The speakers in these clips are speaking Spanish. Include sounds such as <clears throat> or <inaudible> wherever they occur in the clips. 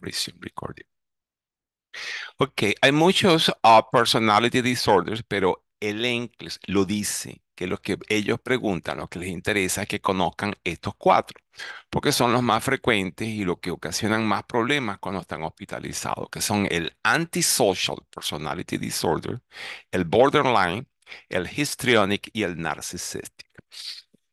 Resume recording. Ok, hay muchos ah, personality disorders, pero el ENCLES lo dice, que lo que ellos preguntan, lo que les interesa es que conozcan estos cuatro, porque son los más frecuentes y los que ocasionan más problemas cuando están hospitalizados, que son el antisocial personality disorder, el borderline, el histrionic y el narcisistic.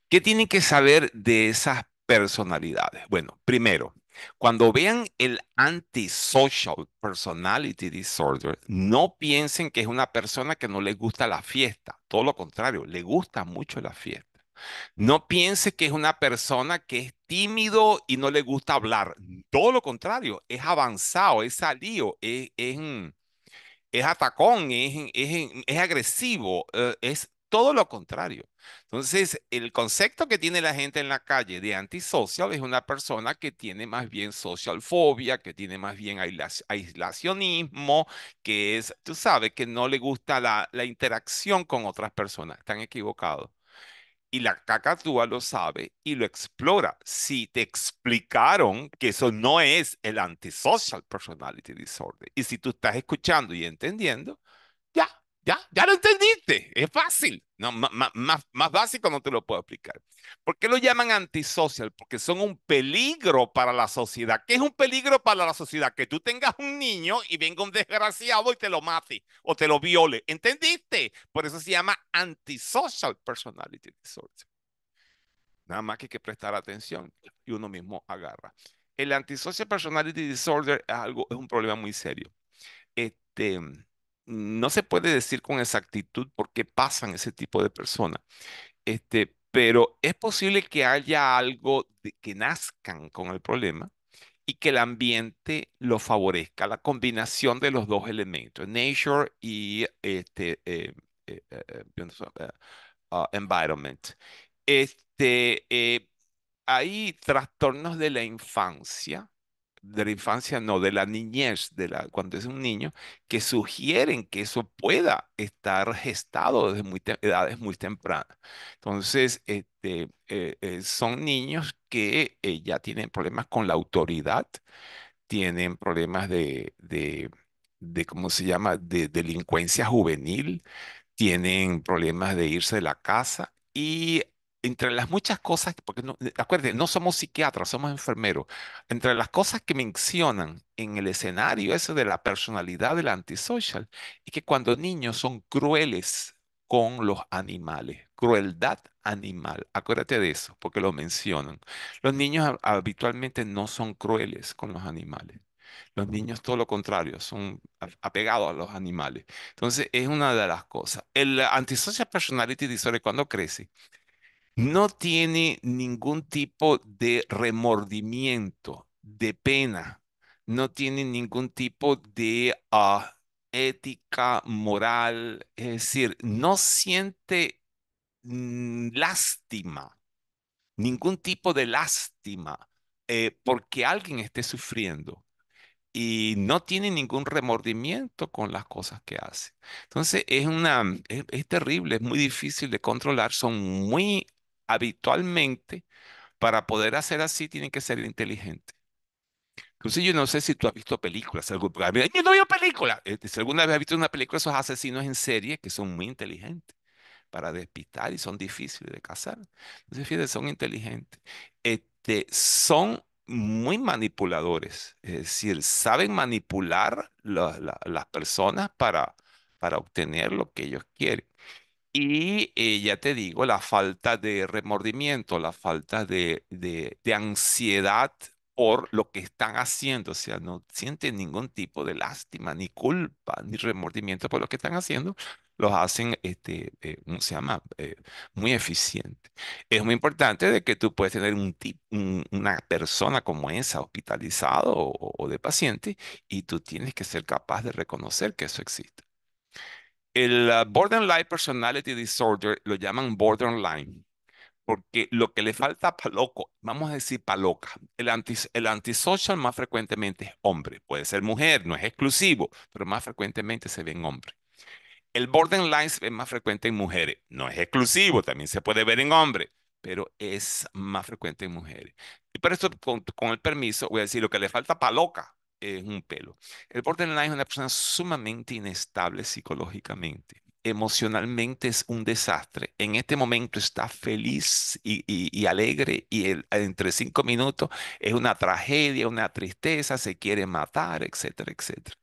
¿Qué tienen que saber de esas personalidades? Bueno, primero, cuando vean el antisocial personality disorder, no piensen que es una persona que no le gusta la fiesta. Todo lo contrario, le gusta mucho la fiesta. No piensen que es una persona que es tímido y no le gusta hablar. Todo lo contrario, es avanzado, es salido, es, es, mm, es atacón, es, es, es agresivo, eh, es todo lo contrario. Entonces, el concepto que tiene la gente en la calle de antisocial es una persona que tiene más bien socialfobia, que tiene más bien aislacionismo, que es, tú sabes, que no le gusta la, la interacción con otras personas. Están equivocados. Y la cacatúa lo sabe y lo explora. Si te explicaron que eso no es el antisocial personality disorder, y si tú estás escuchando y entendiendo, ya, ya, ya lo entendiste. Es fácil. No, más, básico no te lo puedo explicar. ¿Por qué lo llaman antisocial? Porque son un peligro para la sociedad. ¿Qué es un peligro para la sociedad? Que tú tengas un niño y venga un desgraciado y te lo mate o te lo viole. ¿Entendiste? Por eso se llama antisocial personality disorder. Nada más que hay que prestar atención y uno mismo agarra. El antisocial personality disorder es algo, es un problema muy serio. Este, no se puede decir con exactitud por qué pasan ese tipo de personas. Este, pero es posible que haya algo que nazcan con el problema y que el ambiente lo favorezca, la combinación de los dos elementos, nature y este, eh, eh, eh, ah, environment. Este, hay trastornos de la infancia de la infancia, no, de la niñez, de la, cuando es un niño, que sugieren que eso pueda estar gestado desde muy edades muy tempranas. Entonces, este, eh, eh, son niños que eh, ya tienen problemas con la autoridad, tienen problemas de, de, de ¿cómo se llama?, de delincuencia juvenil, tienen problemas de irse de la casa y entre las muchas cosas, porque no, eh, no somos psiquiatras, somos enfermeros, entre las cosas que mencionan en el escenario eso de la personalidad del antisocial, es que cuando niños son crueles con los animales, crueldad animal, acuérdate de eso, porque lo mencionan. Los niños habitualmente no son crueles con los animales. Los niños todo lo contrario, son apegados a los animales. Entonces, es una de las cosas. El antisocial personality disorder, cuando crece, no tiene ningún tipo de remordimiento, de pena, no tiene ningún tipo de ah, ética moral, es decir, no siente mm, lástima, ningún tipo de lástima eh, porque alguien esté sufriendo y no tiene ningún remordimiento con las cosas que hace. Entonces es una es terrible, es muy difícil de controlar, son muy habitualmente, para poder hacer así, tienen que ser inteligentes. Entonces yo no sé si tú has visto películas. yo no eh, Si alguna vez has visto una película, esos asesinos en serie que son muy inteligentes para despistar y son difíciles de cazar. Entonces, fíjate, son inteligentes. Este, son muy manipuladores. Es decir, saben manipular las personas para, para obtener lo que ellos quieren. Y eh, ya te digo, la falta de remordimiento, la falta de, ansiedad por lo que están haciendo, o sea, no sienten ningún tipo de lástima, ni culpa, ni remordimiento por lo que están haciendo, los hacen, este, eh, se llama? Eh, muy eficiente. Es muy importante de que tú puedes tener un una persona como esa hospitalizado o de paciente y tú tienes que ser capaz de reconocer que eso existe. El Borderline Personality Disorder lo llaman borderline, porque lo que le falta para loco, vamos a decir pa' loca, el antisocial más frecuentemente es hombre, puede ser mujer, no es exclusivo, pero más frecuentemente se ve en hombre. El borderline se ve más frecuente en mujeres, no es exclusivo, también se puede ver en hombre, pero es más frecuente en mujeres. Y por eso, con, el permiso, voy a decir lo que le falta para loca es un pelo. El borderline es una persona sumamente inestable psicológicamente. Emocionalmente es un desastre. En este momento está feliz y, alegre y entre cinco minutos es una tragedia, una tristeza, se quiere matar, etcétera, etcétera.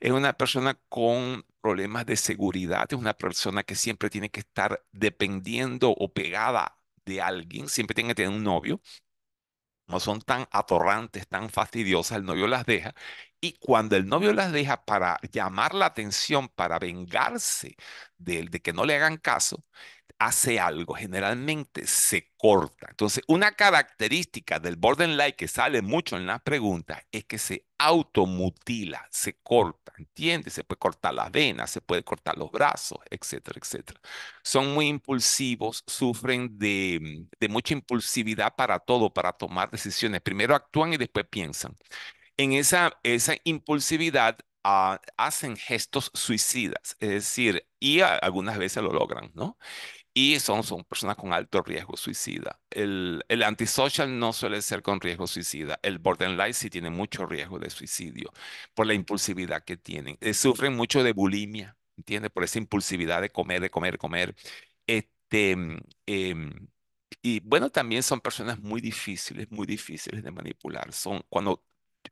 Es una persona con problemas de seguridad, es una persona que siempre tiene que estar dependiendo o pegada de alguien, siempre tiene que tener un novio, no son tan atorrantes, tan fastidiosas, el novio las deja. Y cuando el novio las deja para llamar la atención, para vengarse de, de que no le hagan caso, hace algo, generalmente se corta. Entonces, una característica del borderline que sale mucho en las preguntas es que se automutila, se corta, ¿entiendes? Se puede cortar las venas, se puede cortar los brazos, etcétera, etcétera. Son muy impulsivos, sufren de, mucha impulsividad para todo, para tomar decisiones. Primero actúan y después piensan. En esa, esa impulsividad ah, hacen gestos suicidas, es decir, y algunas veces lo logran, ¿no? y son, son personas con alto riesgo suicida. El, el antisocial no suele ser con riesgo suicida. El borderline sí tiene mucho riesgo de suicidio por la impulsividad que tienen. Eh, sufren mucho de bulimia, ¿entiendes? Por esa impulsividad de comer, de comer, de comer. Este, mm, em, y bueno, también son personas muy difíciles, muy difíciles de manipular. Son cuando,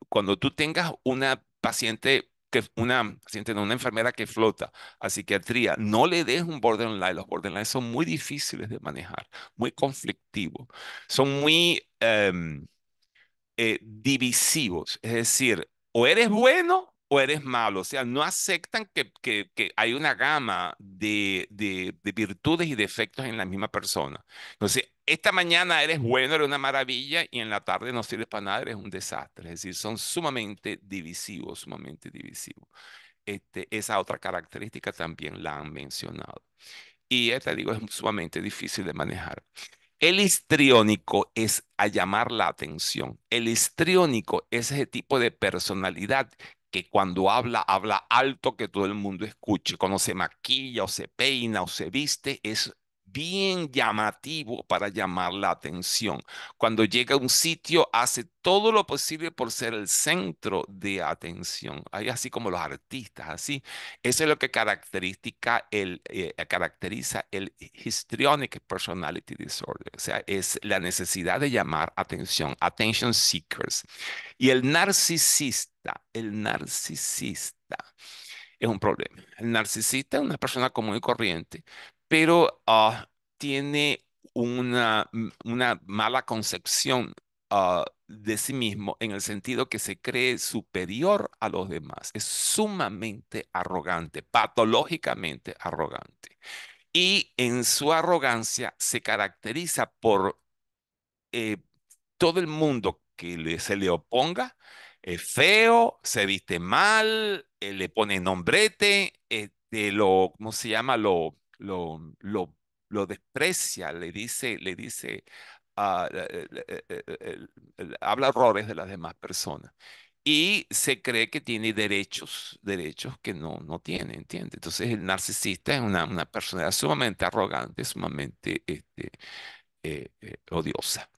cuando tú tengas una paciente una, una enfermera que flota a psiquiatría, no le des un borderline. Los borderline son muy difíciles de manejar, muy conflictivos, son muy em, eh, divisivos. Es decir, o eres bueno o eres malo. O sea, no aceptan que, hay una gama de, virtudes y defectos en la misma persona. Entonces, esta mañana eres bueno, eres una maravilla, y en la tarde no sirves para nada, eres un desastre. Es decir, son sumamente divisivos, sumamente divisivos. Este, esa otra característica también la han mencionado. Y esta te digo, es sumamente difícil de manejar. El histriónico es a llamar la atención. El histriónico es ese tipo de personalidad que cuando habla, habla alto, que todo el mundo escuche. Cuando se maquilla o se peina o se viste, es bien llamativo para llamar la atención. Cuando llega a un sitio, hace todo lo posible por ser el centro de atención. así como los artistas, así. Eso es lo que caracteriza el, eh, eh, caracteriza el histrionic personality disorder. O sea, es la necesidad de llamar atención, attention seekers. Y el narcisista, el narcisista es un problema. El narcisista es una persona común y corriente pero ah, tiene una, mala concepción ah, de sí mismo en el sentido que se cree superior a los demás. Es sumamente arrogante, patológicamente arrogante. Y en su arrogancia se caracteriza por eh, todo el mundo que se le oponga, es feo, se viste mal, eh, le pone nombrete, eh, lo, ¿cómo se llama? Lo, lo, lo, desprecia, le dice, le dice, ah, eh, eh, eh, habla errores de las demás personas. Y se cree que tiene derechos, derechos que no, no tiene, entiende Entonces el narcisista es una, una persona sumamente arrogante, sumamente este, odiosa.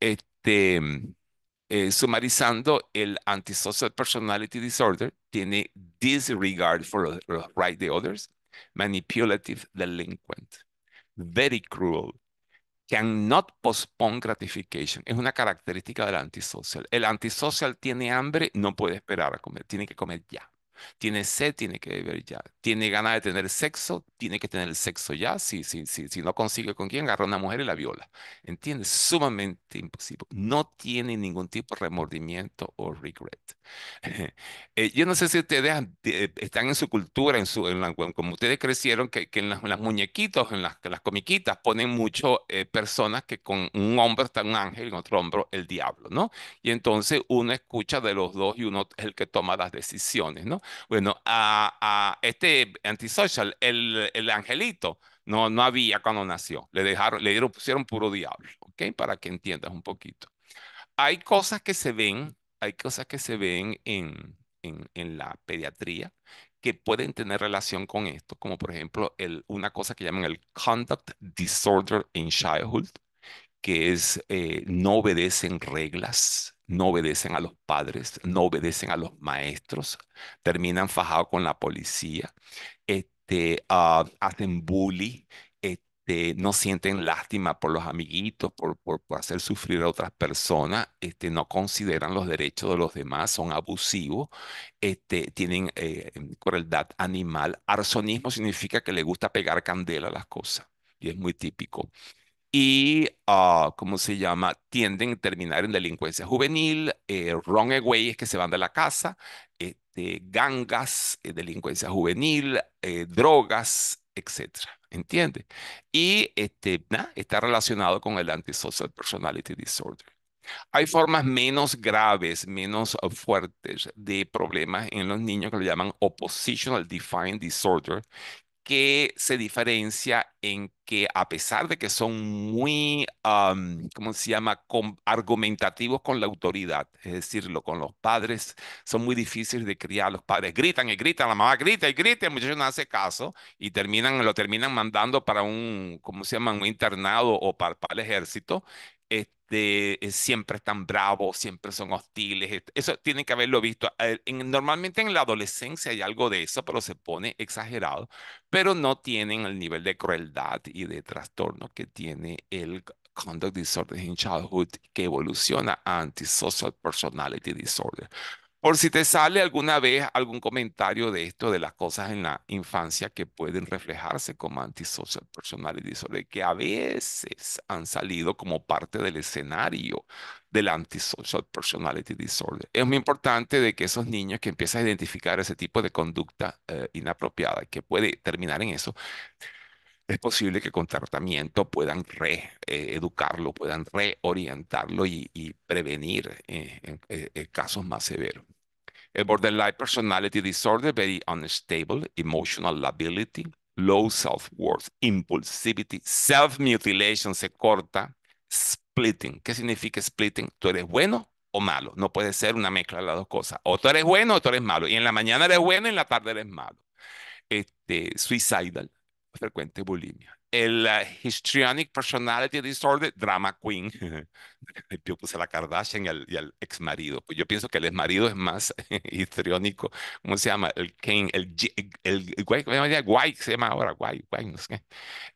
Este, mm, sumarizando, el antisocial personality disorder tiene disregard for the rights of others, manipulative delinquent, very cruel, cannot postpone gratification. Es una característica del antisocial. El antisocial tiene hambre, no puede esperar a comer, tiene que comer ya. Tiene sed, tiene que beber ya. Tiene ganas de tener sexo, tiene que tener el sexo ya. Si, si, si, si no consigue con quién, agarra a una mujer y la viola. ¿Entiendes? Sumamente imposible. No tiene ningún tipo de remordimiento o regret. <laughs> Eh, yo no sé si ustedes eh, están en su cultura, en su, en la, como ustedes crecieron, que, que en, las, muñequitas, muñequitos, en las, las comiquitas, ponen mucho eh, personas que con un hombro está un ángel y en otro hombro el diablo, ¿no? Y entonces uno escucha de los dos y uno es el que toma las decisiones, ¿no? Bueno, a, este antisocial, el, angelito, no, no había cuando nació. Le dejaron, le dieron, pusieron puro diablo, ¿ok? Para que entiendas un poquito. Hay cosas que se ven, hay cosas que se ven en, en, la pediatría que pueden tener relación con esto, como por ejemplo el, una cosa que llaman el Conduct Disorder in Childhood, que es eh, no obedecen reglas, no obedecen a los padres, no obedecen a los maestros, terminan fajados con la policía, este, ah, hacen bullying, este, no sienten lástima por los amiguitos, por, por, hacer sufrir a otras personas, este, no consideran los derechos de los demás, son abusivos, este, tienen eh, crueldad animal. Arsonismo significa que le gusta pegar candela a las cosas y es muy típico y, ah, ¿cómo se llama? Tienden a terminar en delincuencia juvenil, eh, runaways que se van de la casa, este, gangas, eh, delincuencia juvenil, eh, drogas, etc. entiende. Y este, está relacionado con el antisocial personality disorder. Hay formas menos graves, menos ah, fuertes de problemas en los niños que lo llaman oppositional defiant disorder, que se diferencia en que a pesar de que son muy, ¿cómo se llama?, argumentativos con la autoridad, es decir, con los padres, son muy difíciles de criar, los padres gritan y gritan, la mamá grita y grita, el muchacho no hace caso y terminan, lo terminan mandando para un, ¿cómo se llama?, un internado o para, para el ejército. Este, de eh, siempre están bravos, siempre son hostiles. Eso tiene que haberlo visto. Eh, normalmente en la adolescencia hay algo de eso, pero se pone exagerado, pero no tienen el nivel de crueldad y de trastorno que tiene el conduct disorder in childhood que evoluciona a antisocial personality disorder por si te sale alguna vez algún comentario de esto, de las cosas en la infancia que pueden reflejarse como antisocial personality disorder, que a veces han salido como parte del escenario del antisocial personality disorder. Es muy importante de que esos niños que empiezan a identificar ese tipo de conducta eh, inapropiada, que puede terminar en eso, es posible que con tratamiento puedan reeducarlo, eh, puedan reorientarlo y, prevenir eh, casos más severos el borderline personality disorder, very unstable, emotional lability, low self-worth, impulsivity, self-mutilation, se corta, splitting. ¿Qué significa splitting? ¿Tú eres bueno o malo? No puede ser una mezcla de las dos cosas. O tú eres bueno o tú eres malo. Y en la mañana eres bueno y en la tarde eres malo. Este, suicidal, frecuente bulimia el Histrionic Personality Disorder, drama queen. <laughs> yo puse la Kardashian y al, y al, ex marido. Pues yo pienso que el exmarido es más <laughs> histriónico. ¿Cómo se llama? El Kane, el, el, el, guay, se llama ahora, guay, guay, no sé qué.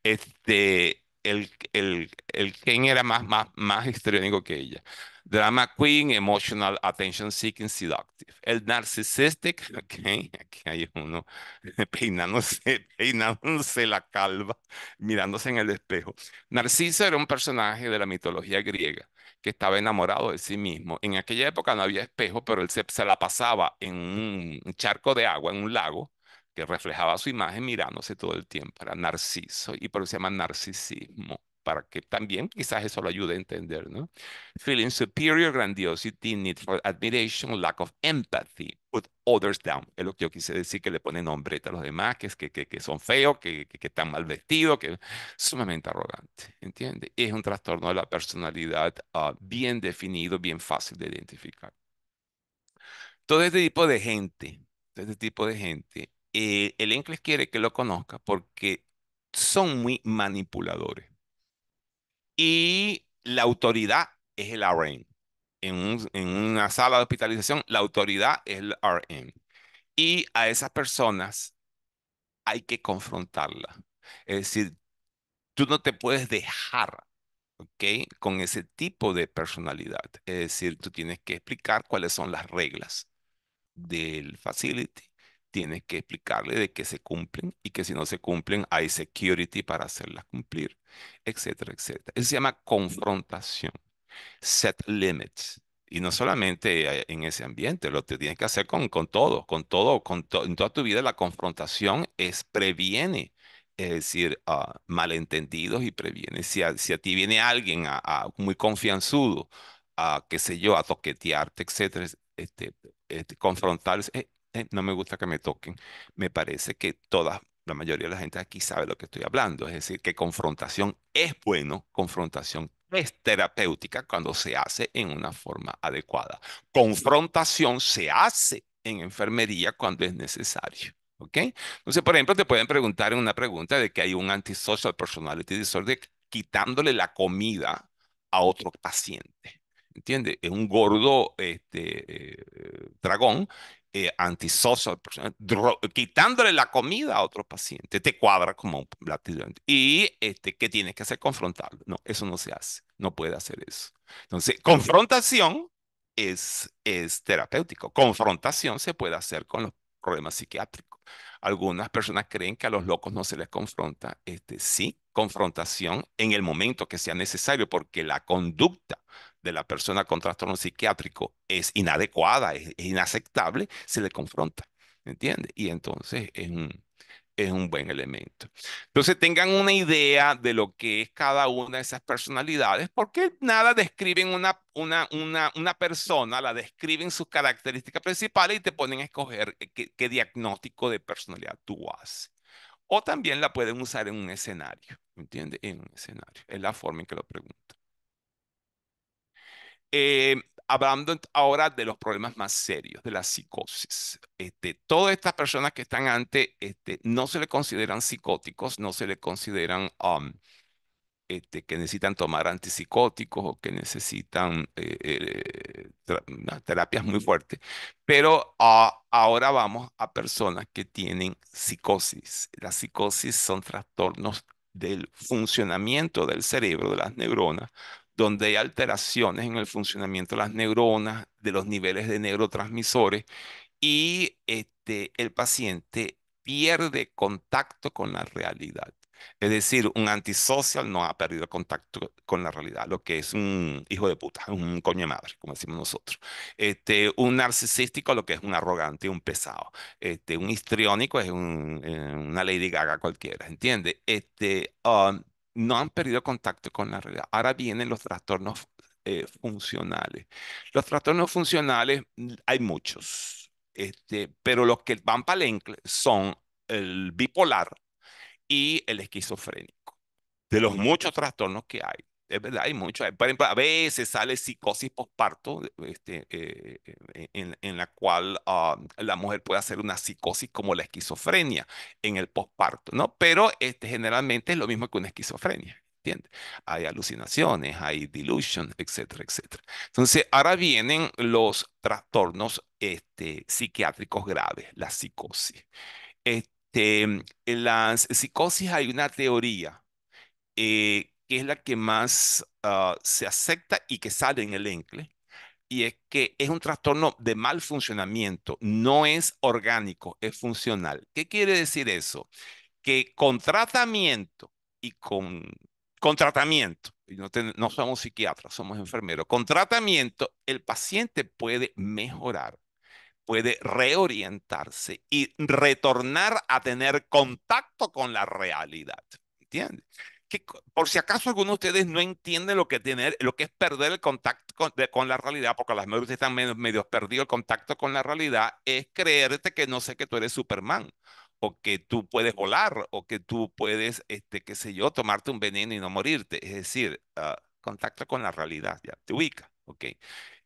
Este, el, el, el Kane era más, más, más histriónico que ella. Drama queen, emotional attention seeking, seductive. El narcissistic, okay, aquí hay uno <laughs> peinándose, peinándose la calva, mirándose en el espejo. Narciso era un personaje de la mitología griega que estaba enamorado de sí mismo. En aquella época no había espejo, pero él se, se la pasaba en un charco de agua, en un lago, que reflejaba su imagen mirándose todo el tiempo. Era narciso y por eso se llama narcisismo para que también quizás eso lo ayude a entender, ¿no? Feeling superior grandiosity, need for admiration, lack of empathy, put others down. Es lo que yo quise decir, que le pone nombre a los demás, que, que, son feos, que, están mal vestidos, que sumamente arrogante, ¿entiende? Es un trastorno de la personalidad ah, bien definido, bien fácil de identificar. Todo este tipo de gente, todo este tipo de gente, eh, el inglés quiere que lo conozca porque son muy manipuladores y la autoridad es el RN. En, en una sala de hospitalización, la autoridad es el RN. Y a esas personas hay que confrontarla. Es decir, tú no te puedes dejar ¿okay? con ese tipo de personalidad. Es decir, tú tienes que explicar cuáles son las reglas del facility, tienes que explicarle de que se cumplen y que si no se cumplen hay security para hacerlas cumplir, etcétera, etcétera. Eso se llama confrontación, set limits. Y no solamente eh, en ese ambiente, lo tienes que hacer con, con todo, con todo, con en toda tu vida la confrontación es previene, es decir, ah, malentendidos y previene. Si a, si a, ti viene alguien a, muy confianzudo, a qué sé yo, a toquetearte, etcétera, este, este, confrontarles, eh, eh, no me gusta que me toquen. Me parece que toda la mayoría de la gente aquí sabe lo que estoy hablando. Es decir, que confrontación es bueno, confrontación es terapéutica cuando se hace en una forma adecuada. Confrontación se hace en enfermería cuando es necesario. ¿Ok? Entonces, por ejemplo, te pueden preguntar en una pregunta de que hay un antisocial personality disorder quitándole la comida a otro paciente. ¿Entiendes? Es un gordo este, eh, dragón eh, antisocial, quitándole la comida a otro paciente, te cuadra como un latido. Y este, ¿qué tienes que hacer? Confrontarlo. No, eso no se hace, no puede hacer eso. Entonces, confrontación es, es terapéutico. Confrontación se puede hacer con los problemas psiquiátricos. Algunas personas creen que a los locos no se les confronta. Este, sí, confrontación en el momento que sea necesario, porque la conducta la persona con trastorno psiquiátrico es inadecuada, es, inaceptable, se le confronta, ¿entiende? Y entonces es un, es un buen elemento. Entonces tengan una idea de lo que es cada una de esas personalidades, porque nada describen una, una, una, una persona, la describen sus características principales y te ponen a escoger qué, diagnóstico de personalidad tú haces. O también la pueden usar en un escenario, entiende En un escenario. Es la forma en que lo preguntan. Eh, hablando ahora de los problemas más serios, de la psicosis. Este, todas estas personas que están antes este, no se le consideran psicóticos, no se le consideran um, este, que necesitan tomar antipsicóticos o que necesitan eh, eh, terapias muy fuertes, pero ah, ahora vamos a personas que tienen psicosis. Las psicosis son trastornos del funcionamiento del cerebro, de las neuronas, donde hay alteraciones en el funcionamiento de las neuronas, de los niveles de neurotransmisores y este, el paciente pierde contacto con la realidad. Es decir, un antisocial no ha perdido contacto con la realidad, lo que es un hijo de puta, un coño madre, como decimos nosotros. Este, un narcisístico, lo que es un arrogante, un pesado. Este, un histriónico es eh, una Lady Gaga cualquiera, ¿entiendes? Este, um, no han perdido contacto con la realidad. Ahora vienen los trastornos eh, funcionales. Los trastornos funcionales mm, hay muchos, este, pero los que van para el son el bipolar y el esquizofrénico, de los muchos trastornos que hay es verdad, hay mucho Por ejemplo, a veces sale psicosis postparto, este, eh, eh, en, la cual ah, la mujer puede hacer una psicosis como la esquizofrenia en el postparto, ¿no? Pero este, generalmente es lo mismo que una esquizofrenia. ¿entiendes? Hay alucinaciones, hay delusion, etcétera, etcétera. Entonces, ahora vienen los trastornos este, psiquiátricos graves, la psicosis. Este, en las psicosis hay una teoría eh, que es la que más ah, se acepta y que sale en el ENCLE, y es que es un trastorno de mal funcionamiento, no es orgánico, es funcional. ¿Qué quiere decir eso? Que con tratamiento y con, tratamiento, no, no somos psiquiatras, somos enfermeros, con tratamiento el paciente puede mejorar puede reorientarse y retornar a tener contacto con la realidad. ¿Entiendes? que por si acaso alguno de ustedes no entienden lo que, tener, lo que es perder el contacto con, la realidad, porque las mujeres están medio, perdidos, perdido el contacto con la realidad, es creerte que no sé que tú eres Superman o que tú puedes volar, o que tú puedes, este, qué sé yo, tomarte un veneno y no morirte. Es decir, ah, contacto con la realidad, ya te ubica, ¿ok?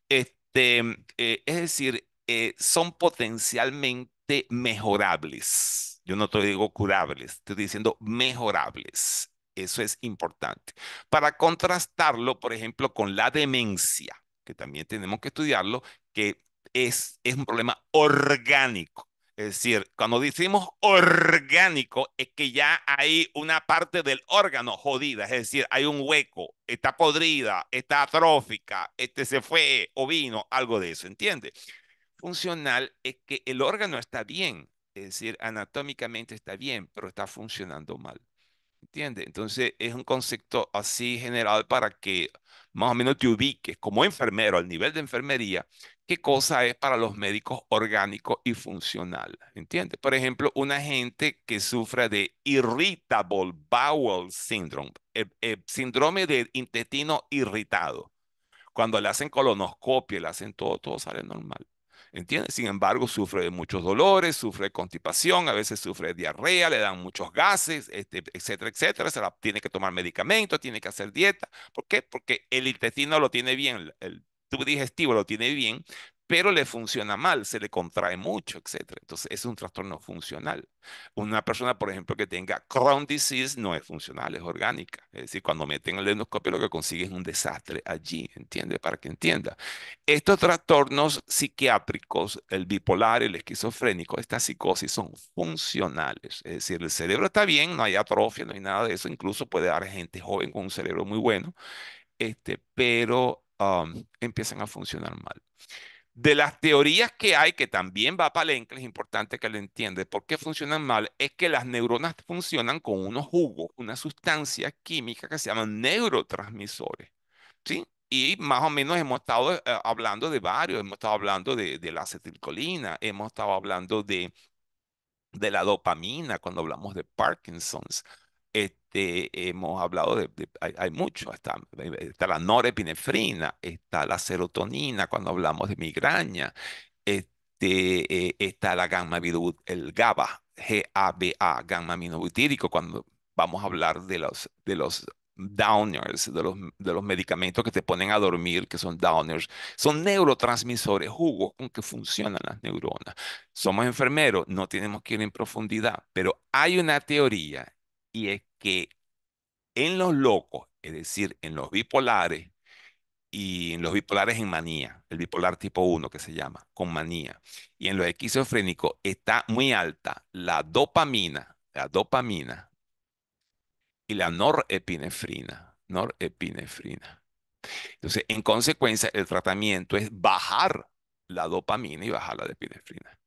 Este, mm, eh, es decir, eh, son potencialmente mejorables. Yo no te digo curables, estoy diciendo mejorables. Eso es importante. Para contrastarlo, por ejemplo, con la demencia, que también tenemos que estudiarlo, que es, un problema orgánico. Es decir, cuando decimos orgánico, es que ya hay una parte del órgano jodida, es decir, hay un hueco, está podrida, está atrófica, este se fue o vino, algo de eso, ¿entiende? Funcional es que el órgano está bien, es decir, anatómicamente está bien, pero está funcionando mal. ¿entiendes? Entonces es un concepto así general para que más o menos te ubiques como enfermero al nivel de enfermería, qué cosa es para los médicos orgánico y funcional, entiende Por ejemplo, una gente que sufre de irritable bowel syndrome, síndrome del intestino irritado. Cuando le hacen colonoscopia, le hacen todo, todo sale normal. ¿entiendes? Sin embargo, sufre de muchos dolores, sufre constipación, a veces sufre diarrea, le dan muchos gases, este, etcétera, etcétera. Se la, tiene que tomar medicamentos, tiene que hacer dieta. ¿Por qué? Porque el intestino lo tiene bien, el, tubo digestivo lo tiene bien, pero le funciona mal, se le contrae mucho, etc. Entonces, es un trastorno funcional. Una persona, por ejemplo, que tenga crown disease no es funcional, es orgánica. Es decir, cuando meten el endoscopio lo que consigue es un desastre allí, ¿entiende? Para que entienda. Estos trastornos psiquiátricos, el bipolar, el esquizofrénico, esta psicosis son funcionales. Es decir, el cerebro está bien, no hay atrofia, no hay nada de eso. Incluso puede dar gente joven con un cerebro muy bueno, este, pero empiezan a funcionar mal de las teorías que hay, que también va a Palenque, es importante que lo entiende, por qué funcionan mal, es que las neuronas funcionan con unos jugos, una sustancia química que se llama neurotransmisores. ¿sí? Y más o menos hemos estado eh, hablando de varios, hemos estado hablando de, la acetilcolina, hemos estado hablando de la dopamina cuando hablamos de Parkinson's. Este, hemos hablado de, hay, mucho, está, eh, está, la norepinefrina, está la serotonina cuando hablamos de migraña, este, eh, está la gamma el GABA, GABA, gamma aminobutírico, cuando vamos a hablar de los, de los downers, de los, de los medicamentos que te ponen a dormir, que son downers, son neurotransmisores, jugos con que funcionan las neuronas. Somos enfermeros, no tenemos que ir en profundidad, pero hay una teoría y es que en los locos, es decir, en los bipolares y en los bipolares en manía, el bipolar tipo 1 que se llama, con manía, y en los esquizofrénicos está muy alta la dopamina, la dopamina y la norepinefrina, norepinefrina. Entonces, en consecuencia, el tratamiento es bajar la dopamina y bajar la epinefrina.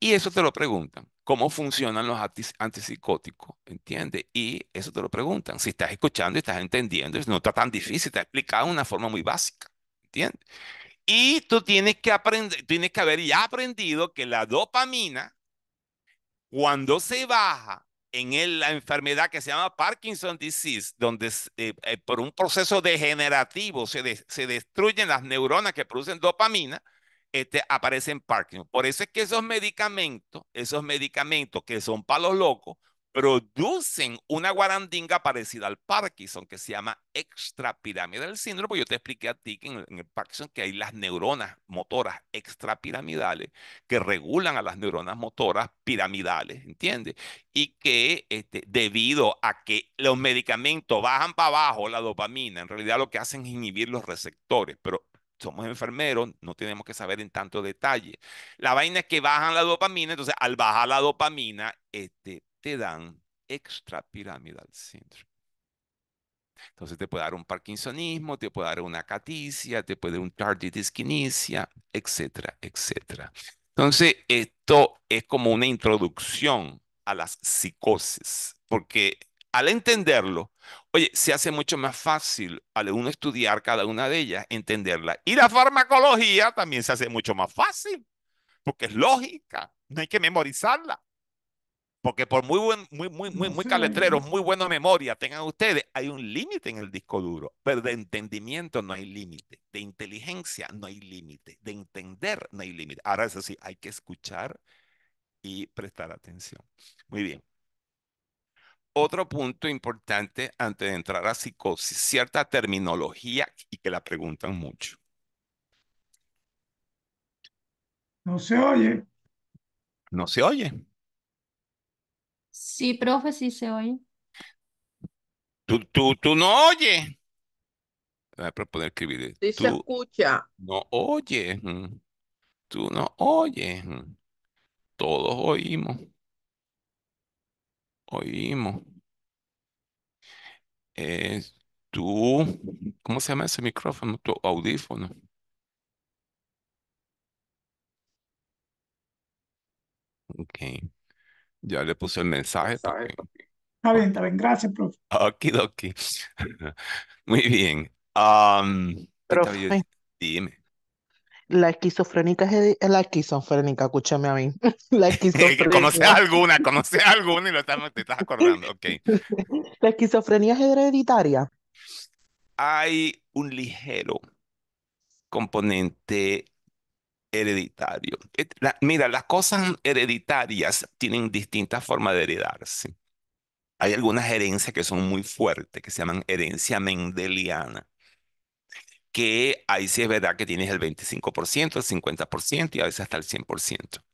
Y eso te lo preguntan cómo funcionan los antipsicóticos, ¿entiendes? Y eso te lo preguntan. Si estás escuchando y estás entendiendo, no está tan difícil, está explicado de una forma muy básica, ¿entiendes? Y tú tienes que aprender, tienes que haber ya aprendido que la dopamina, cuando se baja en la enfermedad que se llama Parkinson disease, donde eh, eh, por un proceso degenerativo se destruyen las neuronas que producen dopamina, este, aparece en Parkinson. Por eso es que esos medicamentos, esos medicamentos que son para los locos, producen una guarandinga parecida al Parkinson, que se llama extrapiramidal síndrome. Pues yo te expliqué a ti que en, el Parkinson que hay las neuronas motoras extrapiramidales que regulan a las neuronas motoras piramidales, ¿entiendes? Y que este, debido a que los medicamentos bajan para abajo la dopamina, en realidad lo que hacen es inhibir los receptores, pero somos enfermeros, no tenemos que saber en tanto detalle. La vaina es que bajan la dopamina, entonces al bajar la dopamina, este, te dan extra piramidal síndrome. Entonces te puede dar un parkinsonismo, te puede dar una caticia, te puede dar un tardive dyskinesia, etcétera, etcétera. Entonces, esto es como una introducción a las psicosis, porque al entenderlo, oye, se hace mucho más fácil al uno estudiar cada una de ellas, entenderla. Y la farmacología también se hace mucho más fácil, porque es lógica, no hay que memorizarla. Porque por muy buen, muy, muy, muy, muy caletreros, <laughs> muy buena memoria tengan ustedes, hay un límite en el disco duro. Pero de entendimiento no hay límite, de inteligencia no hay límite, de entender no hay límite. Ahora eso sí, hay que escuchar y prestar atención. Muy bien. Otro punto importante antes de entrar a psicosis, cierta terminología y que la preguntan mucho. No se oye. No se oye. Sí, profe, sí se oye. Tú, tú, no oyes. Voy a escribir. Eh, se escucha. No oye, mm, Tú no oyes. Mm, todos oímos. Oímos. Eh, tú, ¿cómo se llama ese micrófono? Tu audífono. Ok. Ya le puse el mensaje Está bien, está bien. Gracias, profe. Okidoki. <laughs> Muy bien. Dime. La esquizofrénica es la esquizofrénica, escúchame a mí. <laughs> La <laughs> esquizofrénica. conoces alguna, conoces alguna y lo te estás acordando, ok. <laughs> ¿La esquizofrenia es hereditaria? Hay un ligero componente hereditario. mira, las cosas hereditarias tienen distintas formas de heredarse. Hay algunas herencias que son muy fuertes, que se llaman herencia mendeliana que ahí sí es verdad que tienes el 25%, el 50% y a veces hasta el 100%.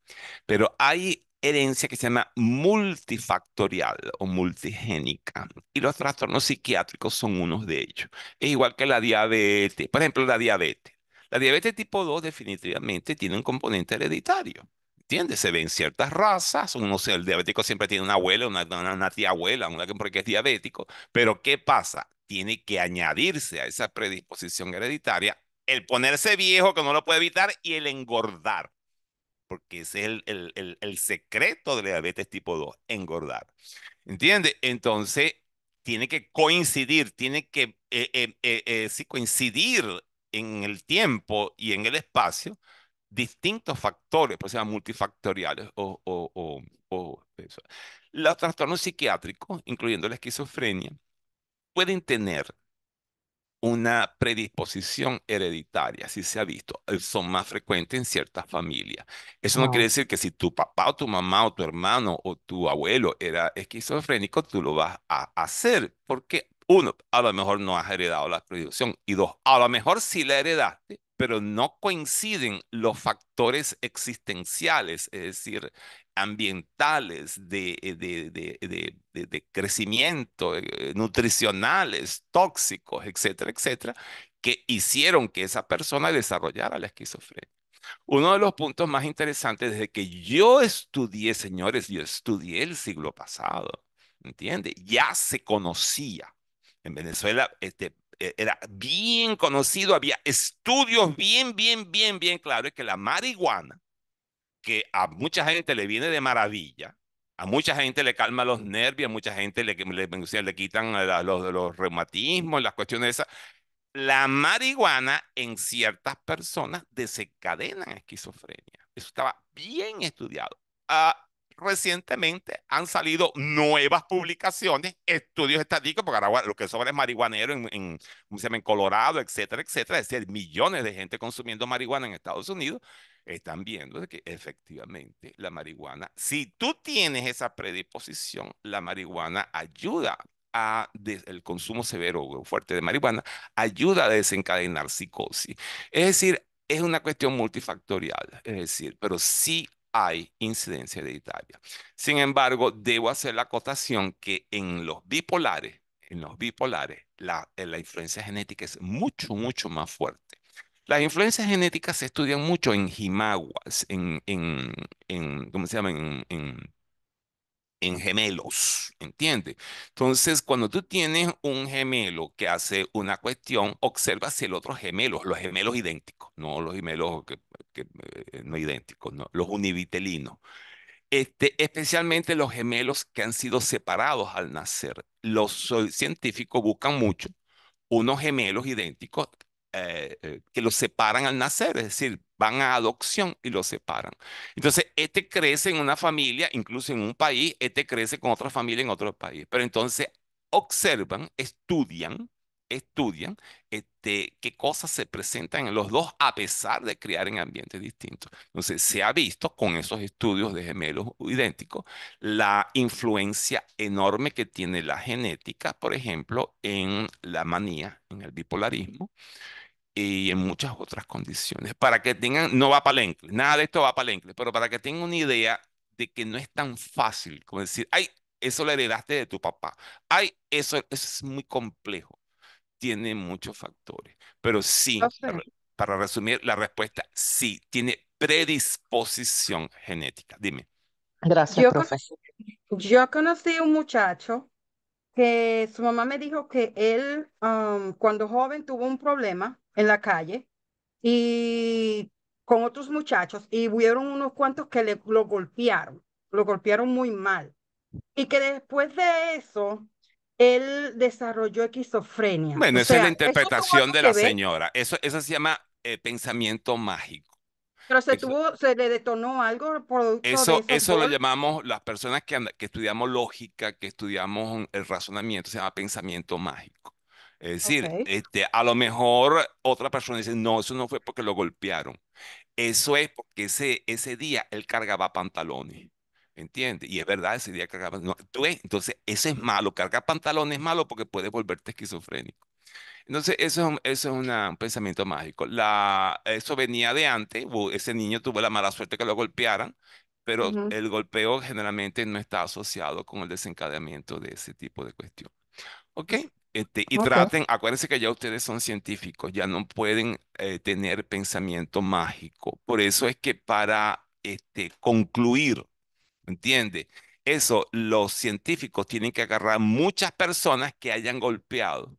Pero hay herencia que se llama multifactorial o multigénica y los trastornos psiquiátricos son unos de ellos. Es igual que la diabetes, por ejemplo, la diabetes. La diabetes tipo 2 definitivamente tiene un componente hereditario. ¿Entiendes? Se ven ciertas razas, uno, el diabético siempre tiene una abuela, una, tía abuela, una que es diabético, pero ¿qué pasa? Tiene que añadirse a esa predisposición hereditaria el ponerse viejo, que no lo puede evitar, y el engordar, porque ese es el, el, secreto del diabetes tipo 2, engordar. ¿Entiendes? Entonces, tiene que coincidir, tiene que eh, eh, eh, coincidir en el tiempo y en el espacio distintos factores, pues sean multifactoriales o, eso. Los trastornos psiquiátricos, incluyendo la esquizofrenia, pueden tener una predisposición hereditaria, si se ha visto, eh, son más frecuentes en ciertas familias. Eso no. no quiere decir que si tu papá o tu mamá o tu hermano o tu abuelo era esquizofrénico, tú lo vas a hacer, porque uno, a lo mejor no has heredado la predisposición, y dos, a lo mejor sí la heredaste, pero no coinciden los factores existenciales, es decir, ambientales, de, eh, de, crecimiento, eh, nutricionales, tóxicos, etcétera, etcétera, que hicieron que esa persona desarrollara la esquizofrenia. Uno de los puntos más interesantes es que yo estudié, señores, yo estudié el siglo pasado, ¿entiende? Ya se conocía. En Venezuela, este, e-, era bien conocido, había estudios bien, bien, bien, bien claros que la marihuana, que a mucha gente le viene de maravilla, a mucha gente le calma los nervios, a mucha gente le, le, quitan los, los, reumatismos, las cuestiones esas. La marihuana en ciertas personas desencadena esquizofrenia. Eso estaba bien estudiado. Ah, recientemente han salido nuevas publicaciones, estudios estadísticos, porque ahora lo que sobre es marihuanero en, en Colorado, etcétera, etcétera. Es decir, millones de gente consumiendo marihuana en Estados Unidos están viendo que efectivamente la marihuana, si tú tienes esa predisposición, la marihuana ayuda a el consumo severo o fuerte de marihuana ayuda a desencadenar psicosis. Es decir, es una cuestión multifactorial, es decir, pero sí hay incidencia hereditaria. Sin embargo, debo hacer la acotación que en los bipolares, en los bipolares, eh, la, influencia genética es mucho, mucho más fuerte. Las influencias genéticas se estudian mucho en jimaguas, en, en, ¿cómo se llama? en en gemelos, entiende. Entonces, cuando tú tienes un gemelo que hace una cuestión, observa si el otro gemelo, los gemelos idénticos, no los gemelos que, eh, no idénticos, los univitelinos. Este, especialmente los gemelos que han sido separados al nacer. Los científicos buscan mucho unos gemelos idénticos eh, eh, que los separan al nacer, es decir, van a adopción y los separan. Entonces, este crece en una familia, incluso en un país, este crece con otra familia en otro país. Pero entonces observan, estudian, estudian este, qué cosas se presentan en los dos a pesar de criar en ambientes distintos. Entonces, se ha visto con esos estudios de gemelos idénticos la influencia enorme que tiene la genética, por ejemplo, en la manía, en el bipolarismo y en muchas otras condiciones. Para que tengan, no va para nada de esto va para Lencle, pero para que tengan una idea de que no es tan fácil como decir, ay, eso lo heredaste de tu papá, ay, eso, eso es muy complejo. Tiene muchos factores, pero sí, para, resumir la respuesta, sí, tiene predisposición genética. Dime. Gracias, yo Conocí, yo conocí un muchacho que su mamá me dijo que él, cuando joven, tuvo un problema en la calle y con otros muchachos y hubieron unos cuantos que le, lo golpearon, lo golpearon muy mal. Y que después de eso, él desarrolló esquizofrenia. Bueno, esa es la interpretación de la señora. Eso, eso se llama eh, pensamiento mágico. Pero se tuvo, se le detonó algo producto eso, eso lo llamamos las personas que estudiamos lógica, que estudiamos el razonamiento, se llama pensamiento mágico. Es decir, este, a lo mejor otra persona dice, no, eso no fue porque lo golpearon. Eso es porque ese, ese día él cargaba pantalones. ¿Entiendes? Y es verdad, ese día cargaba pantalones. Entonces, eso es malo. Cargar pantalones es malo porque puede volverte esquizofrénico. Entonces, eso, eso es un pensamiento mágico. La, eso venía de antes, ese niño tuvo la mala suerte que lo golpearan, pero el golpeo generalmente no está asociado con el desencadenamiento de ese tipo de cuestión. ¿Ok? Este, y traten, acuérdense que ya ustedes son científicos, ya no pueden eh, tener pensamiento mágico. Por eso es que para este, concluir, ¿entiende? Eso, los científicos tienen que agarrar muchas personas que hayan golpeado.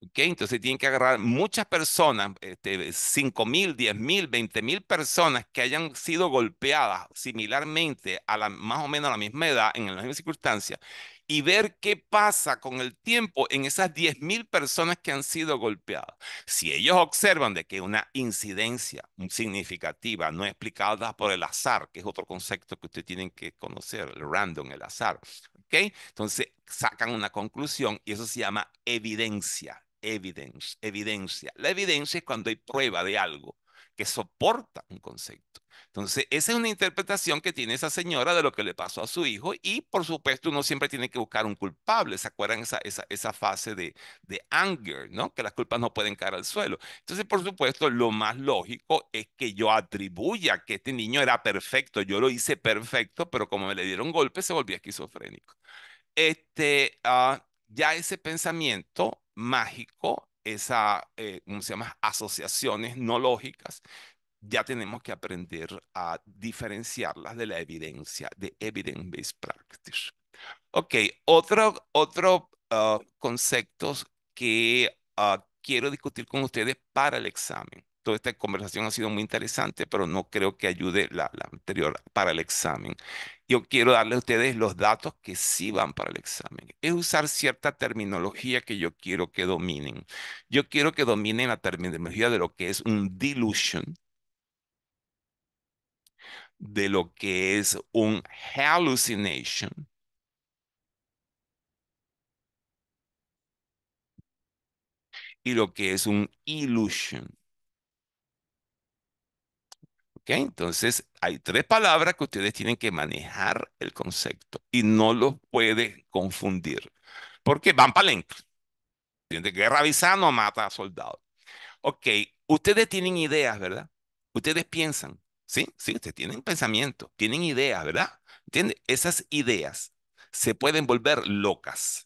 ¿ok? Entonces tienen que agarrar muchas personas, este, 5 mil, 10 mil, 20 mil personas que hayan sido golpeadas similarmente a la, más o menos a la misma edad, en las mismas circunstancias, y ver qué pasa con el tiempo en esas 10.000 personas que han sido golpeadas. Si ellos observan de que una incidencia significativa no explicada por el azar, que es otro concepto que ustedes tienen que conocer, el random, el azar, ¿ok? Entonces sacan una conclusión y eso se llama evidencia, evidence, evidencia. La evidencia es cuando hay prueba de algo que soporta un concepto. Entonces, esa es una interpretación que tiene esa señora de lo que le pasó a su hijo y, por supuesto, uno siempre tiene que buscar un culpable. ¿Se acuerdan esa, esa, esa fase de, de anger, ¿no? Que las culpas no pueden caer al suelo. Entonces, por supuesto, lo más lógico es que yo atribuya que este niño era perfecto. Yo lo hice perfecto, pero como me le dieron golpe, se volvía esquizofrénico. Este, ah, ya ese pensamiento mágico esa, eh, llama? Asociaciones no lógicas, ya tenemos que aprender a diferenciarlas de la evidencia, de evidence-based practice. Ok, otro, otro ah, conceptos que ah, quiero discutir con ustedes para el examen toda esta conversación ha sido muy interesante, pero no creo que ayude la, anterior para el examen. Yo quiero darle a ustedes los datos que sí van para el examen. Es usar cierta terminología que yo quiero que dominen. Yo quiero que dominen la terminología de lo que es un dilution, de lo que es un hallucination, y lo que es un illusion. Entonces, hay tres palabras que ustedes tienen que manejar el concepto y no los puede confundir, porque van para lento. Guerra avisando mata a soldados. Ok, ustedes tienen ideas, ¿verdad? Ustedes piensan, ¿sí? Sí, ustedes tienen pensamiento, tienen ideas, ¿verdad? Esas ideas se pueden volver locas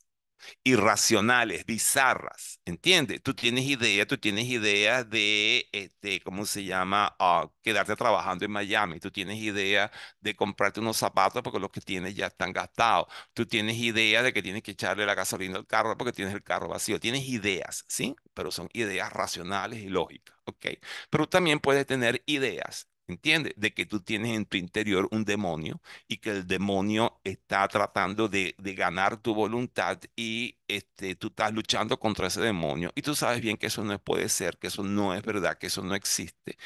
irracionales, bizarras, ¿entiendes? Tú tienes ideas, tú tienes ideas de, este, ¿cómo se llama? Ah, quedarte trabajando en Miami, tú tienes idea de comprarte unos zapatos porque los que tienes ya están gastados, tú tienes idea de que tienes que echarle la gasolina al carro porque tienes el carro vacío, tienes ideas, ¿sí? Pero son ideas racionales y lógicas, ¿ok? Pero también puedes tener ideas entiende De que tú tienes en tu interior un demonio y que el demonio está tratando de, de, ganar tu voluntad y este, tú estás luchando contra ese demonio y tú sabes bien que eso no puede ser, que eso no es verdad, que eso no existe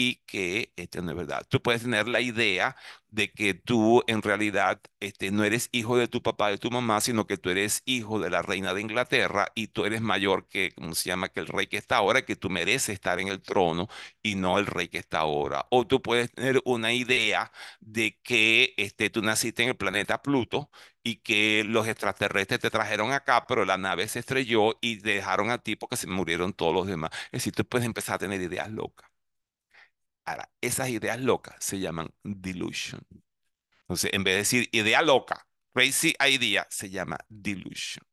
y que este, no es verdad. Tú puedes tener la idea de que tú en realidad este, no eres hijo de tu papá, de tu mamá, sino que tú eres hijo de la reina de Inglaterra y tú eres mayor que, ¿cómo se llama?, que el rey que está ahora, que tú mereces estar en el trono y no el rey que está ahora. O tú puedes tener una idea de que este, tú naciste en el planeta Pluto y que los extraterrestres te trajeron acá, pero la nave se estrelló y dejaron a ti porque se murieron todos los demás. Es decir, tú puedes empezar a tener ideas locas. Ahora, esas ideas locas se llaman delusion. Entonces, en vez de decir idea loca, crazy idea, se llama delusion.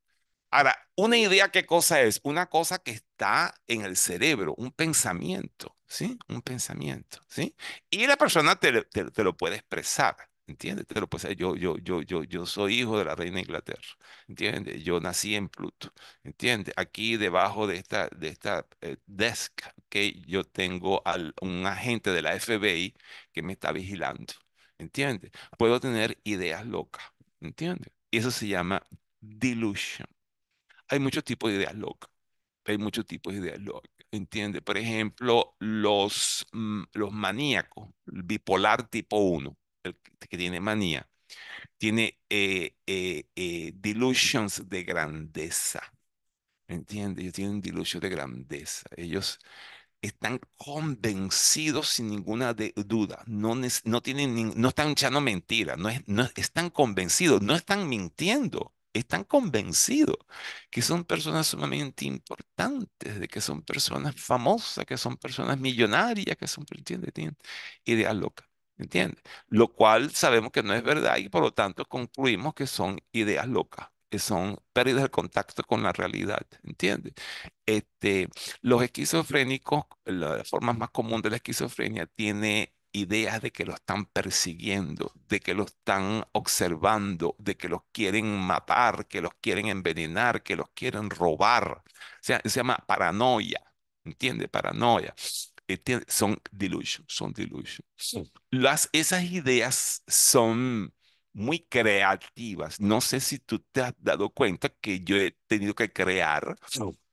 Ahora, una idea, ¿qué cosa es? Una cosa que está en el cerebro, un pensamiento, ¿sí? Un pensamiento, ¿sí? Y la persona te, lo puede expresar. ¿Entiendes? yo, yo, yo, yo, yo soy hijo de la reina de Inglaterra. ¿Entiendes? Yo nací en Pluto. ¿Entiendes? Aquí debajo de esta, de esta eh, desk que yo tengo a un agente de la FBI que me está vigilando. ¿Entiendes? Puedo tener ideas locas. ¿Entiendes? Y eso se llama delusion. Hay muchos tipos de ideas locas. Hay muchos tipos de ideas locas. ¿Entiendes? Por ejemplo, los, mm, los maníacos, el bipolar tipo 1, el que tiene manía, tiene eh, eh, eh delusions de grandeza. ¿Entiendes? Ellos tienen delusions de grandeza. Ellos están convencidos sin ninguna duda, no, tienen, no están echando mentiras, no, no, están convencidos, no están mintiendo, están convencidos que son personas sumamente importantes, de que son personas famosas, que son personas millonarias, que son, Tienen ideas locas, ¿entiendes? Lo cual sabemos que no es verdad y por lo tanto concluimos que son ideas locas son pérdidas de contacto con la realidad, ¿entiendes? Este, los esquizofrénicos, la forma más común de la esquizofrenia tiene ideas de que lo están persiguiendo, de que lo están observando, de que los quieren matar, que los quieren envenenar, que los quieren robar. se llama paranoia, ¿entiendes? Paranoia. Son delusiones. son delusiones. Las, esas ideas son muy creativas. No sé si tú te has dado cuenta que yo he tenido que crear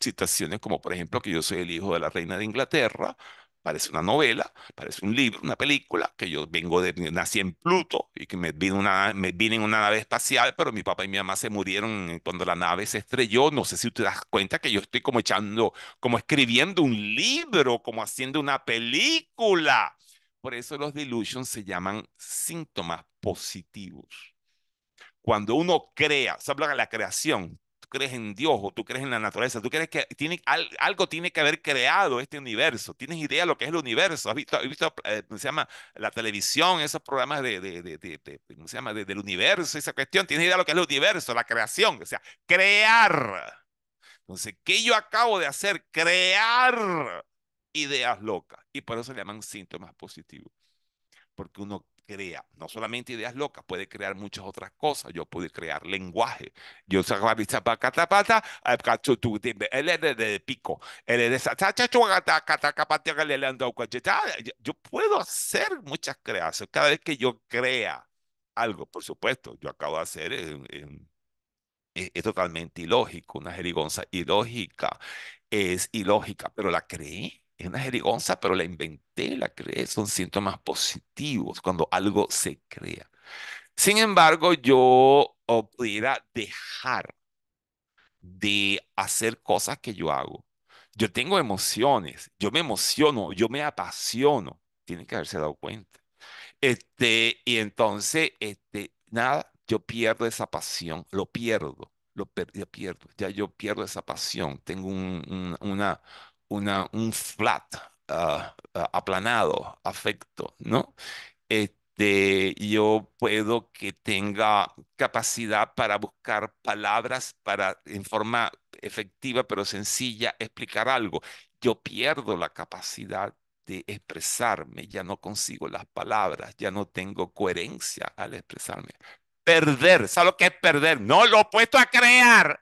situaciones como, por ejemplo, que yo soy el hijo de la reina de Inglaterra. Parece una novela, parece un libro, una película, que yo vengo de, nací en Pluto y que me vine, una, me vine en una nave espacial, pero mi papá y mi mamá se murieron cuando la nave se estrelló. No sé si tú te das cuenta que yo estoy como echando, como escribiendo un libro, como haciendo una película. Por eso los delusions se llaman síntomas positivos. Cuando uno crea, se habla de la creación, tú crees en Dios o tú crees en la naturaleza, tú crees que tiene, algo tiene que haber creado este universo, tienes idea de lo que es el universo, has visto, visto eh, se llama la televisión, esos programas de, de, se llama? del universo, esa cuestión, tienes idea de lo que es el universo, la creación, o sea, crear. Entonces, ¿qué yo acabo de hacer? Crear ideas locas. Y por eso le llaman síntomas positivos. Porque uno crea no solamente ideas locas, puede crear muchas otras cosas. Yo puedo crear lenguaje. Yo él eh, es de pico. Yo puedo hacer muchas creaciones cada vez que yo crea algo. Por supuesto, yo acabo de hacer. es, eh, es, totalmente ilógico, una jerigonza ilógica, es ilógica, pero la creí es una jerigonza, pero la inventé, la creé, son síntomas positivos cuando algo se crea. Sin embargo, yo pudiera dejar de hacer cosas que yo hago. Yo tengo emociones, yo me emociono, yo me apasiono. Tienen que haberse dado cuenta. Este, y entonces, este, nada, yo pierdo esa pasión, lo pierdo, lo, pierdo, ya yo pierdo esa pasión. Tengo un, una un flat, ah, ah, aplanado, afecto, ¿no? Este, yo puedo que tenga capacidad para buscar palabras para, en forma efectiva pero sencilla, explicar algo. Yo pierdo la capacidad de expresarme, ya no consigo las palabras, ya no tengo coherencia al expresarme. Perder, ¿sabes lo que es perder? No, lo puesto a crear,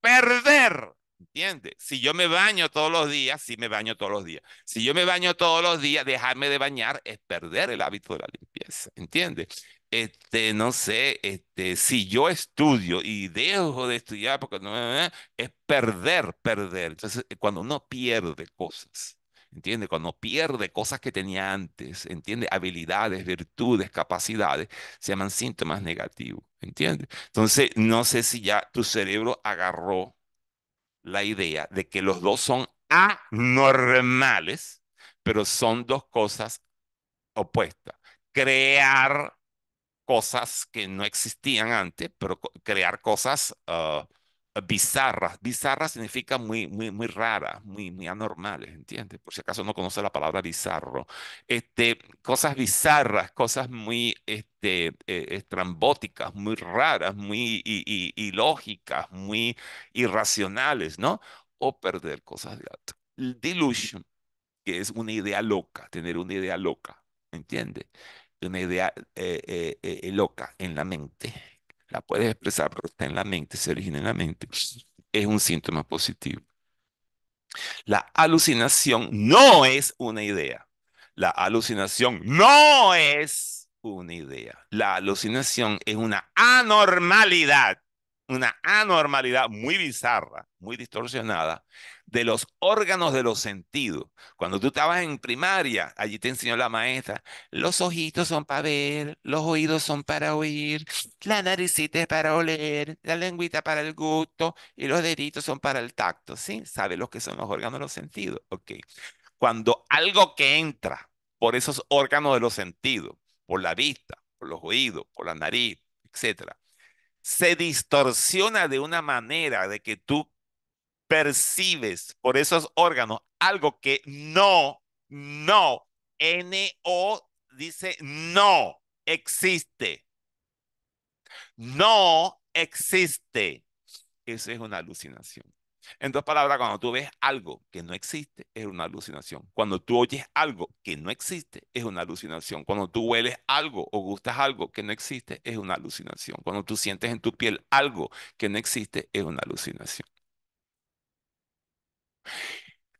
perder. ¿Entiendes? Si yo me baño todos los días, sí me baño todos los días. Si yo me baño todos los días, dejarme de bañar es perder el hábito de la limpieza. ¿Entiendes? Este, no sé, este, si yo estudio y dejo de estudiar porque no eh, eh, es perder, perder. Entonces, eh, cuando uno pierde cosas, ¿entiende? Cuando pierde cosas que tenía antes, ¿entiende? Habilidades, virtudes, capacidades, se llaman síntomas negativos, ¿entiende? Entonces, no sé si ya tu cerebro agarró la idea de que los dos son anormales, pero son dos cosas opuestas. Crear cosas que no existían antes, pero crear cosas ah, bizarras. Bizarra significa muy, muy, muy rara, muy, muy anormales, ¿entiendes? Por si acaso no conoce la palabra bizarro. Este, cosas bizarras, cosas muy este, eh, estrambóticas, muy raras, muy ilógicas, muy irracionales, ¿no? O perder cosas de alto. Delusion, que es una idea loca, tener una idea loca, ¿entiendes? Una idea eh, eh, loca en la mente la puedes expresar, pero está en la mente, se origina en la mente, es un síntoma positivo. La alucinación no es una idea. La alucinación no es una idea. La alucinación es una anormalidad una anormalidad muy bizarra, muy distorsionada, de los órganos de los sentidos. Cuando tú estabas en primaria, allí te enseñó la maestra, los ojitos son para ver, los oídos son para oír, la naricita es para oler, la lengüita para el gusto y los deditos son para el tacto, ¿sí? ¿Sabes lo que son los órganos de los sentidos? Ok. Cuando algo que entra por esos órganos de los sentidos, por la vista, por los oídos, por la nariz, etcétera, se distorsiona de una manera de que tú percibes por esos órganos algo que no, no, N-O dice no existe. No existe. Eso es una alucinación. En dos palabras, cuando tú ves algo que no existe, es una alucinación. Cuando tú oyes algo que no existe, es una alucinación. Cuando tú hueles algo o gustas algo que no existe, es una alucinación. Cuando tú sientes en tu piel algo que no existe, es una alucinación.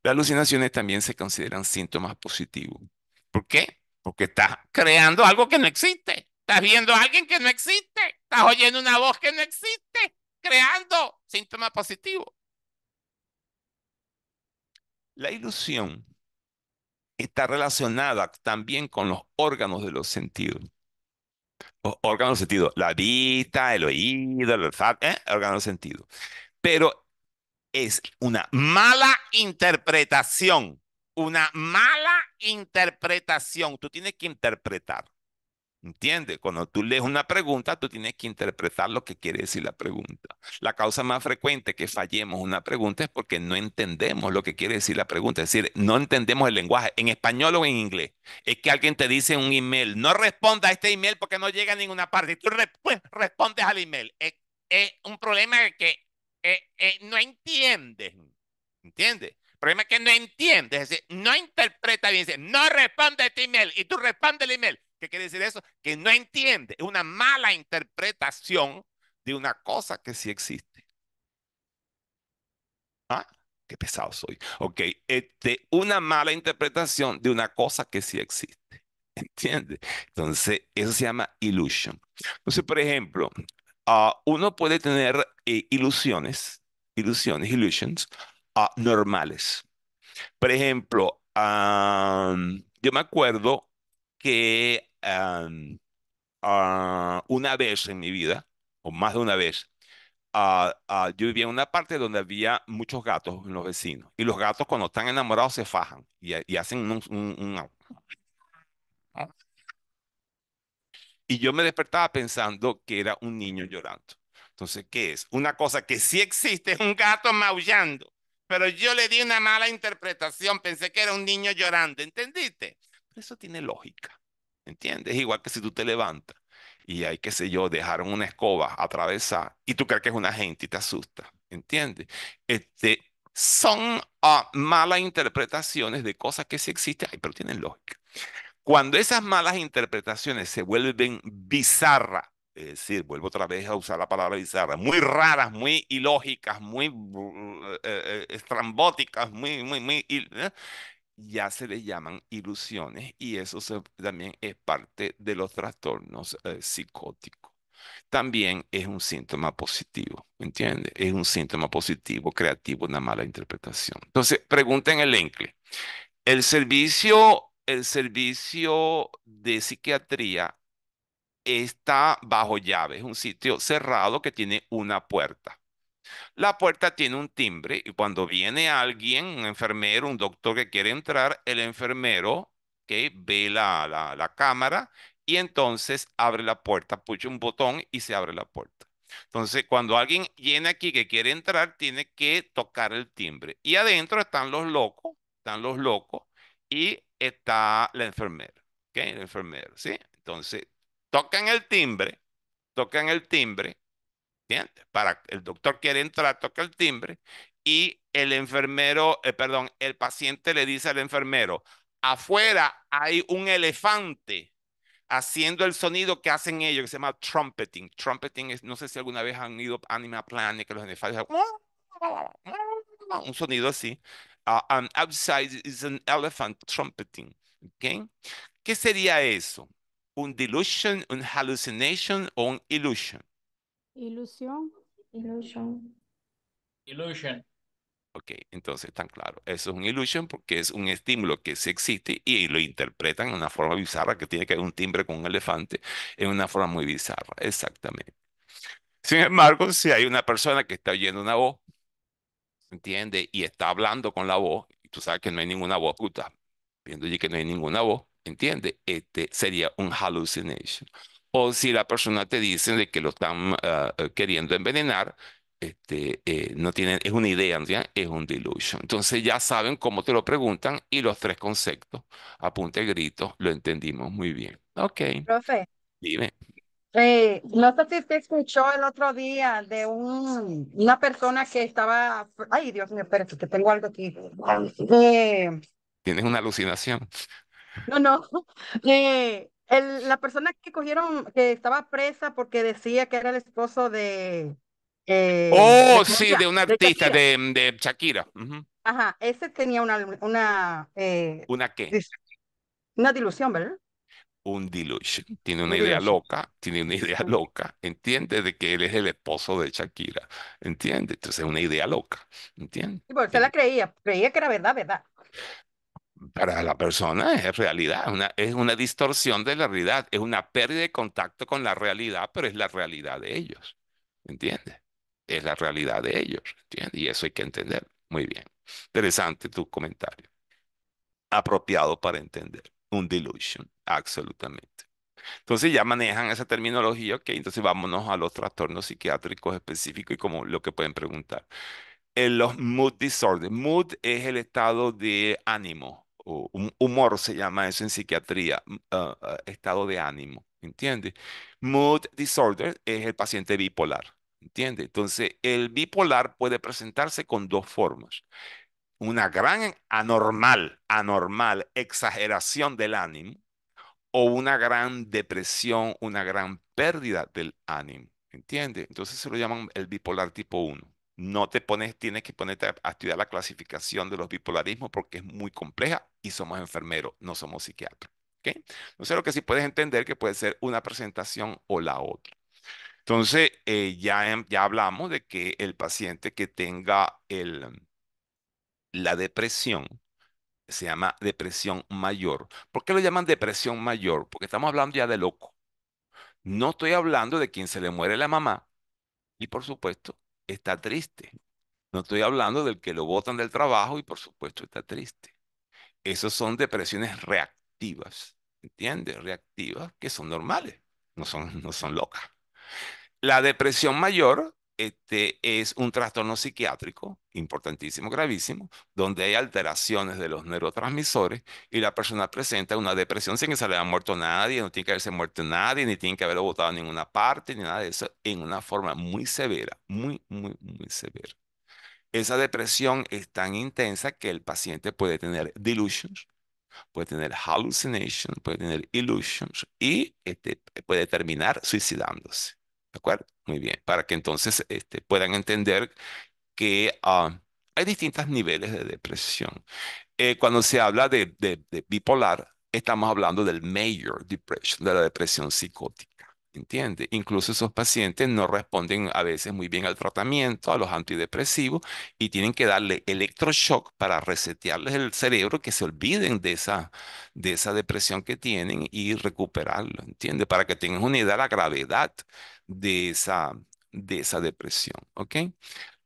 Las alucinaciones también se consideran síntomas positivos. ¿Por qué? Porque estás creando algo que no existe. Estás viendo a alguien que no existe. Estás oyendo una voz que no existe. Creando síntomas positivos. La ilusión está relacionada también con los órganos de los sentidos. órganos de sentido, la vista, el oído, el olfato, ¿eh? órganos de sentido. Pero es una mala interpretación, una mala interpretación. Tú tienes que interpretar. ¿Entiendes? Cuando tú lees una pregunta, tú tienes que interpretar lo que quiere decir la pregunta. La causa más frecuente que fallemos una pregunta es porque no entendemos lo que quiere decir la pregunta. Es decir, no entendemos el lenguaje en español o en inglés. Es que alguien te dice un email, no responda a este email porque no llega a ninguna parte. Y tú pues, respondes al email. Es, un problema que eh, eh, no entiendes. ¿Entiendes? El problema es que no entiendes, es decir, no interpreta bien, dice, no responde a este email y tú respondes el email. ¿Qué quiere decir eso? Que no entiende, es una mala interpretación de una cosa que sí existe. ¿Ah? Qué pesado soy. Ok, este, una mala interpretación de una cosa que sí existe. <laughs> ¿Entiendes? Entonces, eso se llama ilusión. Entonces, por ejemplo, ah, uno puede tener eh, ilusiones, ilusiones, illusions, ah, normales. Por ejemplo, yo me acuerdo que Em, ah, una vez en mi vida, o más de una vez, ah, ah, yo vivía en una parte donde había muchos gatos en los vecinos. Y los gatos cuando están enamorados se fajan y, hacen un, un, Y yo me despertaba pensando que era un niño llorando. Entonces, ¿qué es? Una cosa que sí existe es un gato maullando, pero yo le di una mala interpretación, pensé que era un niño llorando, ¿entendiste? Pero eso tiene lógica. ¿Entiendes? Igual que si tú te levantas y hay, qué sé yo, dejaron una escoba atravesar y tú crees que es una gente y te asusta. ¿Entiendes? Este, son ah, malas interpretaciones de cosas que sí existen, pero tienen lógica. Cuando esas malas interpretaciones se vuelven bizarras, es decir, vuelvo otra vez a usar la palabra bizarra, muy raras, muy ilógicas, muy eh, eh, estrambóticas, muy, muy, muy, ¿eh? ya se le llaman ilusiones y eso también es parte de los trastornos eh, psicóticos. También es un síntoma positivo, ¿entiendes? Es un síntoma positivo creativo, una mala interpretación. Entonces, pregunten el ENCLE. El servicio, el servicio de psiquiatría está bajo llave, es un sitio cerrado que tiene una puerta. La puerta tiene un timbre y cuando viene alguien, un enfermero, un doctor que quiere entrar, el enfermero que ve la, cámara y entonces abre la puerta, pucha un botón y se abre la puerta. Entonces, cuando alguien viene aquí que quiere entrar, tiene que tocar el timbre. Y adentro están los locos, están los locos y está la enfermera, ¿ok? El enfermero, ¿sí? Entonces, tocan el timbre, tocan el timbre para, el doctor quiere entrar, toca el timbre y el enfermero, eh, perdón, el paciente le dice al enfermero, afuera hay un elefante haciendo el sonido que hacen ellos, que se llama trumpeting. Trumpeting es, no sé si alguna vez han ido a Anima Planet, que los elefantes <laughs> un sonido así. Uh, outside is an elephant trumpeting. ¿Qué sería eso? ¿Un delusion, un hallucination o un illusion? Ilusión. ilusión, Illusion. Ok, entonces tan claro. Eso es un ilusión porque es un estímulo que existe y lo interpretan en una forma bizarra, que tiene que haber un timbre con un elefante, en una forma muy bizarra, exactamente. Sin embargo, si hay una persona que está oyendo una voz, ¿entiende? Y está hablando con la voz, y tú sabes que no hay ninguna voz, puta, viendo que no hay ninguna voz, ¿entiende? Este sería un hallucination o si la persona te dice de que lo están ah, ah, queriendo envenenar, este, eh, no tienen, es una idea, Andrea, es un delusion. Entonces ya saben cómo te lo preguntan y los tres conceptos, apunte grito, lo entendimos muy bien. Ok. Profe. Dime. Eh, no sé si usted escuchó el otro día de un, una persona que estaba. Ay, Dios mío, espérate, te tengo algo aquí. Eh, Tienes una alucinación. No, no. <laughs> Eh, la persona que cogieron, que estaba presa porque decía que era el esposo de... Eh, oh, sí, de un artista, de Shakira. De, Ajá, ese tenía una... ¿Una, eh, ¿Una qué? Una dilución, ¿verdad? Un dilution. Tiene una idea loca, tiene una idea loca. Entiende de que él es el esposo de Shakira. Entiende, entonces es una idea loca. Entiende. porque se la creía, creía que era verdad, verdad para la persona es realidad, es una distorsión de la realidad, es una pérdida de contacto con la realidad, pero es la realidad de ellos, ¿entiendes? Es la realidad de ellos, ¿entiendes? Y eso hay que entender. Muy bien. Interesante tu comentario. Apropiado para entender. Un delusion, absolutamente. Entonces ya manejan esa terminología, ok, entonces vámonos a los trastornos psiquiátricos específicos y como lo que pueden preguntar. En eh, los mood disorders, mood es el estado de ánimo, o humor se llama eso en psiquiatría, mm, ah, ah, estado de ánimo, ¿entiendes? Mood disorder es el paciente bipolar, ¿entiendes? Entonces, el bipolar puede presentarse con dos formas. Una gran anormal, anormal, exageración del ánimo, o una gran depresión, una gran pérdida del ánimo, ¿entiendes? Entonces se lo llaman el bipolar tipo 1 no te pones, tienes que ponerte a, estudiar la clasificación de los bipolarismos porque es muy compleja y somos enfermeros, no somos psiquiatras. No Entonces, lo que sí puedes entender que puede ser una presentación o la otra. Entonces, eh, ya, em, ya hablamos de que el paciente que tenga el, la depresión, se llama depresión mayor. ¿Por qué lo llaman depresión mayor? Porque estamos hablando ya de loco. No estoy hablando de quien se le muere la mamá y por supuesto está triste. No estoy hablando del que lo botan del trabajo y por supuesto está triste. Esas son depresiones reactivas, ¿entiendes? Reactivas que son normales, no son, no son locas. La depresión mayor este, es un trastorno psiquiátrico importantísimo, gravísimo, donde hay alteraciones de los neurotransmisores y la persona presenta una depresión sin que se le haya muerto nadie, no tiene que haberse muerto nadie, ni tiene que haberlo botado en ninguna parte, ni nada de eso, en una forma muy severa, muy, muy, muy severa. Esa depresión es tan intensa que el paciente puede tener delusions, puede tener hallucinations, puede tener illusions y este, puede terminar suicidándose. ¿De acuerdo? Muy bien, para que entonces este, puedan entender que ah, hay distintos niveles de depresión. Eh, cuando se habla de, bipolar, estamos hablando del major depression, de la depresión psicótica, ¿entiende? Incluso esos pacientes no responden a veces muy bien al tratamiento, a los antidepresivos, y tienen que darle electroshock para resetearles el cerebro, que se olviden de esa, de esa depresión que tienen y recuperarlo, ¿entiende? Para que tengan una idea de la gravedad de esa, de esa depresión, ¿ok?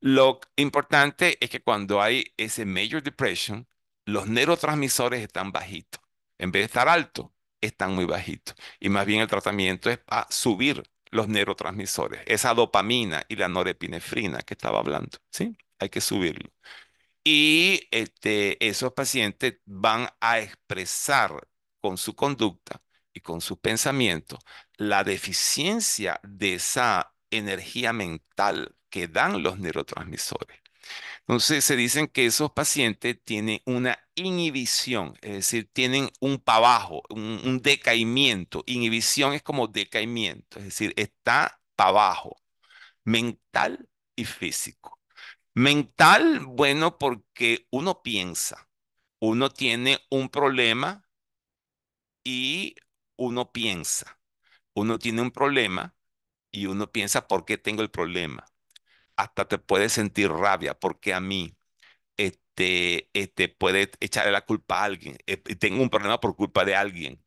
Lo importante es que cuando hay ese major depression, los neurotransmisores están bajitos. En vez de estar alto, están muy bajitos. Y más bien el tratamiento es para subir los neurotransmisores, esa dopamina y la norepinefrina que estaba hablando, ¿sí? Hay que subirlo. Y este, esos pacientes van a expresar con su conducta y con sus pensamientos la deficiencia de esa energía mental que dan los neurotransmisores. Entonces se dicen que esos pacientes tienen una inhibición, es decir, tienen un para un, un decaimiento. Inhibición es como decaimiento, es decir, está abajo. mental y físico. Mental, bueno, porque uno piensa, uno tiene un problema y uno piensa uno tiene un problema y uno piensa, ¿por qué tengo el problema? Hasta te puedes sentir rabia, porque a mí este, este, puede echarle la culpa a alguien. Eh, tengo un problema por culpa de alguien.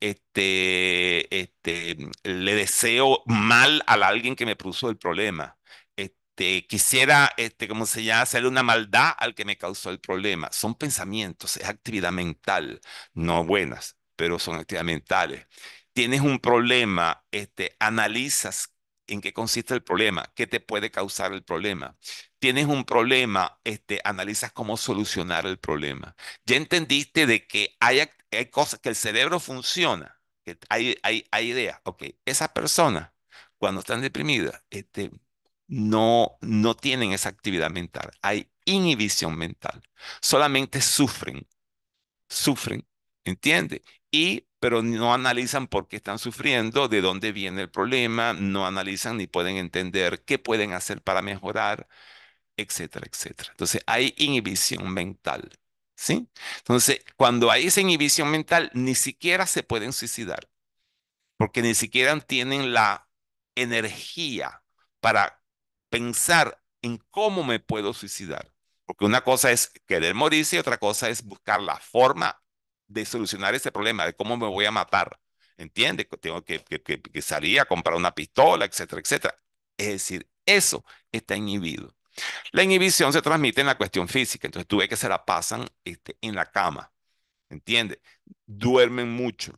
Este, este, le deseo mal a alguien que me puso el problema. Este, quisiera, este, cómo se llama, hacerle una maldad al que me causó el problema. Son pensamientos, es actividad mental, no buenas, pero son actividades mentales tienes un problema, este, analizas en qué consiste el problema, qué te puede causar el problema. Tienes un problema, este, analizas cómo solucionar el problema. Ya entendiste de que hay, cosas que el cerebro funciona, que hay, hay, ideas. Ok, esas personas cuando están deprimidas este, no, no tienen esa actividad mental, hay inhibición mental, solamente sufren, sufren, ¿entiendes? Y pero no analizan por qué están sufriendo, de dónde viene el problema, no analizan ni pueden entender qué pueden hacer para mejorar, etcétera, etcétera. Entonces hay inhibición mental, ¿sí? Entonces, cuando hay esa inhibición mental, ni siquiera se pueden suicidar, porque ni siquiera tienen la energía para pensar en cómo me puedo suicidar. Porque una cosa es querer morirse y otra cosa es buscar la forma de solucionar ese problema, de cómo me voy a matar. ¿Entiendes? Tengo que, que, que, salir a comprar una pistola, etcétera, etcétera. Es decir, eso está inhibido. La inhibición se transmite en la cuestión física, entonces tú ves que se la pasan este, en la cama, ¿entiendes? Duermen mucho,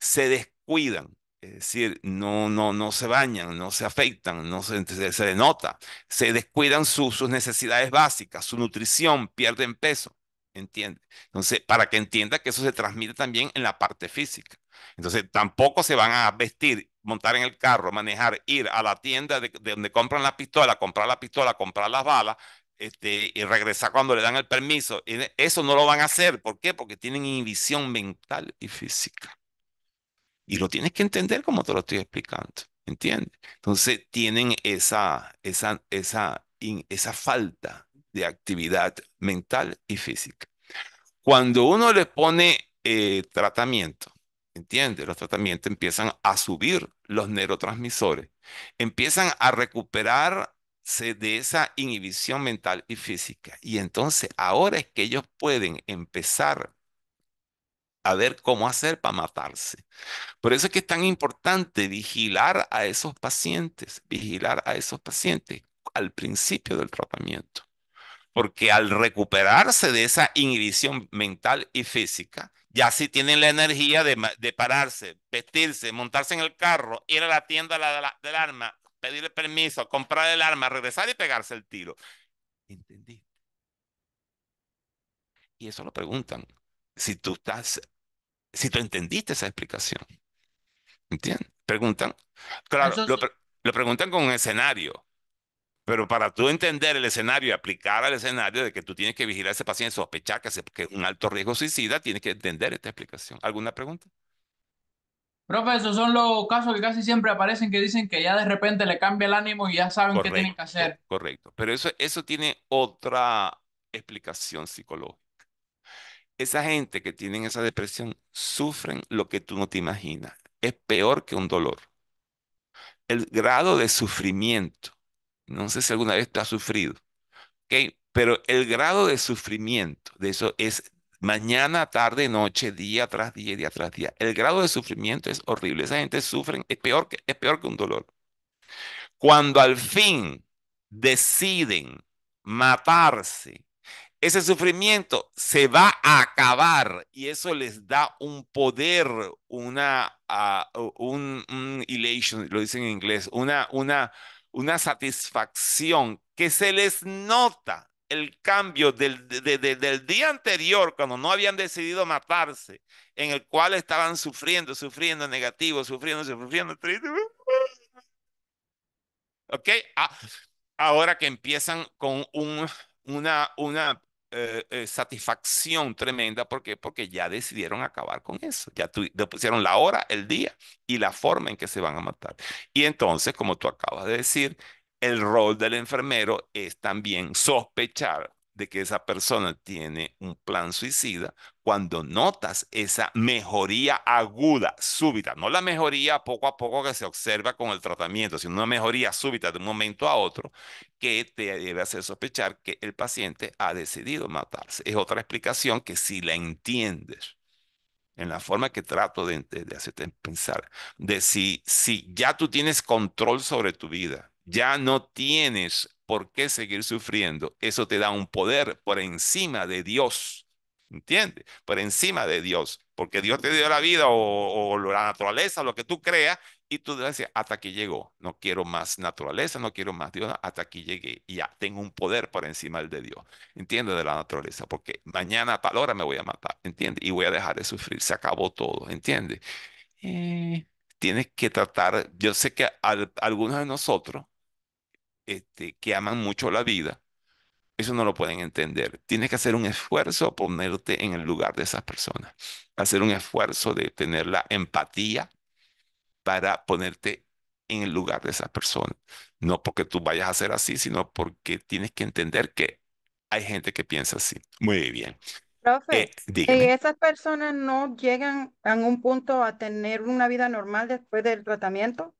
se descuidan, es decir, no, no, no se bañan, no se afeitan, no se, se, se denota, se descuidan sus necesidades básicas, su nutrición, pierden peso. ¿Entiende? Entonces, para que entienda que eso se transmite también en la parte física. Entonces, tampoco se van a vestir, montar en el carro, manejar, ir a la tienda de, donde compran la pistola, comprar la pistola, comprar las balas, este, y regresar cuando le dan el permiso. Eso no lo van a hacer. ¿Por qué? Porque tienen inhibición mental y física. Y lo tienes que entender como te lo estoy explicando. ¿Entiendes? Entonces tienen esa, esa, esa, esa falta de actividad mental y física. Cuando uno le pone eh, tratamiento, entiende, Los tratamientos empiezan a subir los neurotransmisores, empiezan a recuperarse de esa inhibición mental y física. Y entonces ahora es que ellos pueden empezar a ver cómo hacer para matarse. Por eso es que es tan importante vigilar a esos pacientes, vigilar a esos pacientes al principio del tratamiento porque al recuperarse de esa inhibición mental y física, ya sí tienen la energía de, pararse, vestirse, montarse en el carro, ir a la tienda del arma, pedirle permiso, comprar el arma, regresar y pegarse el tiro. ¿Entendí? Y eso lo preguntan. Si tú estás, si tú entendiste esa explicación. ¿Entiendes? Preguntan. Claro, lo, lo preguntan con un escenario. Pero para tú entender el escenario y aplicar al escenario de que tú tienes que vigilar a ese paciente, sospechar que, es un alto riesgo suicida, tienes que entender esta explicación. ¿Alguna pregunta? Profesor, esos son los casos que casi siempre aparecen que dicen que ya de repente le cambia el ánimo y ya saben qué tienen que hacer. Correcto, pero eso, eso tiene otra explicación psicológica. Esa gente que tienen esa depresión sufren lo que tú no te imaginas. Es peor que un dolor. El grado de sufrimiento no sé si alguna vez tú has sufrido. ¿okay? Pero el grado de sufrimiento de eso es mañana, tarde, noche, día tras día, día tras día. El grado de sufrimiento es horrible. Esa gente sufre, es peor que, es peor que un dolor. Cuando al fin deciden matarse, ese sufrimiento se va a acabar y eso les da un poder, una, ah, un, un elation, lo dicen en inglés, una, una, una satisfacción que se les nota el cambio del, del, día anterior, cuando no habían decidido matarse, en el cual estaban sufriendo, sufriendo negativo, sufriendo, sufriendo triste. ¿Ok? Ah, ahora que empiezan con un, una, una eh, eh, satisfacción tremenda. ¿Por Porque ya decidieron acabar con eso. Ya pusieron la hora, el día y la forma en que se van a matar. Y entonces, como tú acabas de decir, el rol del enfermero es también sospechar de que esa persona tiene un plan suicida cuando notas esa mejoría aguda, súbita, no la mejoría poco a poco que se observa con el tratamiento, sino una mejoría súbita de un momento a otro que te debe hacer sospechar que el paciente ha decidido matarse. Es otra explicación que si la entiendes en la forma que trato de, hacerte pensar, de si, si ya tú tienes control sobre tu vida, ya no tienes ¿por qué seguir sufriendo? Eso te da un poder por encima de Dios. ¿Entiendes? Por encima de Dios. Porque Dios te dio la vida o, la naturaleza, lo que tú creas, y tú dices, hasta aquí llegó. No quiero más naturaleza, no quiero más Dios, hasta aquí llegué. Y ya, tengo un poder por encima del de Dios. ¿Entiendes? De la naturaleza. Porque mañana a tal hora me voy a matar. ¿Entiendes? Y voy a dejar de sufrir. Se acabó todo. ¿Entiendes? Eh, tienes que tratar. Yo sé que algunos de nosotros este, que aman mucho la vida, eso no lo pueden entender. Tienes que hacer un esfuerzo a ponerte en el lugar de esas personas, hacer un esfuerzo de tener la empatía para ponerte en el lugar de esas personas. No porque tú vayas a ser así, sino porque tienes que entender que hay gente que piensa así. Muy bien. Eh, Profe, eh, esas personas no llegan a un punto a tener una vida normal después del tratamiento?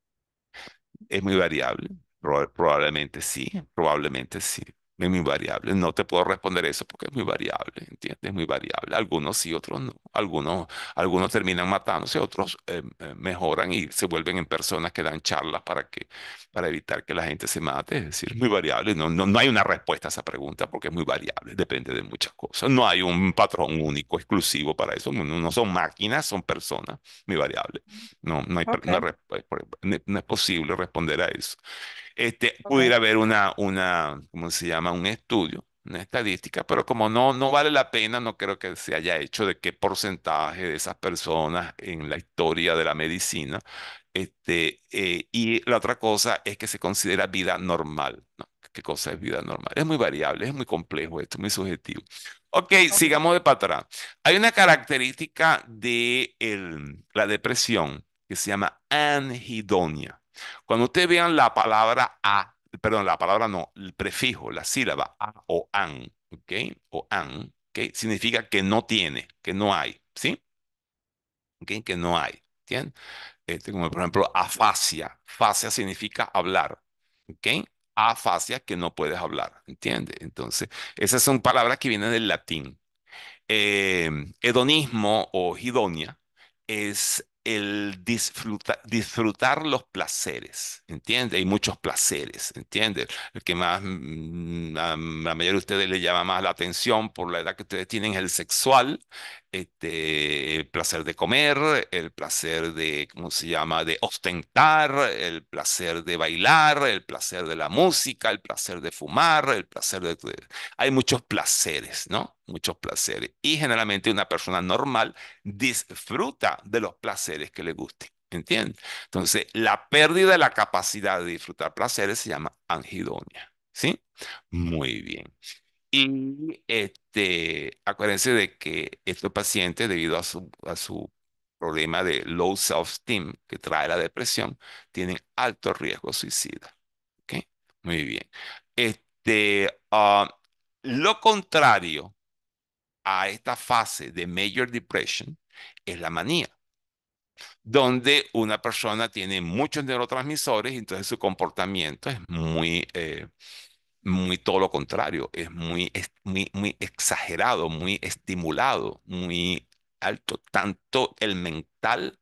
Es muy variable. Probablemente sí, probablemente sí. Es muy variable. No te puedo responder eso porque es muy variable, ¿entiendes? Es muy variable. Algunos sí, otros no. Algunos, algunos terminan matándose, otros eh, eh, mejoran y se vuelven en personas que dan charlas para, que, para evitar que la gente se mate. Es decir, es muy variable. No, no, hay una respuesta a esa pregunta porque es muy variable. Depende de muchas cosas. No hay un patrón único, exclusivo para eso. No, son máquinas, son personas. Muy variable. No, hay, no, no es posible responder a eso. Este, pudiera haber una, una, ¿cómo se llama? Un estudio, una estadística, pero como no, no vale la pena, no creo que se haya hecho de qué porcentaje de esas personas en la historia de la medicina. Este, eh, y la otra cosa es que se considera vida normal. ¿Qué cosa es vida normal? Es muy variable, es muy complejo esto, muy subjetivo. Ok, sigamos de para atrás. Hay una característica de el, la depresión que se llama anhedonia. Cuando ustedes vean la palabra a, perdón, la palabra no, el prefijo, la sílaba a o an, ¿ok? O an, ¿ok? Significa que no tiene, que no hay, ¿sí? ¿Ok? Que no hay, ¿entienden? Este, como por ejemplo, afasia. Afasia significa hablar, ¿ok? Afasia, que no puedes hablar, ¿entiendes? Entonces, esas son palabras que vienen del latín. Eh, hedonismo o hidonia es el disfrutar los placeres, ¿entiendes? Hay muchos placeres, ¿entiendes? El que más, la, mm, la mayoría de ustedes le llama más la atención por la edad que ustedes tienen es el sexual, este, el placer de comer, el placer de, ¿cómo se llama?, de ostentar, el placer de bailar, el placer de la música, el placer de fumar, el placer de... Hay muchos placeres, ¿no? Muchos placeres. Y generalmente una persona normal disfruta de los placeres que le gusten. ¿Entiendes? Entonces, la pérdida de la capacidad de disfrutar placeres se llama angidonia. ¿Sí? Muy bien. Y este, acuérdense de que estos pacientes, debido a su, a su problema de low self-esteem que trae la depresión, tienen alto riesgo suicida. okay Muy bien. Este, ah, lo contrario a esta fase de major depression es la manía donde una persona tiene muchos neurotransmisores entonces su comportamiento es muy eh, muy todo lo contrario, es muy, muy, exagerado, muy estimulado, muy alto, tanto el mental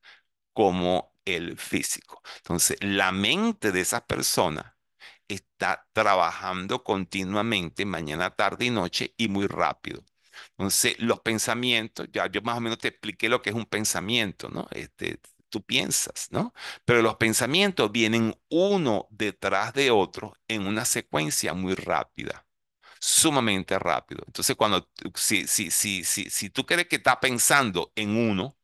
como el físico. Entonces, la mente de esa persona está trabajando continuamente mañana, tarde y noche y muy rápido. Entonces, los pensamientos, ya yo más o menos te expliqué lo que es un pensamiento, ¿no? Este, tú piensas, ¿no? Pero los pensamientos vienen uno detrás de otro en una secuencia muy rápida sumamente rápido. Entonces, cuando si, si, si, si, si tú crees que está pensando en uno,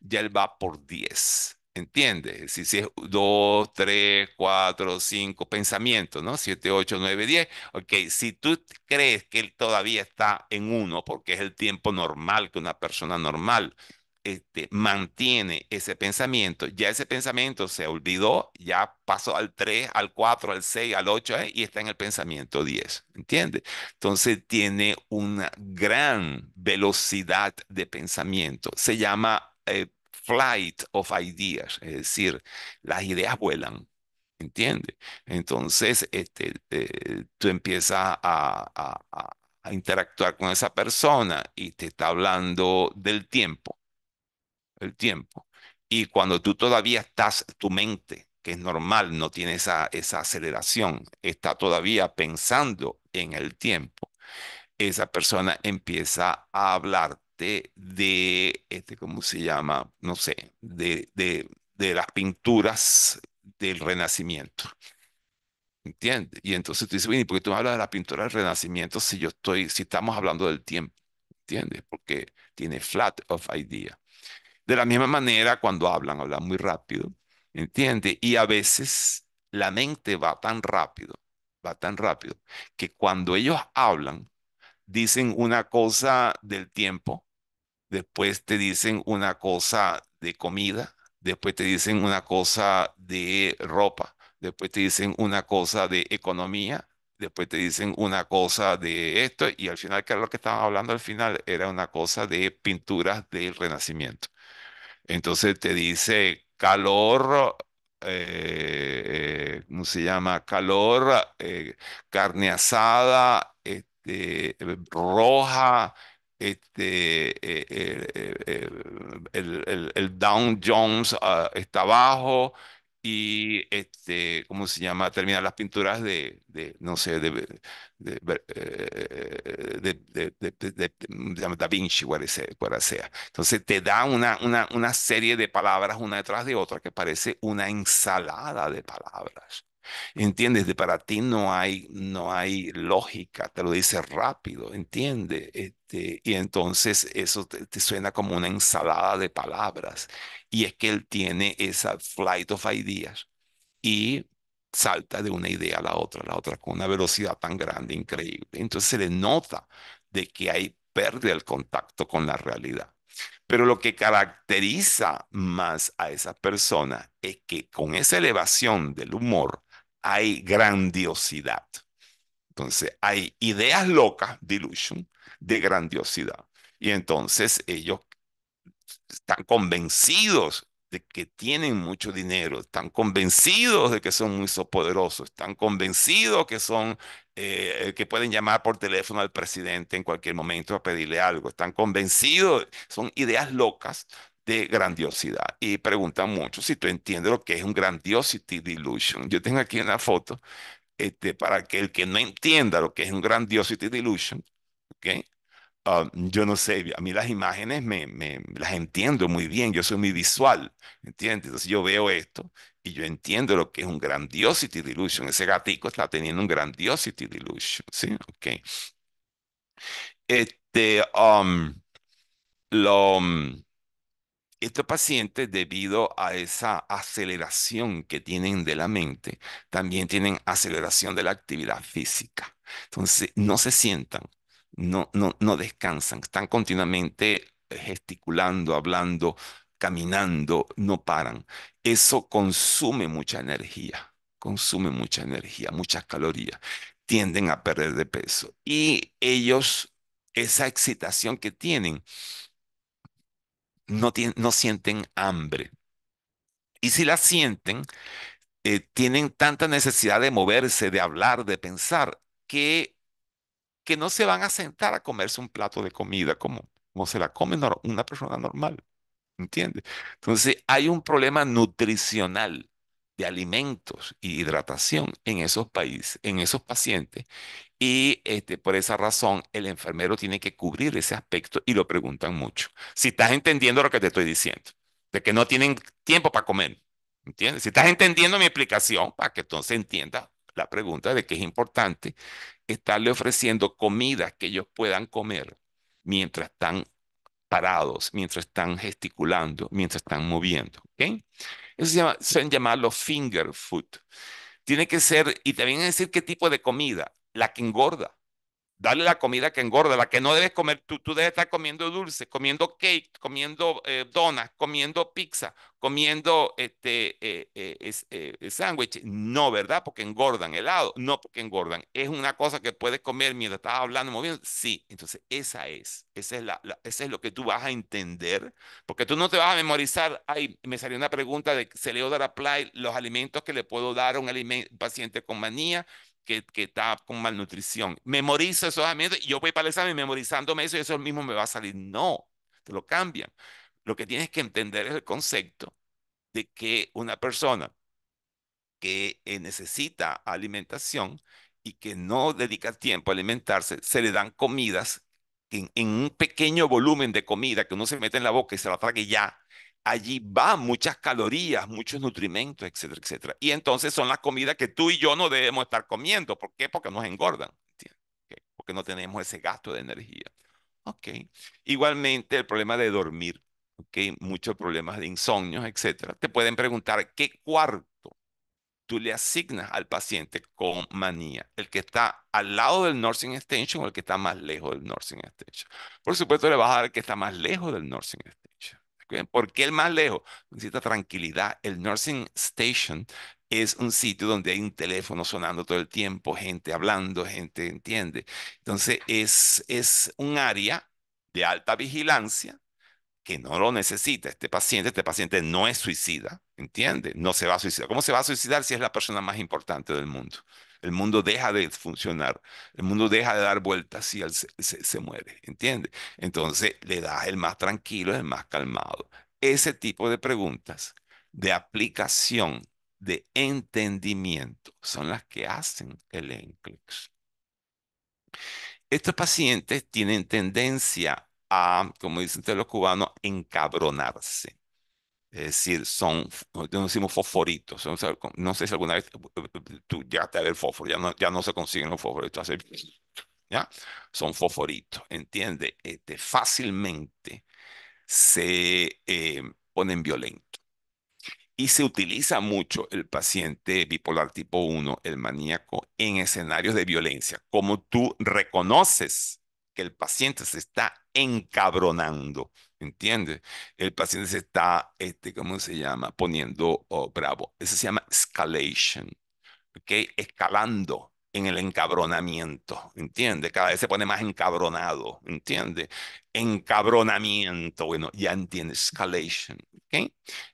ya él va por diez, ¿Entiendes? Si, si es dos, tres, cuatro, cinco pensamientos, ¿no? siete, ocho, nueve, diez. Ok, si tú crees que él todavía está en uno, porque es el tiempo normal que una persona normal este, mantiene ese pensamiento, ya ese pensamiento se olvidó, ya pasó al 3, al 4, al 6, al 8 ¿eh? y está en el pensamiento 10, ¿entiendes? Entonces tiene una gran velocidad de pensamiento, se llama eh, flight of ideas, es decir, las ideas vuelan. ¿Entiendes? Entonces, este, eh, tú empiezas a interactuar con esa persona y te está hablando del tiempo el tiempo. Y cuando tú todavía estás, tu mente, que es normal, no tiene esa, esa aceleración, está todavía pensando en el tiempo, esa persona empieza a hablarte de, este, ¿cómo se llama? No sé, de, de, de las pinturas del Renacimiento. ¿Entiendes? Y entonces tú dices, bueno, ¿por qué tú hablas de la pintura del Renacimiento si yo estoy, si estamos hablando del tiempo? ¿Entiendes? Porque tiene flat of idea. De la misma manera, cuando hablan, hablan muy rápido, ¿entiende? Y a veces la mente va tan rápido, va tan rápido, que cuando ellos hablan, dicen una cosa del tiempo, después te dicen una cosa de comida, después te dicen una cosa de ropa, después te dicen una cosa de economía, después te dicen una cosa de esto, y al final, que era lo que estaban hablando al final? Era una cosa de pinturas del Renacimiento. Entonces te dice calor, eh, ¿cómo se llama? Calor, eh, carne asada, este, eh, roja, este, el, down Jones ah, está abajo, y este, ¿cómo se llama? Terminar las pinturas de, no sé, de, de, Da Vinci, cual sea. Entonces te da una, una, una serie de palabras una detrás de otra que parece una ensalada de palabras. ¿Entiendes? De para ti no hay, no hay lógica, te lo dice rápido, entiende Este, y entonces eso te, suena como una ensalada de palabras. Y es que él tiene esa flight of ideas y salta de una idea a la otra, a la otra, con una velocidad tan grande, increíble. Entonces se le nota de que hay pérdida el contacto con la realidad. Pero lo que caracteriza más a esa persona es que con esa elevación del humor hay grandiosidad. Entonces, hay ideas locas, delusion, de grandiosidad. Y entonces ellos están convencidos de que tienen mucho dinero, están convencidos de que son muy poderosos, están convencidos que son eh, que pueden llamar por teléfono al presidente en cualquier momento a pedirle algo, están convencidos, son ideas locas de grandiosidad. Y pregunta mucho si tú entiendes lo que es un grandiosity delusion. Yo tengo aquí una foto este, para que el que no entienda lo que es un grandiosity delusion, ¿ok? Ah, yo no sé, a mí las imágenes me, las entiendo muy bien, yo soy muy visual, ¿entiendes? Entonces yo veo esto y yo entiendo lo que es un grandiosity delusion, ese gatico está teniendo un grandiosity delusion, ¿sí? Ok. Este, um, lo, mm, estos pacientes, debido a esa aceleración que tienen de la mente, también tienen aceleración de la actividad física. Entonces, no se sientan, no, no, no descansan, están continuamente gesticulando, hablando, caminando, no paran. Eso consume mucha energía, consume mucha energía, muchas calorías, tienden a perder de peso. Y ellos, esa excitación que tienen, no, no sienten hambre. Y si la sienten, eh, tienen tanta necesidad de moverse, de hablar, de pensar, que, que no se van a sentar a comerse un plato de comida como, como se la come una persona normal. ¿Entiendes? Entonces hay un problema nutricional de alimentos y hidratación en esos países, en esos pacientes. Y este, por esa razón, el enfermero tiene que cubrir ese aspecto y lo preguntan mucho. Si estás entendiendo lo que te estoy diciendo, de que no tienen tiempo para comer, ¿entiendes? Si estás entendiendo mi explicación, para que entonces entiendas la pregunta de que es importante estarle ofreciendo comida que ellos puedan comer mientras están parados, mientras están gesticulando, mientras están moviendo. ¿okay? Eso se llama, suelen llamarlo finger food. Tiene que ser, y también decir qué tipo de comida, la que engorda. Dale la comida que engorda, la que no debes comer. Tú, tú debes estar comiendo dulce, comiendo cake, comiendo eh, donas, comiendo pizza, comiendo este, eh, eh, eh, sándwich. No, ¿verdad? Porque engordan. Helado, no porque engordan. Es una cosa que puedes comer mientras estás hablando, moviendo. Sí, entonces esa es. Esa es, la, es lo que tú vas a entender. Porque tú no te vas a memorizar. Ay, me salió una pregunta de, ¿se le dar a play los alimentos que le puedo dar a un paciente con manía? que, está con malnutrición. memoriza esos alimentos y yo voy para el examen memorizándome eso y eso mismo me va a salir. No, te lo cambian. Lo que tienes que entender es el concepto de que una persona que eh, necesita alimentación y que no dedica tiempo a alimentarse, se le dan comidas en, en un pequeño volumen de comida que uno se mete en la boca y se la trague ya, allí va muchas calorías, muchos nutrimentos, etcétera, etcétera. Y entonces son las comidas que tú y yo no debemos estar comiendo. ¿Por qué? Porque nos engordan, porque no tenemos ese gasto de energía. Okay. Igualmente el problema de dormir, muchos problemas de insomnio, etcétera. Te pueden preguntar qué cuarto tú le asignas al paciente con manía, el que está al lado del nursing extension o el que está más lejos del nursing extension. Por supuesto le vas a dar el que está más lejos del nursing extension. ¿Por qué el más lejos? Necesita tranquilidad. El nursing station es un sitio donde hay un teléfono sonando todo el tiempo, gente hablando, gente entiende. Entonces, es, es un área de alta vigilancia que no lo necesita este paciente. Este paciente no es suicida, ¿entiende? No se va a suicidar. ¿Cómo se va a suicidar si es la persona más importante del mundo? El mundo deja de funcionar, el mundo deja de dar vueltas y se, muere, ¿entiendes? Entonces le das el más tranquilo, el más calmado. Ese tipo de preguntas de aplicación, de entendimiento, son las que hacen el NCLEX. Estos pacientes tienen tendencia a, como dicen ustedes los cubanos, encabronarse. Es eh, decir, son, decimos fosforitos, no sé si alguna vez eh, eh, tú ya te el fósforo, ya no, ya no se consiguen los fosforitos, ¿ya? Son fosforitos, entiende, Este, fácilmente se ponen violentos. Y se utiliza mucho el paciente bipolar tipo 1, el maníaco, en escenarios de violencia. Como tú reconoces que el paciente se está encabronando, ¿Entiendes? El paciente se está, este, ¿cómo se llama? Poniendo oh, bravo. Eso se llama escalation. ¿ok? Escalando en el encabronamiento, ¿entiende? Cada vez se pone más encabronado, ¿entiende? Encabronamiento, bueno, ya entiendes, escalation, ¿ok?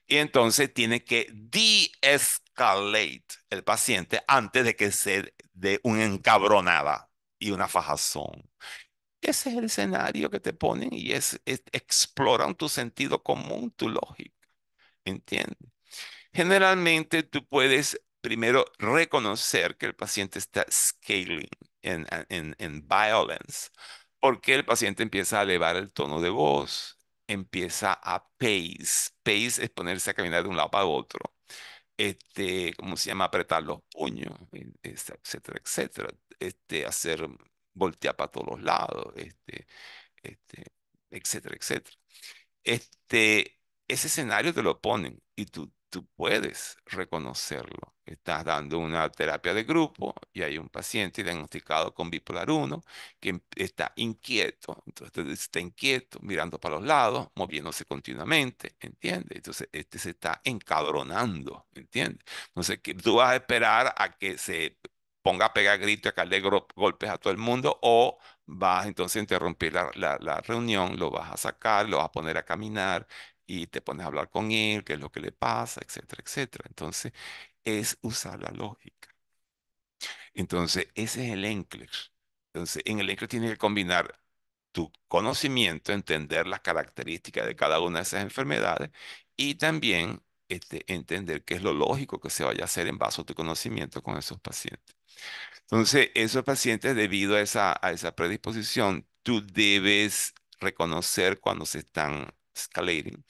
Y entonces tiene que de-escalate el paciente antes de que se dé un encabronada y una fajazón. Ese es el escenario que te ponen y es, explorar exploran tu sentido común, tu lógica. ¿Entiendes? Generalmente tú puedes primero reconocer que el paciente está scaling en, violence, porque el paciente empieza a elevar el tono de voz, empieza a pace. Pace es ponerse a caminar de un lado para otro. Este, ¿cómo se llama? Apretar los puños, etcétera, etcétera. Este, hacer voltea para todos los lados, este, este, etcétera, etcétera. Este, ese escenario te lo ponen y tú, tú puedes reconocerlo. Estás dando una terapia de grupo y hay un paciente diagnosticado con bipolar 1 que em, está inquieto, entonces está inquieto, mirando para los lados, moviéndose continuamente, ¿entiendes? Entonces este se está encadronando, ¿entiendes? Entonces tú vas a esperar a que se ponga a pegar gritos, a alegro golpes a todo el mundo, o vas entonces a interrumpir la, reunión, lo vas a sacar, lo vas a poner a caminar y te pones a hablar con él, qué es lo que le pasa, etcétera, etcétera. Entonces, es usar la lógica. Entonces, ese es el Enclex. Entonces, en el Enclex tienes que combinar tu conocimiento, entender las características de cada una de esas enfermedades y también este, entender qué es lo lógico que se vaya a hacer en base a tu conocimiento con esos pacientes. Entonces, esos pacientes, debido a esa, predisposición, tú debes reconocer cuando se están escalating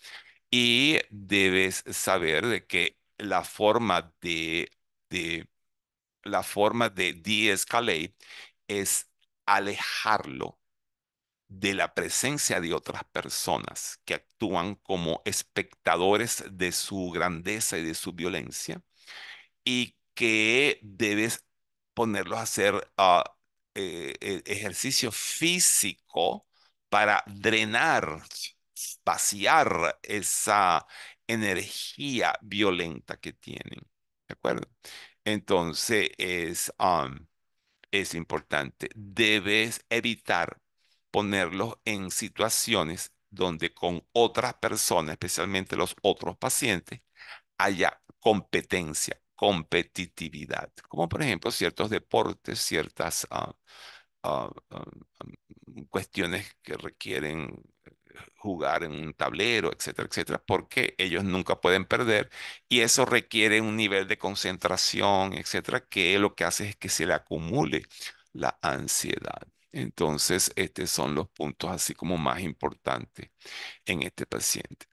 y debes saber de que la forma de, de la forma de de-escalate es alejarlo de la presencia de otras personas que actúan como espectadores de su grandeza y de su violencia y que debes ponerlos a hacer ah, eh, eh, ejercicio físico para drenar, vaciar esa energía violenta que tienen. ¿De acuerdo? Entonces es, es importante. Debes evitar ponerlos en situaciones donde con otras personas, especialmente los otros pacientes, haya competencia, competitividad, como por ejemplo ciertos deportes, ciertas ah, ah, ah, cuestiones que requieren eh, jugar en un tablero, etcétera, etcétera, porque ellos nunca pueden perder y eso requiere un nivel de concentración, etcétera, que lo que hace es que se le acumule la ansiedad. Entonces, estos son los puntos así como más importantes en este paciente.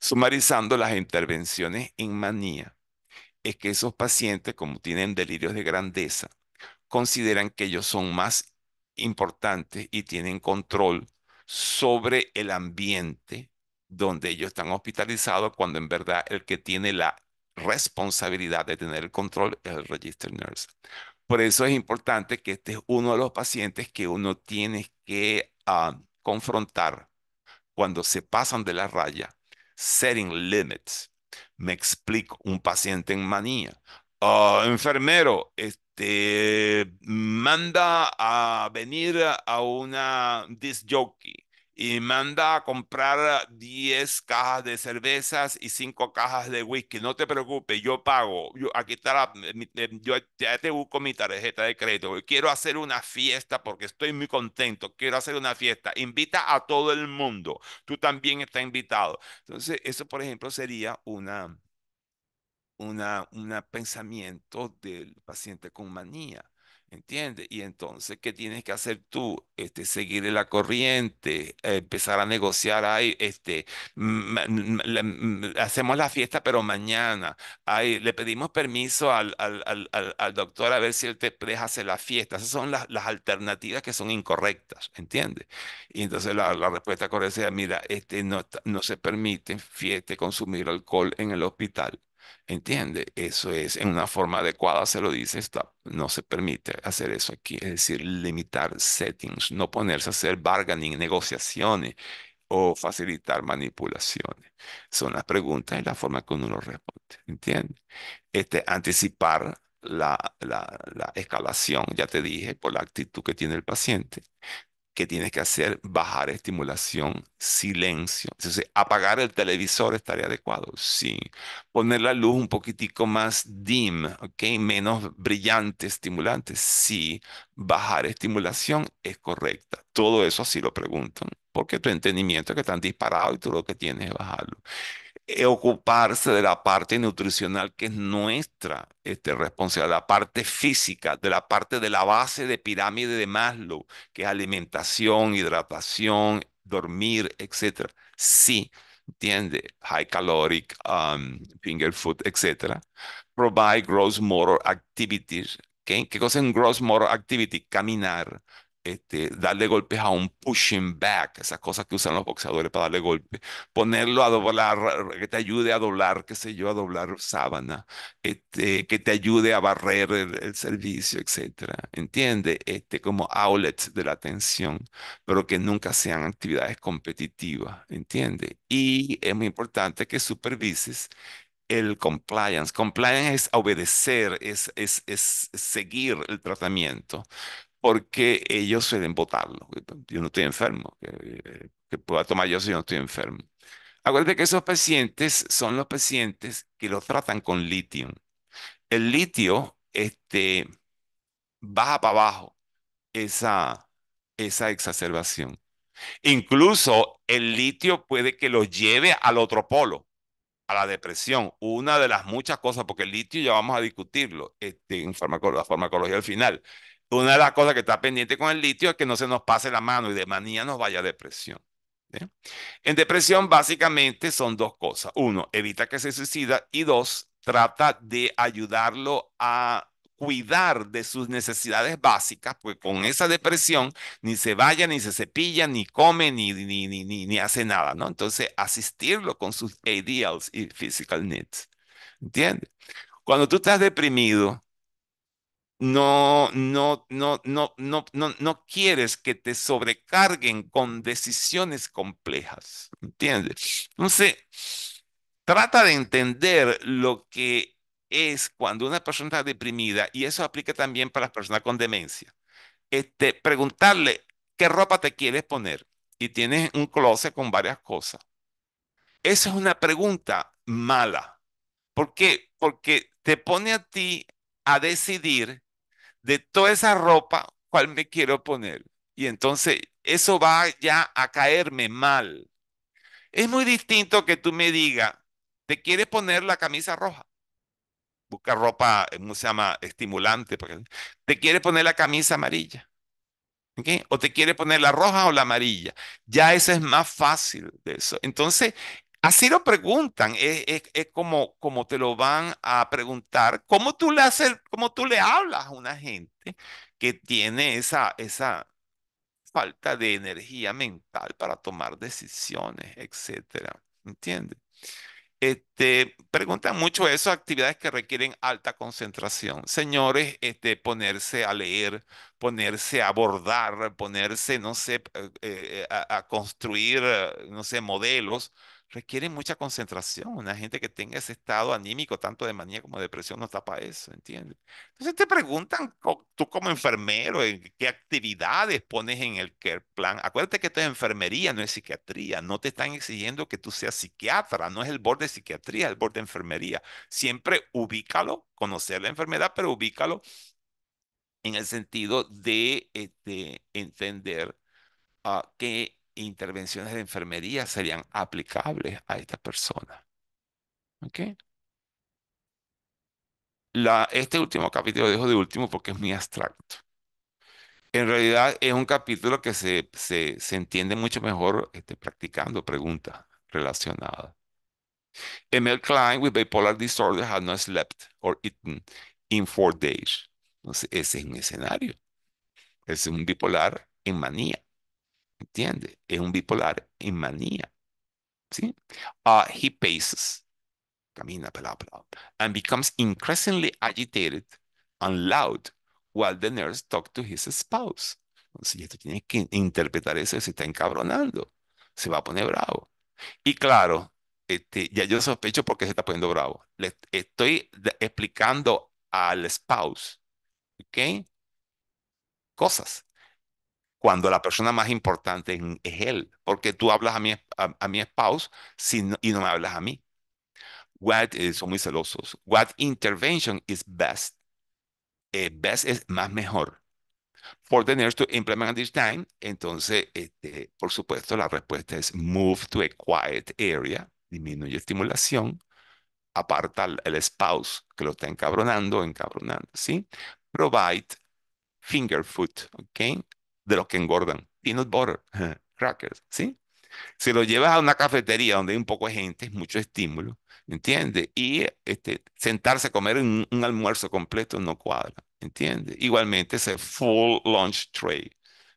Sumarizando las intervenciones en manía, es que esos pacientes, como tienen delirios de grandeza, consideran que ellos son más importantes y tienen control sobre el ambiente donde ellos están hospitalizados, cuando en verdad el que tiene la responsabilidad de tener el control es el Registered nurse. Por eso es importante que este es uno de los pacientes que uno tiene que ah, confrontar cuando se pasan de la raya. Setting limits. Me explico, un paciente en manía. Oh, enfermero, este, manda a venir a una disc y manda a comprar 10 cajas de cervezas y 5 cajas de whisky. No te preocupes, yo pago. Yo, aquí está eh, eh, yo ya te busco mi tarjeta de crédito. Quiero hacer una fiesta porque estoy muy contento. Quiero hacer una fiesta. Invita a todo el mundo. Tú también estás invitado. Entonces, eso, por ejemplo, sería una, una, un pensamiento del paciente con manía. ¿Entiendes? Y entonces, ¿qué tienes que hacer tú? Este, seguir la corriente, empezar a negociar. Ay, este, mm, hacemos la fiesta, pero mañana. le pedimos permiso al, doctor a ver si él te deja hacer la fiesta. Esas son las, alternativas que son incorrectas, ¿entiendes? Y entonces la, respuesta correcta es, mira, este, no, no se permite fiesta, consumir alcohol en el hospital. ¿Entiende? Eso es, en una forma adecuada se lo dice, no se permite hacer eso aquí, es decir, limitar settings, no ponerse a hacer bargaining, negociaciones o facilitar manipulaciones. Son las preguntas y la forma que uno lo responde, ¿entiende? Este, anticipar la, la, escalación, ya te dije, por la actitud que tiene el paciente que tienes que hacer bajar estimulación, silencio. Entonces, apagar el televisor estaría adecuado, sí. Poner la luz un poquitico más dim, ¿ok? Menos brillante, estimulante, sí. Bajar estimulación es correcta. Todo eso así lo preguntan, porque tu entendimiento es que están disparado y tú lo que tienes es bajarlo. Eh, ocuparse de la parte nutricional que es nuestra este, responsabilidad, la parte física, de la parte de la base de pirámide de Maslow, que es alimentación, hidratación, dormir, etc. Sí, entiende, high caloric, um, finger food, etc. Provide gross motor activities. ¿Qué cosa es un gross motor activity? Caminar, este, darle golpes a un pushing back, esas cosas que usan los boxeadores para darle golpes, ponerlo a doblar, que te ayude a doblar, qué sé yo, a doblar sábana, este, que te ayude a barrer el, servicio, etcétera, ¿entiende? Este, como outlets de la atención, pero que nunca sean actividades competitivas, ¿entiende? Y es muy importante que supervises el compliance. Compliance es obedecer, es, es, es, seguir el tratamiento porque ellos suelen votarlo. Yo no estoy enfermo, eh, que, pueda tomar yo si yo no estoy enfermo. Acuérdate que esos pacientes son los pacientes que los tratan con litio. El litio este, baja para abajo esa, esa exacerbación. Incluso el litio puede que lo lleve al otro polo, a la depresión. Una de las muchas cosas, porque el litio ya vamos a discutirlo este, en la farmacología al final una de las cosas que está pendiente con el litio es que no se nos pase la mano y de manía nos vaya a depresión. ¿eh? En depresión básicamente son dos cosas. Uno, evita que se suicida y dos, trata de ayudarlo a cuidar de sus necesidades básicas, pues con esa depresión ni se vaya, ni se cepilla, ni come, ni, ni, ni, ni hace nada, ¿no? Entonces, asistirlo con sus ideals y physical needs. ¿Entiendes? Cuando tú estás deprimido, no, no, no, no, no, no, no quieres que te sobrecarguen con decisiones complejas, ¿entiendes? Entonces, trata de entender lo que es cuando una persona está deprimida, y eso aplica también para las personas con demencia. Este, preguntarle qué ropa te quieres poner y tienes un closet con varias cosas. Esa es una pregunta mala. ¿Por qué? Porque te pone a ti a decidir de toda esa ropa, ¿cuál me quiero poner? Y entonces eso va ya a caerme mal. Es muy distinto que tú me digas, te quieres poner la camisa roja. Busca ropa, eh, ¿cómo se llama? Estimulante. Porque te quieres poner la camisa amarilla. O te quiere poner la roja o la amarilla. Ya eso es más fácil de eso. Entonces, Así lo preguntan, es, es, como, como te lo van a preguntar, cómo tú le, haces, cómo tú le hablas a una gente que tiene esa, esa falta de energía mental para tomar decisiones, etcétera. ¿Entiendes? Este, preguntan mucho eso, actividades que requieren alta concentración. Señores, este, ponerse a leer, ponerse a abordar, ponerse, no sé, eh, eh, a, construir, eh, no sé, modelos requiere mucha concentración. Una gente que tenga ese estado anímico, tanto de manía como de depresión, no está para eso, ¿entiendes? Entonces te preguntan, tú como enfermero, ¿qué actividades pones en el plan? Acuérdate que esto es enfermería, no es psiquiatría. No te están exigiendo que tú seas psiquiatra, no es el borde de psiquiatría, es el borde de enfermería. Siempre ubícalo, conocer la enfermedad, pero ubícalo en el sentido de, este, entender ah, que intervenciones de enfermería serían aplicables a esta persona. ¿Ok? este último capítulo dejo de último porque es muy abstracto. En realidad es un capítulo que se, se, entiende mucho mejor este, practicando preguntas relacionadas. Emil Klein with bipolar disorder has not slept or eaten in four days. ese es un escenario. Es un bipolar en manía. ¿Entiende? Es un bipolar en manía. ¿Sí? Ah, he paces, camina, bla, bla, and becomes increasingly agitated and loud while the nurse talks to his spouse. Entonces, esto tiene que interpretar eso, se está encabronando, se va a poner bravo. Y claro, este, ya yo sospecho por qué se está poniendo bravo. Le estoy explicando al spouse, ¿ok? Cosas cuando la persona más importante es él, porque tú hablas a mi, a, mi spouse y no me hablas a mí. What is, eh, son muy celosos. What intervention is best? Eh, best es más mejor. For the nurse to implement at this time, entonces, este, por supuesto, la respuesta es move to a quiet area, disminuye estimulación, aparta el spouse que lo está encabronando, encabronando, ¿sí? Provide finger food, ¿ok? de los que engordan. Peanut butter, <laughs> crackers, ¿sí? Si lo llevas a una cafetería donde hay un poco de gente, mucho estímulo, ¿entiendes? Y este, sentarse a comer un, almuerzo completo no cuadra, ¿entiendes? Igualmente ese full lunch tray,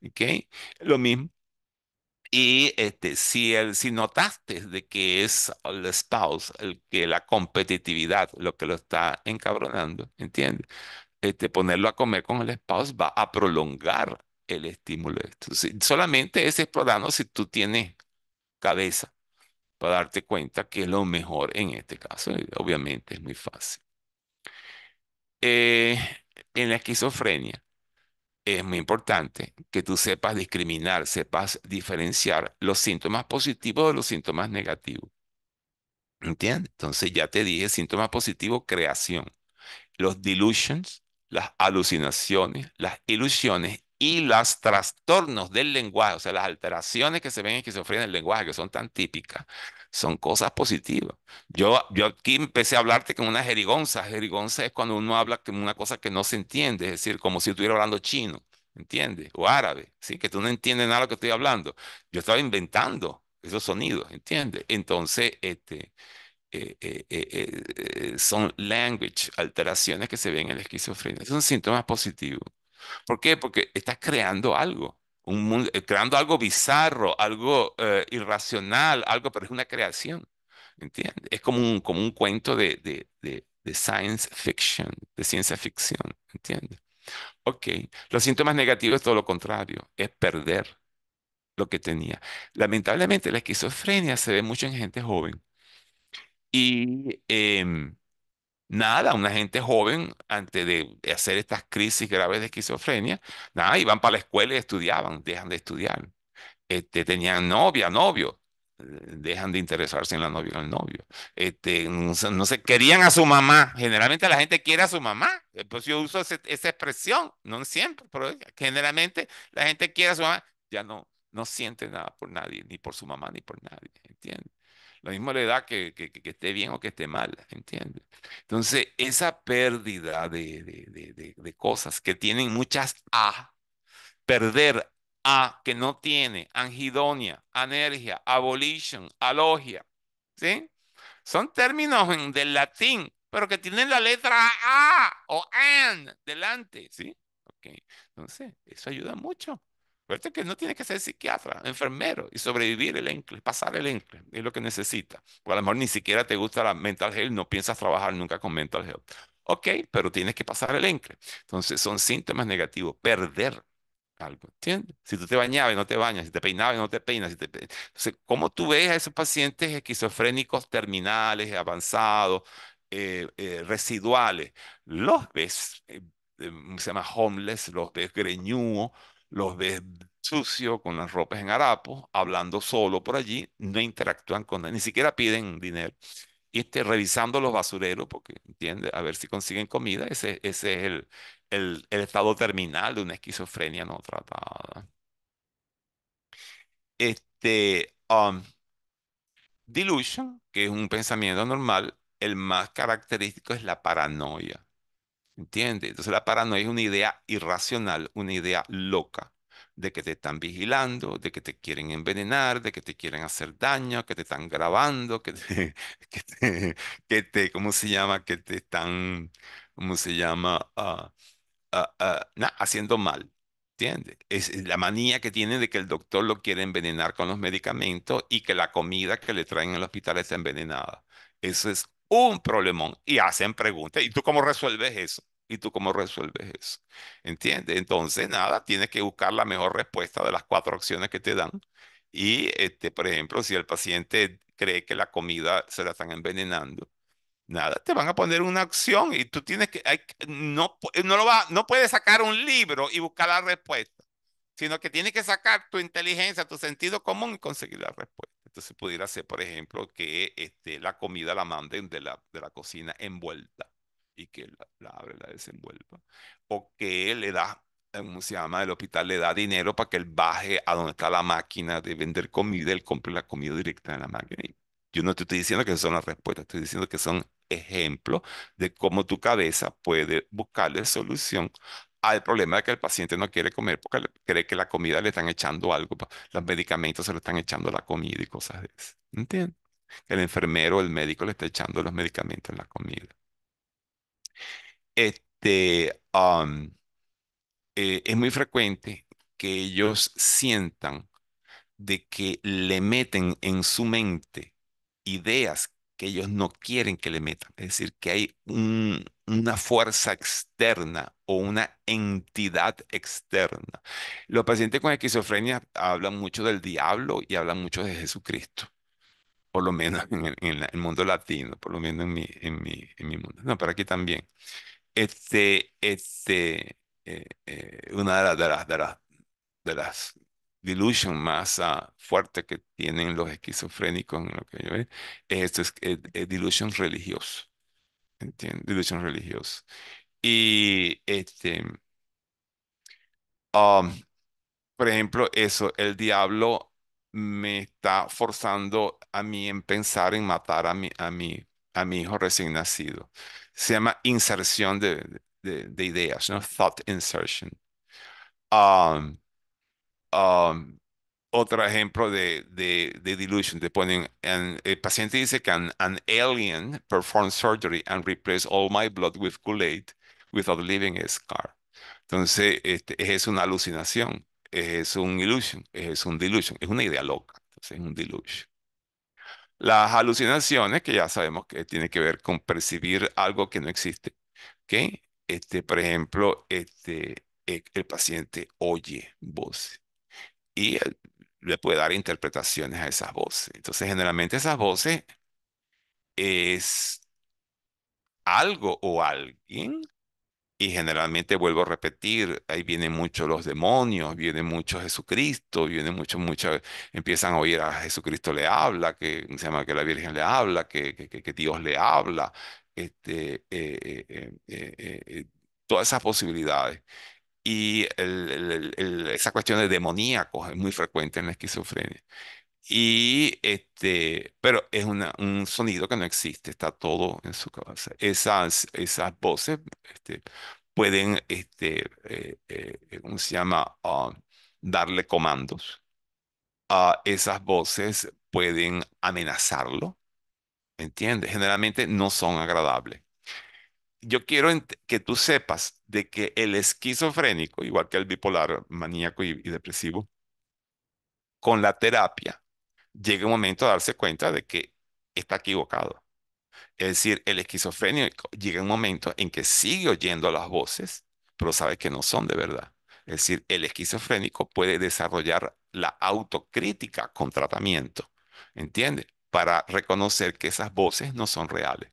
¿ok? Lo mismo. Y este, si, si notaste de que es el spouse, el que la competitividad, lo que lo está encabronando, ¿entiendes? Este, ponerlo a comer con el spouse va a prolongar el estímulo. esto solamente es explorando si tú tienes cabeza para darte cuenta que es lo mejor en este caso. Obviamente es muy fácil. Eh, en la esquizofrenia es muy importante que tú sepas discriminar, sepas diferenciar los síntomas positivos de los síntomas negativos. ¿Entiendes? Entonces ya te dije, síntomas positivos, creación. Los delusions, las alucinaciones, las ilusiones y los trastornos del lenguaje, o sea, las alteraciones que se ven en esquizofrenia del lenguaje, que son tan típicas, son cosas positivas. Yo, aquí empecé a hablarte con una jerigonza. Jerigonza es cuando uno habla con una cosa que no se entiende, es decir, como si estuviera hablando chino, ¿entiendes? O árabe, ¿sí? Que tú no entiendes nada de lo que estoy hablando. Yo estaba inventando esos sonidos, ¿entiendes? Entonces, este... Eh, eh, eh, son language, alteraciones que se ven en la esquizofrenia. Son síntomas positivos. ¿Por qué? Porque estás creando algo, un eh, creando algo bizarro, algo eh, irracional, algo, pero es una creación. ¿Entiendes? Es como un, como un cuento de, de, science fiction, de ciencia ficción. ¿Entiendes? Ok, los síntomas negativos es todo lo contrario, es perder lo que tenía. Lamentablemente la esquizofrenia se ve mucho en gente joven. Y em, nada, una gente joven, antes de hacer estas crisis graves de esquizofrenia, nada, iban para la escuela y estudiaban, dejan de estudiar. Este, tenían novia, novio, dejan de interesarse en la novia o el novio. Este, no, se, querían a su mamá. Generalmente la gente quiere a su mamá. Eh, pues yo uso esa expresión, no siempre, pero generalmente la gente quiere a su mamá. Ya no, no siente nada por nadie, ni por su mamá, ni por nadie. ¿Entiendes? Lo mismo le da que, esté bien o que esté mal, ¿entiendes? Entonces, esa pérdida de, cosas que tienen muchas A, perder A que no tiene, angidonia, anergia, abolition, alogia, ¿sí? Son términos en, del latín, pero que tienen la letra A o AN delante, ¿sí? Ok, entonces, eso ayuda mucho que no tiene que ser psiquiatra, enfermero y sobrevivir el ENCLE, pasar el ENCLE, es lo que necesita. O a lo mejor ni siquiera te gusta la mental health, no piensas trabajar nunca con mental health. Ok, pero tienes que pasar el ENCLE. Entonces son síntomas negativos, perder algo, ¿entiendes? Si tú te bañabas no te bañas, si te peinabas no te peinas. Si te Entonces, ¿cómo tú ves a esos pacientes esquizofrénicos terminales, avanzados, eh, eh, residuales? Los ves, eh, se llama homeless, los ves greñúos, los ves sucios, con las ropas en harapos, hablando solo por allí, no interactúan con nadie, ni siquiera piden dinero. Y este, revisando los basureros, porque entiende, a ver si consiguen comida, ese, es el, estado terminal de una esquizofrenia no tratada. Este, um, que es un pensamiento normal, el más característico es la paranoia. ¿Entiendes? Entonces la paranoia es una idea irracional, una idea loca de que te están vigilando, de que te quieren envenenar, de que te quieren hacer daño, que te están grabando, que te, <laughs> que te, ¿cómo se llama? Que te están, ¿cómo se llama? Ah, ah, ah, haciendo mal. ¿Entiendes? Es la manía que tiene de que el doctor lo quiere envenenar con los medicamentos y que la comida que le traen en el hospital está envenenada. Eso es un problemón. Y hacen preguntas. ¿Y tú cómo resuelves eso? ¿Y tú cómo resuelves eso? ¿Entiendes? Entonces, nada, tienes que buscar la mejor respuesta de las cuatro opciones que te dan. Y, este, por ejemplo, si el paciente cree que la comida se la están envenenando, nada, te van a poner una acción y tú tienes que, no, no, lo va, no puedes sacar un libro y buscar la respuesta, sino que tienes que sacar tu inteligencia, tu sentido común y conseguir la respuesta. Entonces pudiera ser, por ejemplo, que este, la comida la manden de la, de la cocina envuelta y que la, la abre, la desenvuelva. O que le da, eh, como se llama? El hospital le da dinero para que él baje a donde está la máquina de vender comida, él compre la comida directa de la máquina. yo no te estoy diciendo que son las respuestas, estoy diciendo que son ejemplos de cómo tu cabeza puede buscarle solución al problema de que el paciente no quiere comer porque cree que la comida le están echando algo, los medicamentos se le están echando a la comida y cosas de eso. ¿Entiendes? El enfermero el médico le está echando los medicamentos en la comida este, eh, es muy frecuente que ellos sientan de que le meten en su mente ideas que ellos no quieren que le metan. Es decir, que hay una fuerza externa o una entidad externa. Los pacientes con esquizofrenia hablan mucho del diablo y hablan mucho de Jesucristo, por lo menos en el, mundo latino, por lo menos en mi, en mi, en mi mundo. No, pero aquí también este, este, eh, eh, una de las, de las, de las, más fuertes ah, fuerte que tienen los esquizofrénicos en lo que yo esto es, es, es delusion religioso. ¿Entiendes? religioso. Y este, um, por ejemplo, eso, el diablo me está forzando a mí en pensar en matar a mi, a mi, a mi hijo recién nacido se llama inserción de, ideas, ¿no? Thought insertion. Um, um, otro ejemplo de, de, de, te ponen, and, el paciente dice que an, alien perform surgery and replaced all my blood with kool without leaving a scar. Entonces, este, es una alucinación, es un illusion, es un delusion, es una idea loca, entonces es un delusion. Las alucinaciones, que ya sabemos que tiene que ver con percibir algo que no existe. ¿okay? Este, por ejemplo, este, e, el, paciente oye voces y le puede dar interpretaciones a esas voces. Entonces, generalmente esas voces es algo o alguien y generalmente vuelvo a repetir, ahí vienen muchos los demonios, viene mucho Jesucristo, viene empiezan a oír a Jesucristo le habla, que se llama que la Virgen le habla, que, Dios le habla, este, eh, eh, eh, todas esas posibilidades. Y esa cuestión de demoníacos es muy frecuente en la esquizofrenia. Y este, pero es un sonido que no existe, está todo en su cabeza. Esas, esas voces este, pueden, este, eh, eh, eh, se llama? Ah, darle comandos. Ah, esas voces pueden amenazarlo, ¿entiendes? Generalmente no son agradables. Yo quiero que tú sepas de que el esquizofrénico, igual que el bipolar, maníaco y depresivo, con la terapia llega un momento a darse cuenta de que está equivocado. Es decir, el esquizofrénico llega un momento en que sigue oyendo las voces, pero sabe que no son de verdad. Es decir, el esquizofrénico puede desarrollar la autocrítica con tratamiento, ¿entiende? Para reconocer que esas voces no son reales.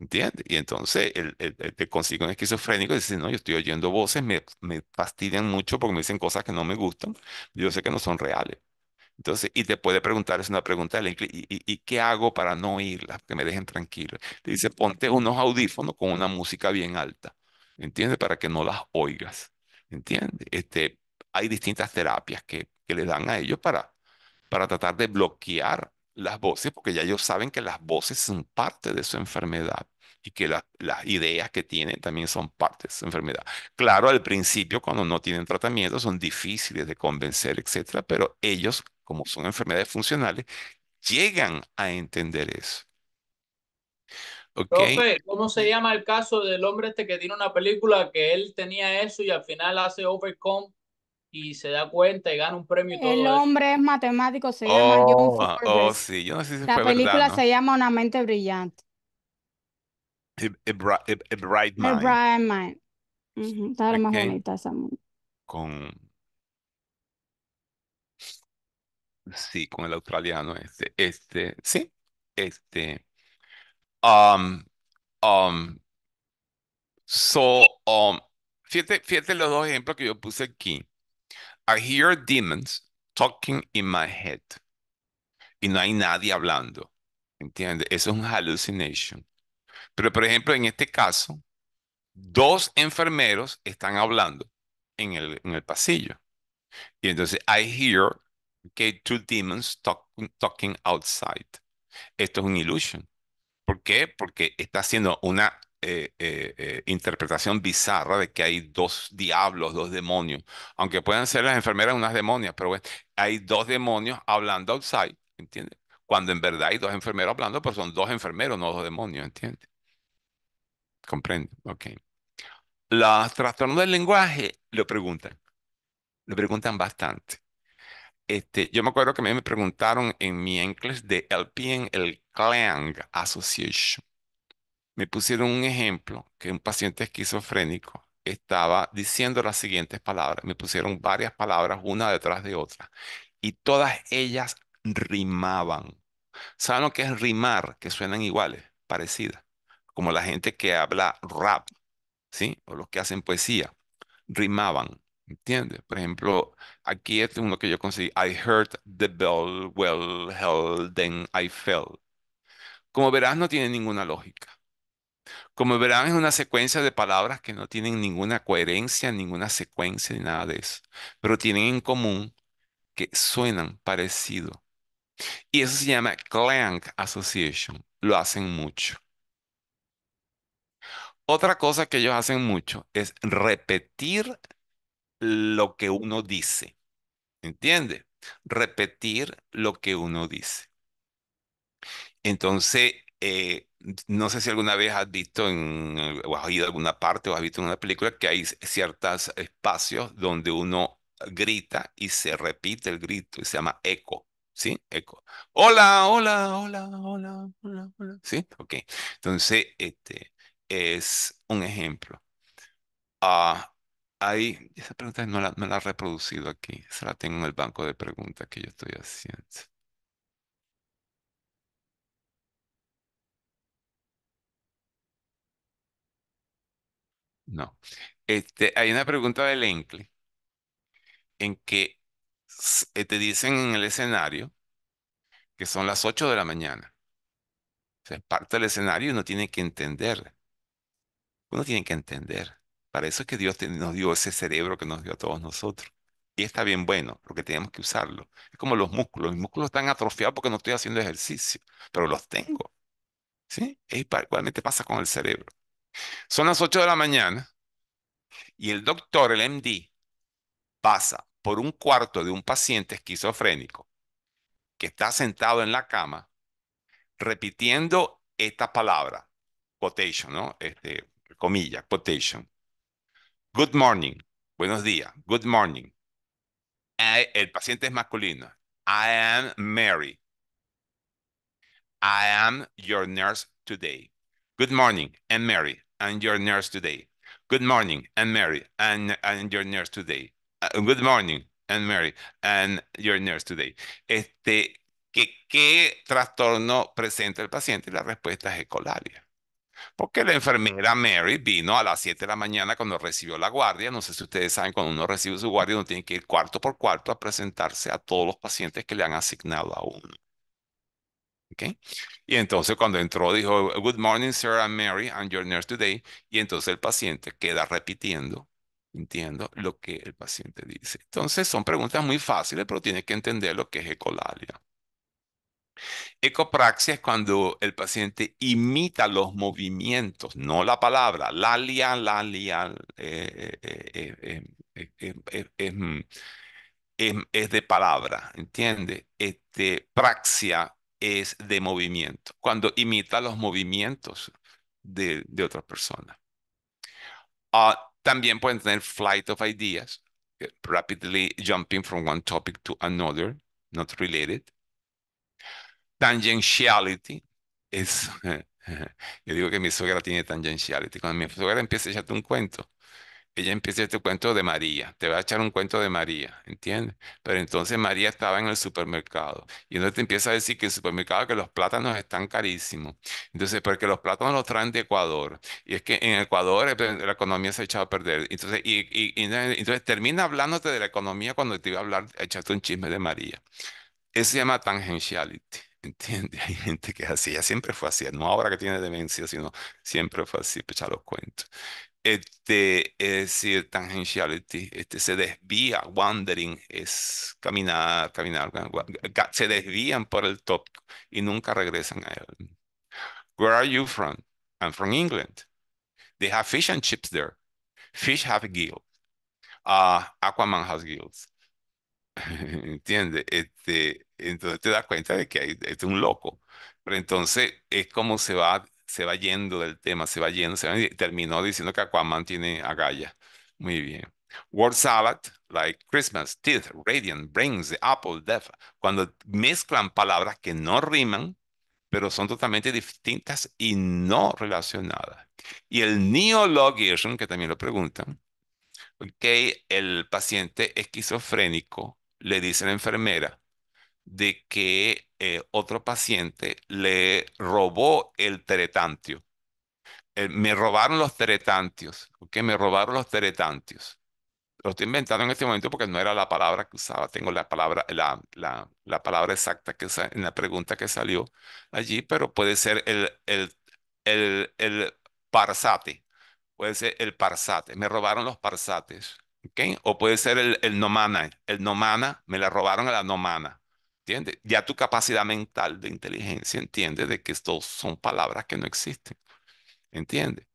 ¿Entiendes? Y entonces el, el, el consigue un esquizofrénico y dice, no, yo estoy oyendo voces, me, me fastidian mucho porque me dicen cosas que no me gustan, yo sé que no son reales. Entonces, y te puede preguntar, es una pregunta, ¿y, y, y qué hago para no oírla? Que me dejen tranquilo? Te dice, ponte unos audífonos con una música bien alta, ¿entiendes? Para que no las oigas, ¿entiendes? Este, hay distintas terapias que, que le dan a ellos para, para tratar de bloquear las voces, porque ya ellos saben que las voces son parte de su enfermedad y que las ideas que tienen también son parte de su enfermedad. Claro, al principio, cuando no tienen tratamiento, son difíciles de convencer, etcétera, pero ellos como son enfermedades funcionales, llegan a entender eso. Okay. ¿cómo se llama el caso del hombre este que tiene una película que él tenía eso y al final hace overcome y se da cuenta y gana un premio? Y todo el hombre es matemático, se llama John Oh, oh sí, La película se llama Una mente brillante. A, bright Mind. A Bright Mind. está más bonita esa. Con Sí, con el australiano este. Este, sí, este. Um, um, so, um, fíjate, fíjate los dos ejemplos que yo puse aquí. I hear demons talking in my head. Y no hay nadie hablando. ¿Entiendes? Eso es un hallucination. Pero, por ejemplo, en este caso, dos enfermeros están hablando en el, en el pasillo. Y entonces, I hear que two demons talking outside. Esto es una ilusión ¿Por qué? Porque está haciendo una eh, eh, eh, interpretación bizarra de que hay dos diablos, dos demonios. Aunque puedan ser las enfermeras unas demonias, pero hay dos demonios hablando outside, ¿entiendes? Cuando en verdad hay dos enfermeros hablando, pero pues son dos enfermeros, no dos demonios, ¿entiendes? Comprende, ok. Los trastornos del lenguaje le preguntan, le preguntan bastante. Este, yo me acuerdo que a mí me preguntaron en mi inglés de LPN, el Clang Association. Me pusieron un ejemplo que un paciente esquizofrénico estaba diciendo las siguientes palabras. Me pusieron varias palabras una detrás de otra y todas ellas rimaban. ¿Saben lo que es rimar? Que suenan iguales, parecidas, como la gente que habla rap, ¿sí? O los que hacen poesía, rimaban. ¿Entiendes? Por ejemplo, aquí es uno que yo conseguí. I heard the bell, well, hell, then I fell. Como verás, no tiene ninguna lógica. Como verán, es una secuencia de palabras que no tienen ninguna coherencia, ninguna secuencia, ni nada de eso. Pero tienen en común que suenan parecido. Y eso se llama clank association. Lo hacen mucho. Otra cosa que ellos hacen mucho es repetir lo que uno dice. ¿Entiende? Repetir lo que uno dice. Entonces, eh, no sé si alguna vez has visto en, eh, o has oído alguna parte o has visto en una película que hay ciertos espacios donde uno grita y se repite el grito y se llama eco. ¿Sí? Eco. Hola, hola, hola, hola, hola, hola. ¿Sí? Ok. Entonces, este es un ejemplo. ah Ahí, esa pregunta no la, no he reproducido aquí, se la tengo en el banco de preguntas que yo estoy haciendo. No. Este, hay una pregunta del Encle en que eh, te dicen en el escenario que son las 8 de la mañana. O parte del escenario y uno tiene que entender. Uno tiene que entender. Para eso es que Dios nos dio ese cerebro que nos dio a todos nosotros. Y está bien bueno, porque tenemos que usarlo. Es como los músculos. Mis músculos están atrofiados porque no estoy haciendo ejercicio, pero los tengo. ¿Sí? igualmente pasa con el cerebro. Son las 8 de la mañana y el doctor, el MD, pasa por un cuarto de un paciente esquizofrénico que está sentado en la cama repitiendo esta palabra, quotation, ¿no? Este, comilla, quotation. Good morning. Buenos días. Good morning. el paciente es masculino. I am Mary. I am your nurse today. Good morning, and Mary, and your nurse today. Good morning, and Mary, and, your nurse today. Uh, good morning, and Mary, and your nurse today. Este, ¿qué, ¿Qué trastorno presenta el paciente? La respuesta es ecolalia. Porque la enfermera Mary vino a las 7 de la mañana cuando recibió la guardia. No sé si ustedes saben, cuando uno recibe su guardia, uno tiene que ir cuarto por cuarto a presentarse a todos los pacientes que le han asignado a uno. Okay. Y entonces cuando entró dijo, Good morning, sir, I'm Mary, I'm your nurse today. Y entonces el paciente queda repitiendo, entiendo lo que el paciente dice. Entonces son preguntas muy fáciles, pero tiene que entender lo que es ecolalia. Ecopraxia es cuando el paciente imita los movimientos, no la palabra. la lalia, es de palabra, ¿entiende? Este, praxia es de movimiento, cuando imita los movimientos de, otra persona. Ah, también pueden tener flight of ideas, eh, rapidly jumping from one topic to another, not related tangentiality es... <laughs> Yo digo que mi suegra tiene tangentiality. Cuando mi suegra empieza a echarte un cuento, ella empieza a echarte un cuento de María, te va a echar un cuento de María, ¿entiendes? Pero entonces María estaba en el supermercado y entonces te empieza a decir que el supermercado, que los plátanos están carísimos, entonces porque los plátanos los traen de Ecuador y es que en Ecuador eh, la economía se ha echado a perder, entonces, y, entonces termina hablándote de la economía cuando te iba a hablar, echarte un chisme de María. Eso se llama tangentiality. Entiende, <laughs> hay gente que es así, ella siempre fue así, no ahora que tiene demencia, sino siempre fue así, pues, ya los cuento Este, es decir, tangentiality, este, este, se desvía, wandering es caminar, caminar, se desvían por el top y nunca regresan a él. Where are you from? I'm from England. They have fish and chips there. Fish have gills. Ah, Aquaman has gills entiende Este, entonces te das cuenta de que es un loco. Pero entonces es como se va, se va yendo del tema, se va yendo, se terminó diciendo que Aquaman tiene agallas. Muy bien. Word salad, like Christmas, teeth, radiant, brains, the apple, death. Cuando mezclan palabras que no riman, pero son totalmente distintas y no relacionadas. Y el neologism, que también lo preguntan, okay el paciente esquizofrénico le dice la enfermera de que eh, otro paciente le robó el teretantio. Eh, me robaron los teretantios, qué Me robaron los teretantios. Lo estoy inventando en este momento porque no era la palabra que usaba. Tengo la palabra, la, la, la palabra exacta que en la pregunta que salió allí, pero puede ser el, el, el, el parsate. Puede ser el parsate. Me robaron los parsates. ¿Okay? O puede ser el, nomana, el nomana, me la robaron a la nomana. ¿entiende? Ya tu capacidad mental de inteligencia entiende de que estos son palabras que no existen. ¿Entiendes?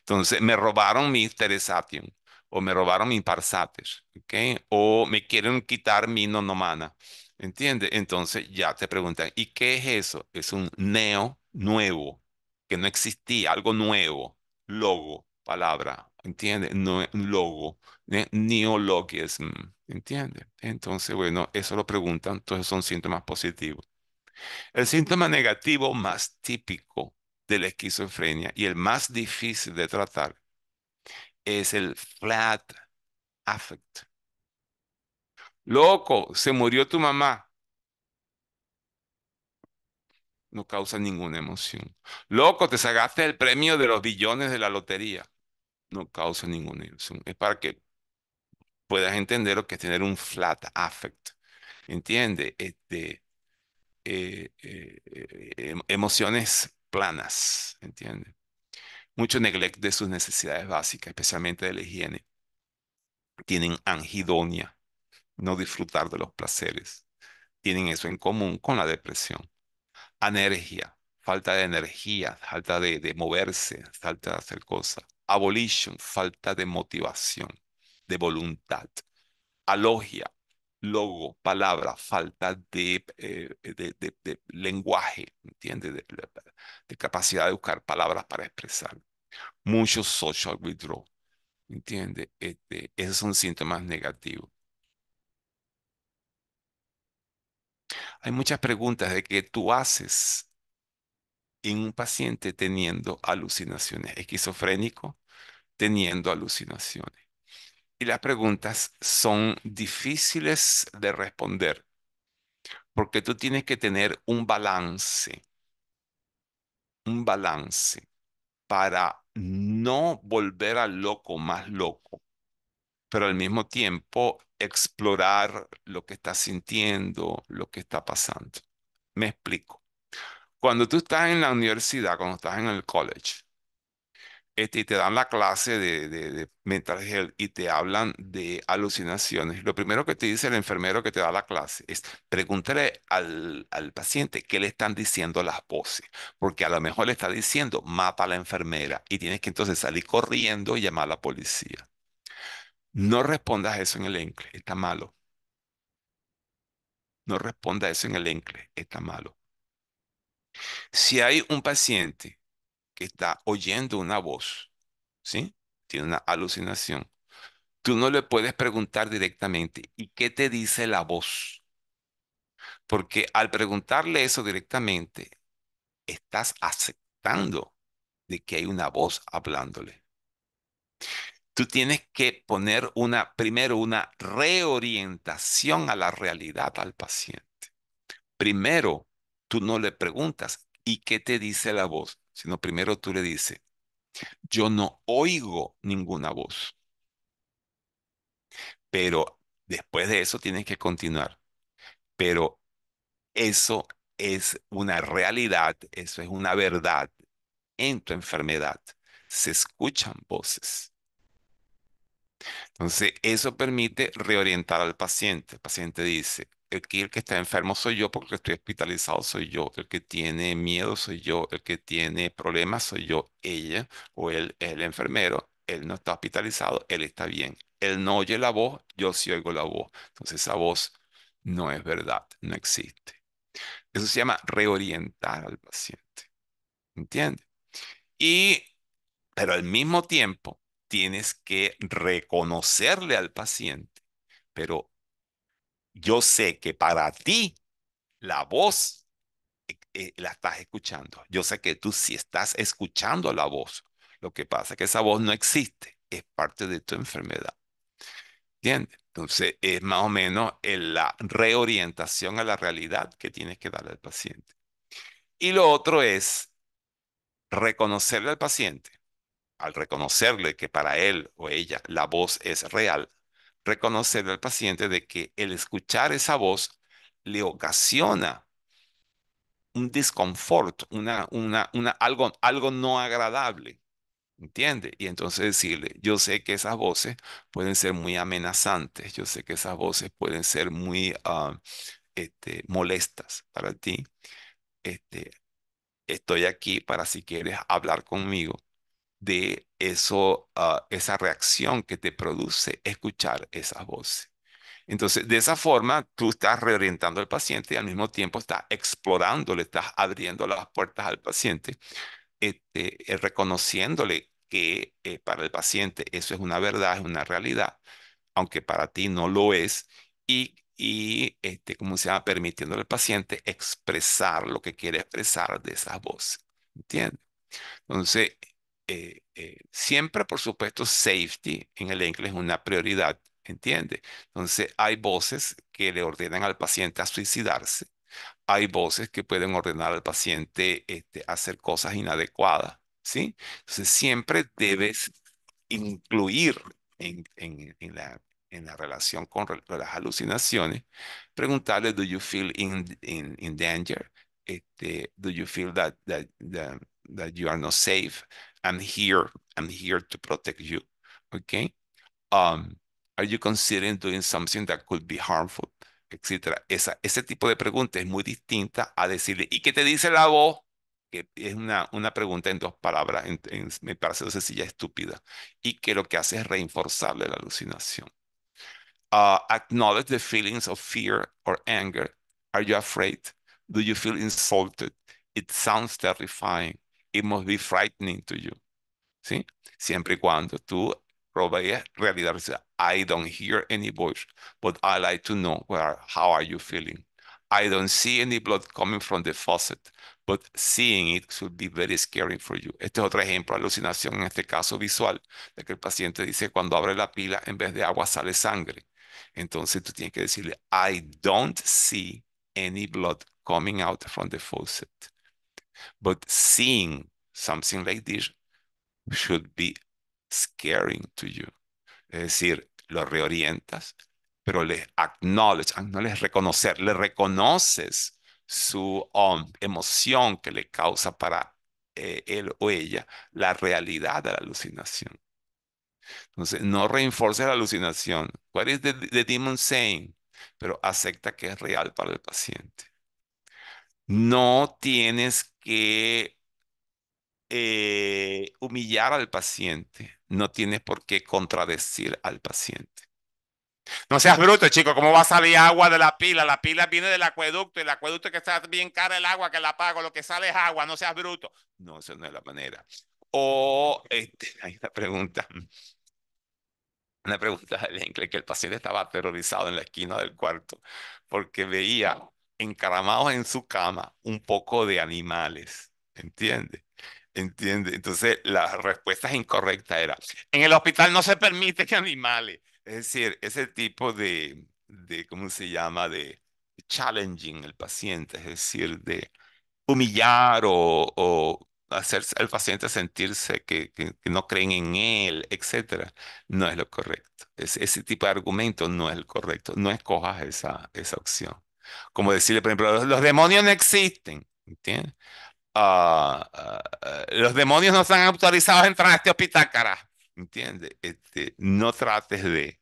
Entonces, me robaron mi teresatium, o me robaron mi parsates, ¿Okay? O me quieren quitar mi Nomana, ¿entiendes? Entonces ya te preguntan, ¿y qué es eso? Es un neo nuevo, que no existía, algo nuevo, logo, palabra, ¿entiendes? No, logo, neologism, mm, ¿entiende? Entonces, bueno, eso lo preguntan, entonces son síntomas positivos. El síntoma negativo más típico de la esquizofrenia y el más difícil de tratar es el flat affect. Loco, se murió tu mamá. No causa ninguna emoción. Loco, te sacaste el premio de los billones de la lotería. No causa ninguna emoción. Es para que Puedes entender lo que es tener un flat affect. ¿Entiende? Este, eh, eh, em, emociones planas, ¿entiende? Mucho neglect de sus necesidades básicas, especialmente de la higiene. Tienen angidonia, no disfrutar de los placeres. Tienen eso en común con la depresión. Anergia, falta de energía, falta de, de moverse, falta de hacer cosas. Abolition, falta de motivación de voluntad. Alogia, logo, palabra, falta de, eh, lenguaje, ¿entiendes? De, capacidad de buscar palabras para expresar. Muchos social withdrawal, ¿entiendes? Este, esos son síntomas negativos. Hay muchas preguntas de qué tú haces en un paciente teniendo alucinaciones, esquizofrénico teniendo alucinaciones y las preguntas son difíciles de responder porque tú tienes que tener un balance, un balance para no volver al loco más loco, pero al mismo tiempo explorar lo que estás sintiendo, lo que está pasando. Me explico. Cuando tú estás en la universidad, cuando estás en el college, este, y te dan la clase de, mental health y te hablan de alucinaciones, lo primero que te dice el enfermero que te da la clase es pregúntale al, al paciente qué le están diciendo las voces, porque a lo mejor le está diciendo mata a la enfermera y tienes que entonces salir corriendo y llamar a la policía. No respondas eso en el encle, está malo. No responda eso en el encle, está malo. Si hay un paciente que está oyendo una voz, ¿sí? Tiene una alucinación. Tú no le puedes preguntar directamente, ¿y qué te dice la voz? Porque al preguntarle eso directamente, estás aceptando de que hay una voz hablándole. Tú tienes que poner una, primero una reorientación a la realidad al paciente. Primero, tú no le preguntas, ¿y qué te dice la voz? sino primero tú le dices, yo no oigo ninguna voz. Pero después de eso tienes que continuar. Pero eso es una realidad, eso es una verdad. En tu enfermedad se escuchan voces. Entonces, eso permite reorientar al paciente. El paciente dice, el que está enfermo soy yo porque estoy hospitalizado soy yo, el que tiene miedo soy yo, el que tiene problemas soy yo, ella o él es el enfermero, él no está hospitalizado, él está bien. Él no oye la voz, yo sí oigo la voz. Entonces esa voz no es verdad, no existe. Eso se llama reorientar al paciente. ¿Entiendes? Y, pero al mismo tiempo, tienes que reconocerle al paciente, pero yo sé que para ti la voz eh, eh, la estás escuchando. Yo sé que tú sí estás escuchando la voz. Lo que pasa es que esa voz no existe, es parte de tu enfermedad. ¿Entiendes? Entonces es más o menos eh, la reorientación a la realidad que tienes que darle al paciente. Y lo otro es reconocerle al paciente, al reconocerle que para él o ella la voz es real, Reconocer al paciente de que el escuchar esa voz le ocasiona un desconforto, una, una, una, algo, algo no agradable. ¿Entiende? Y entonces decirle, yo sé que esas voces pueden ser muy amenazantes, yo sé que esas voces pueden ser muy ah, este, molestas para ti. Este, estoy aquí para si quieres hablar conmigo de eso, ah, esa reacción que te produce escuchar esas voces. Entonces, de esa forma, tú estás reorientando al paciente y al mismo tiempo estás explorándole, estás abriendo las puertas al paciente, este, eh, reconociéndole que eh, para el paciente eso es una verdad, es una realidad, aunque para ti no lo es, y, y este, como se llama, permitiéndole al paciente expresar lo que quiere expresar de esas voces. ¿Entiendes? Entonces, eh, eh, siempre, por supuesto, safety en el inglés es una prioridad, ¿entiende? Entonces, hay voces que le ordenan al paciente a suicidarse, hay voces que pueden ordenar al paciente este, hacer cosas inadecuadas, ¿sí? Entonces, siempre debes incluir en, en, la en la relación con las alucinaciones, preguntarle, ¿do you feel in, in, danger? Este, ¿Do you feel that, that, that you are not safe? I'm here. I'm here to protect you. Okay. Um, are you considering doing something that could be harmful? Etcétera. Esa, ese tipo de pregunta es muy distinta a decirle, ¿y qué te dice la voz? Que es una, una pregunta en dos palabras, me parece sencilla, estúpida, y que lo que hace es reinforzarle la alucinación. Uh, acknowledge the feelings of fear or anger. Are you afraid? Do you feel insulted? It sounds terrifying. It must be frightening to you. ¿Sí? Siempre y cuando tú provees realidad, I don't hear any voice, but I like to know where, how are you feeling. I don't see any blood coming from the faucet, but seeing it should be very scary for you. Este es otro ejemplo alucinación, en este caso visual, de que el paciente dice cuando abre la pila, en vez de agua sale sangre. Entonces tú tienes que decirle, I don't see any blood coming out from the faucet. But seeing something like this should be scaring to you. Es decir, lo reorientas, pero le acknowledge, acknowledge reconocer, le reconoces su emoción que le causa para eh, él o ella la realidad de la alucinación. Entonces, no reinforce la alucinación. What is the demon saying? Pero acepta que es real para el paciente. No tienes que eh, humillar al paciente. No tienes por qué contradecir al paciente. No seas bruto, chico. ¿Cómo va a salir agua de la pila? La pila viene del acueducto. y El acueducto es que está bien cara el agua que la pago. Lo que sale es agua. No seas bruto. No, eso no es la manera. O este, <laughs> hay una pregunta. Una pregunta de Lenkler que el paciente estaba aterrorizado en la esquina del cuarto porque veía encaramados en su cama un poco de animales, ¿entiende? ¿Entiende? Entonces la respuesta incorrecta era, en el hospital no se permite que animales, es decir, ese tipo de, de ¿cómo se llama? De challenging el paciente, es decir, de humillar o, hacer al paciente sentirse que, no creen en él, etcétera, no es lo correcto. Es, ese tipo de argumento no es el correcto. No escojas esa, esa opción. Como decirle, por ejemplo, los, demonios no existen. ¿Entiendes? Ah, ah, ah, los demonios no están autorizados a entrar a este hospital, carajo. ¿Entiendes? Este, no trates de,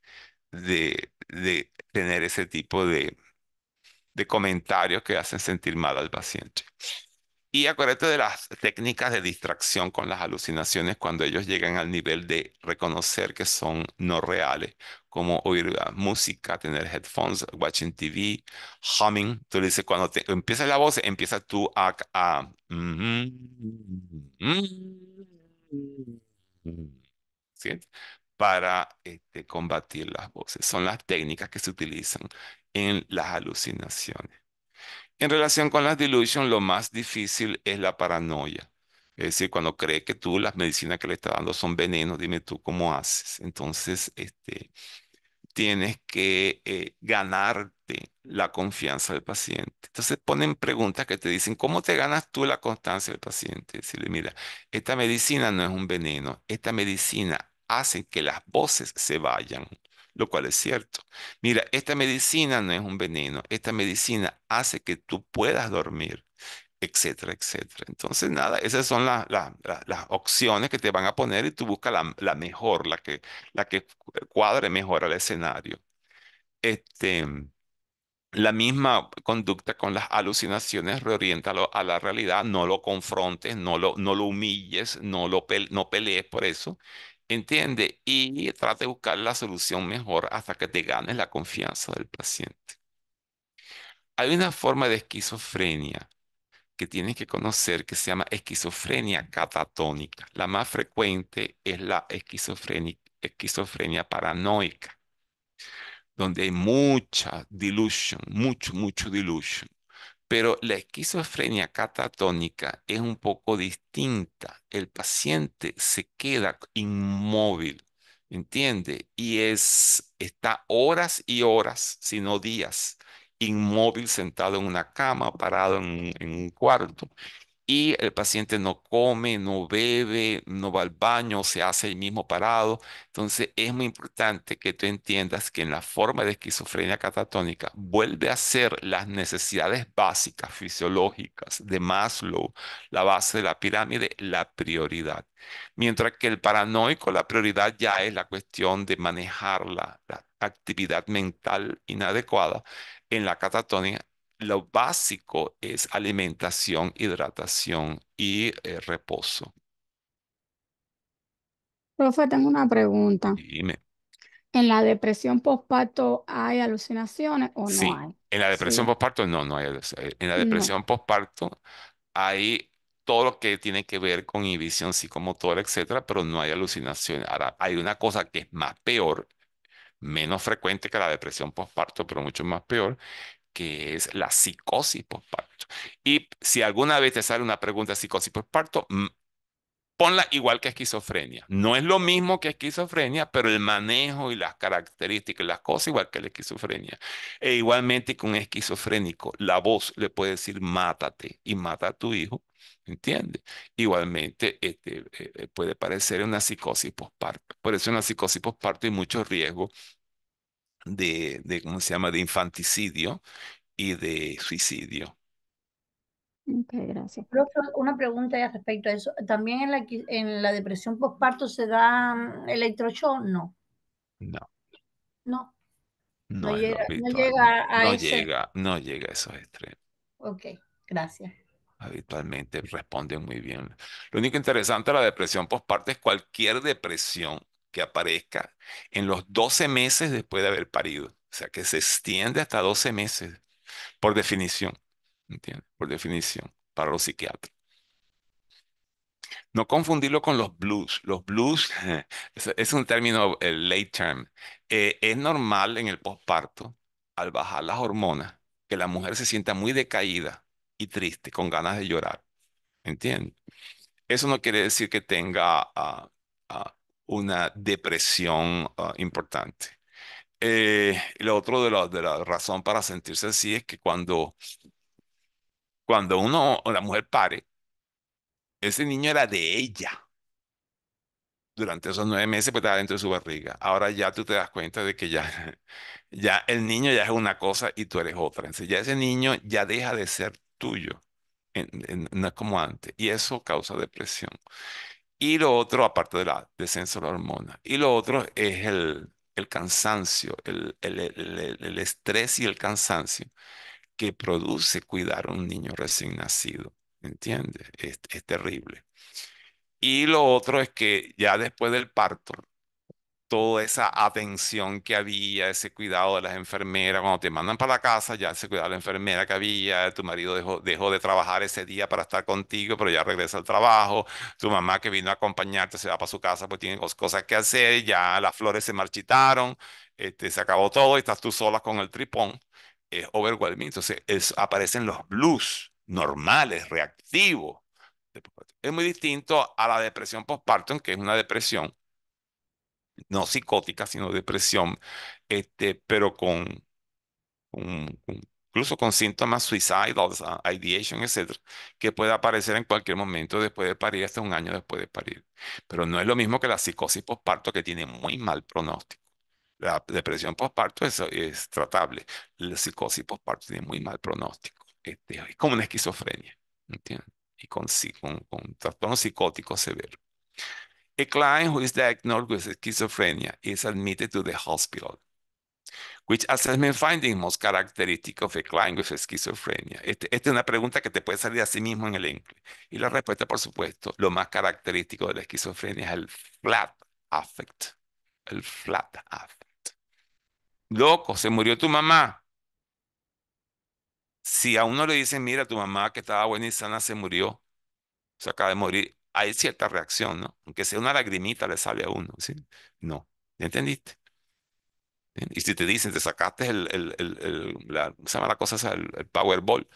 de, tener ese tipo de, de comentarios que hacen sentir mal al paciente. Y acuérdate de las técnicas de distracción con las alucinaciones cuando ellos llegan al nivel de reconocer que son no reales, como oír ah, música, tener headphones, watching TV, humming. Tú dices, cuando empieza la voz, empiezas tú a... Mm, Para este, combatir las voces. Son las técnicas que se utilizan en las alucinaciones. En relación con las dilución, lo más difícil es la paranoia. Es decir, cuando cree que tú las medicinas que le estás dando son venenos, dime tú cómo haces. Entonces, este, tienes que eh, ganarte la confianza del paciente. Entonces ponen preguntas que te dicen, ¿cómo te ganas tú la constancia del paciente? Decirle, mira, esta medicina no es un veneno, esta medicina hace que las voces se vayan lo cual es cierto. Mira, esta medicina no es un veneno, esta medicina hace que tú puedas dormir, etcétera, etcétera. Entonces, nada, esas son las opciones que te van a poner y tú buscas la, mejor, la que, la que cuadre mejor al escenario. Este, la misma conducta con las alucinaciones, reorientalo a la realidad, no lo confrontes, no lo, no lo humilles, no, lo no pelees por eso ¿Entiende? Y trata de buscar la solución mejor hasta que te ganes la confianza del paciente. Hay una forma de esquizofrenia que tienes que conocer que se llama esquizofrenia catatónica. La más frecuente es la esquizofrenia, esquizofrenia paranoica, donde hay mucha delusion, mucho, mucho delusion. Pero la esquizofrenia catatónica es un poco distinta. El paciente se queda inmóvil, ¿entiende? Y es, está horas y horas, si no días, inmóvil, sentado en una cama, parado en, en un cuarto y el paciente no come, no bebe, no va al baño, se hace el mismo parado. Entonces es muy importante que tú entiendas que en la forma de esquizofrenia catatónica vuelve a ser las necesidades básicas fisiológicas de Maslow, la base de la pirámide, la prioridad. Mientras que el paranoico, la prioridad ya es la cuestión de manejar la, actividad mental inadecuada. En la catatónica lo básico es alimentación, hidratación y eh, reposo. Profe, tengo una pregunta. Dime. ¿En la depresión postparto hay alucinaciones o no Sí, en la depresión posparto postparto no, no hay. alucinaciones. En la depresión postparto hay todo lo que tiene que ver con inhibición psicomotora, etcétera, pero no hay alucinaciones. Ahora, hay una cosa que es más peor, menos frecuente que la depresión postparto, pero mucho más peor, que es la psicosis postparto. Y si alguna vez te sale una pregunta de psicosis postparto, ponla igual que esquizofrenia. No es lo mismo que esquizofrenia, pero el manejo y las características y las cosas igual que la esquizofrenia. E igualmente con esquizofrénico, la voz le puede decir mátate y mata a tu hijo, ¿entiendes? Igualmente este, eh, eh, puede parecer una psicosis postparto. Por eso una psicosis postparto hay mucho riesgo de, ¿cómo se llama?, de infanticidio y de suicidio. Ok, gracias. una pregunta respecto a eso. ¿También en la, depresión postparto se da mm, electroshock? No. No. No. No, llega, llega, a no llega, no llega a esos extremos. Ok, gracias. Habitualmente responden muy bien. Lo único interesante de la depresión postparto es cualquier depresión que aparezca en los 12 meses después de haber parido. O sea, que se extiende hasta 12 meses, por definición. Por definición, para los psiquiatras. No confundirlo con los blues. Los blues <laughs> es un término late term. Eh, es normal en el posparto, al bajar las hormonas, que la mujer se sienta muy decaída y triste, con ganas de llorar. ¿Entiendes? Eso no quiere decir que tenga ah, ah, una depresión ah, importante. Eh, lo otro de la, razón para sentirse así es que cuando, cuando uno o la mujer pare, ese niño era de ella durante esos nueve meses, pues estaba dentro de su barriga. Ahora ya tú te das cuenta de que ya, <laughs> ya el niño ya es una cosa y tú eres otra. Entonces ya ese niño ya deja de ser tuyo. no es como antes. Y eso causa depresión. Y lo otro, aparte de la descenso de la hormona, y lo otro es el, el cansancio, el, el, estrés y el cansancio que produce cuidar a un niño recién nacido. ¿Entiendes? es terrible. Y lo otro es que ya después del parto, toda esa atención que había, ese cuidado de las enfermeras, cuando te mandan para la casa, ya ese cuidado de la enfermera que había, tu marido dejó, dejó de trabajar ese día para estar contigo, pero ya regresa al trabajo, tu mamá que vino a acompañarte se va para su casa, pues tiene cosas que hacer, ya las flores se marchitaron, este, se acabó todo y estás tú sola con el tripón, es overwhelming, entonces es, aparecen los blues normales, reactivos. Es muy distinto a la depresión postpartum, que es una depresión no psicótica, sino depresión, este, pero con, incluso con síntomas suicidal, ideation, etcétera, que puede aparecer en cualquier momento después de parir, hasta un año después de parir. Pero no es lo mismo que la psicosis postparto, que tiene muy mal pronóstico. La depresión postparto es, tratable. La psicosis postparto tiene muy mal pronóstico. Este, es como una esquizofrenia, ¿entiendes? Y con, con trastorno psicótico severo. A client who is diagnosed with schizophrenia is admitted to the hospital. Which assessment finding most characteristic of a client with schizophrenia? Este, esta es una pregunta que te puede salir a sí mismo en el inglés. Y la respuesta, por supuesto, lo más característico de la esquizofrenia es el flat affect. El flat affect. Loco, se murió tu mamá. Si a uno le dicen, mira, tu mamá que estaba buena y sana se murió, se acaba de morir, hay cierta reacción, ¿no? Aunque sea una lagrimita le sale a uno, ¿sí? No, ¿entendiste? Y si te dicen, te sacaste el, el, el, cosa El, Powerball,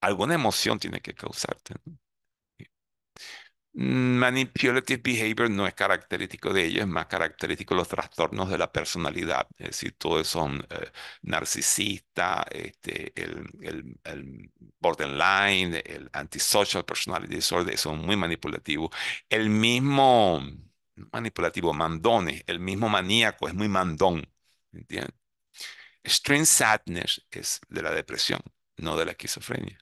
alguna emoción tiene que causarte, ¿no? Mm, manipulative behavior no es característico de ellos es más característico los trastornos de la personalidad, es decir, todos son eh, narcisista, este, el, borderline, el antisocial personality disorder, son muy manipulativos. El mismo manipulativo, mandones, el mismo maníaco es muy mandón, ¿entiendes? Extreme sadness es de la depresión, no de la esquizofrenia.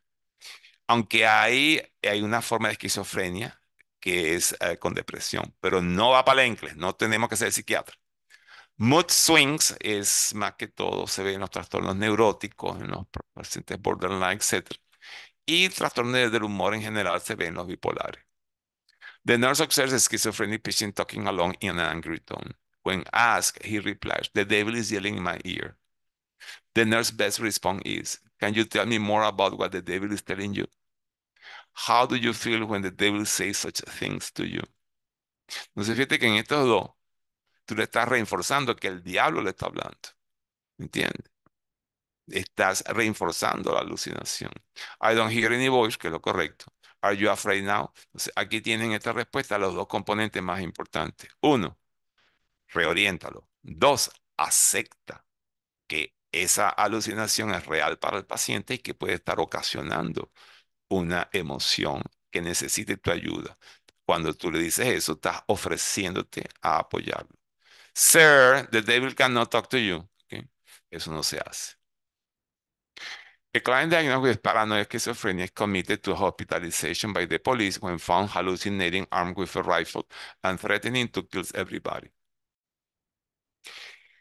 Aunque hay, hay una forma de esquizofrenia que es eh, con depresión, pero no va para el inglés, no tenemos que ser psiquiatra. Mood swings es más que todo, se ve en los trastornos neuróticos, en los pacientes borderline, etc. Y trastornos del humor en general se ven en los bipolares. The nurse observes a schizophrenic patient talking along in an angry tone. When asked, he replies, the devil is yelling in my ear. The nurse's best response is, can you tell me more about what the devil is telling you? How do you feel when the devil says such things to you? Entonces fíjate que en estos dos, tú le estás reforzando que el diablo le está hablando. ¿Entiendes? Estás reforzando la alucinación. I don't hear any voice, que es lo correcto. Are you afraid now? aquí tienen esta respuesta los dos componentes más importantes. Uno, reorientalo. Dos, acepta que esa alucinación es real para el paciente y que puede estar ocasionando una emoción que necesite tu ayuda. Cuando tú le dices eso, estás ofreciéndote a apoyarlo. Sir, the devil cannot talk to you. Eso no se hace. A client diagnosed with paranoia schizophrenia is committed to hospitalization by the police when found hallucinating armed with a rifle and threatening to kill everybody.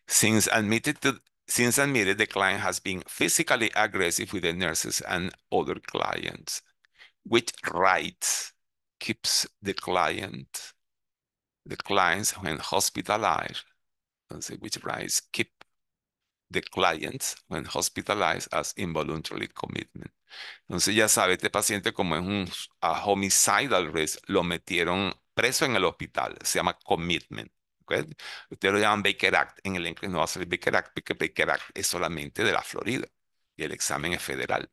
Since admitted to since admitted the client has been physically aggressive with the nurses and other clients. Which rights keeps the client, the clients when hospitalized, which rights keep the clients when hospitalized as involuntary commitment. Entonces ya sabe, este paciente como es un homicidal risk, lo metieron preso en el hospital, se llama commitment. Ustedes lo llaman Baker Act, en el inglés no va a salir Baker Act, porque Baker Act es solamente de la Florida y el examen es federal.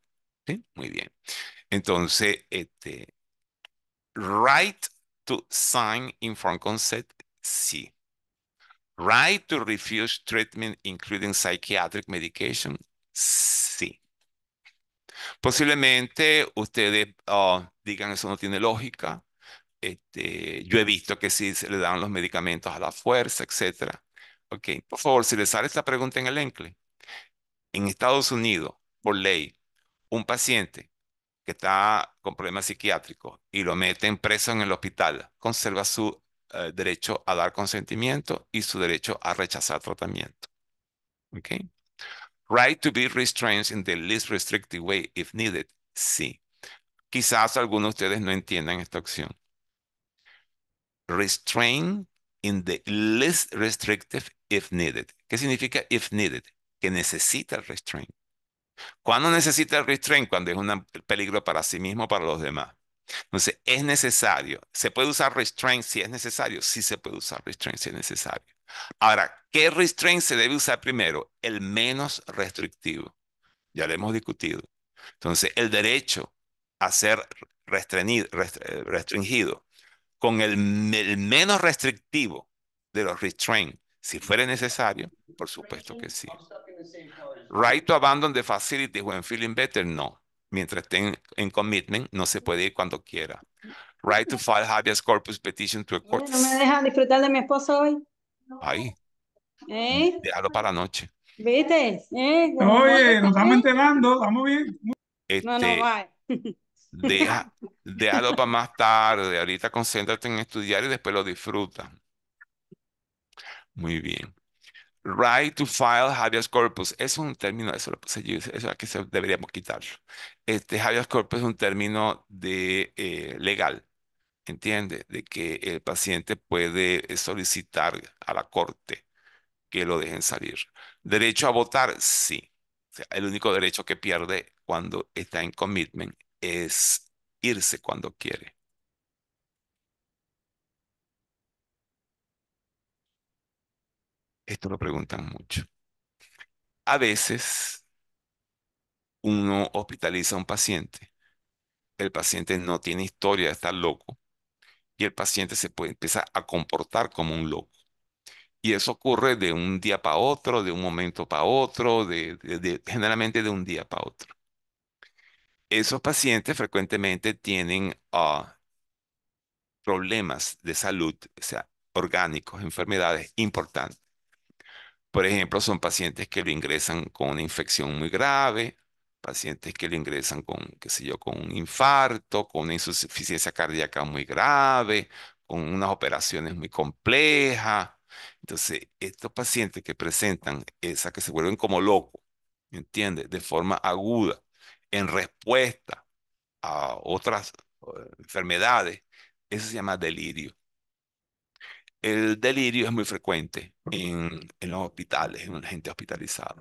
¿sí? Muy bien. Entonces, este, right to sign informed consent, sí. Right to refuse treatment, including psychiatric medication, sí. Posiblemente ustedes ah, digan eso no tiene lógica, este, yo he visto que sí se le dan los medicamentos a la fuerza, etc. Ok, por favor, si les sale esta pregunta en el ENCLE. En Estados Unidos, por ley, un paciente que está con problemas psiquiátricos y lo meten preso en el hospital, conserva su eh, derecho a dar consentimiento y su derecho a rechazar tratamiento. ¿Ok? Right to be restrained in the least restrictive way if needed. Sí. Quizás algunos de ustedes no entiendan esta opción restrain in the least restrictive if needed. ¿Qué significa if needed? Que necesita el restraint. ¿Cuándo necesita el restraint? Cuando es un peligro para sí mismo para los demás. Entonces, es necesario. ¿Se puede usar restraint si es necesario? Sí se puede usar restraint si es necesario. Ahora, ¿qué restrain se debe usar primero? El menos restrictivo. Ya lo hemos discutido. Entonces, el derecho a ser restringido con el, menos restrictivo de los restraints, si fuera necesario, por supuesto que sí. Right to abandon the facility when feeling better, no. Mientras estén en commitment, no se puede ir cuando quiera. Right to file habeas corpus petition to a court. No me dejan disfrutar de mi esposo hoy. Ahí. ¿Eh? Déjalo para la noche. ¿Viste? ¿Eh? Oye, pues, nos estamos ¿eh? enterando, estamos bien. Este, no, no, <laughs> Deja, <laughs> déjalo para más tarde. Ahorita concéntrate en estudiar y después lo disfruta. Muy bien. Right to file habeas corpus. Es un término, eso lo puse eso deberíamos quitarlo. Este habeas corpus es un término de, eh, legal, ¿entiende? De que el paciente puede solicitar a la corte que lo dejen salir. Derecho a votar, sí. el único derecho que pierde cuando está en commitment es irse cuando quiere. Esto lo preguntan mucho. A veces uno hospitaliza a un paciente. El paciente no tiene historia de estar loco y el paciente se puede empezar a comportar como un loco. Y eso ocurre de un día para otro, de un momento para otro, de, generalmente de un día para otro esos pacientes frecuentemente tienen ah, problemas de salud, o sea, orgánicos, enfermedades importantes. Por ejemplo, son pacientes que lo ingresan con una infección muy grave, pacientes que lo ingresan con, qué sé yo, con un infarto, con una insuficiencia cardíaca muy grave, con unas operaciones muy complejas. Entonces, estos pacientes que presentan esa que se vuelven como locos, ¿entiendes? De forma aguda, en respuesta a otras eh, enfermedades, eso se llama delirio. El delirio es muy frecuente en, los hospitales, en la gente hospitalizada.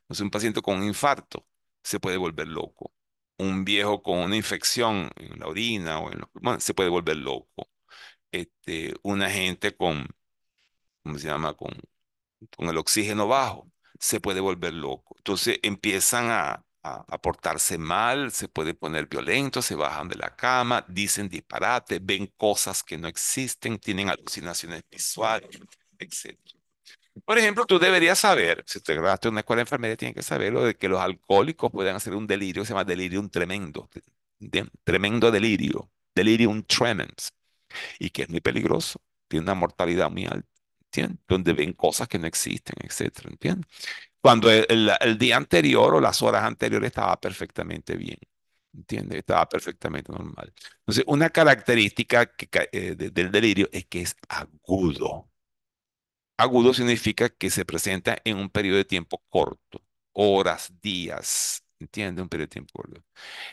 Entonces, un paciente con un infarto se puede volver loco. Un viejo con una infección en la orina o en los pulmones se puede volver loco. Este, una gente con, ¿cómo se llama? Con, con el oxígeno bajo se puede volver loco. Entonces empiezan a, a, portarse mal, se puede poner violento, se bajan de la cama, dicen disparate, ven cosas que no existen, tienen alucinaciones visuales, etc. Por ejemplo, tú deberías saber, si te graduaste en una escuela de enfermería, tienes que saberlo de que los alcohólicos pueden hacer un delirio se llama delirium tremendo, tremendo delirio, delirium tremens, y que es muy peligroso, tiene una mortalidad muy alta. ¿Entiendes? Donde ven cosas que no existen, etcétera, ¿entiendes? cuando el, día anterior o las horas anteriores estaba perfectamente bien. ¿Entiendes? Estaba perfectamente normal. Entonces, una característica que, eh, del delirio es que es agudo. Agudo significa que se presenta en un periodo de tiempo corto, horas, días, ¿entiendes? Un periodo de tiempo corto.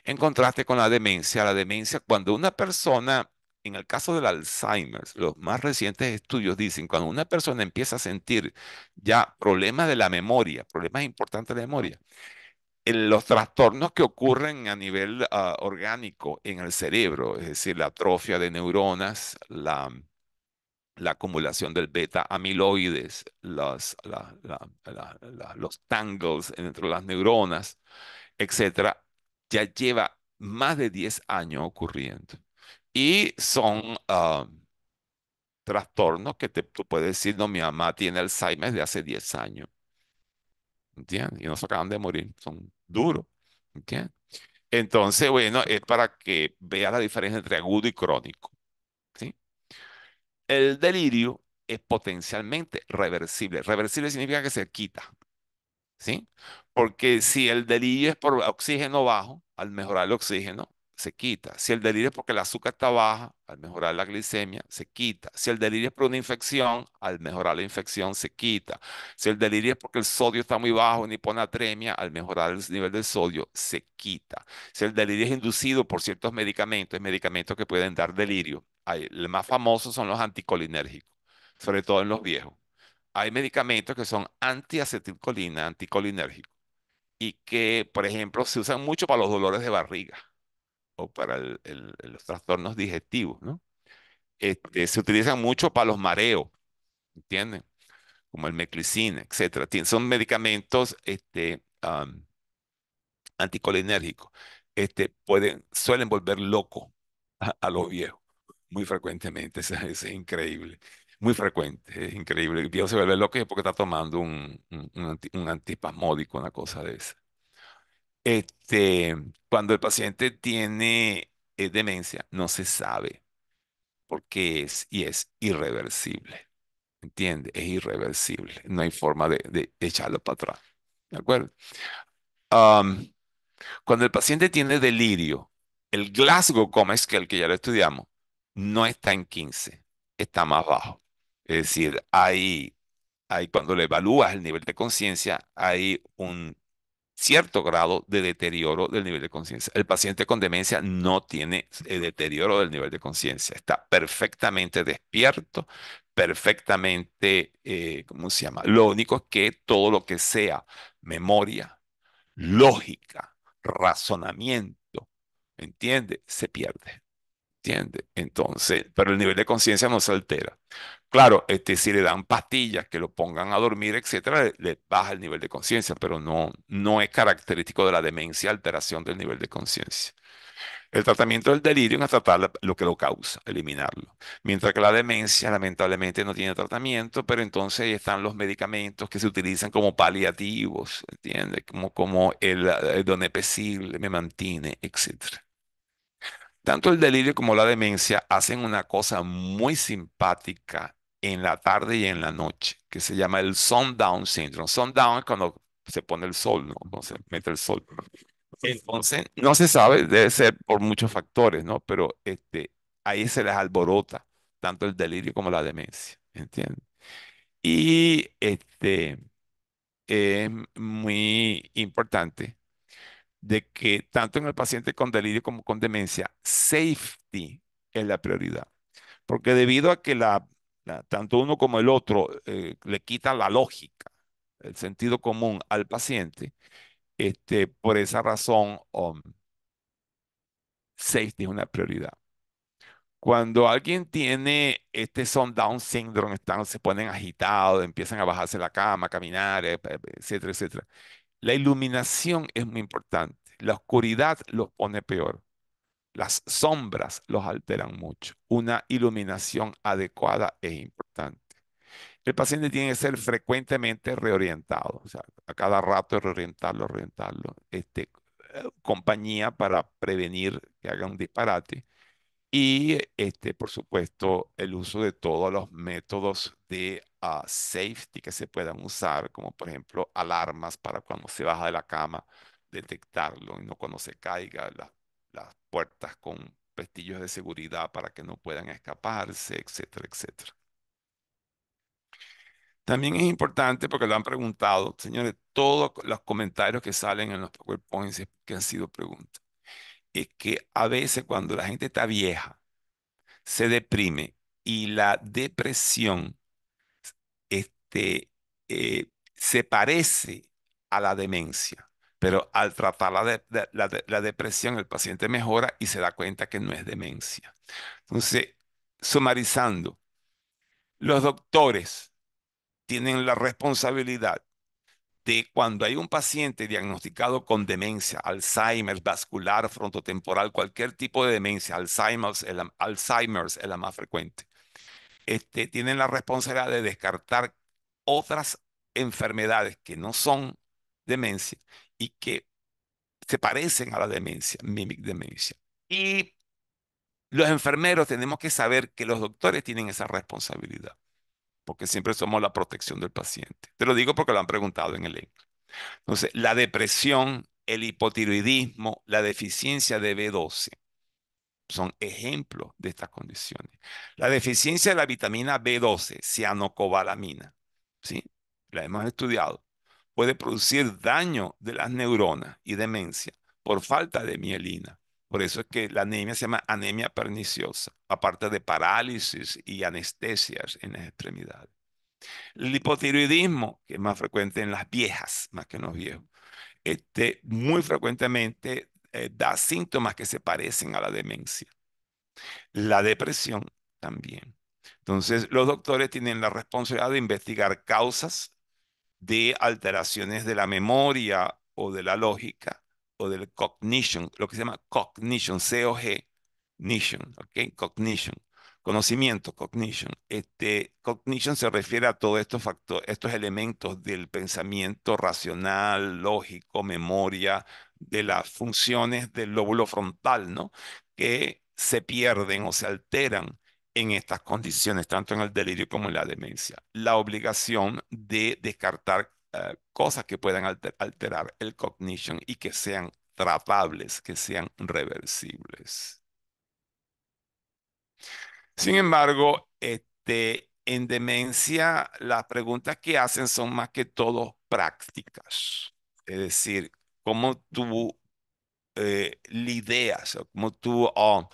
En contraste con la demencia, la demencia, cuando una persona en el caso del Alzheimer, los más recientes estudios dicen cuando una persona empieza a sentir ya problemas de la memoria, problemas importantes de memoria, en los trastornos que ocurren a nivel ah, orgánico en el cerebro, es decir, la atrofia de neuronas, la, acumulación del beta amiloides, los, la, la, los tangles entre las neuronas, etcétera, ya lleva más de 10 años ocurriendo. Y son ah, trastornos que te, tú puedes decir, no, mi mamá tiene Alzheimer de hace 10 años. ¿Entiendes? Y no se acaban de morir, son duros. ¿Entiendes? Entonces, bueno, es para que veas la diferencia entre agudo y crónico. ¿sí? El delirio es potencialmente reversible. Reversible significa que se quita. ¿sí? Porque si el delirio es por oxígeno bajo, al mejorar el oxígeno, se quita. Si el delirio es porque el azúcar está baja, al mejorar la glicemia, se quita. Si el delirio es por una infección, al mejorar la infección, se quita. Si el delirio es porque el sodio está muy bajo, una hiponatremia, al mejorar el nivel del sodio, se quita. Si el delirio es inducido por ciertos medicamentos, medicamentos que pueden dar delirio. el más famoso son los anticolinérgicos, sobre todo en los viejos. Hay medicamentos que son antiacetilcolina, anticolinérgicos, y que, por ejemplo, se usan mucho para los dolores de barriga o para los trastornos digestivos, ¿no? Este, se utilizan mucho para los mareos, ¿entienden? Como el meclicina, etcétera. Son medicamentos este, anticolinérgicos. Este, pueden, suelen volver loco a, los viejos, muy frecuentemente, es, es increíble muy frecuente, es increíble. El viejo se vuelve loco porque está tomando un, un antipasmódico, una cosa de esa. Este, cuando el paciente tiene eh, demencia, no se sabe por qué es y es irreversible. ¿Entiendes? Es irreversible. No hay forma de, echarlo para atrás. ¿De acuerdo? cuando el paciente tiene delirio, el Glasgow Coma es que ya lo estudiamos, no está en 15, está más bajo. Es decir, hay, hay cuando le evalúas el nivel de conciencia, hay un cierto grado de deterioro del nivel de conciencia. El paciente con demencia no tiene el eh, deterioro del nivel de conciencia, está perfectamente despierto, perfectamente, eh, ¿cómo se llama? Lo único es que todo lo que sea memoria, lógica, razonamiento, ¿entiende? Se pierde. ¿Entiende? Entonces, pero el nivel de conciencia no se altera. Claro, este, si le dan pastillas que lo pongan a dormir, etcétera, le, baja el nivel de conciencia, pero no, no es característico de la demencia alteración del nivel de conciencia. El tratamiento del delirio es tratar lo que lo causa, eliminarlo. Mientras que la demencia lamentablemente no tiene tratamiento, pero entonces están los medicamentos que se utilizan como paliativos, ¿entiendes? Como, como el, el me mantiene, etcétera. Tanto el delirio como la demencia hacen una cosa muy simpática en la tarde y en la noche, que se llama el sundown syndrome. Sundown es cuando se pone el sol, ¿no? Cuando se mete el sol. Entonces, no se sabe, debe ser por muchos factores, ¿no? Pero este, ahí se les alborota tanto el delirio como la demencia, ¿entiendes? Y este, es muy importante de que tanto en el paciente con delirio como con demencia, safety es la prioridad. Porque debido a que la tanto uno como el otro eh, le quita la lógica, el sentido común al paciente. Este, por esa razón, um, safety es una prioridad. Cuando alguien tiene este sundown syndrome, están, se ponen agitados, empiezan a bajarse la cama, a caminar, eh, eh, etcétera, etcétera. La iluminación es muy importante. La oscuridad lo pone peor. Las sombras los alteran mucho. Una iluminación adecuada es importante. El paciente tiene que ser frecuentemente reorientado, o sea, a cada rato reorientarlo, reorientarlo. Este, compañía para prevenir que haga un disparate. Y, este, por supuesto, el uso de todos los métodos de ah, safety que se puedan usar, como por ejemplo alarmas para cuando se baja de la cama, detectarlo y no cuando se caiga, las las puertas con pestillos de seguridad para que no puedan escaparse, etcétera, etcétera. También es importante porque lo han preguntado, señores, todos los comentarios que salen en los PowerPoints que han sido preguntas. Es que a veces cuando la gente está vieja, se deprime y la depresión este, eh, se parece a la demencia. Pero al tratar la, depresión, el paciente mejora y se da cuenta que no es demencia. Entonces, sumarizando, los doctores tienen la responsabilidad de cuando hay un paciente diagnosticado con demencia, Alzheimer, vascular, frontotemporal, cualquier tipo de demencia, Alzheimer's, es la más frecuente, este, tienen la responsabilidad de descartar otras enfermedades que no son demencia y que se parecen a la demencia, mimic demencia. Y los enfermeros tenemos que saber que los doctores tienen esa responsabilidad, porque siempre somos la protección del paciente. Te lo digo porque lo han preguntado en el e link Entonces, la depresión, el hipotiroidismo, la deficiencia de B12 son ejemplos de estas condiciones. La deficiencia de la vitamina B12, cianocobalamina, ¿sí? La hemos estudiado puede producir daño de las neuronas y demencia por falta de mielina. Por eso es que la anemia se llama anemia perniciosa, aparte de parálisis y anestesias en las extremidades. El hipotiroidismo, que es más frecuente en las viejas, más que en los viejos, este, muy frecuentemente eh, da síntomas que se parecen a la demencia. La depresión también. Entonces, los doctores tienen la responsabilidad de investigar causas de alteraciones de la memoria o de la lógica o del cognition, lo que se llama cognition, c o cognition, ¿ok? Cognition, conocimiento, cognition. Este, cognition se refiere a todos estos factores, estos elementos del pensamiento racional, lógico, memoria, de las funciones del lóbulo frontal, ¿no? Que se pierden o se alteran en estas condiciones, tanto en el delirio como en la demencia. La obligación de descartar eh, cosas que puedan alterar el cognition y que sean tratables, que sean reversibles. Sin embargo, este, en demencia las preguntas que hacen son más que todo prácticas. Es decir, cómo tú eh, lidias, lideas, cómo tú... Oh,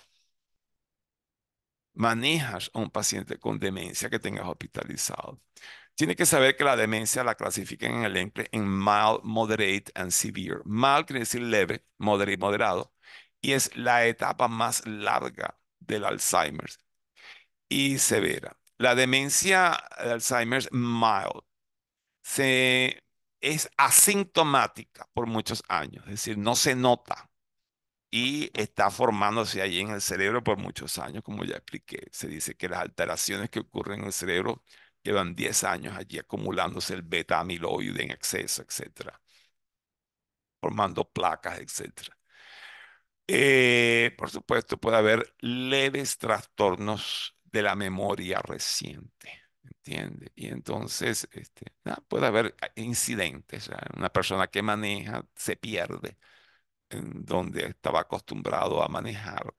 manejas a un paciente con demencia que tengas hospitalizado. Tiene que saber que la demencia la clasifican en el en mild, moderate and severe. Mild quiere decir leve, moderate, moderado, y es la etapa más larga del Alzheimer y severa. La demencia de Alzheimer mild se, es asintomática por muchos años, es decir, no se nota y está formándose allí en el cerebro por muchos años, como ya expliqué. Se dice que las alteraciones que ocurren en el cerebro llevan 10 años allí acumulándose el beta amiloide en exceso, etcétera, formando placas, etcétera. Eh, por supuesto, puede haber leves trastornos de la memoria reciente. ¿Entiende? Y entonces este, puede haber incidentes. Una persona que maneja se pierde en donde estaba acostumbrado a manejar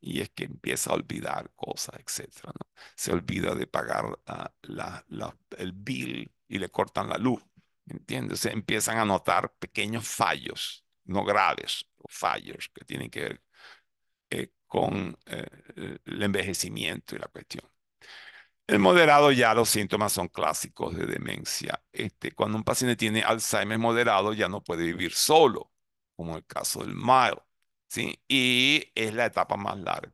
y es que empieza a olvidar cosas, etcétera. ¿no? Se olvida de pagar ah, el bill y le cortan la luz, ¿entiendes? Se empiezan a notar pequeños fallos, no graves, fallos que tienen que ver eh, con eh, el envejecimiento y la cuestión. El moderado ya los síntomas son clásicos de demencia. Este, cuando un paciente tiene Alzheimer moderado ya no puede vivir solo como el caso del mild, ¿sí? Y es la etapa más larga.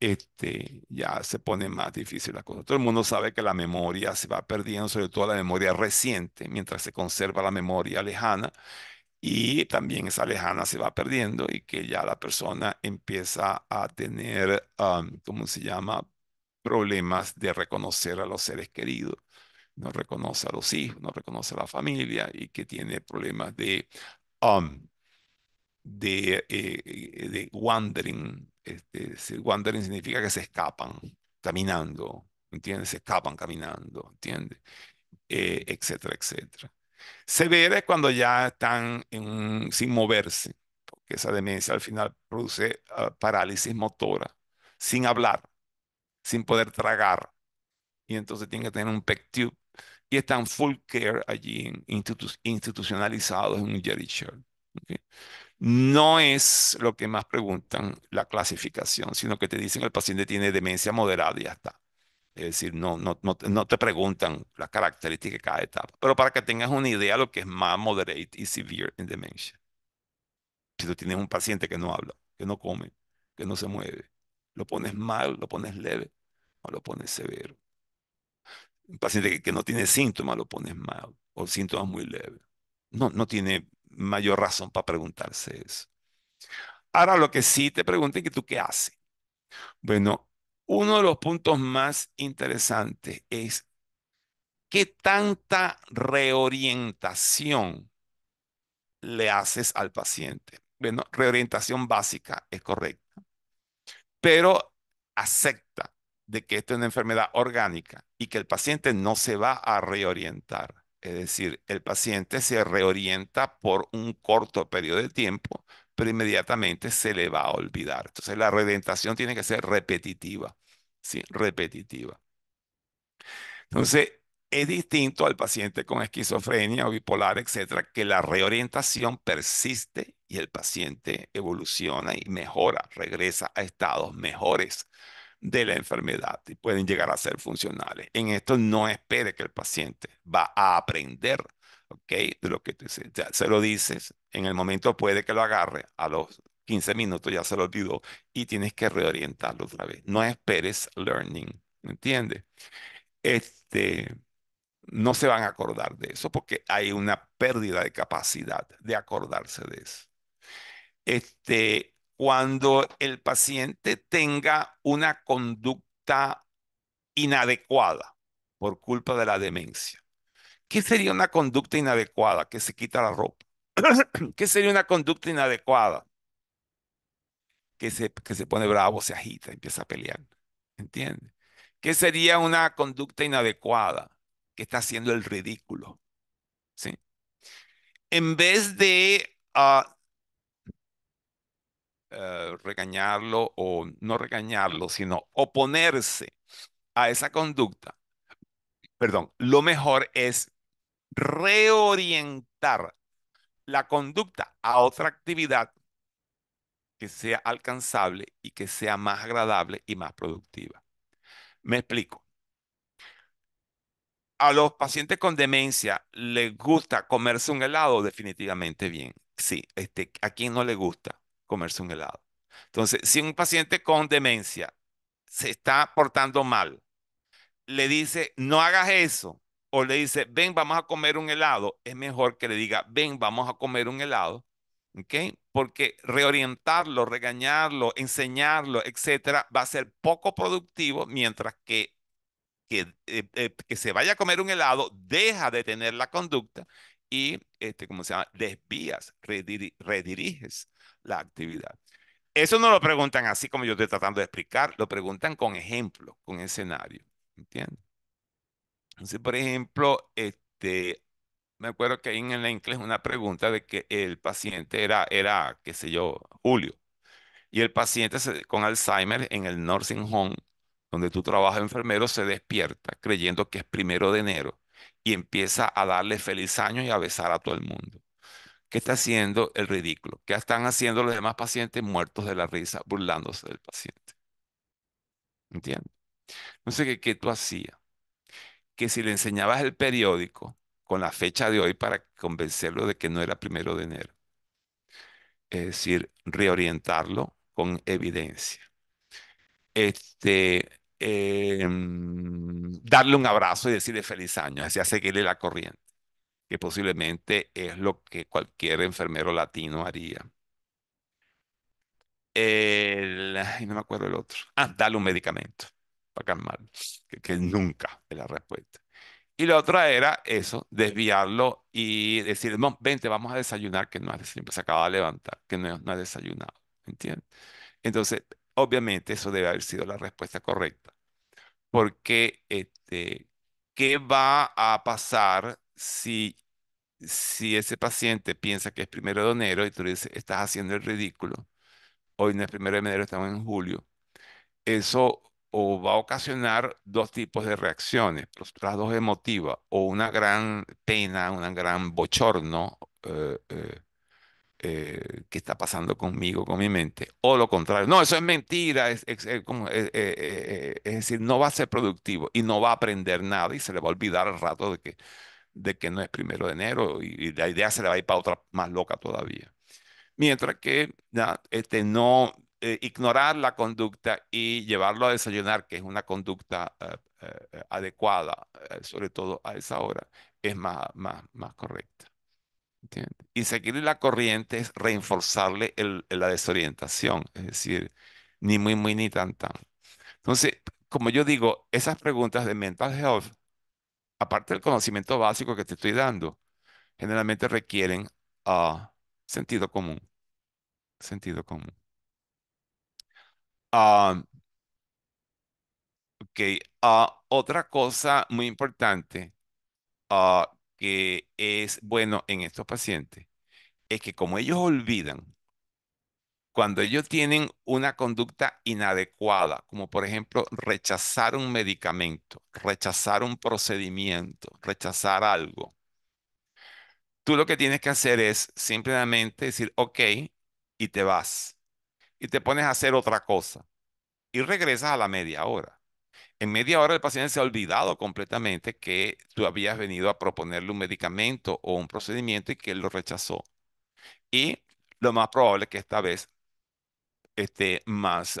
Este, ya se pone más difícil la cosa. Todo el mundo sabe que la memoria se va perdiendo, sobre todo la memoria reciente, mientras se conserva la memoria lejana, y también esa lejana se va perdiendo y que ya la persona empieza a tener, um, ¿cómo se llama?, problemas de reconocer a los seres queridos no reconoce a los hijos, no reconoce a la familia y que tiene problemas de um, de, eh, eh, de wandering. Este, wandering significa que se escapan caminando, ¿entiendes? Se escapan caminando, ¿entiendes? Eh, etcétera, etcétera. Severa es cuando ya están sin moverse, porque esa demencia al final produce ah, parálisis motora, sin hablar, sin poder tragar. Y entonces tienen que tener un PEC tube y están full care allí en institucionalizados en un Jerry Shirt no es lo que más preguntan la clasificación, sino que te dicen el paciente tiene demencia moderada y ya está. Es decir, no, no, no, te preguntan las características de cada etapa, pero para que tengas una idea de lo que es más moderate y severe en demencia. Si tú tienes un paciente que no habla, que no come, que no se mueve, lo pones mal, lo pones leve o lo pones severo. Un paciente que, que no tiene síntomas lo pones mal o síntomas muy leves. No, no tiene mayor razón para preguntarse eso. Ahora lo que sí te es que tú qué haces. Bueno, uno de los puntos más interesantes es qué tanta reorientación le haces al paciente. Bueno, reorientación básica es correcta, pero acepta de que esto es una enfermedad orgánica y que el paciente no se va a reorientar. Es decir, el paciente se reorienta por un corto periodo de tiempo, pero inmediatamente se le va a olvidar. Entonces, la reorientación tiene que ser repetitiva, ¿sí? Repetitiva. Entonces, es distinto al paciente con esquizofrenia o bipolar, etcétera, que la reorientación persiste y el paciente evoluciona y mejora, regresa a estados mejores de la enfermedad y pueden llegar a ser funcionales. En esto no espere que el paciente va a aprender, ¿ok? De lo que te, Ya se lo dices, en el momento puede que lo agarre, a los 15 minutos ya se lo olvidó y tienes que reorientarlo otra vez. No esperes learning, ¿Me ¿entiendes? Este, no se van a acordar de eso porque hay una pérdida de capacidad de acordarse de eso. Este, cuando el paciente tenga una conducta inadecuada por culpa de la demencia. ¿Qué sería una conducta inadecuada? Que se quita la ropa. <clears throat> ¿Qué sería una conducta inadecuada? Que se, que se pone bravo, se agita, empieza a pelear. ¿Entiendes? ¿Qué sería una conducta inadecuada? Que está haciendo el ridículo. ¿Sí? En vez de ah, eh, regañarlo o no regañarlo, sino oponerse a esa conducta, perdón, lo mejor es reorientar la conducta a otra actividad que sea alcanzable y que sea más agradable y más productiva. Me explico. A los pacientes con demencia les gusta comerse un helado definitivamente bien. Sí, este, a quién no le gusta comerse un helado. Entonces, si un paciente con demencia se está portando mal, le dice, no hagas eso, o le dice, ven, vamos a comer un helado, es mejor que le diga, ven, vamos a comer un helado, ¿ok? Porque reorientarlo, regañarlo, enseñarlo, etcétera, va a ser poco productivo mientras que que, eh, eh, se vaya a comer un helado, deja de tener la conducta y, este, ¿cómo se llama? Desvías, rediriges la actividad. Eso no lo preguntan así como yo estoy tratando de explicar, lo preguntan con ejemplo, con escenario. ¿Entiendes? Entonces, por ejemplo, este, me acuerdo que en el inglés una pregunta de que el paciente era, era qué sé yo, Julio. Y el paciente con Alzheimer en el nursing home, donde tú trabajas enfermero, se despierta creyendo que es primero de enero y empieza a darle feliz año y a besar a todo el mundo. ¿Qué está haciendo el ridículo, ¿Qué están haciendo los demás pacientes muertos de la risa, burlándose del paciente. ¿Entiendes? No sé qué, tú hacías. Que si le enseñabas el periódico con la fecha de hoy para convencerlo de que no era primero de enero. Es decir, reorientarlo con evidencia. Este, em, darle un abrazo y decirle feliz año, así seguirle la corriente posiblemente es lo que cualquier enfermero latino haría. no me acuerdo el otro. Ah, darle un medicamento para calmar, que, nunca es la respuesta. Y la otra era eso, desviarlo y decir, no, vente, vamos a desayunar, que no ha desayunado, se acaba de levantar, que no, ha desayunado, ¿entiendes? Entonces, obviamente eso debe haber sido la respuesta correcta, porque este, ¿qué va a pasar si si ese paciente piensa que es primero de enero y tú le dices, estás haciendo el ridículo, hoy no es primero de enero, estamos en julio, eso o va a ocasionar dos tipos de reacciones, las dos emotivas, o una gran pena, una gran bochorno eh, eh, eh, que está pasando conmigo, con mi mente, o lo contrario, no, eso es mentira, es, es decir, no va a ser productivo y no va a aprender nada y se le va a olvidar al rato de que de que no es primero de enero y, la idea se le va a ir para otra más loca todavía. Mientras que este, no eh, ignorar la conducta y llevarlo a desayunar, que es una conducta eh, eh, adecuada, sobre todo a esa hora, es más, más, más correcta. Y seguir la corriente es reforzarle la desorientación, es decir, ni muy, muy, ni tan, tan. Entonces, como yo digo, esas preguntas de mental health aparte del conocimiento básico que te estoy dando, generalmente requieren ah, sentido común. Sentido común. ok, ah, otra cosa muy importante ah, que es bueno en estos pacientes es que como ellos olvidan cuando ellos tienen una conducta inadecuada, como por ejemplo rechazar un medicamento, rechazar un procedimiento, rechazar algo, tú lo que tienes que hacer es simplemente decir, ok, y te vas. Y te pones a hacer otra cosa. Y regresas a la media hora. En media hora el paciente se ha olvidado completamente que tú habías venido a proponerle un medicamento o un procedimiento y que él lo rechazó. Y lo más probable es que esta vez este, más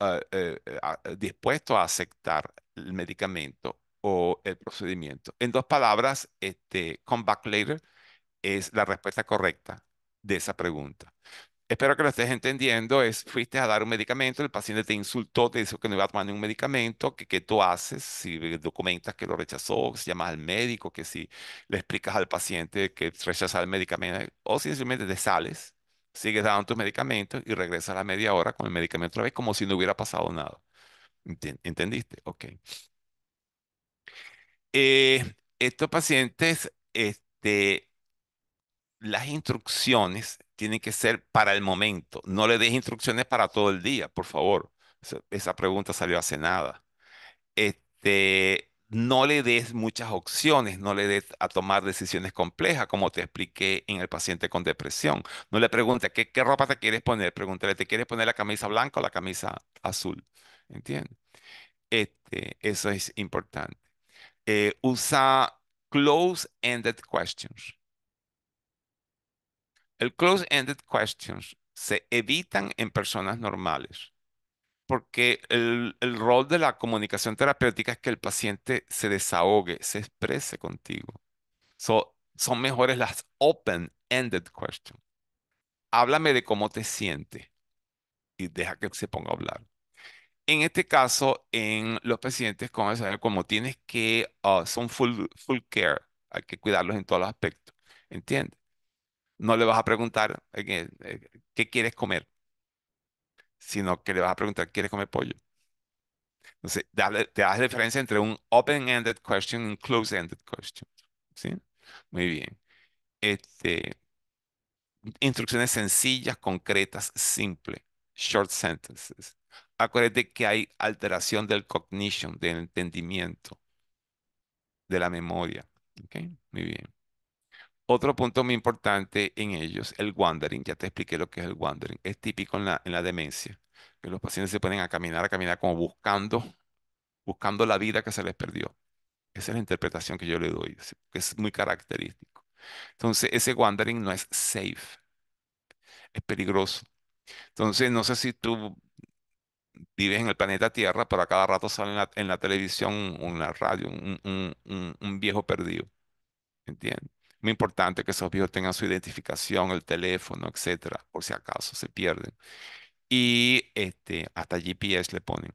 eh, eh, eh, dispuesto a aceptar el medicamento o el procedimiento. En dos palabras, este, come back later es la respuesta correcta de esa pregunta. Espero que lo estés entendiendo. Es, fuiste a dar un medicamento, el paciente te insultó, te dijo que no iba a tomar ningún medicamento, que qué tú haces, si documentas que lo rechazó, si llamas al médico, que si le explicas al paciente que rechaza el medicamento, o simplemente te sales sigues dando tus medicamentos y regresa a la media hora con el medicamento otra vez como si no hubiera pasado nada. ¿Entendiste? Ok. Eh, estos pacientes, este, las instrucciones tienen que ser para el momento. No le des instrucciones para todo el día, por favor. Esa, pregunta salió hace nada. Este, no le des muchas opciones, no le des a tomar decisiones complejas, como te expliqué en el paciente con depresión. No le pregunte, ¿qué, ropa te quieres poner? Pregúntale, ¿te quieres poner la camisa blanca o la camisa azul? ¿Entiendes? Este, eso es importante. Eh, usa close-ended questions. El close-ended questions se evitan en personas normales porque el, rol de la comunicación terapéutica es que el paciente se desahogue, se exprese contigo. So, son mejores las open-ended questions. Háblame de cómo te sientes y deja que se ponga a hablar. En este caso, en los pacientes con como tienes que, ah, son full, full care, hay que cuidarlos en todos los aspectos, ¿entiendes? No le vas a preguntar eh, eh, qué quieres comer sino que le vas a preguntar, ¿quieres comer pollo? Entonces, te das referencia entre un open-ended question y e un closed-ended question. ¿Sí? Muy bien. Este, instrucciones sencillas, concretas, simples. Short sentences. Acuérdate que hay alteración del cognition, del entendimiento, de la memoria. ¿Ok? Muy bien. Otro punto muy importante en ellos, el wandering. Ya te expliqué lo que es el wandering. Es típico en la, en la demencia, que los pacientes se ponen a caminar, a caminar como buscando, buscando la vida que se les perdió. Esa es la interpretación que yo le doy, que es muy característico. Entonces, ese wandering no es safe, es peligroso. Entonces, no sé si tú vives en el planeta Tierra, pero a cada rato sale en la, televisión, una radio, un, un viejo perdido. ¿Entiendes? Muy importante que esos viejos tengan su identificación, el teléfono, etcétera, por si acaso se pierden. Y este, hasta GPS le ponen.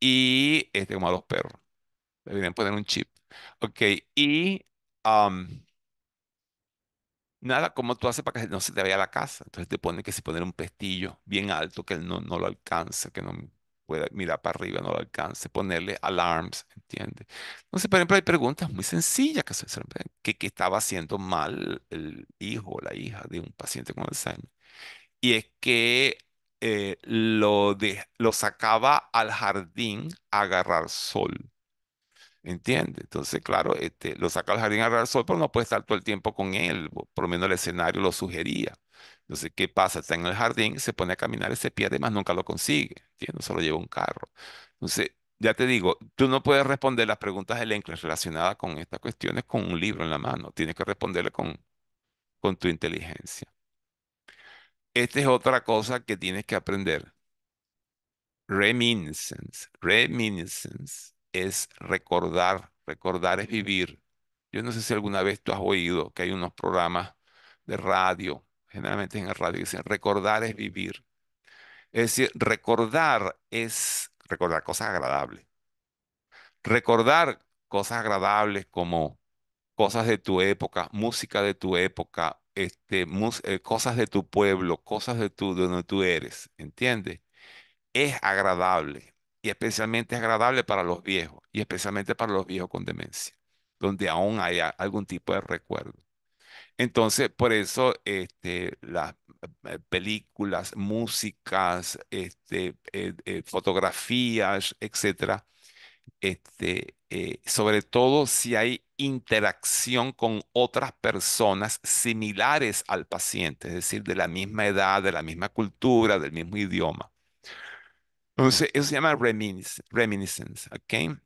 Y este, como a los perros. le pueden poner un chip. Ok, y nada, ¿cómo tú haces para que no se te vaya a la casa? Entonces te ponen que se poner un pestillo bien alto que él no, no lo alcanza, que no, pueda mirar para arriba, no lo alcance, ponerle alarms, ¿entiendes? Entonces, por ejemplo, hay preguntas muy sencillas que se que, que estaba haciendo mal el hijo o la hija de un paciente con Alzheimer. Y es que eh, lo, lo sacaba al jardín a agarrar sol. ¿Entiendes? Entonces, claro, este, lo saca al jardín a al sol, pero no puede estar todo el tiempo con él, por lo menos el escenario lo sugería. Entonces, ¿qué pasa? Está en el jardín, se pone a caminar y se pierde, más nunca lo consigue, ¿entiendes? Solo lleva un carro. Entonces, ya te digo, tú no puedes responder las preguntas del enclen relacionadas con estas cuestiones con un libro en la mano, tienes que responderle con, con tu inteligencia. Esta es otra cosa que tienes que aprender. Reminiscence, reminiscence es recordar, recordar es vivir. Yo no sé si alguna vez tú has oído que hay unos programas de radio, generalmente en el radio dicen recordar es vivir. Es decir, recordar es recordar cosas agradables. Recordar cosas agradables como cosas de tu época, música de tu época, este, eh, cosas de tu pueblo, cosas de, tu, de donde tú eres, ¿entiendes? Es agradable y especialmente es agradable para los viejos, y especialmente para los viejos con demencia, donde aún hay algún tipo de recuerdo. Entonces, por eso este, las eh, películas, músicas, este, eh, eh, fotografías, etcétera, este, sobre todo si hay interacción con otras personas similares al paciente, es decir, de la misma edad, de la misma cultura, del mismo idioma. Entonces, eso se llama reminis Reminiscence, ¿ok?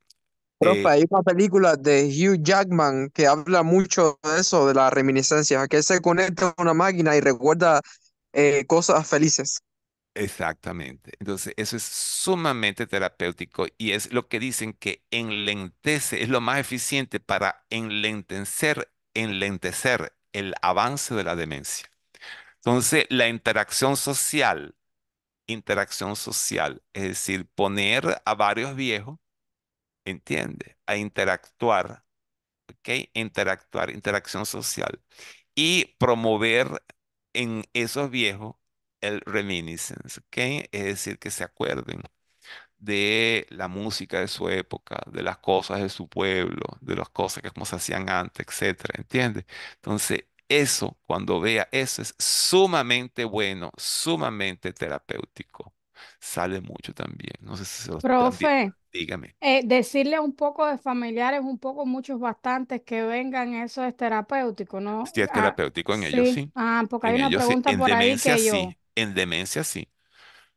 Profe, eh, hay una película de Hugh Jackman que habla mucho de eso, de la reminiscencia que se conecta a una máquina y recuerda eh, cosas felices. Exactamente. Entonces, eso es sumamente terapéutico y es lo que dicen que enlentece, es lo más eficiente para enlentecer, enlentecer el avance de la demencia. Entonces, la interacción social interacción social, es decir, poner a varios viejos, entiende, a interactuar, ¿ok? Interactuar, interacción social y promover en esos viejos el reminiscence, ¿ok? Es decir, que se acuerden de la música de su época, de las cosas de su pueblo, de las cosas que como se hacían antes, etcétera, entiende, Entonces, eso, cuando vea eso, es sumamente bueno, sumamente terapéutico. Sale mucho también. No sé si se Profe, dígame. Eh, decirle a un poco de familiares, un poco, muchos, bastantes que vengan, eso es terapéutico, ¿no? Sí, es ah, terapéutico en ellos, sí. Ah, porque hay una pregunta por ahí que yo... sí. En demencia, sí.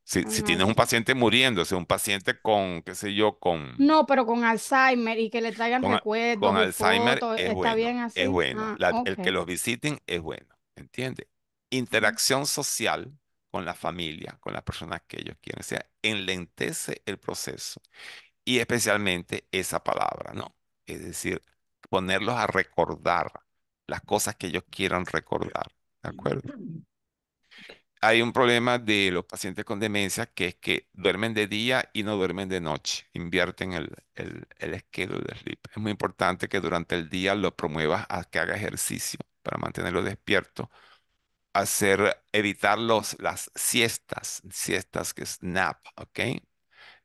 Si, tienes un paciente muriéndose, un paciente con, qué sé yo, con... No, pero con Alzheimer y que le traigan recuerdos. Con Alzheimer es, está bien así. es bueno. Ah, el que los visiten es bueno, ¿entiendes? Interacción social con la familia, con las personas que ellos quieren. O sea, enlentece el proceso. Y especialmente esa palabra, ¿no? Es decir, ponerlos a recordar las cosas que ellos quieran recordar, ¿de acuerdo? <clears throat> hay un problema de los pacientes con demencia que es que duermen de día y no duermen de noche. Invierten el, el, schedule de sleep. Es muy importante que durante el día lo promuevas a que haga ejercicio para mantenerlo despierto. Hacer, evitar las siestas, siestas que es nap, ¿ok?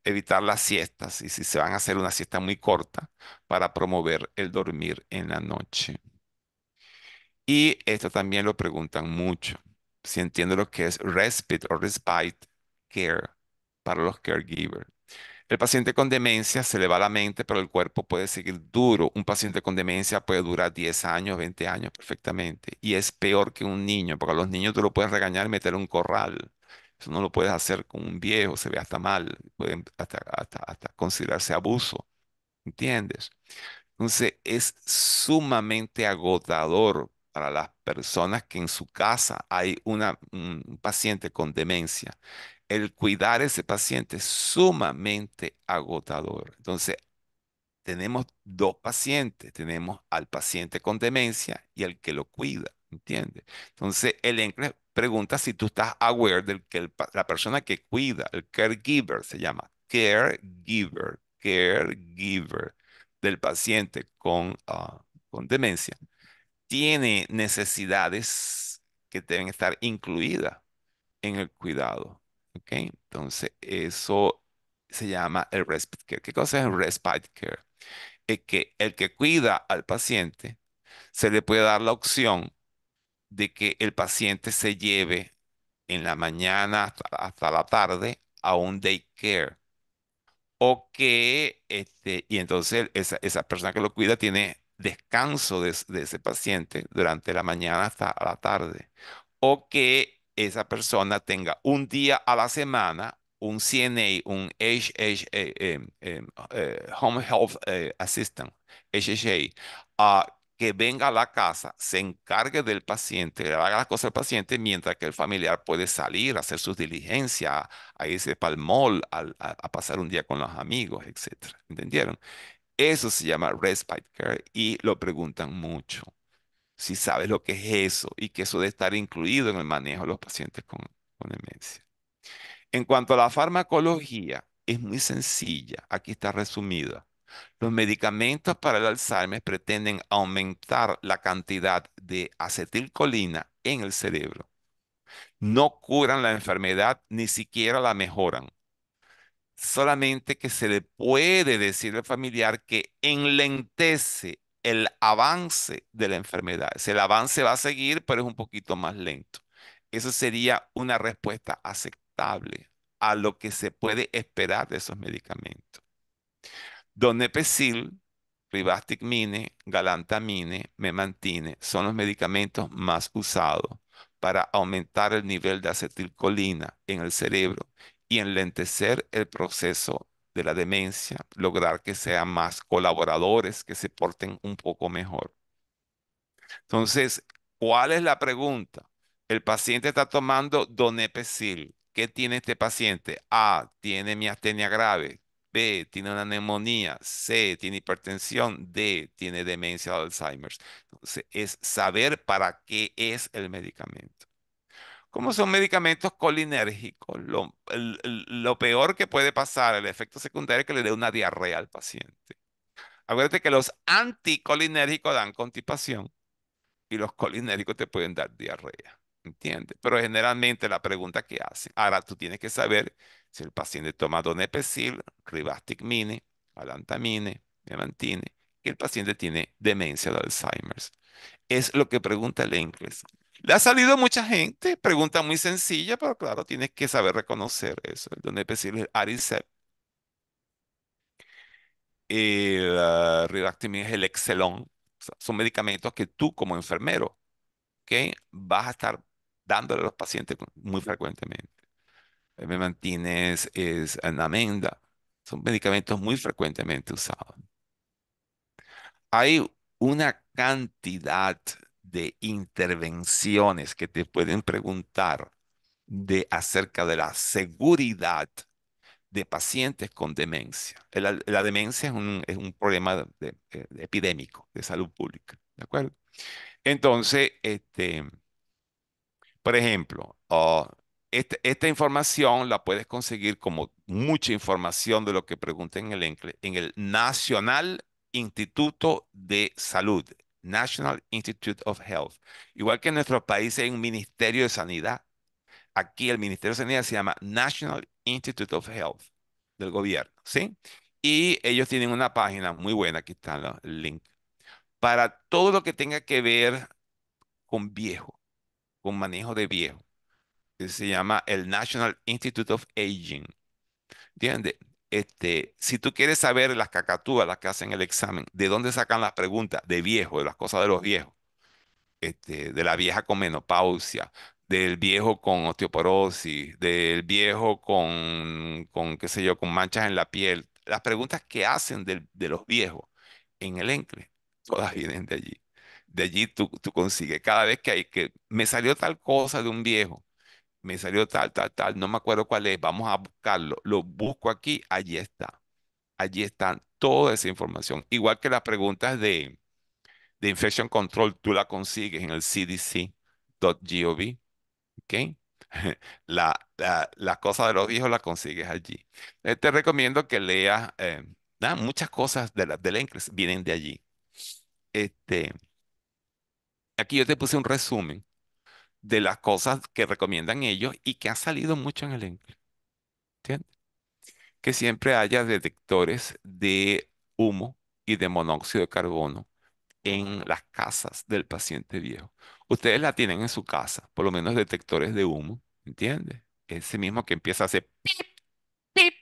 Evitar las siestas y si se van a hacer una siesta muy corta para promover el dormir en la noche. Y esto también lo preguntan mucho si entiendo lo que es respite o respite care para los caregivers. El paciente con demencia se le va la mente, pero el cuerpo puede seguir duro. Un paciente con demencia puede durar 10 años, 20 años perfectamente. Y es peor que un niño, porque a los niños tú lo puedes regañar y meter un corral. Eso no lo puedes hacer con un viejo, se ve hasta mal, pueden hasta considerarse abuso. ¿Entiendes? Entonces es sumamente agotador para las personas que en su casa hay un paciente con demencia, el cuidar ese paciente es sumamente agotador. Entonces, tenemos dos pacientes, tenemos al paciente con demencia y al que lo cuida, ¿entiendes? Entonces, el inglés pregunta si tú estás aware del que la persona que cuida, el caregiver se llama, caregiver, caregiver del paciente con, ah, con demencia tiene necesidades que deben estar incluidas en el cuidado. ¿Ok? Entonces, eso se llama el respite care. ¿Qué cosa es el respite care? Es que el que cuida al paciente se le puede dar la opción de que el paciente se lleve en la mañana hasta, la tarde a un care. O que, este, y entonces esa, esa persona que lo cuida tiene descanso de, ese paciente durante la mañana hasta la tarde. O que esa persona tenga un día a la semana un CNA, un HHA eh, eh, eh, Home Health Assistant, HHA, ah, que venga a la casa, se encargue del paciente, le haga las cosas al paciente, mientras que el familiar puede salir, a hacer sus diligencias, a irse para el mall, a, a, pasar un día con los amigos, etc. ¿Entendieron? Eso se llama respite care y lo preguntan mucho. Si sabes lo que es eso y que eso debe estar incluido en el manejo de los pacientes con, con demencia. En cuanto a la farmacología, es muy sencilla. Aquí está resumida. Los medicamentos para el Alzheimer pretenden aumentar la cantidad de acetilcolina en el cerebro. No curan la enfermedad, ni siquiera la mejoran solamente que se le puede decir al familiar que enlentece el avance de la enfermedad. el avance va a seguir, pero es un poquito más lento. Eso sería una respuesta aceptable a lo que se puede esperar de esos medicamentos. Donepezil, rivastigmine, galantamine, memantine son los medicamentos más usados para aumentar el nivel de acetilcolina en el cerebro y enlentecer el proceso de la demencia, lograr que sean más colaboradores, que se porten un poco mejor. Entonces, ¿cuál es la pregunta? El paciente está tomando donepesil. ¿Qué tiene este paciente? A, tiene miastenia grave. B, tiene una neumonía. C, tiene hipertensión. D, tiene demencia de Alzheimer. Entonces, es saber para qué es el medicamento como son medicamentos colinérgicos, lo, peor que puede pasar, el efecto secundario es que le dé una diarrea al paciente. Acuérdate que los anticolinérgicos dan constipación y los colinérgicos te pueden dar diarrea, ¿entiendes? Pero generalmente la pregunta que hace, ahora tú tienes que saber si el paciente toma donepezil, ribastigmine, galantamine, diamantine, que el paciente tiene demencia de Alzheimer's. Es lo que pregunta el inglés. Le ha salido mucha gente, pregunta muy sencilla, pero claro, tienes que saber reconocer eso. El don de el es Aricep. El uh, es el Excelon. son medicamentos que tú como enfermero ¿okay? vas a estar dándole a los pacientes muy frecuentemente. El eh, Memantines es anamenda. Son medicamentos muy frecuentemente usados. Hay una cantidad de intervenciones que te pueden preguntar de, acerca de la seguridad de pacientes con demencia. La, demencia es un, problema eh, epidémico de salud pública, ¿de acuerdo? Entonces, este, por ejemplo, ah, este, esta información la puedes conseguir como mucha información de lo que pregunten en el, en el Nacional Instituto de Salud, National Institute of Health. Igual que en nuestro país hay un Ministerio de Sanidad. Aquí el Ministerio de Sanidad se llama National Institute of Health del gobierno, ¿sí? Y ellos tienen una página muy buena, aquí está el link, para todo lo que tenga que ver con viejo, con manejo de viejo, se llama el National Institute of Aging. ¿Entiendes? Este, si tú quieres saber las cacatúas, las que hacen el examen, de dónde sacan las preguntas, de viejo, de las cosas de los viejos, este, de la vieja con menopausia, del viejo con osteoporosis, del viejo con, con qué sé yo, con manchas en la piel, las preguntas que hacen de los viejos en el ENCLE, todas vienen de allí. De allí tú, tú consigues. Cada vez que hay que, me salió tal cosa de un viejo, me salió tal, tal, tal, no me acuerdo cuál es, vamos a buscarlo, lo busco aquí, allí está, allí está toda esa información. Igual que las preguntas de, de Infection Control, tú la consigues en el cdc.gov, ¿ok? <laughs> La, la, cosa de los hijos la consigues allí. Eh, te recomiendo que leas, eh, muchas cosas de la, de vienen de allí. Este, aquí yo te puse un resumen de las cosas que recomiendan ellos y que ha salido mucho en el inglés. ¿Entiendes? Que siempre haya detectores de humo y de monóxido de carbono en las casas del paciente viejo. Ustedes la tienen en su casa, por lo menos detectores de humo, ¿entiendes? Ese mismo que empieza a hacer pip, pip,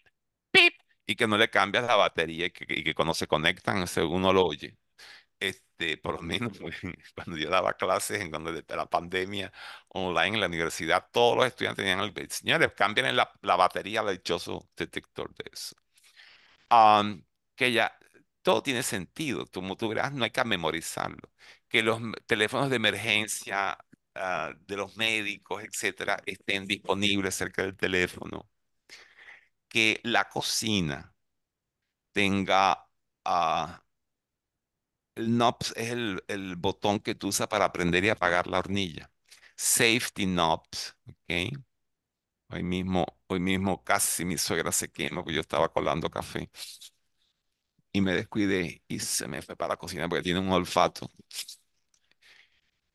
pip, y que no le cambias la batería y que, cuando se conectan, uno lo oye este, por lo menos <laughs> pues, cuando yo daba clases, en cuando de la pandemia online en la universidad, todos los estudiantes tenían el... Señores, cambien la, la batería del choso detector de eso. que ya todo tiene sentido. Como tú verás, no hay que memorizarlo. Que los teléfonos de emergencia ah, de los médicos, etcétera, estén disponibles cerca del teléfono. Que la cocina tenga ah, el knob es el, botón que tú usas para prender y apagar la hornilla. Safety knobs, ¿ok? Hoy mismo, hoy mismo casi mi suegra se quema porque yo estaba colando café. Y me descuidé y se me fue para la cocina porque tiene un olfato.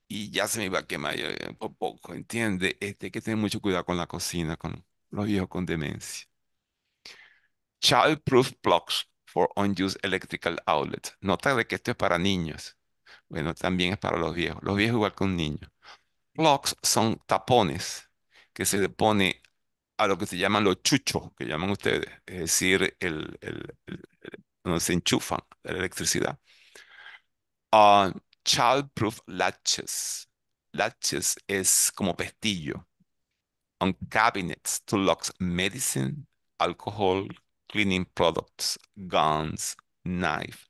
Y ya se me iba a quemar yo, por poco, ¿entiendes? Este, hay que tener mucho cuidado con la cocina, con los hijos con demencia. Childproof blocks for unused electrical outlets. Nota de que esto es para niños. Bueno, también es para los viejos. Los viejos igual que un niño. Plugs son tapones que se le pone a lo que se llaman los chuchos, que llaman ustedes, es decir, el, el, donde se enchufan la electricidad. Uh, childproof latches. Latches es como pestillo. On cabinets to lock medicine, alcohol, cleaning products, guns, knife.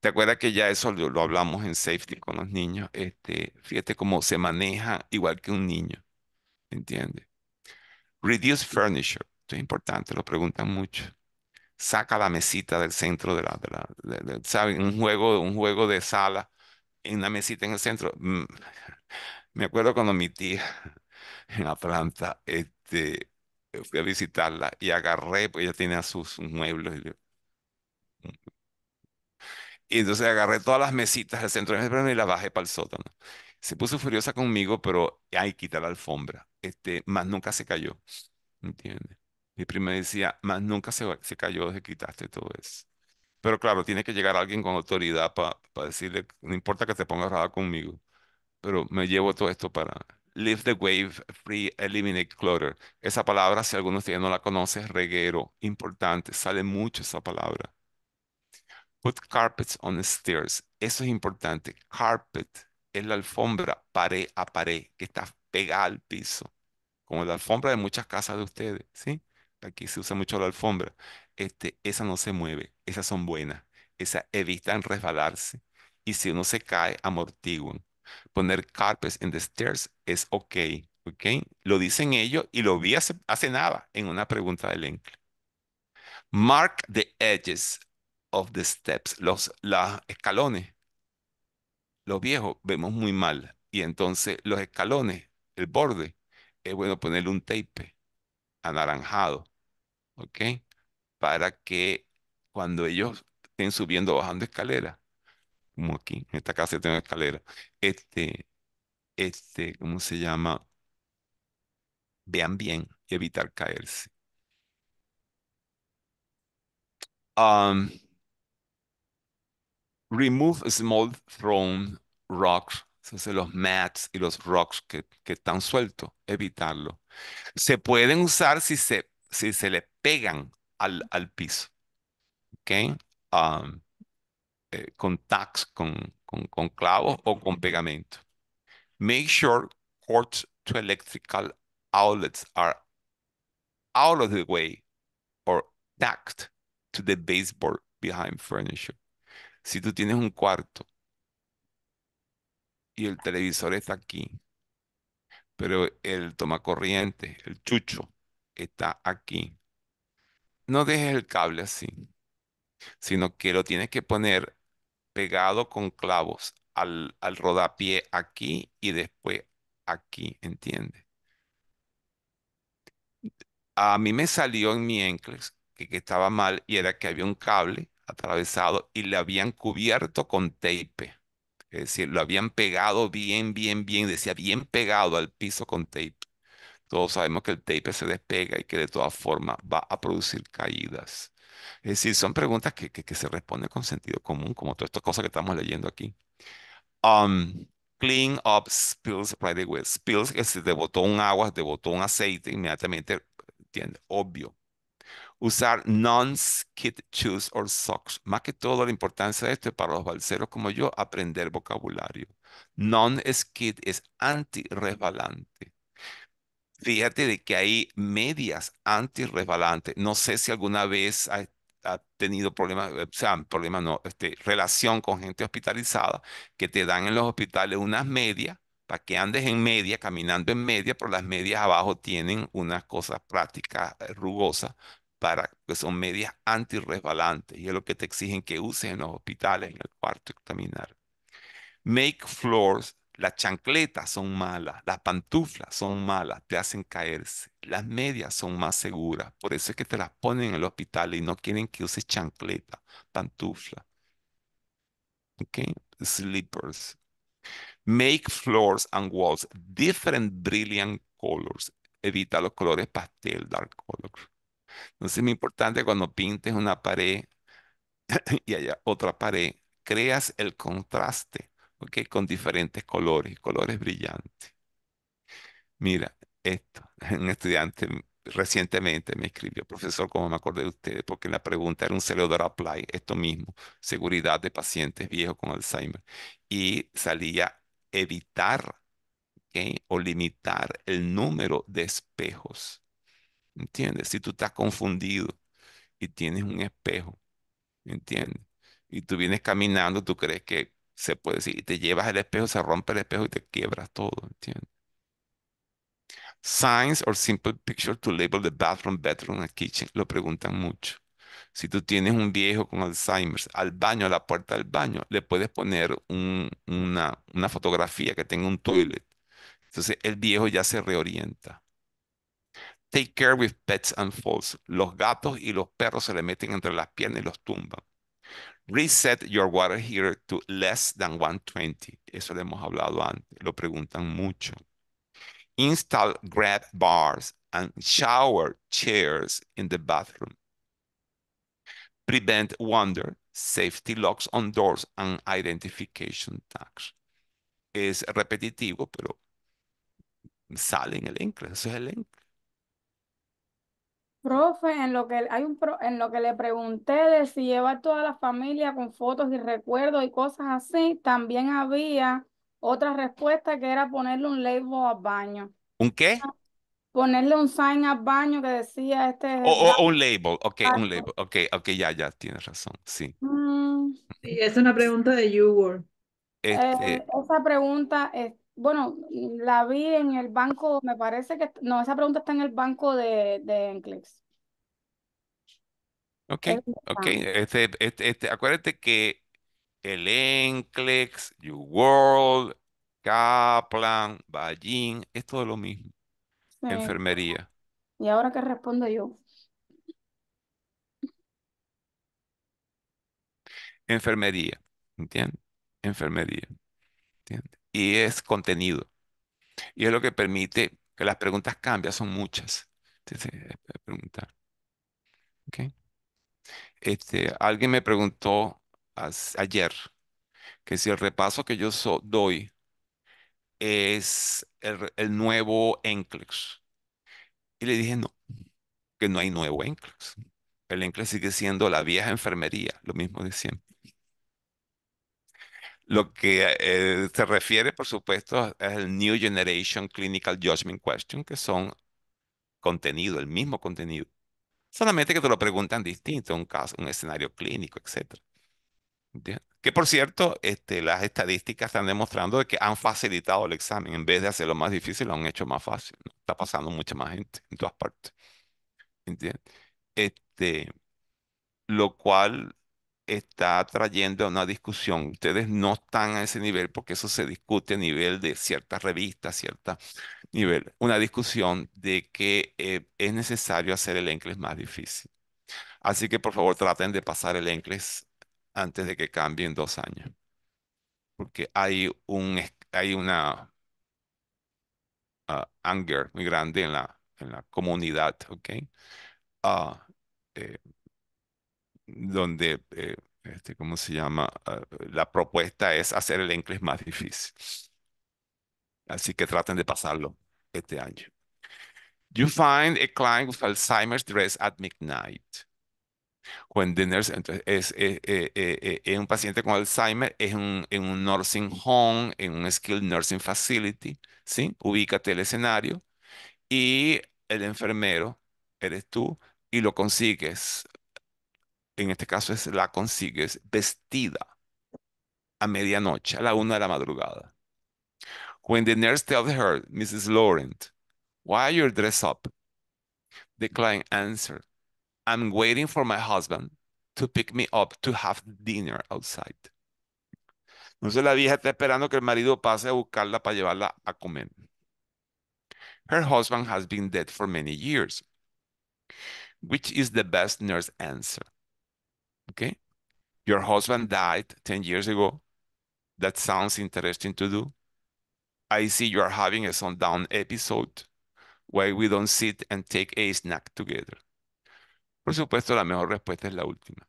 ¿Te acuerdas que ya eso lo, hablamos en safety con los niños? Este, fíjate cómo se maneja igual que un niño. ¿Entiendes? Reduce furniture. Esto es importante, lo preguntan mucho. Saca la mesita del centro de la... De Un juego, un juego de sala en la mesita en el centro. Mm, <laughs> me acuerdo cuando mi tía en Atlanta este, eh, fui a visitarla y agarré, pues ella tiene sus, sus muebles. Y, entonces agarré todas las mesitas del centro de y las bajé para el sótano. Se puso furiosa conmigo, pero ¡ay, quita la alfombra. Este, más nunca se cayó. ¿Entiendes? Mi prima decía, más nunca se, se cayó desde que quitaste todo eso. Pero claro, tiene que llegar alguien con autoridad para decirle, no importa que te pongas rara conmigo, pero me llevo todo esto para, Leave the Wave Free, Eliminate Clutter. Esa palabra, si algunos de ustedes no la conocen, reguero, importante, sale mucho esa palabra. Put carpets on the stairs. Eso es importante. Carpet es la alfombra pared a pared que está pegada al piso, como la alfombra de muchas casas de ustedes, ¿sí? Aquí se usa mucho la alfombra. Este, esa no se mueve, esas son buenas, esas evitan resbalarse y si uno se cae, amortiguan. Poner carpets en the stairs es ok, ok. Lo dicen ellos y lo vi hace, nada en una pregunta del link. Mark the edges of the steps, los escalones. Los viejos vemos muy mal y entonces los escalones, el borde, es bueno ponerle un tape anaranjado, ok, para que cuando ellos estén subiendo o bajando escaleras, como aquí, en esta casa tengo escalera. Este, este, ¿cómo se llama? Vean bien y evitar caerse. Um, remove small thrown rocks. Entonces los mats y los rocks que, que están sueltos, evitarlo. Se pueden usar si se, si se le pegan al, al piso. ¿Ok? Um, eh, con con, clavos o con pegamento. Make sure cords to electrical outlets are out of the way or tacked to the baseboard behind furniture. Si tú tienes un cuarto y el televisor está aquí, pero el tomacorriente, el chucho, está aquí. No dejes el cable así, sino que lo tienes que poner pegado con clavos al, al rodapié aquí y después aquí, ¿entiendes? A mí me salió en mi enclex que, que estaba mal y era que había un cable atravesado y le habían cubierto con tape. Es decir, lo habían pegado bien, bien, bien, decía bien pegado al piso con tape. Todos sabemos que el tape se despega y que de todas formas va a producir caídas. Es decir, son preguntas que, se responden con sentido común, como todas estas cosas que estamos leyendo aquí. Um, clean up spills right away. Spills es se botón un agua, de un aceite, inmediatamente, entiende, obvio. Usar non-skid shoes or socks. Más que todo, la importancia de esto es para los balseros como yo, aprender vocabulario. Non skid es anti-resbalante. Fíjate de que hay medias antirresbalantes. No sé si alguna vez ha, tenido problemas, eh, o sea, problemas no, este, relación con gente hospitalizada, que te dan en los hospitales unas medias para que andes en media, caminando en media, pero las medias abajo tienen unas cosas prácticas eh, rugosas para que pues, son medias antirresbalantes y es lo que te exigen que uses en los hospitales, en el cuarto de caminar. Make floors las chancletas son malas, las pantuflas son malas, te hacen caerse. Las medias son más seguras, por eso es que te las ponen en el hospital y no quieren que uses chancleta, pantufla. ¿Ok? Slippers. Make floors and walls different brilliant colors. Evita los colores pastel, dark color. Entonces es muy importante cuando pintes una pared <laughs> y haya otra pared, creas el contraste que con diferentes colores, colores brillantes. Mira, esto, <laughs> un estudiante recientemente me escribió, profesor, ¿cómo me acordé de ustedes? Porque la pregunta era un celular apply, esto mismo, seguridad de pacientes viejos con Alzheimer. Y salía evitar o limitar el número de espejos. ¿Entiendes? Si tú estás confundido y tienes un espejo, ¿entiendes? Y tú vienes caminando, tú crees que se puede decir, te llevas el espejo, se rompe el espejo y te quiebras todo, ¿entiendes? Signs or simple picture to label the bathroom, bedroom and kitchen. Lo preguntan mucho. Si tú tienes un viejo con Alzheimer's, al baño, a la puerta del baño, le puedes poner una, una fotografía que tenga un toilet. Entonces el viejo ya se reorienta. Take care with pets and falls. Los gatos y los perros se le meten entre las piernas y los tumban. Reset your water heater to less than 120. Eso lo hemos hablado antes, lo preguntan mucho. Install grab bars and shower chairs in the bathroom. Prevent wander, safety locks on doors and identification tags. Es repetitivo, pero sale en el inglés, eso es el inglés. Profe, en lo que hay un en lo que le pregunté de si llevar toda la familia con fotos y recuerdos y cosas así, también había otra respuesta que era ponerle un label al baño. ¿Un qué? Ponerle un sign al baño que decía este. Oh, oh, o un label, ok, un label, ok, ok, ya, ya, tienes razón, sí. Mm. Sí, es una pregunta de YouWorld. Este eh, esa pregunta, es bueno, la vi en el banco, me parece que, no, esa pregunta está en el banco de, de Ok, ok. Este, este, este, acuérdate que el Enclex, World, Kaplan, Ballin, es todo lo mismo. Enfermería. ¿Y ahora qué respondo yo? Enfermería, ¿entiendes? Enfermería, ¿entiendes? y es contenido. Y es lo que permite que las preguntas cambien, son muchas. Entonces, preguntar. Okay. Este, alguien me preguntó ayer que si el repaso que yo doy es el, nuevo Enclex. Y le dije no, que no hay nuevo Enclex. El Enclex sigue siendo la vieja enfermería, lo mismo de siempre. Lo que eh, se refiere, por supuesto, es el New Generation Clinical Judgment Question, que son contenido, el mismo contenido. Solamente que te lo preguntan distinto, un caso, un escenario clínico, etc. Que por cierto, este, las estadísticas están demostrando de que han facilitado el examen. En vez de hacerlo más difícil, lo han hecho más fácil. Está pasando mucha más gente en todas partes. Este, lo cual está trayendo a una discusión. Ustedes no están a ese nivel porque eso se discute a nivel de ciertas revistas, cierta nivel. Una discusión de que eh, es necesario hacer el encles más difícil. Así que por favor traten de pasar el encles antes de que cambien dos años. Porque hay, un, hay una ah, anger muy grande en la, en la comunidad, ¿ok? Ah, eh, donde, eh, este, ¿cómo se llama? Ah, la propuesta es hacer el inglés más difícil. Así que traten de pasarlo este año. You find a client with Alzheimer's dress at midnight. When the es, es, es, es, un paciente con Alzheimer, es en un nursing home, en un skilled nursing facility, ¿sí? Ubícate el escenario y el enfermero, eres tú, y lo consigues en este caso es la consigues vestida a medianoche, a la una de la madrugada. When the nurse tells her, Mrs. Laurent, why are you dressed up? The client answered, I'm waiting for my husband to pick me up to have dinner outside. Entonces la vieja está esperando que el marido pase a buscarla para llevarla a comer. Her husband has been dead for many years, which is the best nurse answer. Okay? Your husband died 10 years ago. That sounds interesting to do. I see you are having a sundown episode. Why we don't sit and take a snack together. Por supuesto, la mejor respuesta es la última.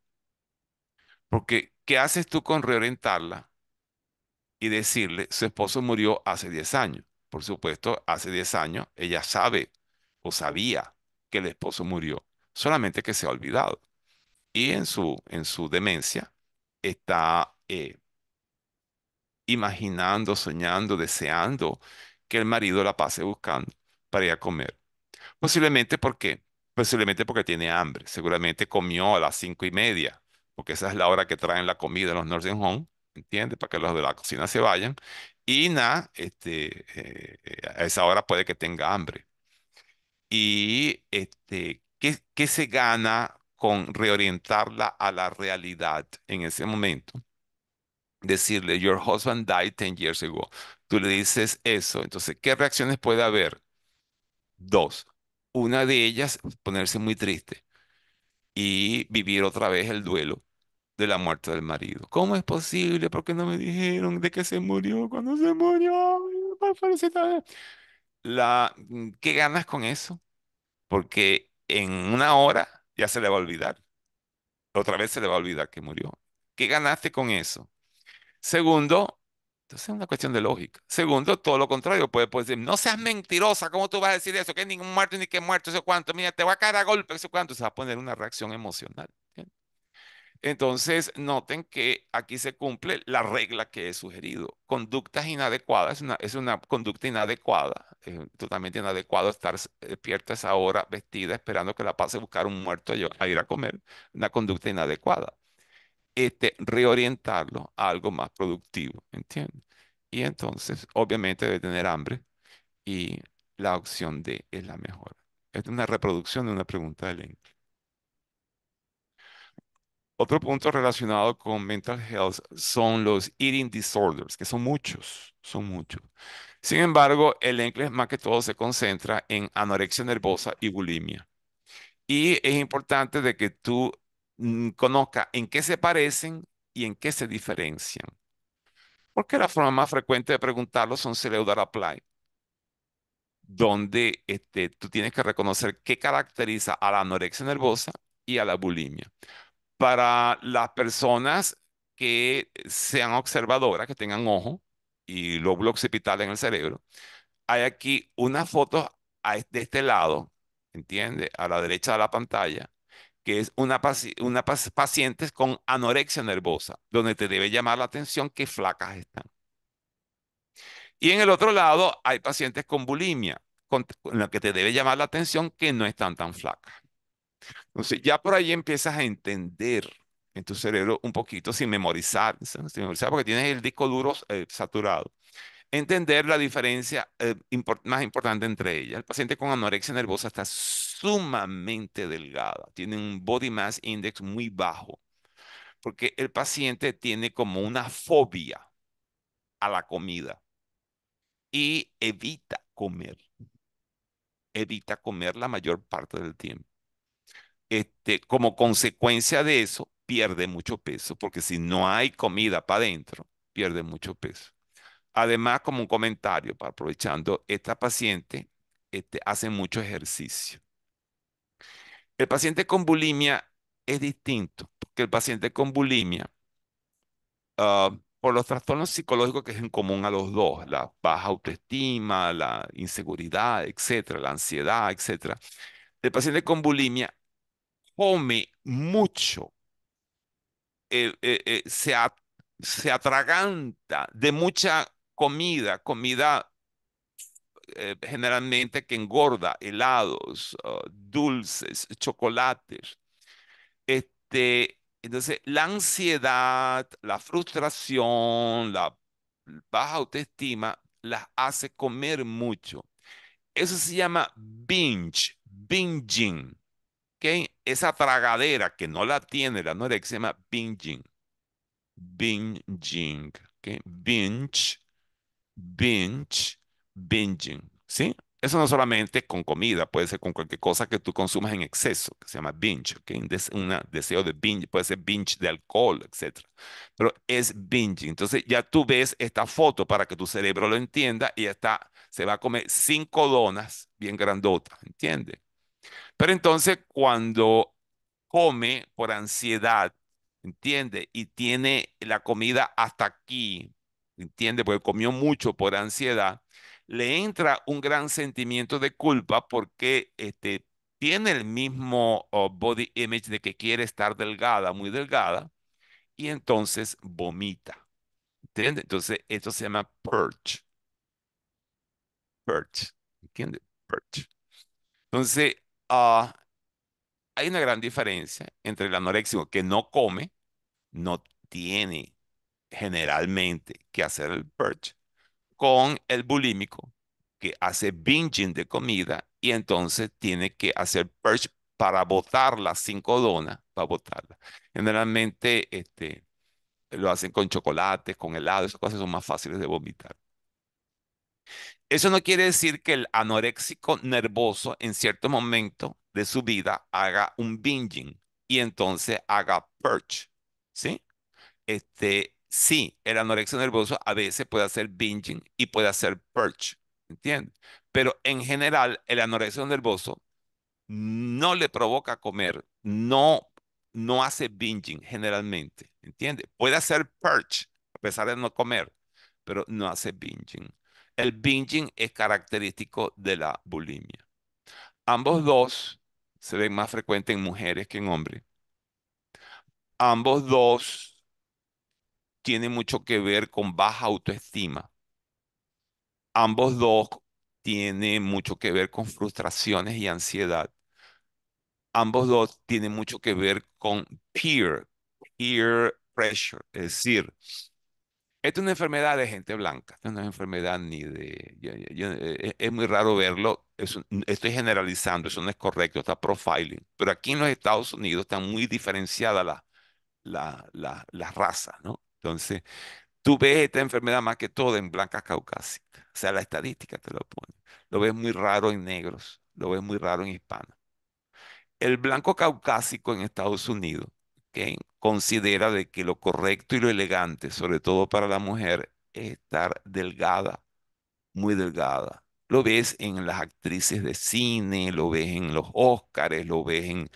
Porque, ¿qué haces tú con reorientarla y decirle, su esposo murió hace 10 años? Por supuesto, hace 10 años ella sabe o sabía que el esposo murió, solamente que se ha olvidado y en su, en su demencia está eh, imaginando, soñando, deseando que el marido la pase buscando para ir a comer. Posiblemente porque, posiblemente porque tiene hambre, seguramente comió a las cinco y media, porque esa es la hora que traen la comida en los Northern Home, ¿entiendes? Para que los de la cocina se vayan. Y nada, este, eh, eh, a esa hora puede que tenga hambre. Y este, ¿qué, qué se gana con reorientarla a la realidad en ese momento. Decirle, your husband died 10 years ago. Tú le dices eso. Entonces, ¿qué reacciones puede haber? Dos. Una de ellas, ponerse muy triste y vivir otra vez el duelo de la muerte del marido. ¿Cómo es posible? ¿Por qué no me dijeron de que se murió cuando se murió? La, ¿Qué ganas con eso? Porque en una hora ya se le va a olvidar. Otra vez se le va a olvidar que murió. ¿Qué ganaste con eso? Segundo, entonces es una cuestión de lógica. Segundo, todo lo contrario, Puedes pues, decir, no seas mentirosa, ¿cómo tú vas a decir eso? Que ningún muerto ni que muerto, eso cuánto, mira, te va a caer a golpe, eso cuánto. Se va a poner una reacción emocional. Entonces, noten que aquí se cumple la regla que he sugerido. Conductas inadecuadas, es una, es una conducta inadecuada, totalmente inadecuado estar despierta esa hora vestida esperando que la pase a buscar un muerto a ir a comer, una conducta inadecuada. Este, reorientarlo a algo más productivo, ¿entiendes? Y entonces, obviamente, debe tener hambre y la opción D es la mejor. Es una reproducción de una pregunta de link. Otro punto relacionado con mental health son los eating disorders, que son muchos, son muchos. Sin embargo, el inglés más que todo se concentra en anorexia nervosa y bulimia. Y es importante de que tú mm, conozcas en qué se parecen y en qué se diferencian. Porque la forma más frecuente de preguntarlo son Celeudar Apply, donde este, tú tienes que reconocer qué caracteriza a la anorexia nervosa y a la bulimia para las personas que sean observadoras, que tengan ojo y lóbulo occipital en el cerebro, hay aquí unas foto de este lado, ¿entiende? A la derecha de la pantalla, que es una, paciente con anorexia nervosa, donde te debe llamar la atención que flacas están. Y en el otro lado hay pacientes con bulimia, con, con la que te debe llamar la atención que no están tan flacas. Entonces, ya por ahí empiezas a entender en tu cerebro un poquito sin memorizar, porque tienes el disco duro eh, saturado. Entender la diferencia eh, más importante entre ellas. El paciente con anorexia nervosa está sumamente delgada, tiene un body mass index muy bajo, porque el paciente tiene como una fobia a la comida y evita comer. Evita comer la mayor parte del tiempo. Este, como consecuencia de eso, pierde mucho peso, porque si no hay comida para adentro, pierde mucho peso. Además, como un comentario, aprovechando, esta paciente este, hace mucho ejercicio. El paciente con bulimia es distinto, porque el paciente con bulimia, ah, por los trastornos psicológicos que es en común a los dos, la baja autoestima, la inseguridad, etcétera, la ansiedad, etcétera, el paciente con bulimia come mucho, eh, eh, eh, se, atraganta de mucha comida, comida generalmente que engorda, helados, ah, dulces, chocolates. Este, entonces, la ansiedad, la frustración, la baja autoestima las hace comer mucho. Eso se llama binge, binging. Esa tragadera que no la tiene la anorexia se llama binging. Binging, ¿okay? Binge, binge, binging, ¿sí? Eso no solamente con comida, puede ser con cualquier cosa que tú consumas en exceso, que se llama binge, Un deseo de binge, puede ser binge de alcohol, etcétera, Pero es binging, Entonces ya tú ves esta foto para que tu cerebro lo entienda y ya está, se va a comer cinco donas bien grandotas, ¿entiendes? Pero entonces cuando come por ansiedad, ¿entiende? Y tiene la comida hasta aquí, ¿entiende? Porque comió mucho por ansiedad, le entra un gran sentimiento de culpa porque este, tiene el mismo oh, body image de que quiere estar delgada, muy delgada, y entonces vomita. ¿Entiende? Entonces, esto se llama purge. Purge. ¿Entiende? Purge. Entonces, Ah, hay una gran diferencia entre el anoréxico que no come, no tiene generalmente que hacer el purge, con el bulímico que hace binging de comida y entonces tiene que hacer purge para botar las cinco donas, para botarla. Generalmente este, lo hacen con chocolates, con helados, esas cosas son más fáciles de vomitar. Eso no quiere decir que el anoréxico nervoso en cierto momento de su vida haga un binging y entonces haga purge, ¿sí? Este, sí, el anorexia nervioso a veces puede hacer binging y puede hacer purge, ¿entiendes? Pero en general, el anorexia nervioso no le provoca comer, no, no hace binging generalmente, ¿entiendes? Puede hacer purge a pesar de no comer, pero no hace binging. El binging es característico de la bulimia. Ambos dos se ven más frecuentes en mujeres que en hombres. Ambos dos tienen mucho que ver con baja autoestima. Ambos dos tienen mucho que ver con frustraciones y ansiedad. Ambos dos tienen mucho que ver con peer, peer pressure, es decir, esta es una enfermedad de gente blanca, no es una enfermedad ni de... Eh, es, muy raro verlo, estoy generalizando, eso no es correcto, está profiling, pero aquí en los Estados Unidos está muy diferenciada la, la, razas, ¿no? Entonces, tú ves esta enfermedad más que todo en blancas caucásicas, o sea, la estadística te lo pone, lo ves muy raro en negros, lo ves muy raro en hispanos. El blanco caucásico en Estados Unidos que considera de que lo correcto y lo elegante, sobre todo para la mujer, es estar delgada, muy delgada. Lo ves en las actrices de cine, lo ves en los Óscares, lo ves en,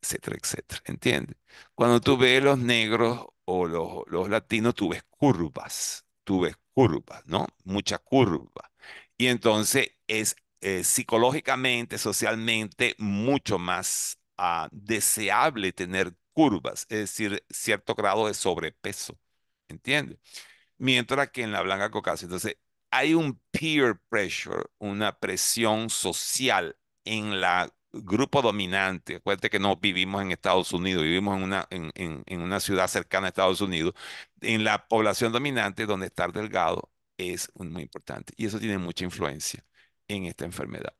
etcétera, etcétera. ¿Entiendes? Cuando tú ves los negros o los, latinos, tú ves curvas, tú ves curvas, ¿no? Mucha curva. Y entonces es eh, psicológicamente, socialmente, mucho más Ah, deseable tener curvas, es decir, cierto grado de sobrepeso, ¿entiendes? Mientras que en la blanca caucásica, entonces, hay un peer pressure, una presión social en la grupo dominante. Acuérdate que no vivimos en Estados Unidos, vivimos en una, en una ciudad cercana a Estados Unidos. En la población dominante, donde estar delgado es muy importante. Y eso tiene mucha influencia en esta enfermedad.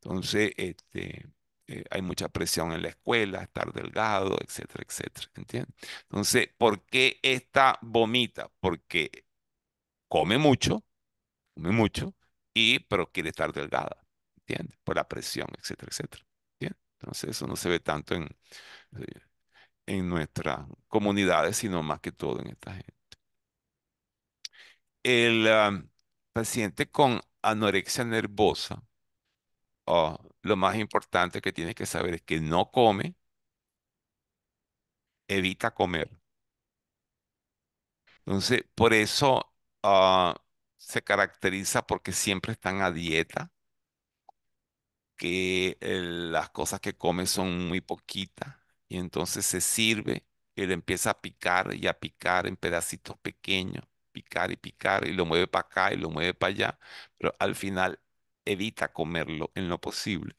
Entonces, este, eh, hay mucha presión en la escuela, estar delgado, etcétera, etcétera. ¿Entiendes? Entonces, ¿por qué esta vomita? Porque come mucho, come mucho, y, pero quiere estar delgada, ¿entiendes? Por la presión, etcétera, etcétera. ¿entiendes? Entonces, eso no se ve tanto en, en nuestras comunidades, sino más que todo en esta gente. El ah, paciente con anorexia nervosa, o ah, lo más importante que tienes que saber es que no come, evita comer. Entonces, por eso ah, se caracteriza porque siempre están a dieta, que las cosas que come son muy poquitas y entonces se sirve él empieza a picar y a picar en pedacitos pequeños, picar y picar y lo mueve para acá y lo mueve para allá, pero al final evita comerlo en lo posible.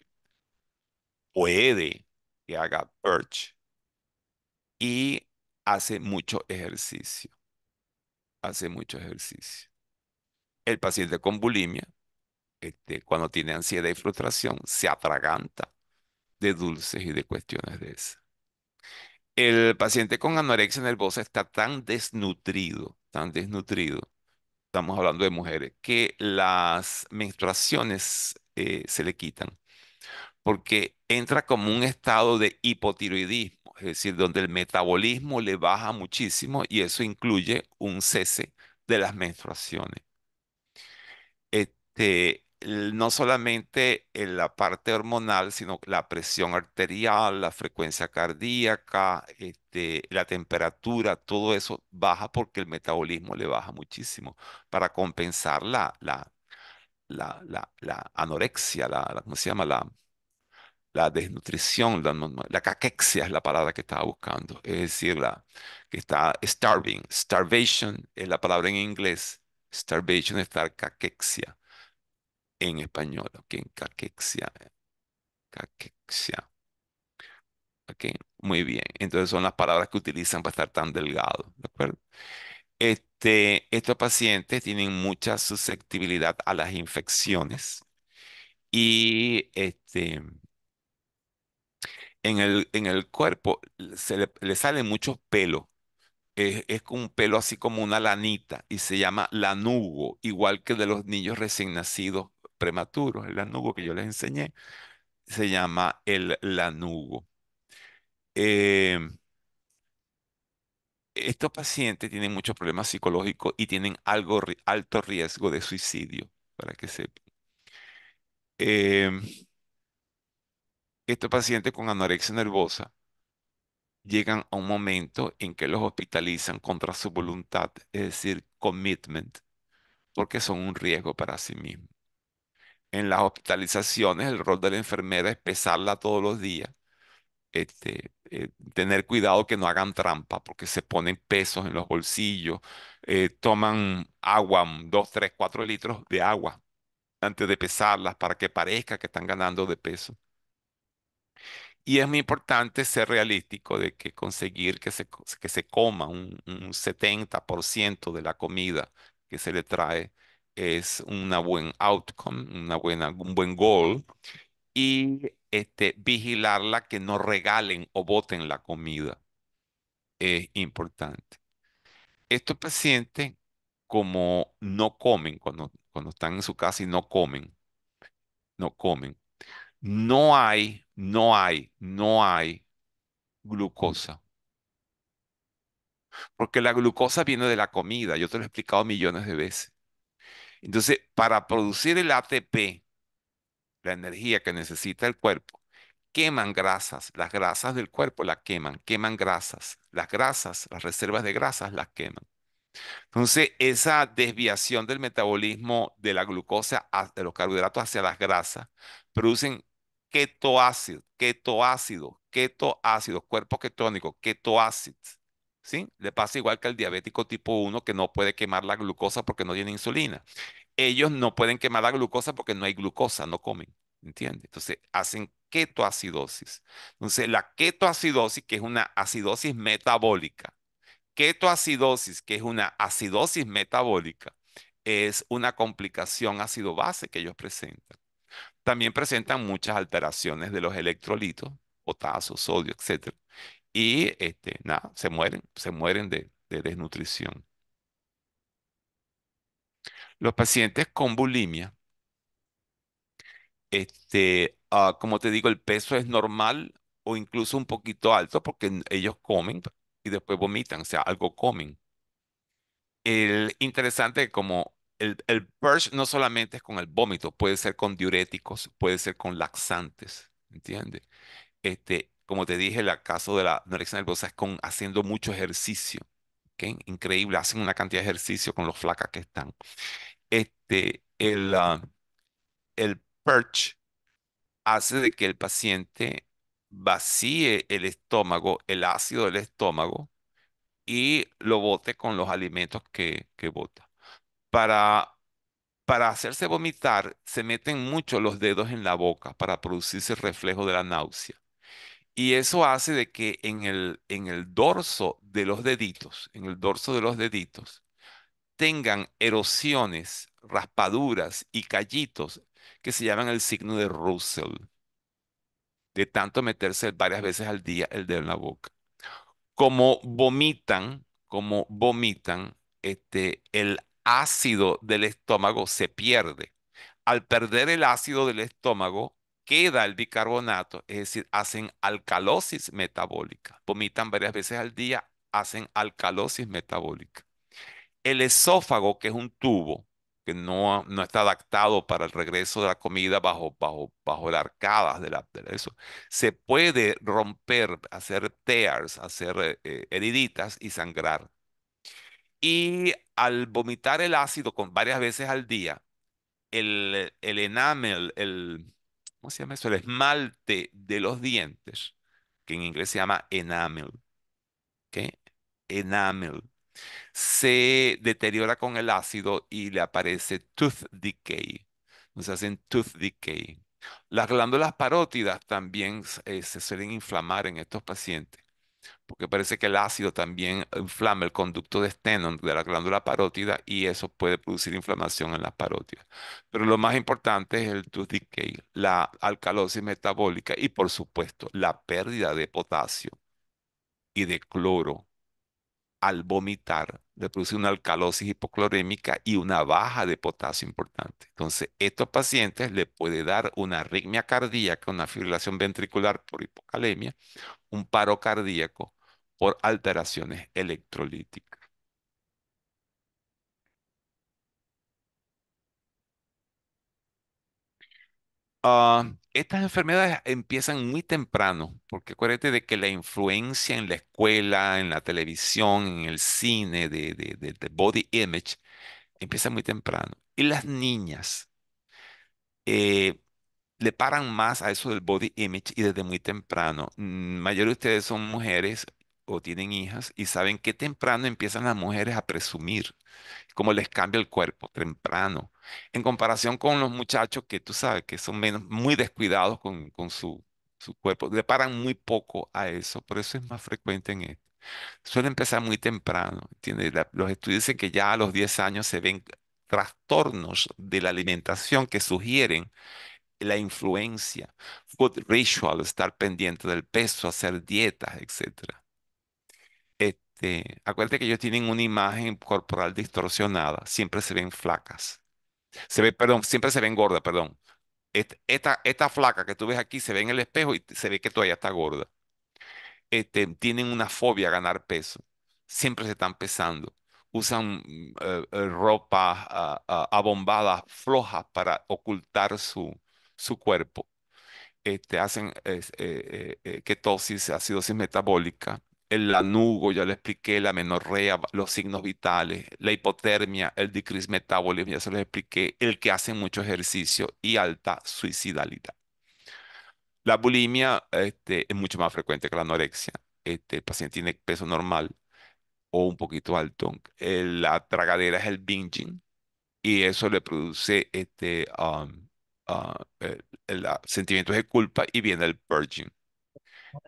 Puede que haga purge y hace mucho ejercicio. Hace mucho ejercicio. El paciente con bulimia, este, cuando tiene ansiedad y frustración, se atraganta de dulces y de cuestiones de esas. El paciente con anorexia nerviosa está tan desnutrido, tan desnutrido, estamos hablando de mujeres, que las menstruaciones eh, se le quitan, porque entra como un estado de hipotiroidismo, es decir, donde el metabolismo le baja muchísimo y eso incluye un cese de las menstruaciones. Este, no solamente en la parte hormonal, sino la presión arterial, la frecuencia cardíaca, este, la temperatura, todo eso baja porque el metabolismo le baja muchísimo para compensar la, anorexia, la, ¿cómo se llama? La, desnutrición, la, caquexia es la palabra que estaba buscando, es decir, la que está starving, starvation es la palabra en inglés, starvation es estar caquexia en español. en caquexia. Caquexia. Ok, muy bien. Entonces son las palabras que utilizan para estar tan delgado. ¿De acuerdo? Este, estos pacientes tienen mucha susceptibilidad a las infecciones. Y este, en el, en el cuerpo le, salen muchos pelos. Es, es, un pelo así como una lanita y se llama lanugo, igual que de los niños recién nacidos Prematuro, el lanugo que yo les enseñé, se llama el lanugo. Eh, estos pacientes tienen muchos problemas psicológicos y tienen algo, alto riesgo de suicidio, para que sepan. Eh, estos pacientes con anorexia nervosa llegan a un momento en que los hospitalizan contra su voluntad, es decir, commitment, porque son un riesgo para sí mismos en las hospitalizaciones el rol de la enfermera es pesarla todos los días, este, eh, tener cuidado que no hagan trampa porque se ponen pesos en los bolsillos, eh, toman agua, mm, dos, tres, cuatro litros de agua antes de pesarlas para que parezca que están ganando de peso. Y es muy importante ser realístico de que conseguir que se, que se coma un, un 70% de la comida que se le trae es una buen outcome, una buena, un buen goal, y este, vigilarla que no regalen o boten la comida. Es importante. Estos pacientes, como no comen, cuando, cuando están en su casa y no comen, no comen, no hay, no hay, no hay glucosa. Porque la glucosa viene de la comida, yo te lo he explicado millones de veces. Entonces, para producir el ATP, la energía que necesita el cuerpo, queman grasas, las grasas del cuerpo las queman, queman grasas, las grasas, las reservas de grasas las queman. Entonces, esa desviación del metabolismo de la glucosa, de los carbohidratos hacia las grasas, producen ketoácido, ketoácido, ketoácido, cuerpo ketónico, ketoácido. ¿sí? Le pasa igual que al diabético tipo 1 que no puede quemar la glucosa porque no tiene insulina. Ellos no pueden quemar la glucosa porque no hay glucosa, no comen, ¿entiendes? Entonces hacen ketoacidosis. Entonces la ketoacidosis, que es una acidosis metabólica, ketoacidosis, que es una acidosis metabólica, es una complicación ácido-base que ellos presentan. También presentan muchas alteraciones de los electrolitos, potasio, sodio, etc. Y este, nada, se mueren, se mueren de, desnutrición. Los pacientes con bulimia, este, ah, como te digo, el peso es normal o incluso un poquito alto porque ellos comen y después vomitan, o sea, algo comen. El interesante como el, el purge no solamente es con el vómito, puede ser con diuréticos, puede ser con laxantes, ¿entiendes? Este, como te dije, el caso de la anorexia nerviosa es con haciendo mucho ejercicio. Increíble, hacen una cantidad de ejercicio con los flacas que están. Este, el, ah, el perch hace de que el paciente vacíe el estómago, el ácido del estómago, y lo bote con los alimentos que, que bota. Para, para hacerse vomitar, se meten mucho los dedos en la boca para producirse el reflejo de la náusea. Y eso hace de que en el, en el dorso de los deditos, en el dorso de los deditos, tengan erosiones, raspaduras y callitos que se llaman el signo de Russell, de tanto meterse varias veces al día el dedo en la boca. Como vomitan, como vomitan, este, el ácido del estómago se pierde. Al perder el ácido del estómago, queda el bicarbonato, es decir, hacen alcalosis metabólica. Vomitan varias veces al día, hacen alcalosis metabólica. El esófago, que es un tubo que no, no está adaptado para el regreso de la comida bajo, bajo, bajo las arcadas de, la, se puede romper, hacer tears, hacer eh, eh, heriditas y sangrar. Y al vomitar el ácido con varias veces al día, el, el enamel, el, ¿cómo se llama eso? El esmalte de los dientes, que en inglés se llama enamel. ¿Qué? Enamel. Se deteriora con el ácido y le aparece tooth decay. Se hacen tooth decay. Las glándulas parótidas también eh, se suelen inflamar en estos pacientes porque parece que el ácido también inflama el conducto de Stenon de la glándula parótida y eso puede producir inflamación en las parótidas. Pero lo más importante es el tooth decay, la alcalosis metabólica y por supuesto la pérdida de potasio y de cloro al vomitar le produce una alcalosis hipoclorémica y una baja de potasio importante. Entonces, estos pacientes le puede dar una arritmia cardíaca, una fibrilación ventricular por hipocalemia, un paro cardíaco por alteraciones electrolíticas. Ah estas enfermedades empiezan muy temprano, porque acuérdate de que la influencia en la escuela, en la televisión, en el cine, de, de, body image, empieza muy temprano. Y las niñas eh, le paran más a eso del body image y desde muy temprano. Mm, Mayor de ustedes son mujeres o tienen hijas y saben que temprano empiezan las mujeres a presumir, cómo les cambia el cuerpo, temprano en comparación con los muchachos que tú sabes que son muy descuidados con, su, cuerpo, le paran muy poco a eso, por eso es más frecuente en esto. Suele empezar muy temprano, los estudios dicen que ya a los 10 años se ven trastornos de la alimentación que sugieren la influencia, food ritual, estar pendiente del peso, hacer dietas, etc. Este, acuérdate que ellos tienen una imagen corporal distorsionada, siempre se ven flacas. Se ve, perdón, siempre se ven gorda perdón. Esta, esta flaca que tú ves aquí se ve en el espejo y se ve que todavía está gorda. Este, tienen una fobia a ganar peso. Siempre se están pesando. Usan eh, eh, ropa ah, ah, abombada floja para ocultar su, su cuerpo. Este, hacen eh, ketosis, acidosis metabólica, el lanugo, ya le expliqué, la menorrea, los signos vitales, la hipotermia, el decrease metabolismo ya se los expliqué, el que hace mucho ejercicio y alta suicidalidad. La bulimia este, es mucho más frecuente que la anorexia. Este, el paciente tiene peso normal o un poquito alto. la tragadera es el binging y eso le produce este, um, uh, sentimientos de culpa y viene el purging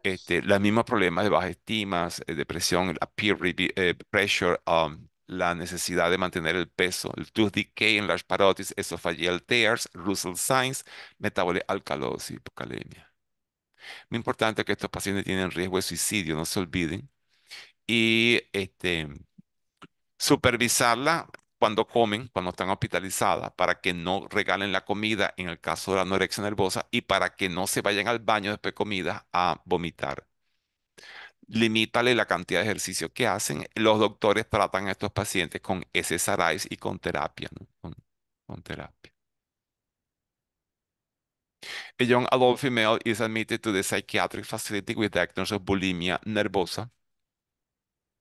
este, los mismos problemas de baja estima, eh, depresión, la peer eh, pressure, um, la necesidad de mantener el peso, el tooth decay en las parotis, esophageal tears, Russell signs, metabolismo alcalosis, hipocalemia. Muy importante que estos pacientes tienen riesgo de suicidio, no se olviden. Y este, supervisarla cuando comen, cuando están hospitalizadas, para que no regalen la comida en el caso de la anorexia nervosa y para que no se vayan al baño después de comida a vomitar. Limítale la cantidad de ejercicio que hacen. Los doctores tratan a estos pacientes con SSRIs y con terapia, con, terapia. A young adult female is admitted to the psychiatric facility with diagnosis of bulimia nervosa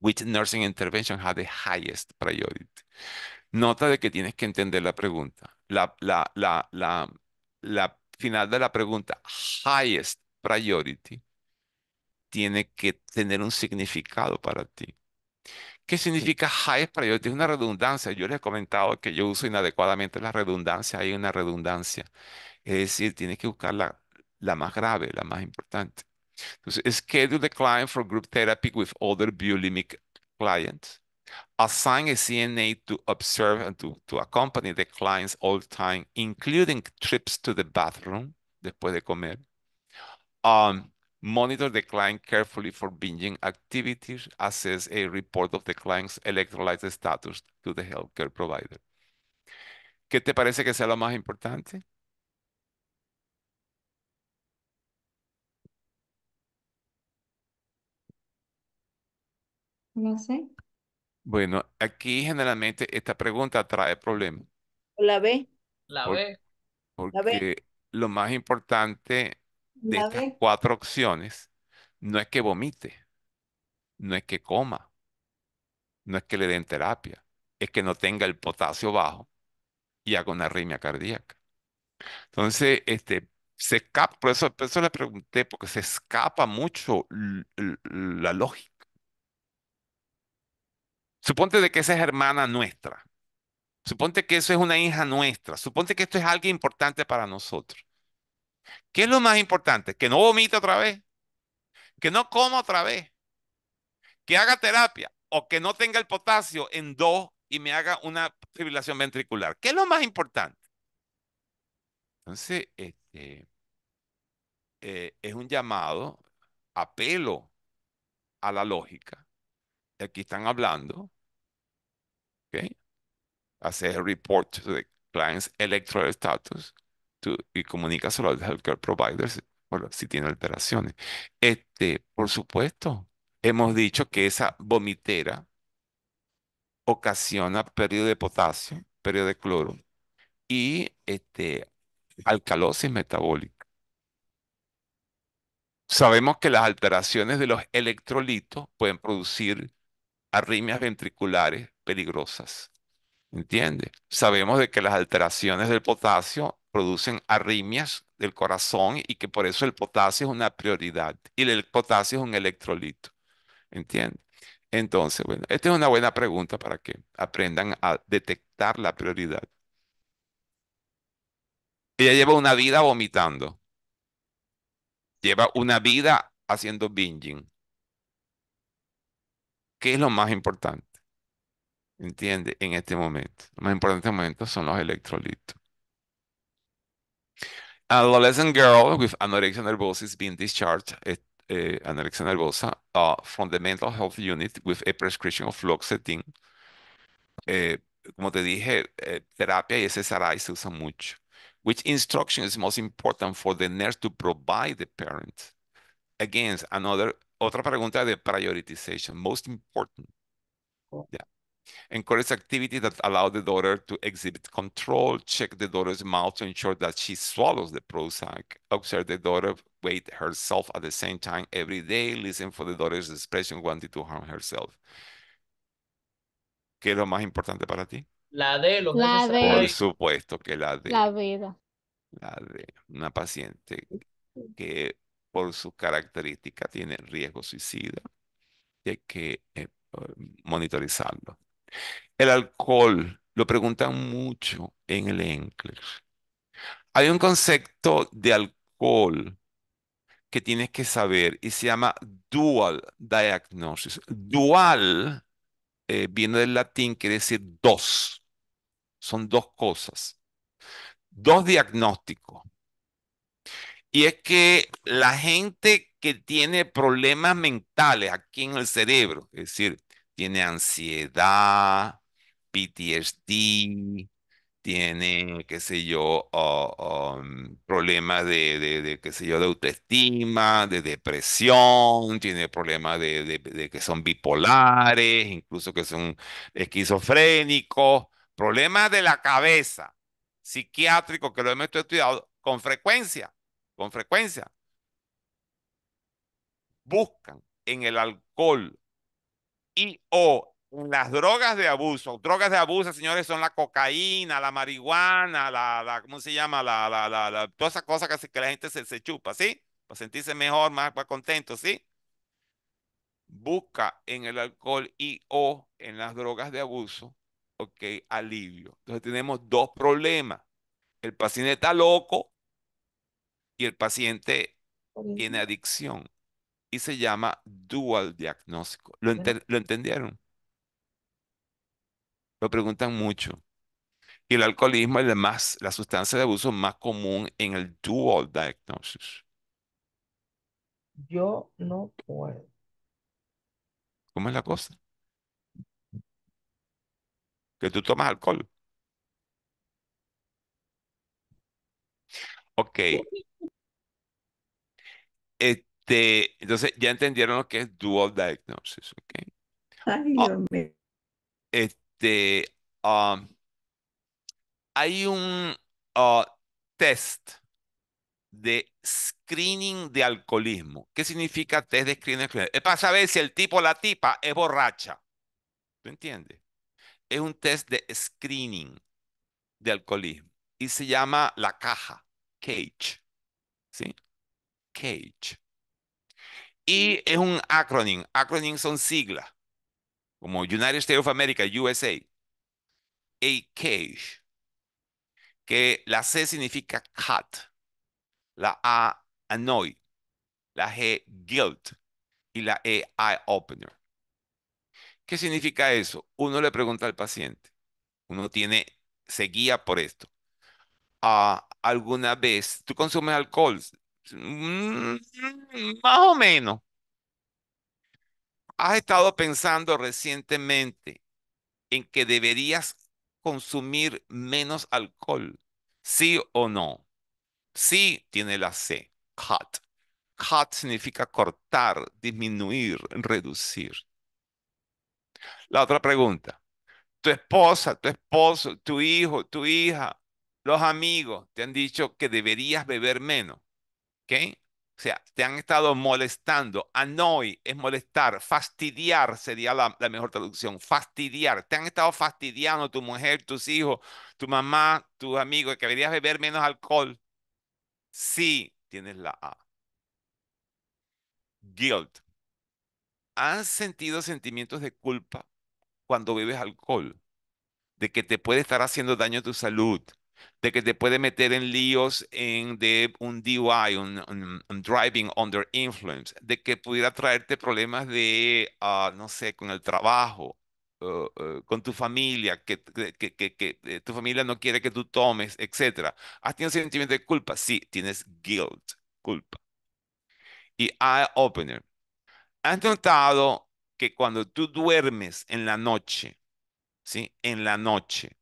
which nursing intervention has the highest priority. Nota de que tienes que entender la pregunta. La, la, la, la, la final de la pregunta, highest priority, tiene que tener un significado para ti. ¿Qué significa highest priority? Es una redundancia. Yo les he comentado que yo uso inadecuadamente la redundancia. Hay una redundancia. Es decir, tienes que buscar la más grave, la más importante. to schedule the client for group therapy with other bulimic clients, assign a CNA to observe and to, to accompany the clients all the time, including trips to the bathroom después de comer, um, monitor the client carefully for binging activities, assess a report of the client's electrolyte status to the healthcare provider. ¿Qué te parece que sea lo más importante? No sé. Bueno, aquí generalmente esta pregunta trae problemas. La B. La B. porque lo más importante de estas cuatro opciones no es que vomite, no es que coma, no es que le den terapia, es que no tenga el potasio bajo y haga una arritmia cardíaca. Entonces, este, se escapa, por eso, le pregunté, porque se escapa mucho la lógica. Suponte de que esa es hermana nuestra. Suponte que eso es una hija nuestra. Suponte que esto es algo importante para nosotros. ¿Qué es lo más importante? Que no vomite otra vez. Que no coma otra vez. Que haga terapia. O que no tenga el potasio en dos y me haga una fibrilación ventricular. ¿Qué es lo más importante? Entonces, este, eh, es un llamado, apelo a la lógica. Aquí están hablando Hacer el report to the client's electro status y comunícaselo al healthcare provider si tiene alteraciones. Este, por supuesto, hemos dicho que esa vomitera ocasiona pérdida de potasio, pérdida de cloro y este, alcalosis metabólica. Sabemos que las alteraciones de los electrolitos pueden producir arritmias ventriculares peligrosas. ¿Entiendes? Sabemos de que las alteraciones del potasio producen arritmias del corazón y que por eso el potasio es una prioridad y el potasio es un electrolito. ¿Entiendes? Entonces, bueno, esta es una buena pregunta para que aprendan a detectar la prioridad. Ella lleva una vida vomitando. Lleva una vida haciendo binging. ¿Qué es lo más importante? ¿Entiende? En este momento. Los más importantes momentos son los electrolitos. Adolescent girl with anorexia nervosa is being discharged eh, eh, anorexia nervosa uh, from the mental health unit with a prescription of fluoxetine. Eh, como te dije, terapia y SSRI se usa mucho. Which instruction is most important for the nurse to provide the parent? against another, otra pregunta de prioritization. Most important. Yeah. Oh. Encourage activity that allow the daughter to exhibit control. Check the daughter's mouth to ensure that she swallows the Prozac. Observe the daughter weight herself at the same time every day. Listen for the daughter's expression wanting to harm herself. ¿Qué es lo más importante para ti? La de los Por supuesto que la de. La vida. La de una paciente que por su característica tiene riesgo suicida. hay que eh, monitorizarlo. El alcohol, lo preguntan mucho en el Encler. Hay un concepto de alcohol que tienes que saber y se llama dual diagnosis. Dual eh, viene del latín, quiere decir dos. Son dos cosas. Dos diagnósticos. Y es que la gente que tiene problemas mentales aquí en el cerebro, es decir, tiene ansiedad, PTSD, tiene, qué sé yo, mm, problemas de, qué sé yo, de autoestima, de depresión, tiene problemas de que son bipolares, incluso que son esquizofrénicos, problemas de la cabeza, psiquiátricos, que lo hemos estudiado con frecuencia, con frecuencia. Buscan en el alcohol y o las drogas de abuso. Drogas de abuso, señores, son la cocaína, la marihuana, la, la ¿cómo se llama? La, la, la, todas esas cosas que, que, la gente se, se chupa, ¿sí? Para sentirse mejor, más, más contento, ¿sí? Busca en el alcohol y o en las drogas de abuso, ok, alivio. Entonces tenemos dos problemas. El paciente está loco y el paciente tiene adicción se llama dual diagnóstico. ¿Lo, entendieron? Lo preguntan mucho. Y el alcoholismo es la, la sustancia de abuso más común en el dual diagnosis. Yo no puedo. ¿Cómo es la cosa? Que tú tomas alcohol. Ok entonces ya entendieron lo que es dual diagnosis, ¿ok? Ah, este, ah, hay un ah, test de screening de alcoholismo. ¿Qué significa test de screening Es para saber si el tipo o la tipa es borracha. ¿Tú entiendes? Es un test de screening de alcoholismo y se llama la caja, cage. ¿Sí? Cage. Y es un acrónimo, acrónimos son siglas, como United States of America, USA. AK, que la C significa cut, la A annoy, la G guilt y la E eye opener. ¿Qué significa eso? Uno le pregunta al paciente, uno tiene, se por esto. Ah, ¿Alguna vez tú consumes alcohol? Mm, más o menos. ¿Has estado pensando recientemente en que deberías consumir menos alcohol? ¿Sí o no? Sí tiene la C, cut. Cut significa cortar, disminuir, reducir. La otra pregunta. Tu esposa, tu esposo, tu hijo, tu hija, los amigos te han dicho que deberías beber menos. O sea, te han estado molestando. Annoy es molestar. Fastidiar sería la, mejor traducción. Fastidiar. Te han estado fastidiando tu mujer, tus hijos, tu mamá, tus amigos, que deberías beber menos alcohol. Sí, tienes la A. Guilt. ¿Has sentido sentimientos de culpa cuando bebes alcohol? De que te puede estar haciendo daño a tu salud, de que te puede meter en líos en de un DUI, un, driving under influence, de que pudiera traerte problemas de, ah, no sé, con el trabajo, con tu familia, que, que, que, eh, tu familia no quiere que tú tomes, etc. ¿Has tenido sentimiento de culpa? Sí, tienes guilt, culpa. Y eye-opener. ¿Has notado que cuando tú duermes en la noche, ¿sí? En la noche,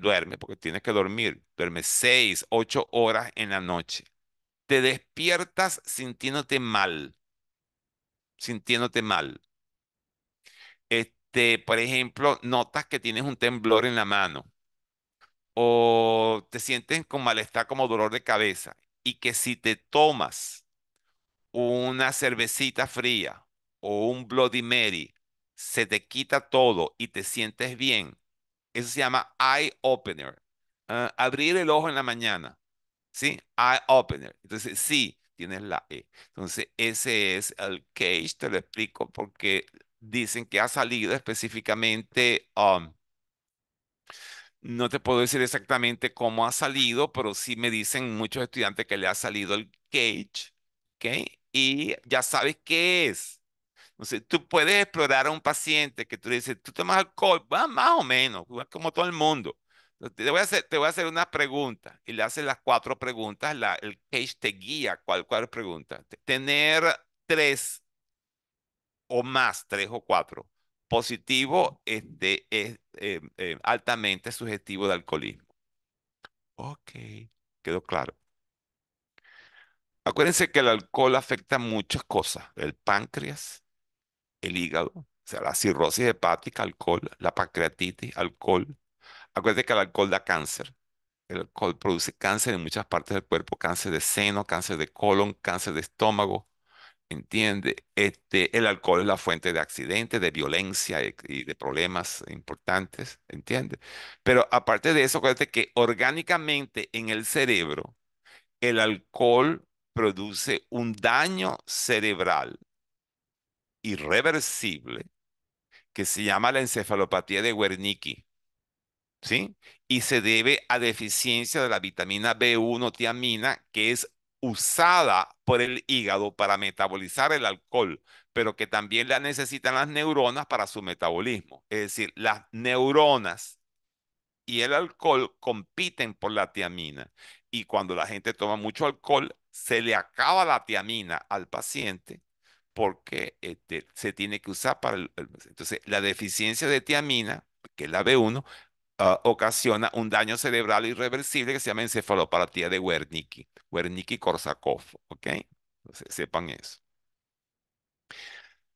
Duerme, porque tienes que dormir. Duerme seis ocho horas en la noche. Te despiertas sintiéndote mal. Sintiéndote mal. Este, por ejemplo, notas que tienes un temblor en la mano. O te sientes con malestar como dolor de cabeza. Y que si te tomas una cervecita fría o un Bloody Mary, se te quita todo y te sientes bien eso se llama eye opener. Ah, abrir el ojo en la mañana. ¿Sí? Eye opener. Entonces, sí, tienes la E. Entonces, ese es el cage. Te lo explico porque dicen que ha salido específicamente. Um, no te puedo decir exactamente cómo ha salido, pero sí me dicen muchos estudiantes que le ha salido el cage. ¿Ok? Y ya sabes qué es. Entonces, tú puedes explorar a un paciente que tú le dices, tú tomas alcohol, va más o menos, como todo el mundo. Te voy, a hacer, te voy a hacer una pregunta y le haces las cuatro preguntas, el cage te guía cuál, cuál pregunta. Tener tres o más, tres o cuatro, positivo este, es eh, eh, altamente sugestivo de alcoholismo. Ok, quedó claro. Acuérdense que el alcohol afecta muchas cosas, el páncreas, el hígado, o sea, la cirrosis hepática, alcohol, la pancreatitis, alcohol. Acuérdate que el alcohol da cáncer. El alcohol produce cáncer en muchas partes del cuerpo, cáncer de seno, cáncer de colon, cáncer de estómago, ¿entiende? Este, el alcohol es la fuente de accidentes, de violencia y, de problemas importantes, ¿entiende? Pero aparte de eso, acuérdate que orgánicamente en el cerebro, el alcohol produce un daño cerebral irreversible que se llama la encefalopatía de Wernicke. ¿Sí? Y se debe a deficiencia de la vitamina B1 tiamina, que es usada por el hígado para metabolizar el alcohol, pero que también la necesitan las neuronas para su metabolismo. Es decir, las neuronas y el alcohol compiten por la tiamina. Y cuando la gente toma mucho alcohol, se le acaba la tiamina al paciente porque este, se tiene que usar para Entonces, la deficiencia de tiamina, que es la B1, ah, ocasiona un daño cerebral irreversible que se llama encefalopatía de Wernicke, Wernicke-Korsakoff, ¿ok? Entonces, sepan eso.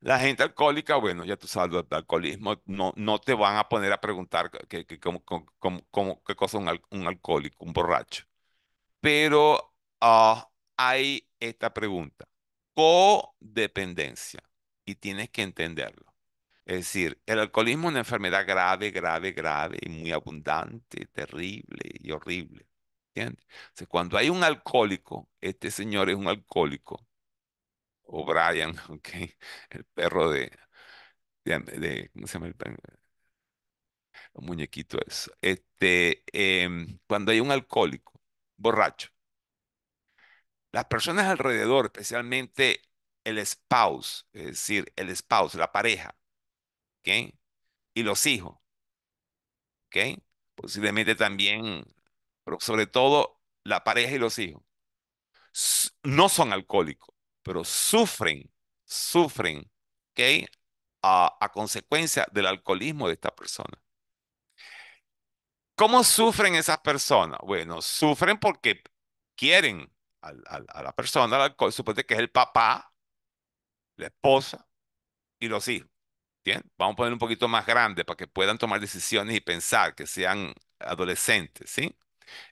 La gente alcohólica, bueno, ya tú sabes, el alcoholismo, no, te van a poner a preguntar qué qué cosa es un, alcohólico, un borracho. Pero ah, hay esta pregunta codependencia y tienes que entenderlo. Es decir, el alcoholismo es una enfermedad grave, grave, grave y muy abundante, terrible y horrible. cuando hay un alcohólico, este señor es un alcohólico, o Brian, <laughs> okay, el perro de, de, ¿cómo se llama el muñequito eso. Este, em, cuando hay un alcohólico, borracho, las personas alrededor, especialmente el spouse, es decir, el spouse, la pareja, ¿ok? Y los hijos, ¿ok? Posiblemente también, pero sobre todo la pareja y los hijos, no son alcohólicos, pero sufren, sufren, ¿ok? A, a consecuencia del alcoholismo de esta persona. ¿Cómo sufren esas personas? Bueno, sufren porque quieren a la persona, al que es el papá, la esposa y los hijos. ¿Bien? Vamos a poner un poquito más grande para que puedan tomar decisiones y pensar, que sean adolescentes, ¿sí?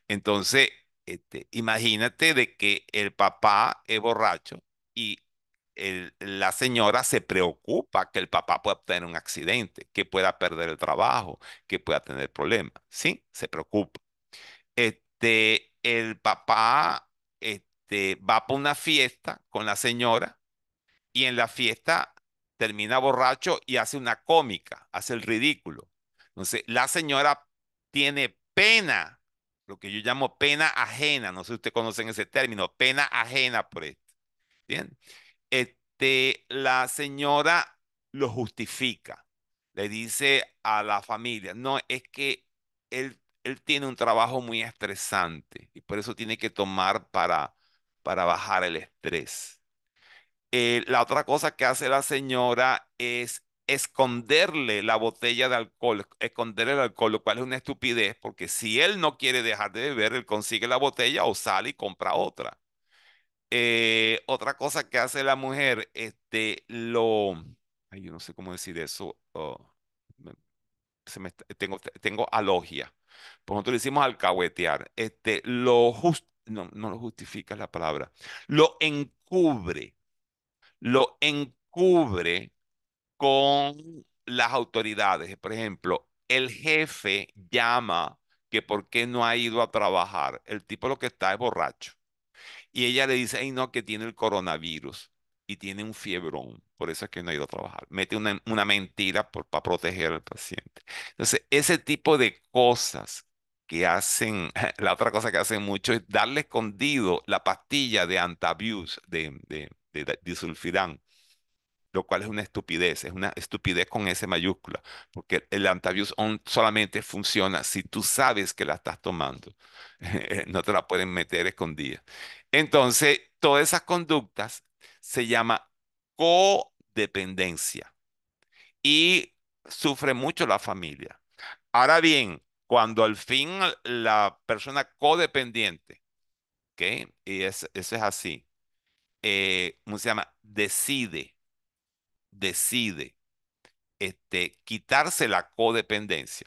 Entonces, este, imagínate de que el papá es borracho y la señora se preocupa que el papá pueda tener un accidente, que pueda perder el trabajo, que pueda tener problemas, ¿sí? Se preocupa. Este, el papá este, va para una fiesta con la señora y en la fiesta termina borracho y hace una cómica, hace el ridículo. Entonces, la señora tiene pena, lo que yo llamo pena ajena, no sé si ustedes conocen ese término, pena ajena por esto. Bien, este, la señora lo justifica, le dice a la familia, no, es que él él tiene un trabajo muy estresante y por eso tiene que tomar para, para bajar el estrés. Eh, la otra cosa que hace la señora es esconderle la botella de alcohol, esconderle el alcohol, lo cual es una estupidez, porque si él no quiere dejar de beber, él consigue la botella o sale y compra otra. Eh, otra cosa que hace la mujer, este, lo, ay, yo no sé cómo decir eso, oh, tengo, tengo alogia. Pues nosotros le hicimos alcahuetear. Este, no, lo justifica la palabra. Lo encubre. Lo encubre con las autoridades. Por ejemplo, el jefe llama que por qué no ha ido a trabajar. El tipo lo que está es borracho. Y ella le dice, ay no, que tiene el coronavirus y tiene un fiebrón, por eso es que no ha ido a trabajar. Mete una, mentira para proteger al paciente. Entonces, ese tipo de cosas que hacen, <laughs> la otra cosa que hacen mucho es darle escondido la pastilla de antabuse, de, de, disulfidán, lo cual es una estupidez, es una estupidez con S mayúscula, porque el antabuse solamente funciona si tú sabes que la estás tomando, <laughs> no te la pueden meter escondida. Entonces, todas esas conductas se llama codependencia y sufre mucho la familia. Ahora bien, cuando al fin la persona codependiente, ¿ok? Y es, eso es así, eh, ¿cómo se llama? Decide, decide este, quitarse la codependencia,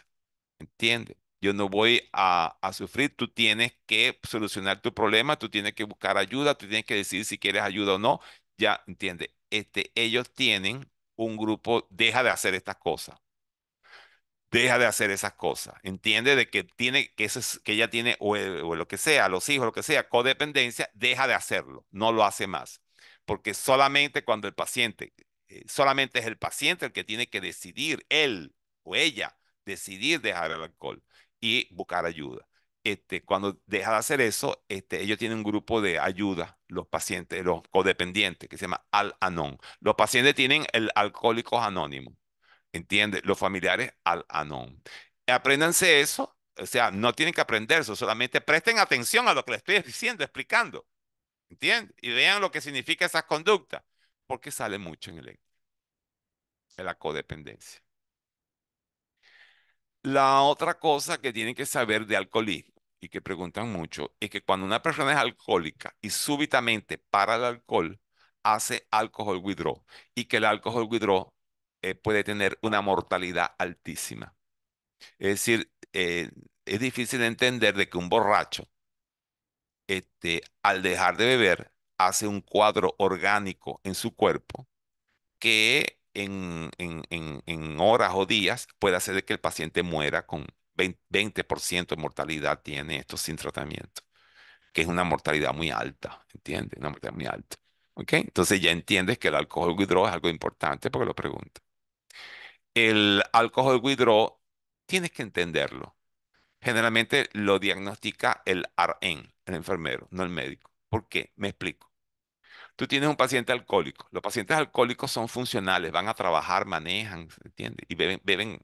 ¿entiende? Yo no voy a, a, sufrir, tú tienes que solucionar tu problema, tú tienes que buscar ayuda, tú tienes que decidir si quieres ayuda o no, ya entiende, este, ellos tienen un grupo, deja de hacer estas cosas. Deja de hacer esas cosas. Entiende de que tiene, que, eso que ella tiene, o, lo que sea, los hijos, lo que sea, codependencia, deja de hacerlo, no lo hace más. Porque solamente cuando el paciente, eh, solamente es el paciente el que tiene que decidir, él o ella, decidir dejar el alcohol y buscar ayuda. Este, cuando deja de hacer eso, este, ellos tienen un grupo de ayuda, los pacientes, los codependientes, que se llama Al-Anon. Los pacientes tienen el alcohólico anónimo, ¿entiendes? Los familiares Al-Anon. Apréndanse eso, o sea, no tienen que aprender eso, solamente presten atención a lo que les estoy <laughs> diciendo, explicando, ¿entiendes? Y vean lo que significa esas conductas, porque sale mucho en el en la codependencia. La otra cosa que tienen que saber de alcoholismo y que preguntan mucho es que cuando una persona es alcohólica y súbitamente para el alcohol, hace alcohol withdrawal y que el alcohol withdrawal eh, puede tener una mortalidad altísima. Es decir, eh, es difícil entender de que un borracho, este, al dejar de beber, hace un cuadro orgánico en su cuerpo que en, en, en horas o días puede hacer que el paciente muera con, 20% de mortalidad tiene esto sin tratamiento, que es una mortalidad muy alta, ¿entiendes? Una mortalidad muy alta. ¿Ok? Entonces ya entiendes que el alcohol withdraw es algo importante porque lo pregunto. El alcohol withdraw tienes que entenderlo. Generalmente lo diagnostica el RN, el enfermero, no el médico. ¿Por qué? Me explico. Tú tienes un paciente alcohólico. Los pacientes alcohólicos son funcionales, van a trabajar, manejan, ¿entiendes? Y beben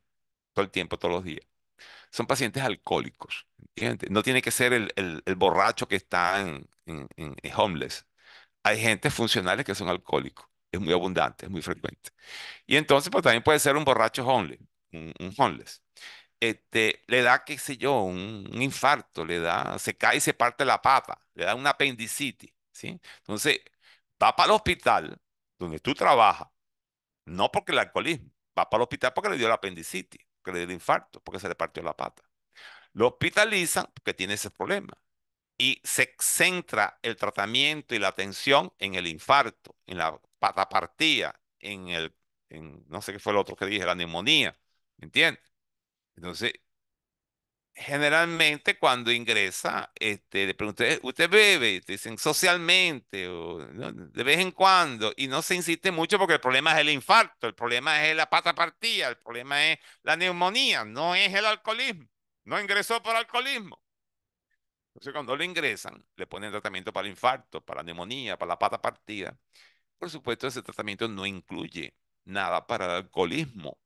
todo el tiempo, todos los días son pacientes alcohólicos. No tiene que ser el, borracho que está en, homeless. Hay gente funcionales que son alcohólicos. Es muy abundante, es muy frecuente. Y entonces, pues también puede ser un borracho homeless. Un, homeless. Este, le da, qué sé yo, un, infarto, le da, se cae y se parte la papa, le da un apendicitis, ¿sí? Entonces, va para el hospital donde tú trabajas, no porque el alcoholismo, va para el hospital porque le dio la apendicitis que le dio el infarto porque se le partió la pata. Lo hospitalizan porque tiene ese problema. Y se centra el tratamiento y la atención en el infarto, en la pata partida, en el, no sé qué fue lo otro que dije, la neumonía. ¿Me ¿Entiendes? Entonces, generalmente cuando ingresa, este, le pregunté, eh, ¿usted bebe? dicen socialmente de vez en cuando. Y no se insiste mucho porque el problema es el infarto, el problema es la pata partida, el problema es la neumonía, no es el alcoholismo. No ingresó por alcoholismo. Entonces cuando le ingresan, le ponen tratamiento para el infarto, para la neumonía, para la pata partida. Por supuesto, ese tratamiento no incluye nada para el alcoholismo.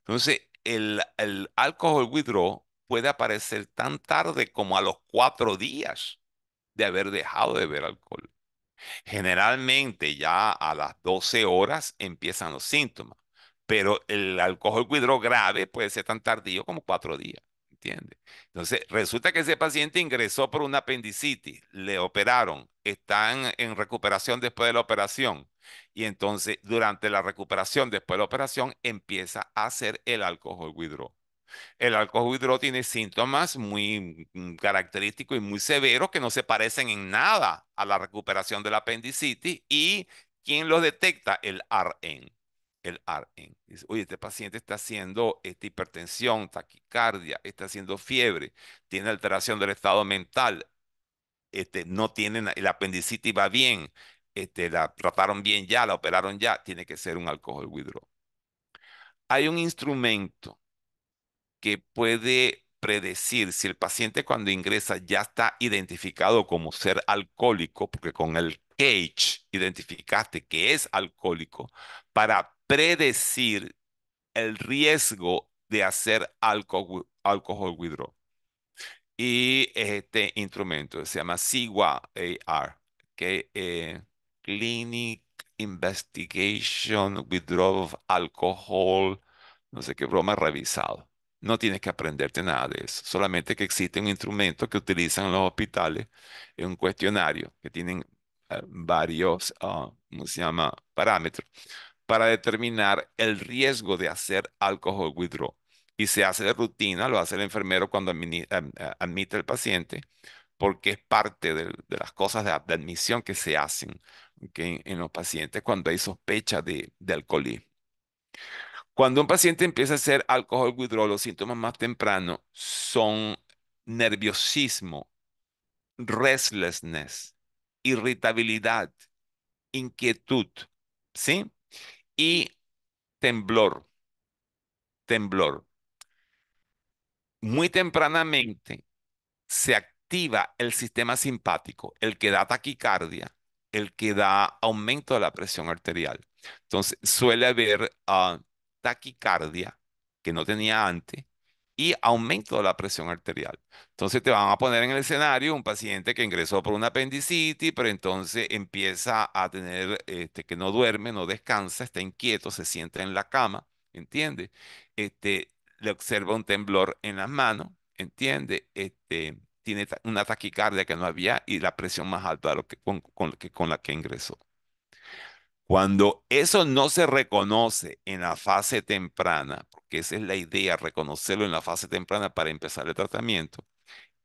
Entonces, el, alcohol withdrawal puede aparecer tan tarde como a los cuatro días de haber dejado de beber alcohol. Generalmente ya a las 12 horas empiezan los síntomas, pero el alcohol withdrawal grave puede ser tan tardío como cuatro días, entiende Entonces, resulta que ese paciente ingresó por una apendicitis, le operaron, están en recuperación después de la operación, y entonces, durante la recuperación, después de la operación, empieza a hacer el alcohol withdrawal. El alcohol withdrawal tiene síntomas muy mm, característicos y muy severos que no se parecen en nada a la recuperación del apendicitis. ¿Y quién los detecta? El RN. El RN. Dice, oye, este paciente está haciendo esta hipertensión, taquicardia, está haciendo fiebre, tiene alteración del estado mental, este, no tiene, el apendicitis va bien, este, la trataron bien ya, la operaron ya, tiene que ser un alcohol withdrawal. Hay un instrumento que puede predecir si el paciente cuando ingresa ya está identificado como ser alcohólico, porque con el CAGE identificaste que es alcohólico, para predecir el riesgo de hacer alcohol, alcohol Y este instrumento se llama siwa que eh, clinic investigation withdrawal of alcohol, no sé qué broma revisado. No tienes que aprenderte nada de eso, solamente que existe un instrumento que utilizan los hospitales, es un cuestionario que tienen eh, varios, ah, ¿cómo se llama?, parámetros para determinar el riesgo de hacer alcohol withdrawal. Y se hace de rutina, lo hace el enfermero cuando eh, admite al paciente, porque es parte de, las cosas de admisión que se hacen en los pacientes cuando hay sospecha de, de alcoholismo. Cuando un paciente empieza a hacer alcohol withdrawal, los síntomas más tempranos son nerviosismo, restlessness, irritabilidad, inquietud, ¿sí? Y temblor, temblor. Muy tempranamente se activa el sistema simpático, el que da taquicardia, el que da aumento de la presión arterial. Entonces, suele haber ah, taquicardia, que no tenía antes, y aumento de la presión arterial. Entonces, te van a poner en el escenario un paciente que ingresó por una apendicitis, pero entonces empieza a tener este, que no duerme, no descansa, está inquieto, se sienta en la cama, ¿entiende? Este, le observa un temblor en las manos, ¿entiende? Este, tiene una taquicardia que no había y la presión más alta que, con, con la que ingresó. Cuando eso no se reconoce en la fase temprana, porque esa es la idea, reconocerlo en la fase temprana para empezar el tratamiento,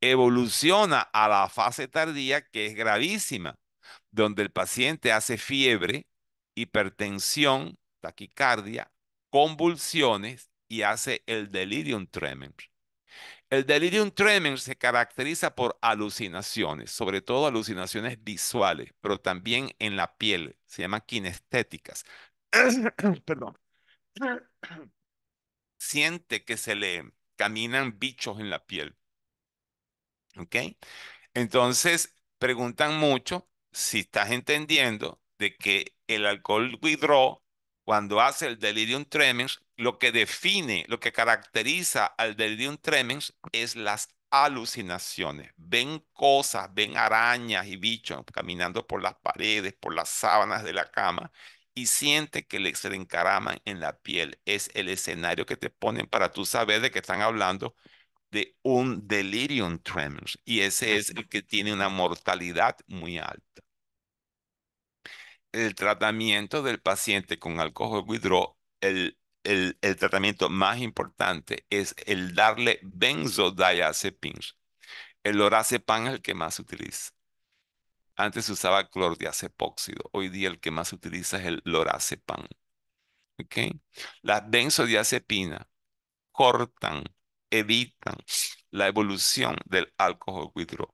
evoluciona a la fase tardía que es gravísima, donde el paciente hace fiebre, hipertensión, taquicardia, convulsiones y hace el delirium tremens. El delirium tremens se caracteriza por alucinaciones, sobre todo alucinaciones visuales, pero también en la piel. Se llaman kinestéticas. <clears throat> Perdón. <clears throat> Siente que se le caminan bichos en la piel. ¿Ok? Entonces, preguntan mucho si estás entendiendo de que el alcohol withdraw, cuando hace el delirium tremens, lo que define, lo que caracteriza al delirium tremens es las alucinaciones. Ven cosas, ven arañas y bichos caminando por las paredes, por las sábanas de la cama y siente que le, se le encaraman en la piel. Es el escenario que te ponen para tú saber de que están hablando de un delirium tremens y ese es el que tiene una mortalidad muy alta el tratamiento del paciente con alcohol withdrawal, el el, tratamiento más importante es el darle benzodiazepines. El lorazepam es el que más se utiliza. Antes se usaba clordiazepóxido. Hoy día el que más se utiliza es el lorazepam. ¿Okay? Las benzodiazepinas cortan, evitan la evolución del alcohol withdrawal.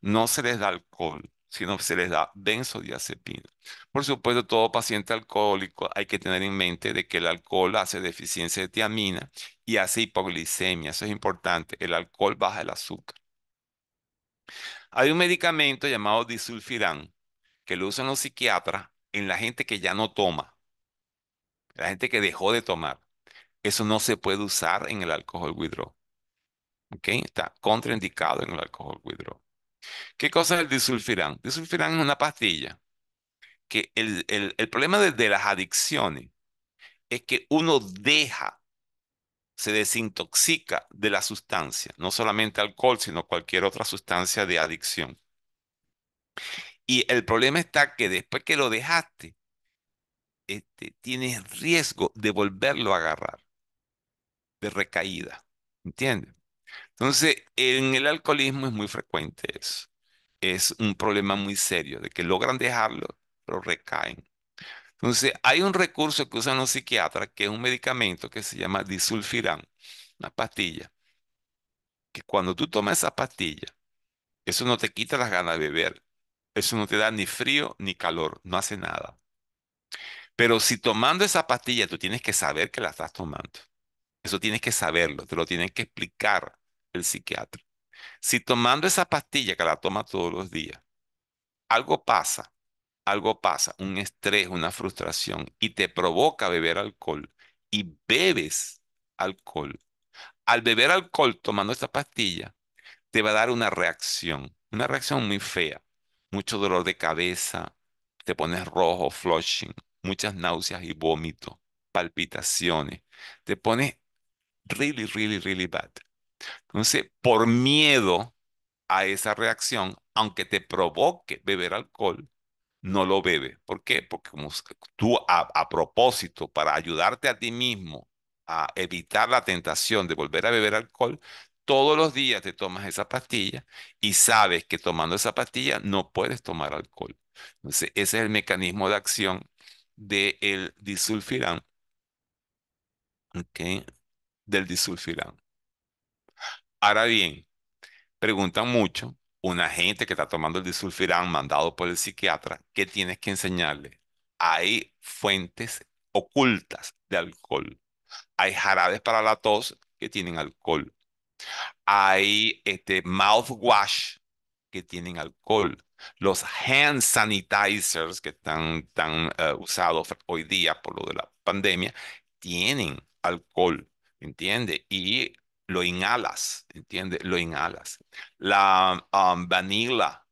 No se les da alcohol sino se les da benzodiazepina. Por supuesto, todo paciente alcohólico hay que tener en mente de que el alcohol hace deficiencia de tiamina y hace hipoglicemia. Eso es importante. El alcohol baja el azúcar. Hay un medicamento llamado disulfirán que lo usan los psiquiatras en la gente que ya no toma, la gente que dejó de tomar. Eso no se puede usar en el alcohol withdrawal. ¿Okay? Está contraindicado en el alcohol withdrawal. ¿Qué cosa es el disulfirán? Disulfirán es una pastilla que el, problema de, las adicciones es que uno deja, se desintoxica de la sustancia, no solamente alcohol, sino cualquier otra sustancia de adicción. Y el problema está que después que lo dejaste, este, tienes riesgo de volverlo a agarrar, de recaída, ¿entiendes? Entonces, en el alcoholismo es muy frecuente eso. Es un problema muy serio de que logran dejarlo, pero recaen. Entonces, hay un recurso que usan los psiquiatras, que es un medicamento que se llama disulfiram, una pastilla, que cuando tú tomas esa pastilla, eso no te quita las ganas de beber, eso no te da ni frío ni calor, no hace nada. Pero si tomando esa pastilla, tú tienes que saber que la estás tomando. Eso tienes que saberlo, te lo tienen que explicar el psiquiatra. Si tomando esa pastilla que la toma todos los días, algo pasa, algo pasa, un estrés, una frustración, y te provoca beber alcohol y bebes alcohol. Al beber alcohol tomando esta pastilla, te va a dar una reacción, una reacción muy fea, mucho dolor de cabeza, te pones rojo, flushing, muchas náuseas y vómitos, palpitaciones, te pones really, really, really bad. Entonces, por miedo a esa reacción, aunque te provoque beber alcohol, no lo bebe. ¿Por qué? Porque tú a, propósito, para ayudarte a ti mismo a evitar la tentación de volver a beber alcohol, todos los días te tomas esa pastilla y sabes que tomando esa pastilla no puedes tomar alcohol. Entonces, ese es el mecanismo de acción del disulfirán. ¿Ok? Del disulfirán. Ahora bien, preguntan mucho, una gente que está tomando el disulfirán mandado por el psiquiatra, ¿qué tienes que enseñarle? Hay fuentes ocultas de alcohol. Hay jarabes para la tos que tienen alcohol. Hay este mouthwash que tienen alcohol. Los hand sanitizers que están tan eh, usados hoy día por lo de la pandemia tienen alcohol, ¿entiende? Y lo inhalas, ¿entiendes? Lo inhalas. La um, vanilla,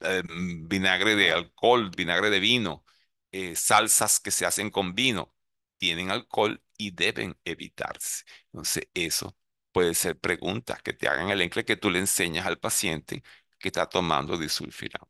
eh, mm, vinagre de alcohol, vinagre de vino, eh, salsas que se hacen con vino, tienen alcohol y deben evitarse. Entonces, eso puede ser preguntas que te hagan el encre que tú le enseñas al paciente que está tomando disulfiram.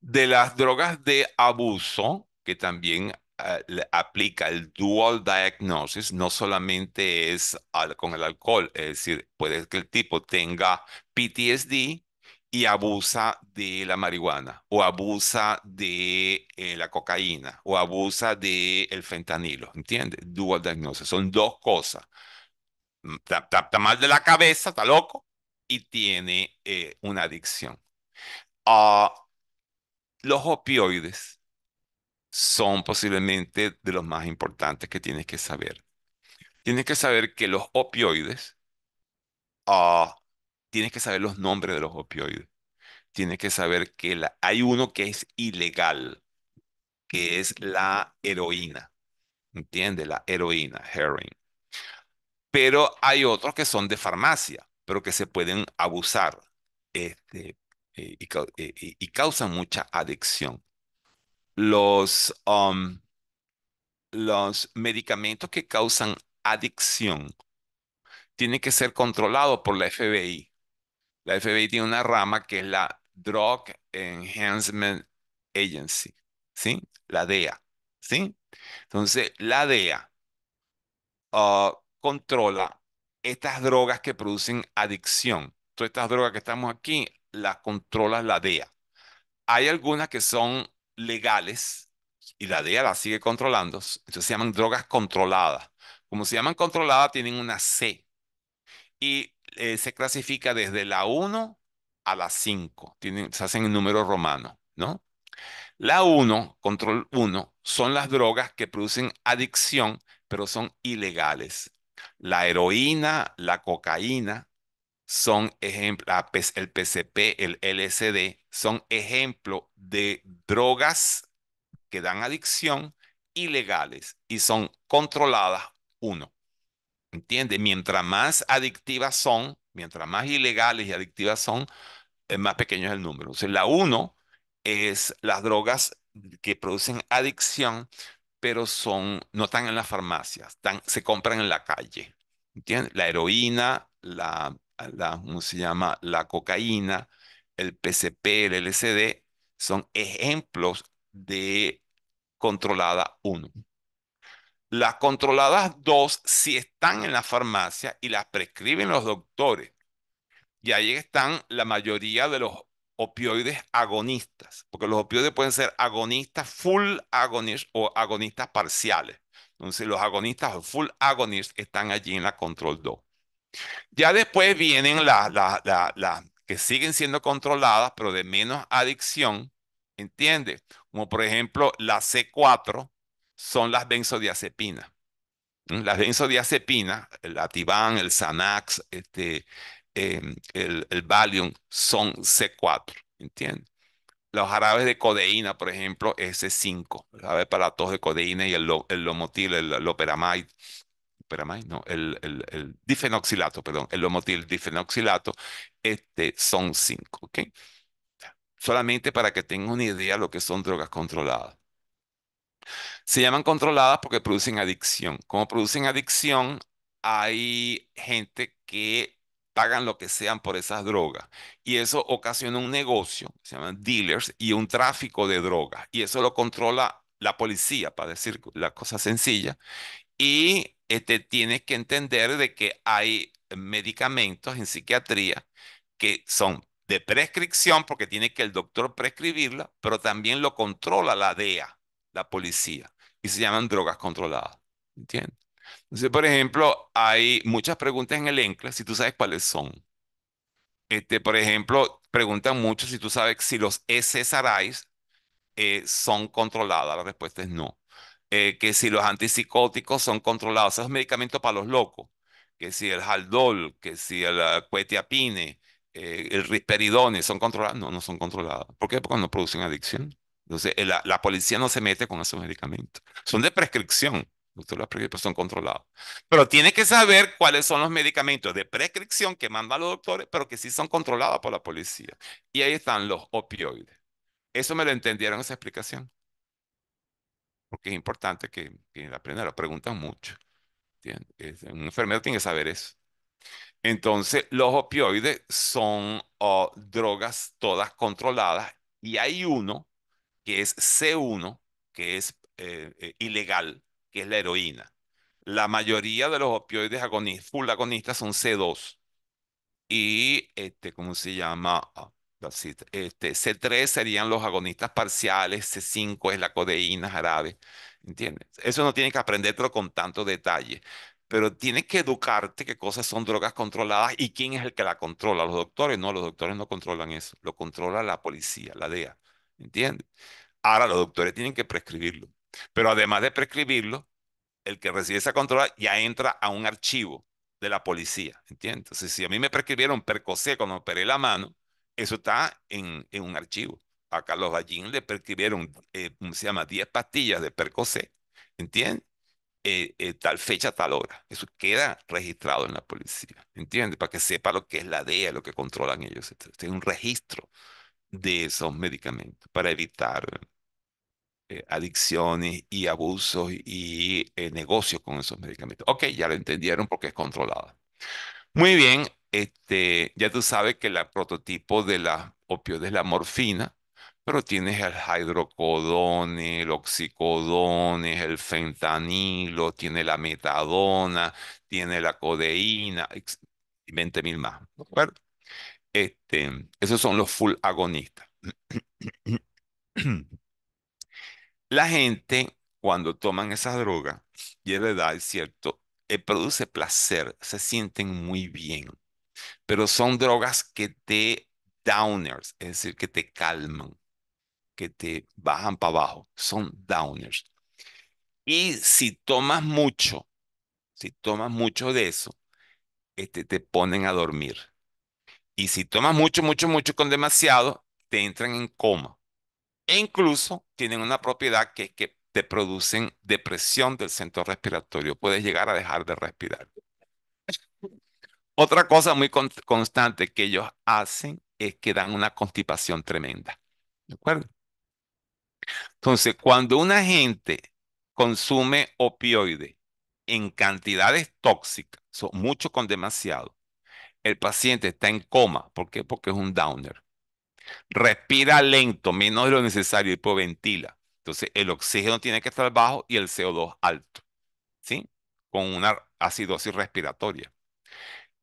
De las drogas de abuso, que también Ah, aplica el dual diagnosis no solamente es con el alcohol, es decir, puede que el tipo tenga PTSD y abusa de la marihuana o abusa de eh, la cocaína o abusa del el fentanilo, ¿entiendes? Dual diagnosis, son dos cosas. Mm, está, mal de la cabeza, está loco y tiene eh, una adicción. Ah, los opioides son posiblemente de los más importantes que tienes que saber. Tienes que saber que los opioides, ah, tienes que saber los nombres de los opioides. Tienes que saber que hay uno que es ilegal, que es la heroína. ¿Entiendes? La heroína, heroin. Pero hay otros que son de farmacia, pero que se pueden abusar este, eh, eh, y causan mucha adicción los, um, los medicamentos que causan adicción tienen que ser controlados por la FBI. La FBI tiene una rama que es la Drug Enhancement Agency, ¿sí? La DEA, ¿sí? Entonces, la DEA uh, controla estas drogas que producen adicción. Todas estas drogas que estamos aquí las controla la DEA. Hay algunas que son legales y la DEA las sigue controlando, entonces se llaman drogas controladas. Como se llaman controladas, tienen una C y eh, se clasifica desde la 1 a la 5, tienen, se hacen en número romano, ¿no? La 1, control 1, son las drogas que producen adicción, pero son ilegales. La heroína, la cocaína, son ejemplos, el PCP, el LSD, son ejemplos de drogas que dan adicción ilegales y son controladas uno. ¿Entiende? Mientras más adictivas son, mientras más ilegales y adictivas son, más pequeño es el número. O la uno es las drogas que producen adicción, pero son, no están en las farmacias, están, se compran en la calle. ¿Entiendes? La heroína, la la, se llama? la cocaína, el PCP, el LSD, son ejemplos de controlada 1. Las controladas 2 si están en la farmacia y las prescriben los doctores. Y ahí están la mayoría de los opioides agonistas, porque los opioides pueden ser agonistas full agonist o agonistas parciales. Entonces los agonistas full agonist están allí en la control 2. Ya después vienen las que siguen siendo controladas, pero de menos adicción, ¿entiendes? Como por ejemplo la C4 son las benzodiazepinas. Mm, las benzodiazepinas, el Ativan, el Xanax, este, em, el, Valium, son C4, ¿entiendes? los jarabes de codeína, por ejemplo, s 5, jarabe para tos de codeína y el, lomotil, el, el más no, el, el, el, difenoxilato, perdón, el lomotil difenoxilato, este, son cinco, ¿ok? Solamente para que tengan una idea de lo que son drogas controladas. Se llaman controladas porque producen adicción. Como producen adicción, hay gente que pagan lo que sean por esas drogas. Y eso ocasiona un negocio, se llaman dealers, y un tráfico de drogas. Y eso lo controla la policía, para decir la cosa sencilla. Y eh, tienes que entender de que hay medicamentos en psiquiatría que son de prescripción porque tiene que el doctor prescribirla, pero también lo controla la DEA, la policía, y se llaman drogas controladas. ¿Entiendes? Entonces, por ejemplo, hay muchas preguntas en el ENCLA, si tú sabes cuáles son. Este, por ejemplo, preguntan mucho si tú sabes si los SSRIs eh, son controladas. La respuesta es no. Eh, que si los antipsicóticos son controlados, esos medicamentos para los locos, que si el Haldol, que si el Cuetiapine, eh, eh, el Risperidone, son controlados, no, no son controlados. ¿Por qué? Porque no producen adicción. Entonces, la, policía no se mete con esos medicamentos. Son de prescripción. doctor los son controlados. Pero tiene que saber cuáles son los medicamentos de prescripción que mandan los doctores, pero que sí son controlados por la policía. Y ahí están los opioides. ¿Eso me lo entendieron esa explicación? porque es importante que, la aprenda, lo preguntan mucho. Un enfermero tiene que saber eso. Entonces, los opioides son ah, drogas todas controladas y hay uno que es C1, que es eh, eh, ilegal, que es la heroína. La mayoría de los opioides agonistas, full agonistas son C2 y, este, ¿cómo se llama? Ah, este, C3 serían los agonistas parciales, C5 es la codeína árabe, ¿entiendes? Eso no tienes que aprendértelo con tanto detalle, pero tienes que educarte qué cosas son drogas controladas y quién es el que la controla. Los doctores no, los doctores no controlan eso, lo controla la policía, la DEA, ¿entiendes? Ahora los doctores tienen que prescribirlo, pero además de prescribirlo, el que recibe esa controla ya entra a un archivo de la policía, ¿entiendes? si a mí me prescribieron percocé cuando operé la mano, eso está en, un archivo. A Carlos Ballín le prescribieron, eh, se llama? 10 pastillas de Percocet, ¿entiendes? Eh, eh, tal fecha, tal hora. Eso queda registrado en la policía, ¿entiende? Para que sepa lo que es la DEA, lo que controlan ellos. Este es un registro de esos medicamentos para evitar adicciones y abusos y negocios con esos medicamentos. Ok, ya lo entendieron porque es controlada. Muy bien, este, ya tú sabes que el prototipo de la opioide es la morfina, pero tienes el hidrocodone, el oxicodone, el fentanilo, tiene la metadona, tiene la codeína, 20 mil más. ¿de acuerdo? Este, esos son los full agonistas. <clears throat> La gente, cuando toman esa drogas, y es verdad, es cierto, eh, produce placer, se sienten muy bien pero son drogas que te downers, es decir, que te calman, que te bajan para abajo, son downers. Y si tomas mucho, si tomas mucho de eso, este, te ponen a dormir. Y si tomas mucho, mucho, mucho con demasiado, te entran en coma. E incluso tienen una propiedad que es que te producen depresión del centro respiratorio. Puedes llegar a dejar de respirar. Otra cosa muy constante que ellos hacen es que dan una constipación tremenda. ¿De acuerdo? Entonces, cuando una gente consume opioides en cantidades tóxicas, son mucho con demasiado, el paciente está en coma. ¿Por qué? Porque es un downer. Respira lento, menos de lo necesario, y ventila. Entonces, el oxígeno tiene que estar bajo y el CO2 alto, ¿sí? Con una acidosis respiratoria.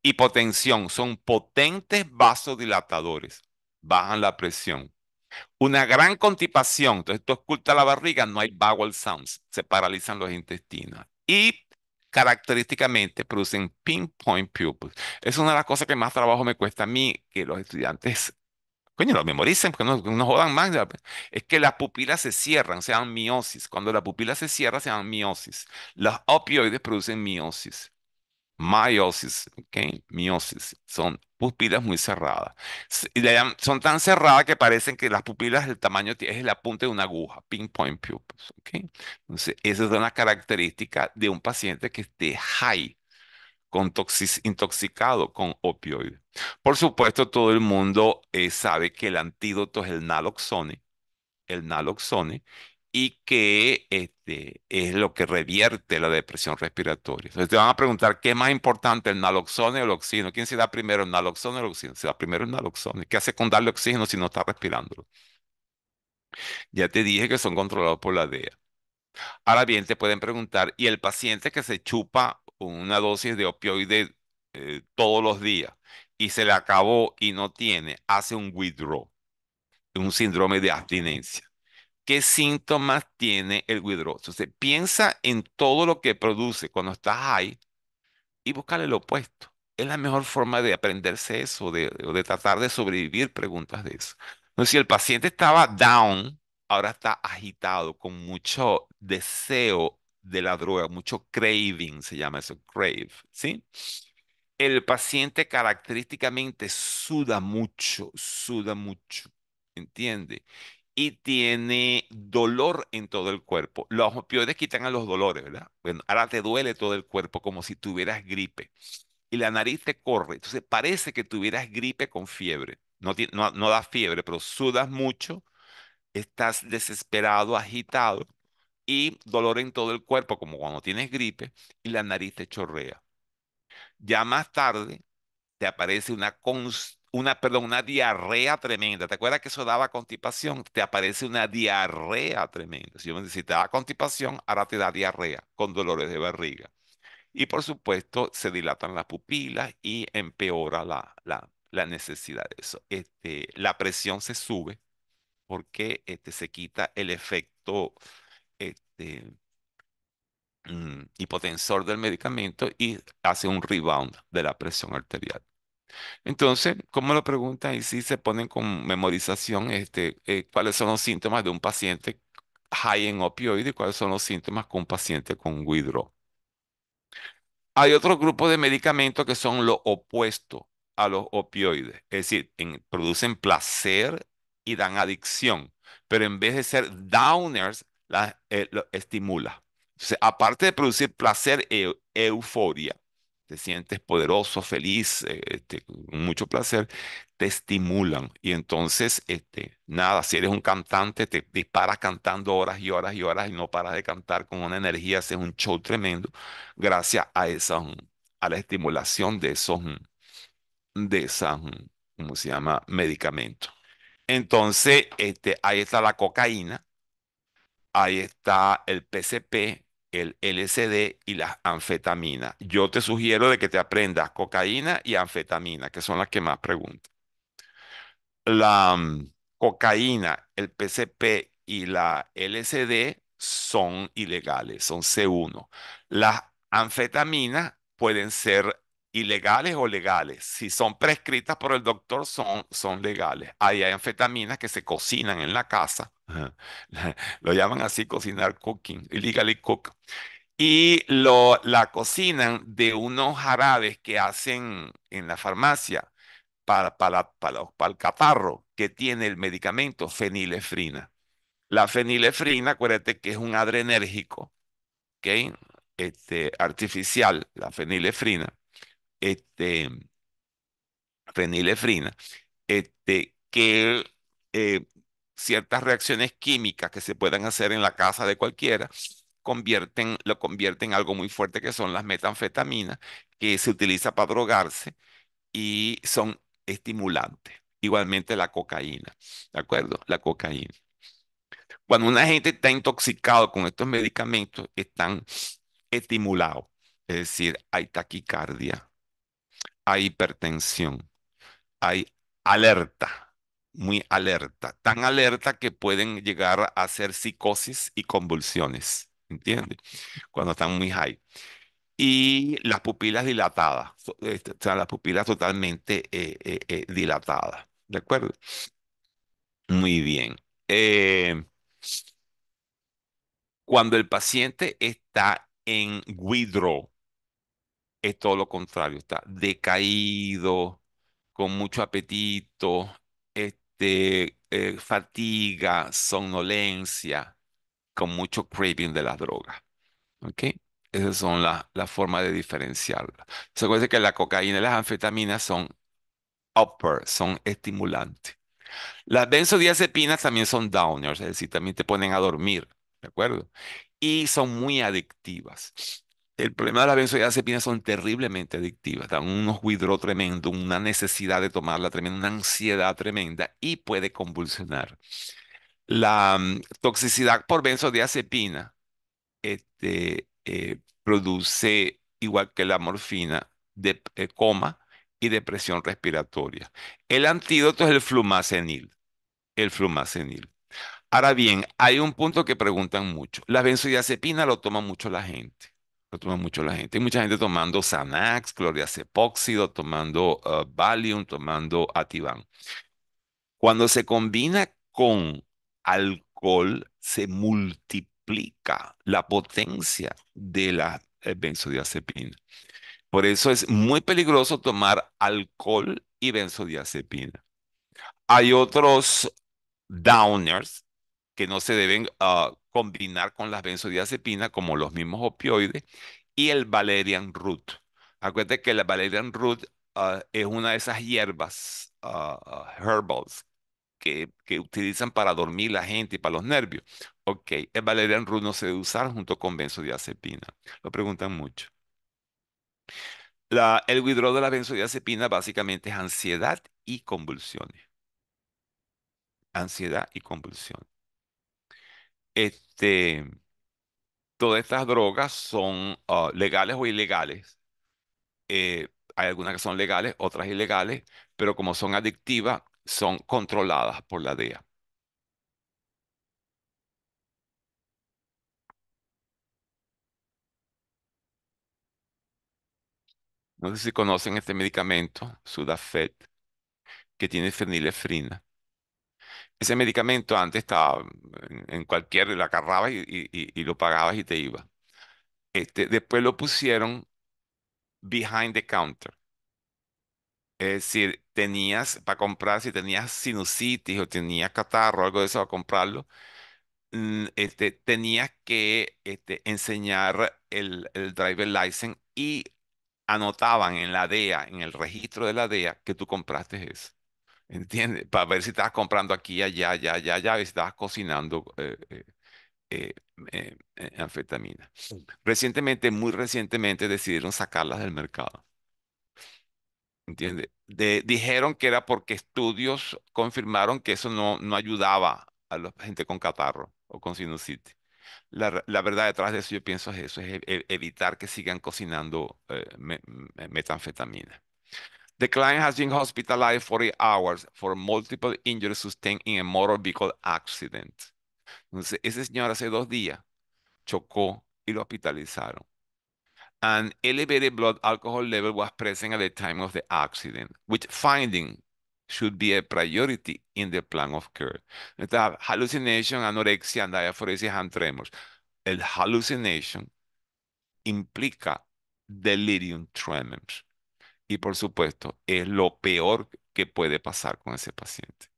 Hipotensión son potentes vasodilatadores, bajan la presión. Una gran contipación, entonces esto oculta la barriga, no hay bowel sounds, se paralizan los intestinos. Y característicamente producen pinpoint pupils. Es una de las cosas que más trabajo me cuesta a mí, que los estudiantes, coño, lo memoricen, porque no, no jodan más. Pues. Es que las pupilas se cierran, se dan miosis. Cuando la pupila se cierra, se dan miosis. Los opioides producen miosis meiosis, ¿ok? Miosis, son pupilas muy cerradas. Son tan cerradas que parecen que las pupilas del tamaño es el apunte de una aguja, pinpoint pupils, ¿ok? Entonces, esa es una característica de un paciente que esté high, intoxicado con opioides. Por supuesto, todo el mundo eh, sabe que el antídoto es el naloxone, el naloxone, y que este, es lo que revierte la depresión respiratoria. Entonces te van a preguntar, ¿qué es más importante, el naloxone o el oxígeno? ¿Quién se da primero, el naloxone o el oxígeno? Se da primero el naloxone. ¿Qué hace con darle oxígeno si no está respirándolo? Ya te dije que son controlados por la DEA. Ahora bien, te pueden preguntar, ¿y el paciente que se chupa una dosis de opioide eh, todos los días y se le acabó y no tiene, hace un withdraw, un síndrome de abstinencia? qué síntomas tiene el withdrawal. Entonces, piensa en todo lo que produce cuando estás ahí y buscarle lo opuesto. Es la mejor forma de aprenderse eso, de, de tratar de sobrevivir preguntas de eso. Entonces, si el paciente estaba down, ahora está agitado, con mucho deseo de la droga, mucho craving, se llama eso, crave, ¿sí? El paciente característicamente suda mucho, suda mucho, ¿entiende? y tiene dolor en todo el cuerpo. Los opioides quitan a los dolores, ¿verdad? Bueno, ahora te duele todo el cuerpo como si tuvieras gripe y la nariz te corre. Entonces parece que tuvieras gripe con fiebre. No, no, no da fiebre, pero sudas mucho, estás desesperado, agitado y dolor en todo el cuerpo como cuando tienes gripe y la nariz te chorrea. Ya más tarde te aparece una constante una, perdón, una diarrea tremenda. ¿Te acuerdas que eso daba constipación? Te aparece una diarrea tremenda. Si, yo, si te da constipación, ahora te da diarrea con dolores de barriga. Y por supuesto, se dilatan las pupilas y empeora la, la, la necesidad de eso. Este, la presión se sube porque este, se quita el efecto este, mm, hipotensor del medicamento y hace un rebound de la presión arterial. Entonces, ¿cómo lo preguntan? Y si se ponen con memorización, este, eh, cuáles son los síntomas de un paciente high en opioides y cuáles son los síntomas con un paciente con withdrawal. Hay otro grupo de medicamentos que son lo opuesto a los opioides, es decir, producen placer y dan adicción, pero en vez de ser downers, la, eh, estimula. Entonces, aparte de producir placer y euforia, te sientes poderoso, feliz, eh, este, mucho placer, te estimulan. Y entonces, este, nada, si eres un cantante, te disparas cantando horas y horas y horas y no paras de cantar con una energía, haces un show tremendo gracias a, esa, mm, a la estimulación de esos, mm, de esas, mm, ¿cómo se llama?, medicamentos. Entonces, este, ahí está la cocaína, ahí está el PCP, el LSD y las anfetaminas. Yo te sugiero de que te aprendas cocaína y anfetamina, que son las que más preguntan. La mm, cocaína, el PCP y la LSD son ilegales, son C1. Las anfetaminas pueden ser ilegales o legales. Si son prescritas por el doctor, son, son legales. hay anfetaminas que se cocinan en la casa. <laughs> Lo llaman así cocinar cooking, illegally cook. Y lo, la cocinan de unos jarabes que hacen en la farmacia para, para, para, para el caparro que tiene el medicamento fenilefrina. La fenilefrina, acuérdate que es un adrenérgico, ¿ok? Este, artificial, la fenilefrina este, este, que eh, ciertas reacciones químicas que se puedan hacer en la casa de cualquiera convierten, lo convierten en algo muy fuerte que son las metanfetaminas, que se utiliza para drogarse y son estimulantes. Igualmente la cocaína, ¿de acuerdo? La cocaína. Cuando una gente está intoxicado con estos medicamentos, están estimulados, es decir, hay taquicardia, hay hipertensión, hay alerta, muy alerta, tan alerta que pueden llegar a ser psicosis y convulsiones, ¿entiendes? Cuando están muy high. Y las pupilas dilatadas, este, o sea, las pupilas totalmente eh, eh, eh, dilatadas, ¿de acuerdo? Muy bien. cuando el paciente está en withdraw, es todo lo contrario, está decaído, con mucho apetito, este, eh, fatiga, somnolencia, con mucho craving de las drogas. ¿Ok? Esas son las la formas de diferenciarlas. Se acuerda que la cocaína y las anfetaminas son upper, son estimulantes. Las benzodiazepinas también son downers, es decir, también te ponen a dormir, ¿de acuerdo? Y son muy adictivas el problema de las benzodiazepinas son terriblemente adictivas, dan un withdraw tremendo, una necesidad de tomarla tremenda, una ansiedad tremenda y puede convulsionar. La mm, toxicidad por benzodiazepina este, eh, produce, igual que la morfina, de, eh, coma y depresión respiratoria. El antídoto es el flumacenil, el flumacenil. Ahora bien, hay un punto que preguntan mucho. La benzodiazepina lo toma mucho la gente. Lo toma mucho la gente. Hay mucha gente tomando Xanax, cloriacepóxido, tomando ah, Valium, tomando Ativan. Cuando se combina con alcohol, se multiplica la potencia de la eh, benzodiazepina. Por eso es muy peligroso tomar alcohol y benzodiazepina. Hay otros downers que no se deben ah, combinar con las benzodiazepinas como los mismos opioides y el valerian root. Acuérdate que el valerian root ah, es una de esas hierbas ah, ah, herbals que, utilizan para dormir la gente y para los nervios. Ok, el valerian root no se debe usar junto con benzodiazepina. Lo preguntan mucho. el withdrawal de la benzodiazepina básicamente es ansiedad y convulsiones. Ansiedad y convulsiones. Este, todas estas drogas son ah, legales o ilegales. Eh, hay algunas que son legales, otras ilegales, pero como son adictivas, son controladas por la DEA. No sé si conocen este medicamento, Sudafed, que tiene fenilefrina ese medicamento antes estaba en, cualquier, la agarrabas y, lo pagabas y te iba. Este, después lo pusieron behind the counter. Es decir, tenías para comprar, si tenías sinusitis o tenías catarro o algo de eso, a comprarlo, mm, este, tenías que este, enseñar el, el driver license y anotaban en la DEA, en el registro de la DEA, que tú compraste eso. ¿entiendes? Para ver si estabas comprando aquí, allá, allá, allá, allá, si estabas cocinando eh, eh, eh, anfetamina. Recientemente, muy recientemente, decidieron sacarlas del mercado. ¿Entiendes? dijeron que era porque estudios confirmaron que eso no, no ayudaba a la gente con catarro o con sinusitis. La, verdad detrás de eso yo pienso es eso, es evitar que sigan cocinando metanfetamina. The client has been hospitalized for eight hours for multiple injuries sustained in a motor vehicle accident. Entonces, ese señor hace dos días chocó y lo hospitalizaron. An elevated blood alcohol level was present at the time of the accident, which finding should be a priority in the plan of care. Entonces, hallucination, anorexia, and diaphoresis and tremors. El hallucination implica delirium tremens. y por supuesto es lo peor que puede pasar con ese paciente.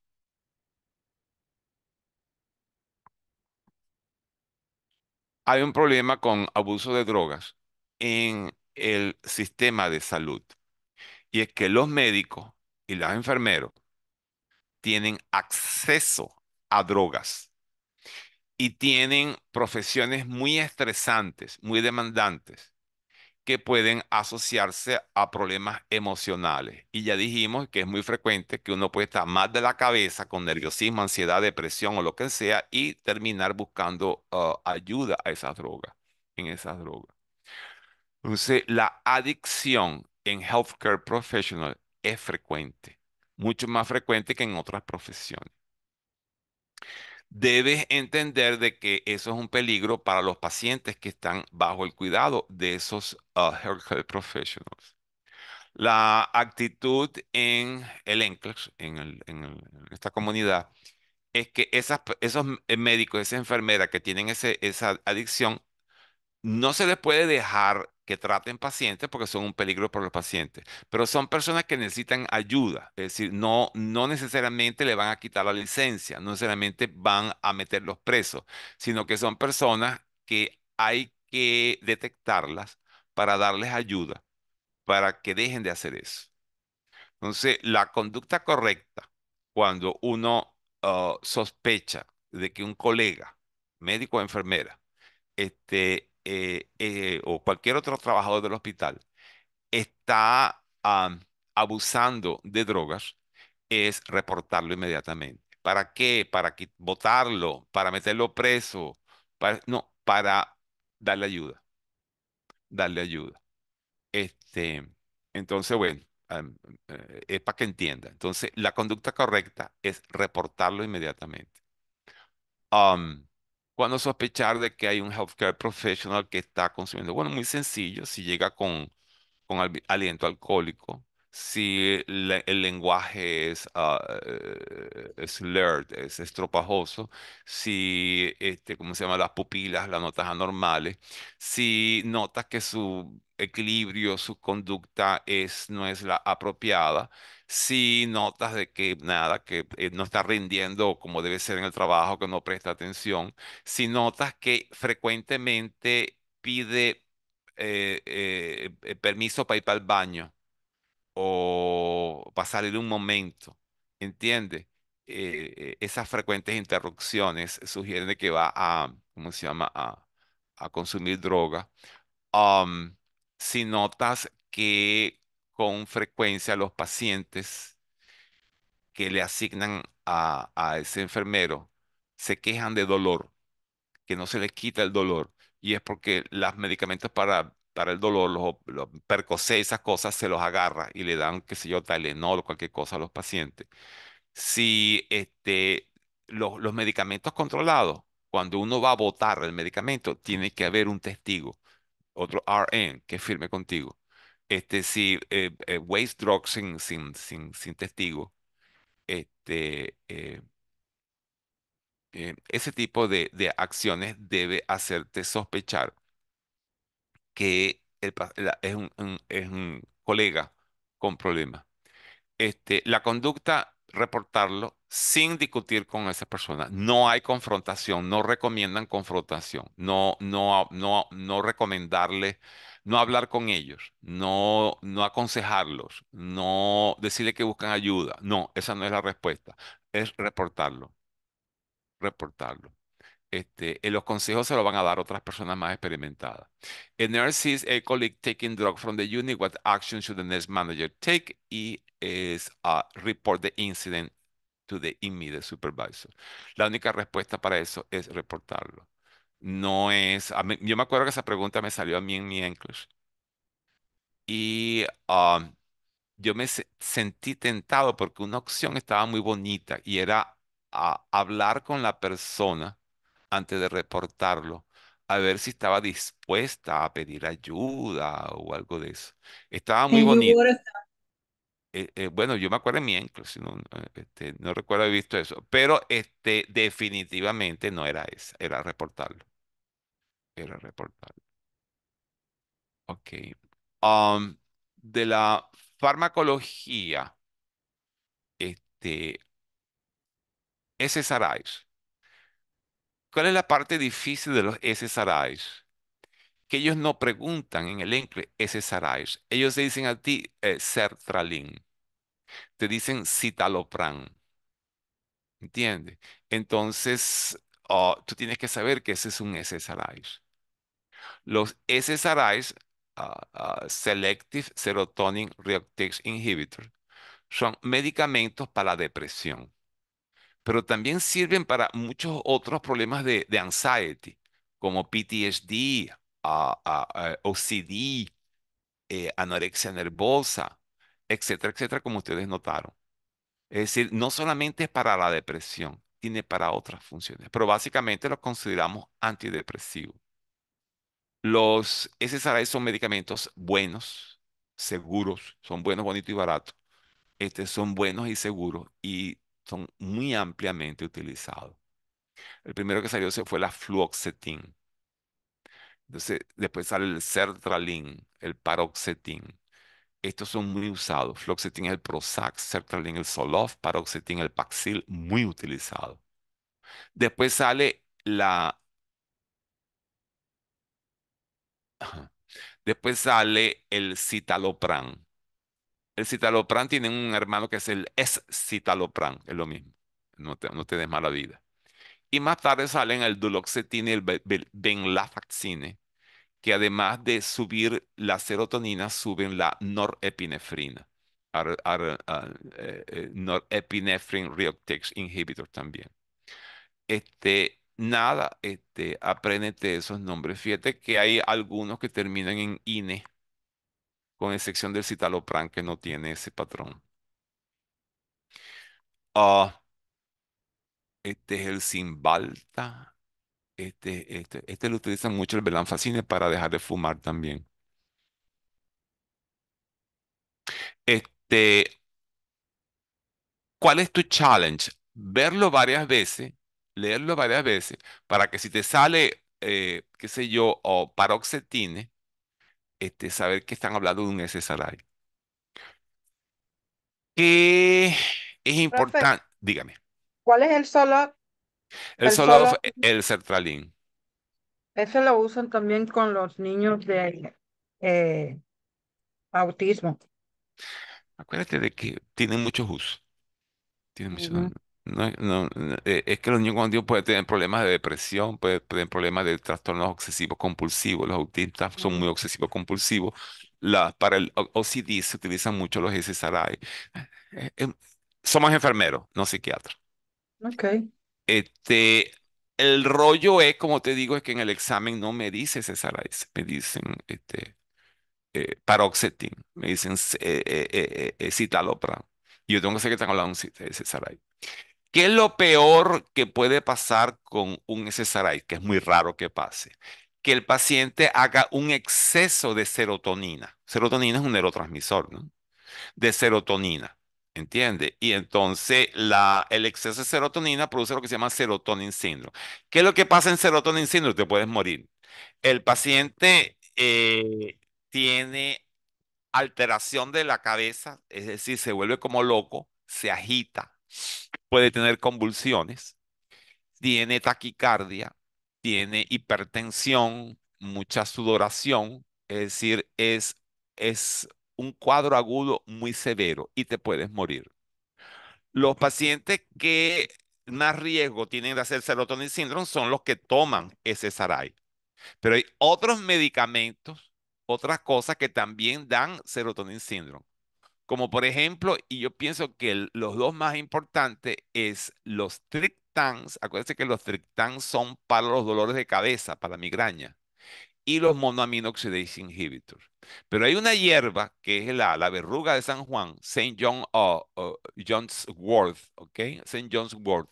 Hay un problema con abuso de drogas en el sistema de salud y es que los médicos y las enfermeros tienen acceso a drogas y tienen profesiones muy estresantes, muy demandantes que pueden asociarse a problemas emocionales. Y ya dijimos que es muy frecuente que uno puede estar más de la cabeza con nerviosismo, ansiedad, depresión o lo que sea y terminar buscando ah, ayuda a esa drogas, en esas drogas. Entonces, la adicción en healthcare professional es frecuente, mucho más frecuente que en otras profesiones debes entender de que eso es un peligro para los pacientes que están bajo el cuidado de esos uh, healthcare professionals. La actitud en el ENCLEX, en, esta comunidad, es que esos médicos, esas enfermeras que tienen esa adicción, no se les puede dejar que traten pacientes porque son un peligro para los pacientes, pero son personas que necesitan ayuda, es decir, no, no necesariamente le van a quitar la licencia, no necesariamente van a meterlos presos, sino que son personas que hay que detectarlas para darles ayuda, para que dejen de hacer eso. Entonces, la conducta correcta cuando uno ah, sospecha de que un colega, médico o enfermera, este, eh, eh, o cualquier otro trabajador del hospital está abusando de drogas, es reportarlo inmediatamente. ¿Para qué? Para votarlo, para meterlo preso, no, para darle ayuda, darle ayuda. Este, entonces, bueno, eh, es para que entienda. Entonces, la conducta correcta es reportarlo inmediatamente cuando sospechar de que hay un healthcare professional que está consumiendo? Bueno, muy sencillo, si llega con, con aliento alcohólico, si el lenguaje es, ah, eh, es slurred, es estropajoso, si, este, ¿cómo se llama?, las pupilas, las notas anormales, si notas que su equilibrio, su conducta es, no es la apropiada, si notas de que nada, que eh, no está rindiendo como debe ser en el trabajo, que no presta atención, si notas que frecuentemente pide eh, eh, permiso para ir para el baño o para salir un momento, ¿entiendes? esas frecuentes interrupciones sugieren que va a, ¿cómo se llama? A, consumir droga si notas que con frecuencia los pacientes que le asignan a, ese enfermero se quejan de dolor, que no se les quita el dolor. Y es porque los medicamentos para, para el dolor, los, percocés, esas cosas, se los agarra y le dan, qué sé yo, Tylenol o cualquier cosa a los pacientes. Si este, los, los medicamentos controlados, cuando uno va a botar el medicamento, tiene que haber un testigo otro RN que firme contigo. Este, si eh, eh, waste drugs sin, sin, sin, testigo, este, eh, ese tipo de, acciones debe hacerte sospechar que el, es, un, es, un, colega con problemas. Este, la conducta reportarlo sin discutir con esa persona. No hay confrontación, no recomiendan confrontación, no, no, no, no recomendarle, no hablar con ellos, no, no aconsejarlos, no decirle que buscan ayuda. No, esa no es la respuesta, es reportarlo, reportarlo. Este, eh, los consejos se los van a dar otras personas más experimentadas. A nurse sees a colleague taking drug from the unit. What action should the nurse manager take? Y es ah, report the incident to the immediate supervisor. La única respuesta para eso es reportarlo. No es, yo me acuerdo que esa pregunta me salió a mí en mi English. Y ah, yo me sentí tentado porque una opción estaba muy bonita y era ah, hablar con la persona antes de reportarlo, a ver si estaba dispuesta a pedir ayuda o algo de eso. Estaba muy bonito. Eh, eh, bueno, yo me acuerdo en mi este, no, recuerdo haber visto eso, pero este, definitivamente no era eso. era reportarlo. Era reportarlo. Ok. Um, de la farmacología, este, ese ¿Cuál es la parte difícil de los SSRIs? Que ellos no preguntan en el encle SSRIs. Ellos te dicen a ti eh, sertralin. Te dicen Citalopran. ¿Entiendes? Entonces, oh, tú tienes que saber que ese es un SSRI. Los SSRIs, ah, ah, Selective Serotonin Reuptake Inhibitor, son medicamentos para la depresión pero también sirven para muchos otros problemas de, de anxiety, como PTSD, OCD, eh, anorexia nervosa, etcétera, etcétera, como ustedes notaron. Es decir, no solamente es para la depresión, tiene para otras funciones, pero básicamente lo consideramos antidepresivos. Los SSRI son medicamentos buenos, seguros, son buenos, bonitos y baratos. Este, son buenos y seguros y son muy ampliamente utilizados. El primero que salió fue la fluoxetin. Entonces, después sale el sertralin, el paroxetin. Estos son muy usados. Fluoxetin es el Prozac, sertralin el Zoloft, paroxetin el Paxil, muy utilizado. Después sale la... Después sale el citalopram. El citalopram tiene un hermano que es el escitalopram, es lo mismo. No te, no te des mala vida. Y más tarde salen el duloxetina y el benlafaxine, que además de subir la serotonina, suben la norepinefrina. Ar, ar, ah, eh, eh, reuptake inhibitor también. Este, nada, este, de esos nombres. Fíjate que hay algunos que terminan en INE con excepción del citalopram que no tiene ese patrón. Ah, este es el Simbalta. Este, este, este, lo utilizan mucho el belanfacine para dejar de fumar también. Este, ¿cuál es tu challenge? Verlo varias veces, leerlo varias veces, para que si te sale, eh, qué sé yo, o paroxetine, este, saber que están hablando de un salario. ¿Qué es importante? Dígame. ¿Cuál es el solo? El, solo, e, el sertralín. Ese lo usan también con los niños de eh, autismo. Acuérdate de que tienen muchos usos. Tienen muchos. No, eh, es que los niños con dios pueden tener problemas de depresión, pueden tener problemas de trastornos obsesivos compulsivos. Los autistas son muy obsesivos compulsivos. para el OCD se utilizan mucho los SSRI. Eh, eh, somos enfermeros, no psiquiatras. okay Este, el rollo es, como te digo, es que en el examen no me dice SSRI, me dicen este, paroxetin, me dicen citalopram. Yo tengo que saber que están hablando de SSRI. ¿Qué es lo peor que puede pasar con un SSRI? Que es muy raro que pase. Que el paciente haga un exceso de serotonina. Serotonina es un neurotransmisor, ¿no? De serotonina. ¿Entiende? Y entonces la, el exceso de serotonina produce lo que se llama serotonin síndrome. ¿Qué es lo que pasa en serotonin síndrome? Te puedes morir. El paciente eh, tiene alteración de la cabeza, es decir, se vuelve como loco, se agita, puede tener convulsiones, tiene taquicardia, tiene hipertensión, mucha sudoración, es decir, es, es un cuadro agudo muy severo y te puedes morir. Los pacientes que más riesgo tienen de hacer serotonin síndrome son los que toman ese saray. Pero hay otros medicamentos, otras cosas que también dan serotonin síndrome. Como por ejemplo, y yo pienso que los dos más importantes es los triptans. Acuérdense que los triptans son para los dolores de cabeza, para la migraña. Y los monoaminoxidase inhibitors. Pero hay una hierba que es la, la verruga de San Juan, St. Uh, uh, John's Worth, ¿ok? St. John's Wort,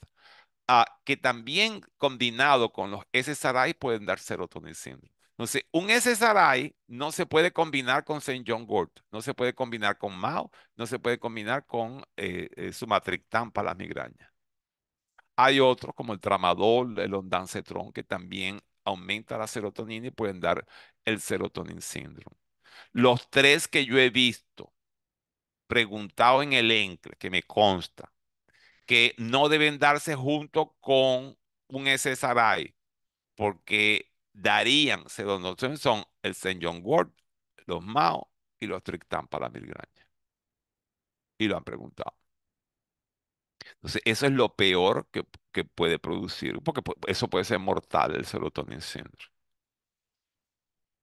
ah, que también combinado con los s pueden dar serotonina. Entonces, un SSRI no se puede combinar con St. John Wort, no se puede combinar con Mao, no se puede combinar con eh, eh, para las migrañas. Hay otros como el tramadol, el ondansetron, que también aumenta la serotonina y pueden dar el serotonin síndrome. Los tres que yo he visto preguntado en el ENCRE, que me consta, que no deben darse junto con un SSRI, porque darían, se son el St. John Ward, los Mao y los Trictan para la migraña. Y lo han preguntado. Entonces, eso es lo peor que, que puede producir, porque eso puede ser mortal el serotonin síndrome.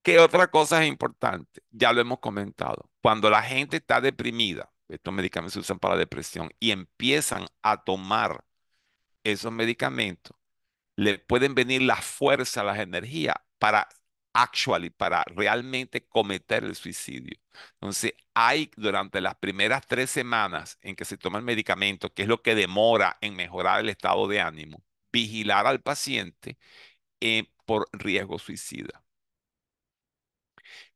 ¿Qué otra cosa es importante? Ya lo hemos comentado. Cuando la gente está deprimida, estos medicamentos se usan para depresión y empiezan a tomar esos medicamentos, le pueden venir la fuerza las energías para actually, para realmente cometer el suicidio. Entonces, hay durante las primeras tres semanas en que se toma el medicamento, que es lo que demora en mejorar el estado de ánimo, vigilar al paciente eh, por riesgo suicida.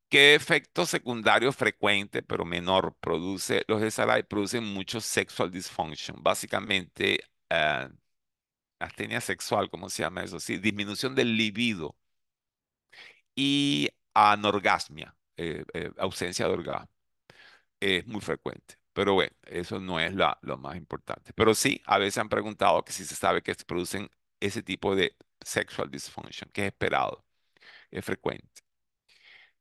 ¿Qué efecto secundario frecuente, pero menor, produce los SRI? Producen mucho sexual dysfunction, básicamente ah, astenia sexual, ¿cómo se llama eso? Sí, disminución del libido y anorgasmia, eh, eh, ausencia de orgasmo. Es muy frecuente. Pero bueno, eso no es lo más importante. Pero sí, a veces han preguntado que si se sabe que se producen ese tipo de sexual dysfunction, que es esperado, es frecuente.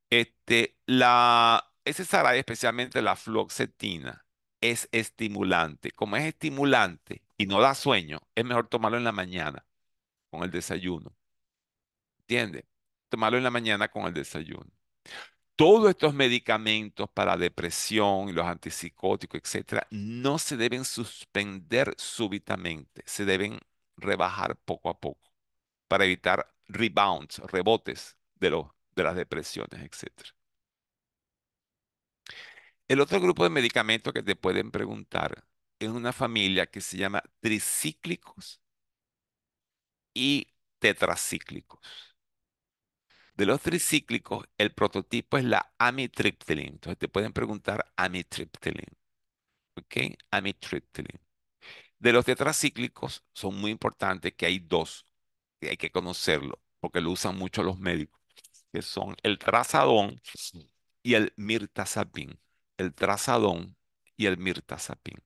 Este, la, ese especialmente la floxetina, es estimulante. Como es estimulante, y no da sueño, es mejor tomarlo en la mañana con el desayuno. ¿Entiendes? Tomarlo en la mañana con el desayuno. Todos estos medicamentos para depresión y los antipsicóticos, etcétera, no se deben suspender súbitamente, se deben rebajar poco a poco para evitar rebounds, rebotes de, de las depresiones, etcétera. El otro grupo de medicamentos que te pueden preguntar en una familia que se llama tricíclicos y tetracíclicos. De los tricíclicos, el prototipo es la amitriptilina. Entonces te pueden preguntar amitriptilina. ¿Ok? Amitriptilina. De los tetracíclicos son muy importantes que hay dos, que hay que conocerlo, porque lo usan mucho los médicos, que son el trazadón y el mirtazapín. El trazadón y el mirtazapín.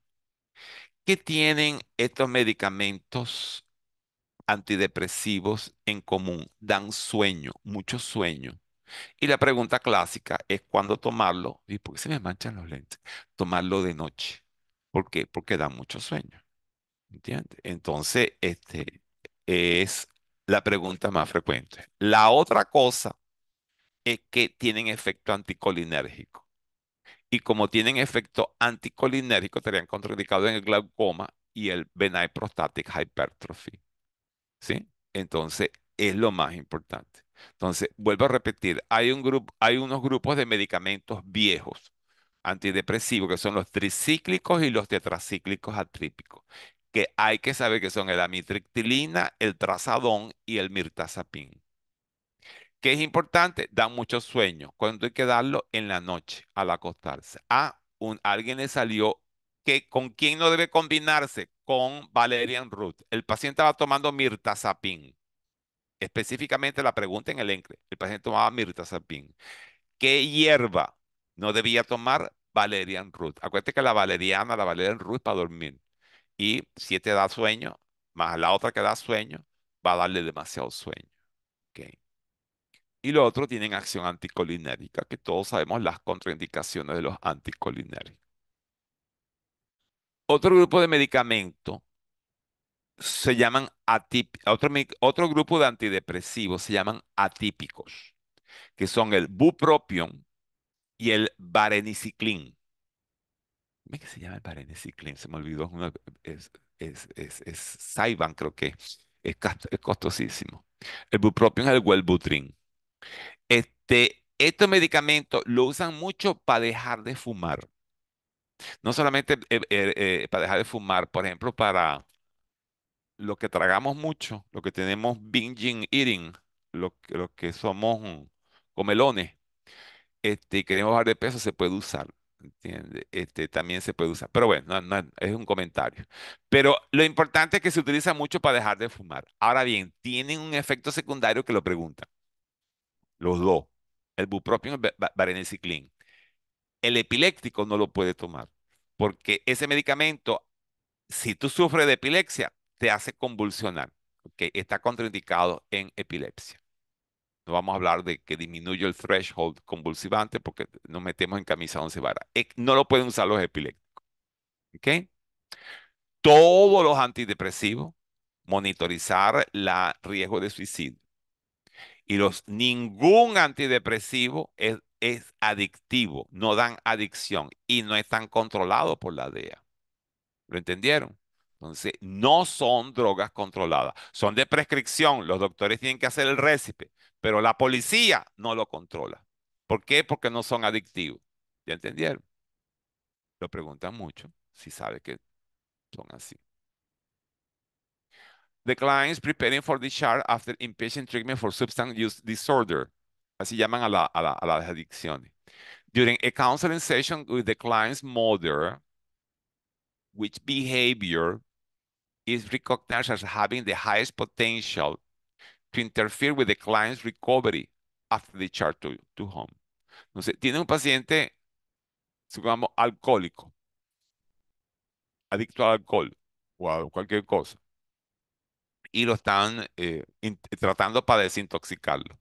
¿Qué tienen estos medicamentos antidepresivos en común? Dan sueño, mucho sueño. Y la pregunta clásica es cuándo tomarlo, y por qué se me manchan los lentes, tomarlo de noche. ¿Por qué? Porque dan mucho sueño. ¿Entiendes? Entonces, este es la pregunta más frecuente. La otra cosa es que tienen efecto anticolinérgico y como tienen efecto anticolinérgico, estarían contraindicados en el glaucoma y el benign prostatic hypertrophy. ¿Sí? Entonces, es lo más importante. Entonces, vuelvo a repetir, hay, un grupo, hay unos grupos de medicamentos viejos, antidepresivos, que son los tricíclicos y los tetracíclicos atrípicos, que hay que saber que son el amitriptilina, el trazadón y el mirtazapín. ¿Qué es importante, da mucho sueño. Cuando hay que darlo en la noche, al acostarse. A ah, un, alguien le salió que con quién no debe combinarse, con Valerian Root. El paciente va tomando mirtazapin. Específicamente la pregunta en el ENCRE. El paciente tomaba mirtazapin. ¿Qué hierba no debía tomar Valerian Root? Acuérdate que la valeriana, la Valerian Root para dormir. Y si te da sueño, más la otra que da sueño, va a darle demasiado sueño. Y los otro, tienen acción anticolinérgica, que todos sabemos las contraindicaciones de los anticolinérgicos. Otro grupo de medicamentos se llaman atípicos, otro, grupo de antidepresivos se llaman atípicos, que son el bupropion y el vareniciclin. ¿Cómo que se llama el vareniciclin? Se me olvidó, es, es, Saiban, creo que es, costosísimo. El bupropion es el Wellbutrin. Este, estos medicamentos lo usan mucho para dejar de fumar. No solamente eh, eh, eh, para dejar de fumar, por ejemplo, para lo que tragamos mucho, lo que tenemos binging eating, lo, que somos mm, comelones, este, y queremos bajar de peso, se puede usar. ¿entiende? Este, también se puede usar. Pero bueno, es un comentario. Pero lo importante es que se utiliza mucho para dejar de fumar. Ahora bien, tienen un efecto secundario que lo preguntan los dos, el bupropión y el El epiléptico no lo puede tomar, porque ese medicamento, si tú sufres de epilepsia, te hace convulsionar. Está contraindicado en epilepsia. No vamos a hablar de que disminuye el threshold convulsivante porque nos metemos en camisa once varas. E, no lo pueden usar los epilépticos. Todos los antidepresivos, monitorizar el riesgo de suicidio y los ningún antidepresivo es, es adictivo, no dan adicción y no están controlados por la DEA. ¿Lo entendieron? Entonces, no son drogas controladas, son de prescripción, los doctores tienen que hacer el récipe, pero la policía no lo controla. ¿Por qué? Porque no son adictivos. ¿Ya entendieron? Lo preguntan mucho si sabe que son así. The clients preparing for discharge after inpatient treatment for substance use disorder. Así llaman a, la, a, la, a las adicciones. During a counseling session with the client's mother, which behavior is recognized as having the highest potential to interfere with the client's recovery after the chart to, to home. Entonces, tiene un paciente, supongamos, alcohólico, adicto al alcohol o a cualquier cosa. y lo están eh, tratando para desintoxicarlo.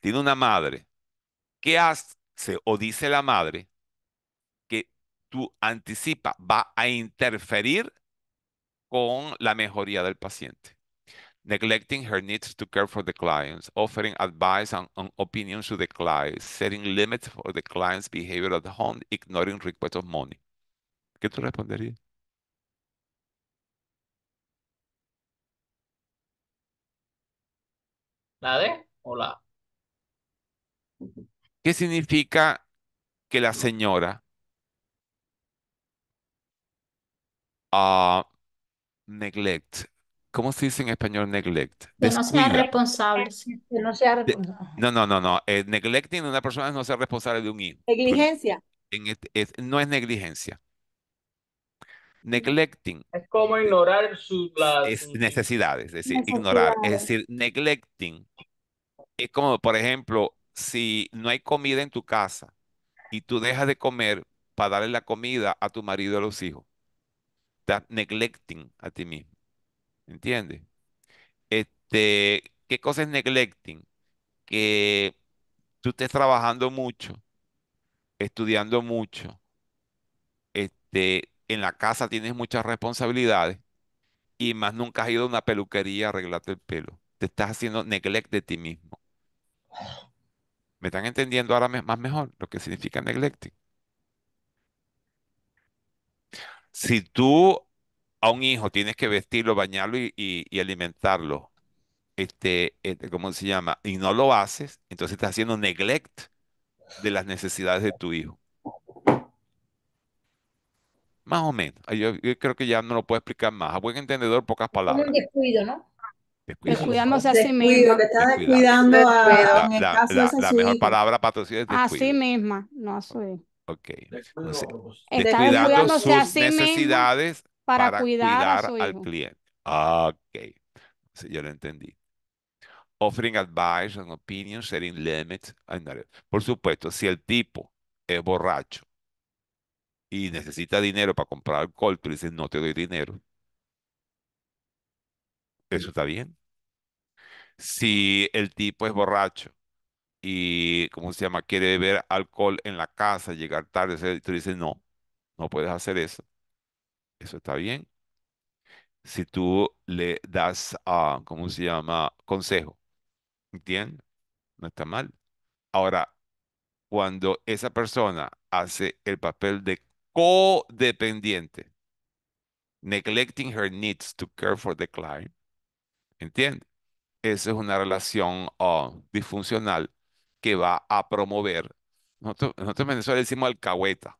Tiene una madre. ¿Qué hace o dice la madre que tú anticipa va a interferir con la mejoría del paciente? neglecting her needs to care for the clients, offering advice and, and opinions to the clients, setting limits for the client's behavior at home, ignoring requests of money. ¿Qué tú responderías? ¿La de o la ¿Qué significa que la señora ah, neglect? ¿Cómo se dice en español neglect? Que no sea responsable. no no, no, no, eh, neglecting de una persona es no ser responsable de un hijo. Negligencia. En este, es- no es negligencia neglecting. Es como ignorar sus necesidades, es decir, ignorar, es decir, neglecting. Es como, por ejemplo, si no hay comida en tu casa y tú dejas de comer para darle la comida a tu marido o a los hijos, estás neglecting a ti mismo. ¿Entiendes? Este, ¿qué cosa es neglecting? Que tú estés trabajando mucho, estudiando mucho, este, en la casa tienes muchas responsabilidades y más nunca has ido a una peluquería a arreglarte el pelo. Te estás haciendo neglect de ti mismo. ¿Me están entendiendo ahora más mejor lo que significa neglecting? Si tú a un hijo tienes que vestirlo, bañarlo y, alimentarlo, este, este, ¿cómo se llama? Y no lo haces, entonces estás haciendo neglect de las necesidades de tu hijo. Más o menos. Yo, creo que ya no lo puedo explicar más. A buen entendedor, pocas palabras. un descuido, ¿no? Descuidándose a sí mismo. a, en la, mejor palabra patrocinada es descuido. A sí misma, no a su Ok. sus a sí necesidades para, cuidar, al cliente. Ok. Sí, yo lo entendí. Offering advice and opinion, setting limits. Por supuesto, si el tipo es borracho y necesita dinero para comprar alcohol, tú dices, no te doy dinero. Eso está bien. Si el tipo es borracho y, ¿cómo se llama?, quiere beber alcohol en la casa, llegar tarde, tú dices, no, no puedes hacer eso. Eso está bien. Si tú le das, a, ah, ¿cómo se llama?, consejo. ¿Entiendes? No está mal. Ahora, cuando esa persona hace el papel de codependiente. Neglecting her needs to care for the client. ¿Entiende? Esa es una relación ah, disfuncional que va a promover. Nosotros, en Venezuela decimos alcahueta,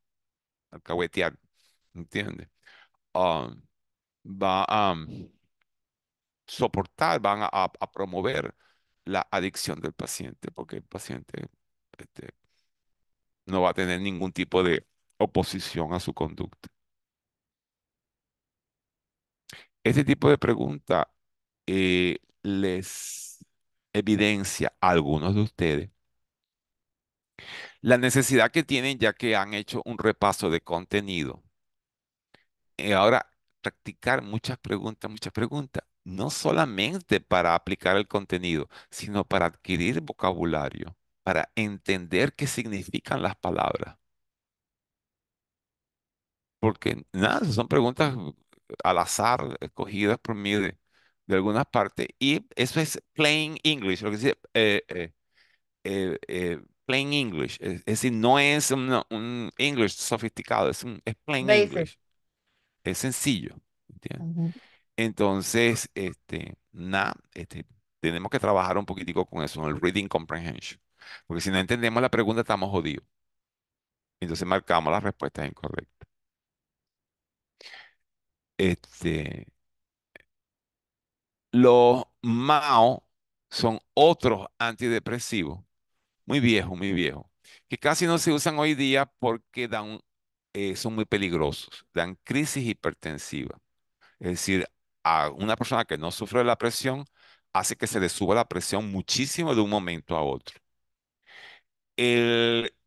alcahuetear. ¿Entiende? Ah, va a mm, soportar, van a, promover la adicción del paciente, porque el paciente este, no va a tener ningún tipo de oposición a su conducta. Este tipo de pregunta eh, les evidencia a algunos de ustedes la necesidad que tienen ya que han hecho un repaso de contenido. Y eh, ahora, practicar muchas preguntas, muchas preguntas, no solamente para aplicar el contenido, sino para adquirir vocabulario, para entender qué significan las palabras. Porque nada, son preguntas al azar, escogidas por mí de, de algunas partes. Y eso es plain English, lo que dice eh, eh, eh, plain English. Es, decir, no es un English sofisticado, es, un, es plain English. Es sencillo. Entonces, este, nada, este, tenemos que trabajar un poquitico con eso, el reading comprehension. Porque si no entendemos la pregunta, estamos jodidos. Entonces marcamos las respuestas incorrectas. Este, los MAO son otros antidepresivos, muy viejos, muy viejos, que casi no se usan hoy día porque dan, eh, son muy peligrosos, dan crisis hipertensiva. Es decir, a una persona que no sufre la presión hace que se le suba la presión muchísimo de un momento a otro.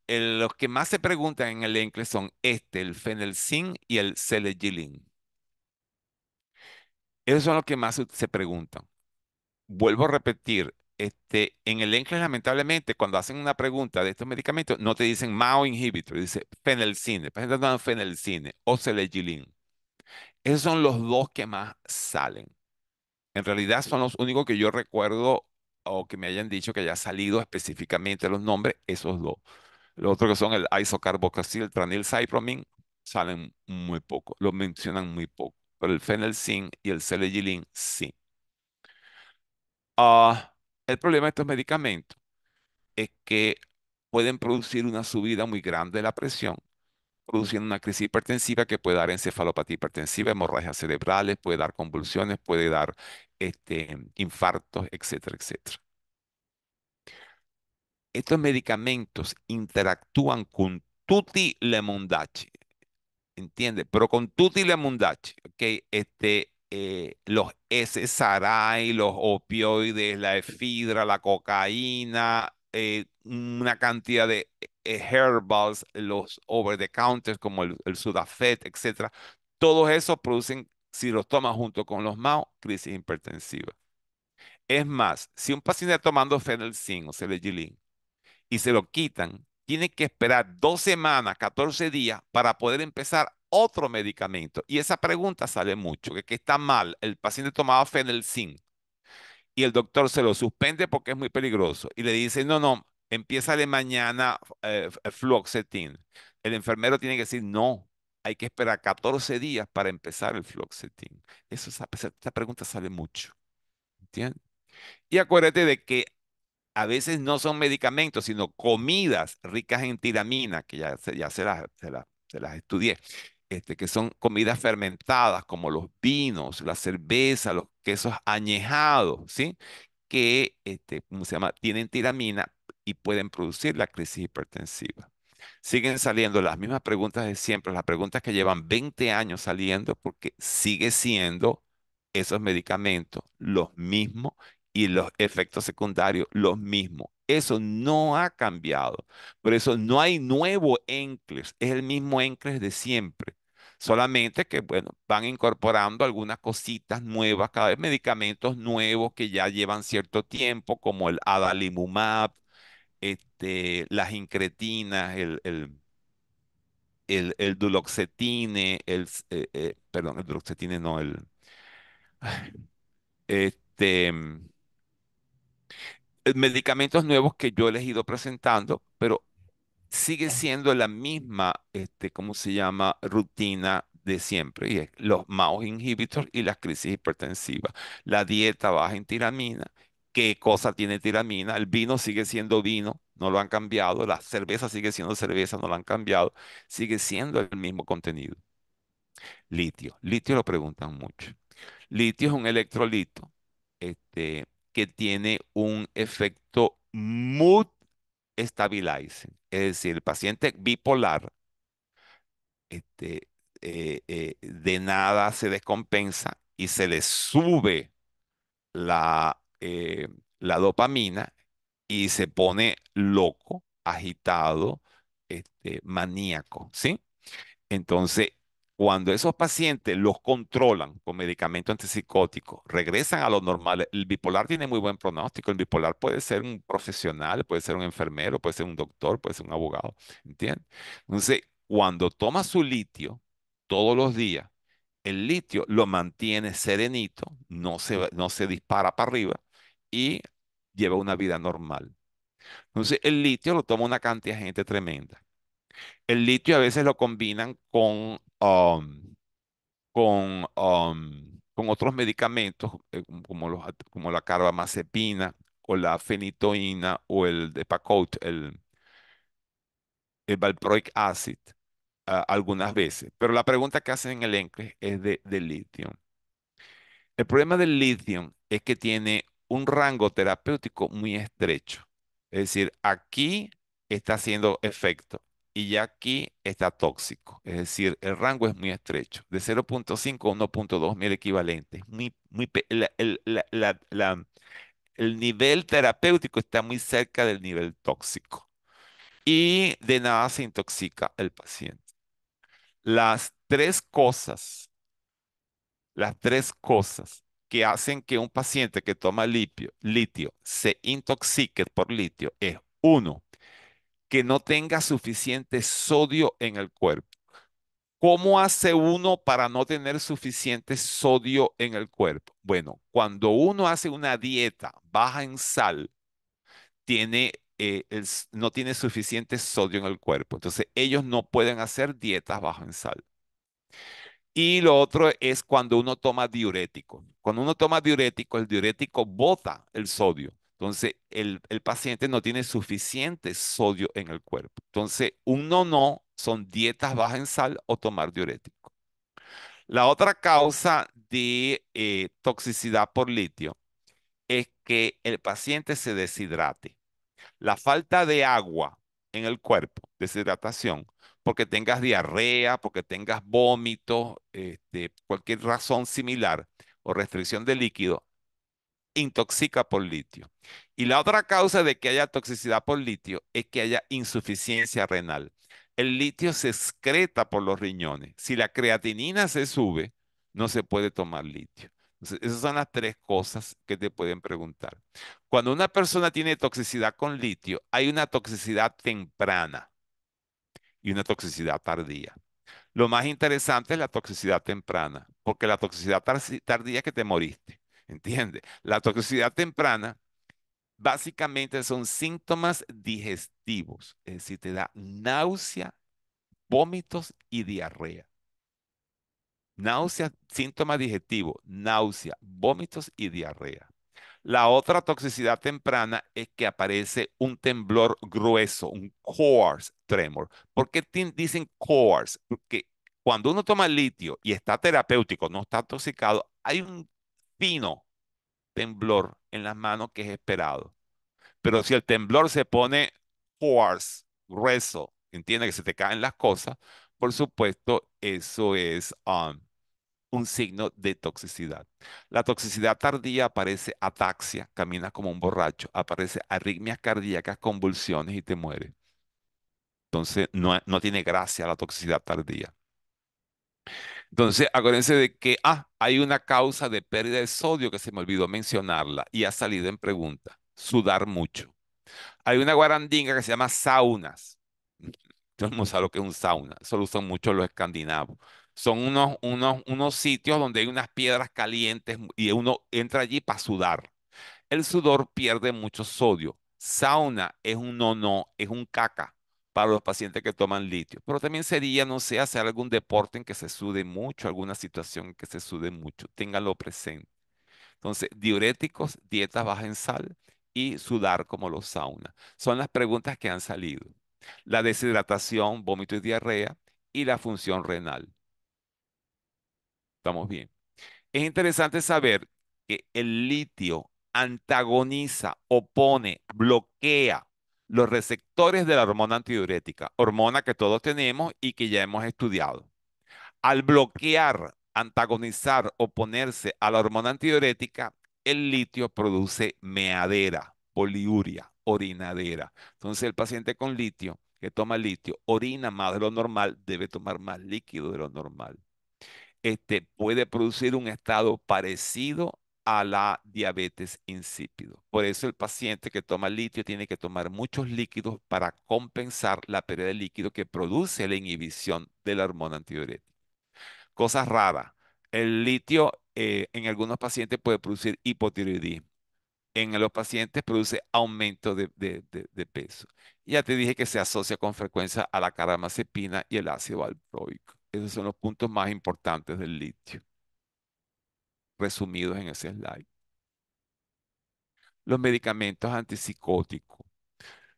los que más se preguntan en el inglés e son este, el fenelzin y el selegilin. Esos son los que más se preguntan. Vuelvo a repetir, este, en el enclave, lamentablemente cuando hacen una pregunta de estos medicamentos no te dicen MAO inhibitor, dice fenelcine, presentando fenelcine o celegilin. Esos son los dos que más salen. En realidad son los únicos que yo recuerdo o que me hayan dicho que haya salido específicamente los nombres, esos dos. Los otros que son el el tranil, salen muy poco, lo mencionan muy poco por el fenelzin y el celegilin sí. Ah, el problema de estos medicamentos es que pueden producir una subida muy grande de la presión, produciendo una crisis hipertensiva que puede dar encefalopatía hipertensiva, hemorragias cerebrales, puede dar convulsiones, puede dar este, infartos, etcétera, etcétera. Estos medicamentos interactúan con tutti le entiende Pero con tutti le mundache, este, eh, los SSRI, los opioides, la efidra, la cocaína, eh, una cantidad de eh, herbals, los over the counters como el, Sudafet, Sudafed, etcétera. Todos esos producen, si los tomas junto con los MAO, crisis hipertensiva. Es más, si un paciente está tomando fenelcin o selegilin y se lo quitan, tiene que esperar dos semanas, 14 días para poder empezar otro medicamento. Y esa pregunta sale mucho, que, está mal. El paciente tomaba fenelcin y el doctor se lo suspende porque es muy peligroso y le dice, no, no, empieza de mañana el eh, El enfermero tiene que decir, no, hay que esperar 14 días para empezar el fluoxetin. Esa pregunta sale mucho. ¿Entiendes? Y acuérdate de que a veces no son medicamentos, sino comidas ricas en tiramina, que ya, se, las, estudié, este, que son comidas fermentadas como los vinos, la cerveza, los quesos añejados, ¿sí? que, este, se llama?, tienen tiramina y pueden producir la crisis hipertensiva. Siguen saliendo las mismas preguntas de siempre, las preguntas que llevan 20 años saliendo porque sigue siendo esos medicamentos los mismos y los efectos secundarios los mismos. Eso no ha cambiado. Por eso no hay nuevo ENCLES, es el mismo ENCLES de siempre. Solamente que, bueno, van incorporando algunas cositas nuevas, cada vez medicamentos nuevos que ya llevan cierto tiempo, como el adalimumab, este, las incretinas, el, el, el, duloxetine, el, eh, eh, perdón, el duloxetine no, el, <sighs> este, eh, medicamentos nuevos que yo les he ido presentando, pero sigue siendo la misma, este, ¿cómo se llama?, rutina de siempre, y es los MAO inhibitors y las crisis hipertensivas, la dieta baja en tiramina, qué cosa tiene tiramina, el vino sigue siendo vino, no lo han cambiado, la cerveza sigue siendo cerveza, no lo han cambiado, sigue siendo el mismo contenido. Litio, litio lo preguntan mucho. Litio es un electrolito, este, que tiene un efecto mood stabilizing. Es decir, el paciente bipolar este, eh, eh, de nada se descompensa y se le sube la, eh, la dopamina y se pone loco, agitado, este, maníaco, ¿sí? Entonces, cuando esos pacientes los controlan con medicamento antipsicótico, regresan a lo normal. El bipolar tiene muy buen pronóstico. El bipolar puede ser un profesional, puede ser un enfermero, puede ser un doctor, puede ser un abogado. Entonces, cuando toma su litio todos los días, el litio lo mantiene serenito, no se, no se dispara para arriba y lleva una vida normal. Entonces, el litio lo toma una cantidad de gente tremenda. El litio a veces lo combinan con, um, um, con, otros medicamentos eh, como, como la carbamazepina o la fenitoína o el Depakote, el, el valproic acid, algunas veces. Pero la pregunta que hacen en el ENCLE es de, de litio. El problema del litio es que tiene un rango terapéutico muy estrecho. Es decir, aquí está haciendo efecto y ya aquí está tóxico. Es decir, el rango es muy estrecho. De 0.5 a 1.2 mil equivalentes. el, nivel terapéutico está muy cerca del nivel tóxico. Y de nada se intoxica el paciente. Las tres cosas, las tres cosas que hacen que un paciente que toma litio, litio se intoxique por litio es, uno, que no tenga suficiente sodio en el cuerpo. ¿Cómo hace uno para no tener suficiente sodio en el cuerpo? Bueno, cuando uno hace una dieta baja en sal, tiene, eh, no tiene suficiente sodio en el cuerpo. Entonces, ellos no pueden hacer dietas bajas en sal. Y lo otro es cuando uno toma diurético. Cuando uno toma diurético, el diurético bota el sodio. Entonces, el, paciente no tiene suficiente sodio en el cuerpo. Entonces, un no no son dietas bajas en sal o tomar diurético. La otra causa de eh, toxicidad por litio es que el paciente se deshidrate. La falta de agua en el cuerpo, deshidratación, porque tengas diarrea, porque tengas vómitos, este, cualquier razón similar o restricción de líquido, intoxica por litio. Y la otra causa de que haya toxicidad por litio es que haya insuficiencia renal. El litio se excreta por los riñones. Si la creatinina se sube, no se puede tomar litio. esas son las tres cosas que te pueden preguntar. Cuando una persona tiene toxicidad con litio, hay una toxicidad temprana y una toxicidad tardía. Lo más interesante es la toxicidad temprana, porque la toxicidad tardía es que te moriste. ¿Entiende? La toxicidad temprana básicamente son síntomas digestivos, es decir, te da náusea, vómitos y diarrea. Náusea, síntoma digestivo, náusea, vómitos y diarrea. La otra toxicidad temprana es que aparece un temblor grueso, un coarse tremor. ¿Por qué dicen coarse? Porque cuando uno toma litio y está terapéutico, no está toxicado, hay un temblor en las manos que es esperado. Pero si el temblor se pone force, grueso, entiende que se te caen las cosas, por supuesto, eso es um, un signo de toxicidad. La toxicidad tardía aparece ataxia, camina como un borracho, aparece arritmias cardíacas, convulsiones y te muere. Entonces, no, no tiene gracia la toxicidad tardía. Entonces, acuérdense de que, ah, hay una causa de pérdida de sodio que se me olvidó mencionarla y ha salido en pregunta, sudar mucho. Hay una guarandinga que se llama saunas. <laughs> no sé lo que es un sauna, eso lo usan mucho los escandinavos. Son unos, unos, unos sitios donde hay unas piedras calientes y uno entra allí para sudar. El sudor pierde mucho sodio. Sauna es un no, no, es un caca para los pacientes que toman litio. Pero también sería, no sé, hacer algún deporte en que se sude mucho, alguna situación en que se sude mucho. Téngalo presente. Entonces, diuréticos, dietas bajas en sal y sudar como los saunas. Son las preguntas que han salido. La deshidratación, vómito y diarrea y la función renal. Estamos bien. Es interesante saber que el litio antagoniza, opone, bloquea los receptores de la hormona antidiurética, hormona que todos tenemos y que ya hemos estudiado. Al bloquear, antagonizar, oponerse a la hormona antidiurética, el litio produce meadera, poliuria, orinadera. Entonces el paciente con litio, que toma litio, orina más de lo normal, debe tomar más líquido de lo normal. Este puede producir un estado parecido a la diabetes insípido. Por eso el paciente que toma litio tiene que tomar muchos líquidos para compensar la pérdida de líquido que produce la inhibición de la hormona antidiurética. Cosas raras. El litio eh, en algunos pacientes puede producir hipotiroidismo. En los pacientes produce aumento de, peso. Ya te dije que se asocia con frecuencia a la caramazepina y el ácido alproico. Esos son los puntos más importantes del litio resumidos en ese slide. Los medicamentos antipsicóticos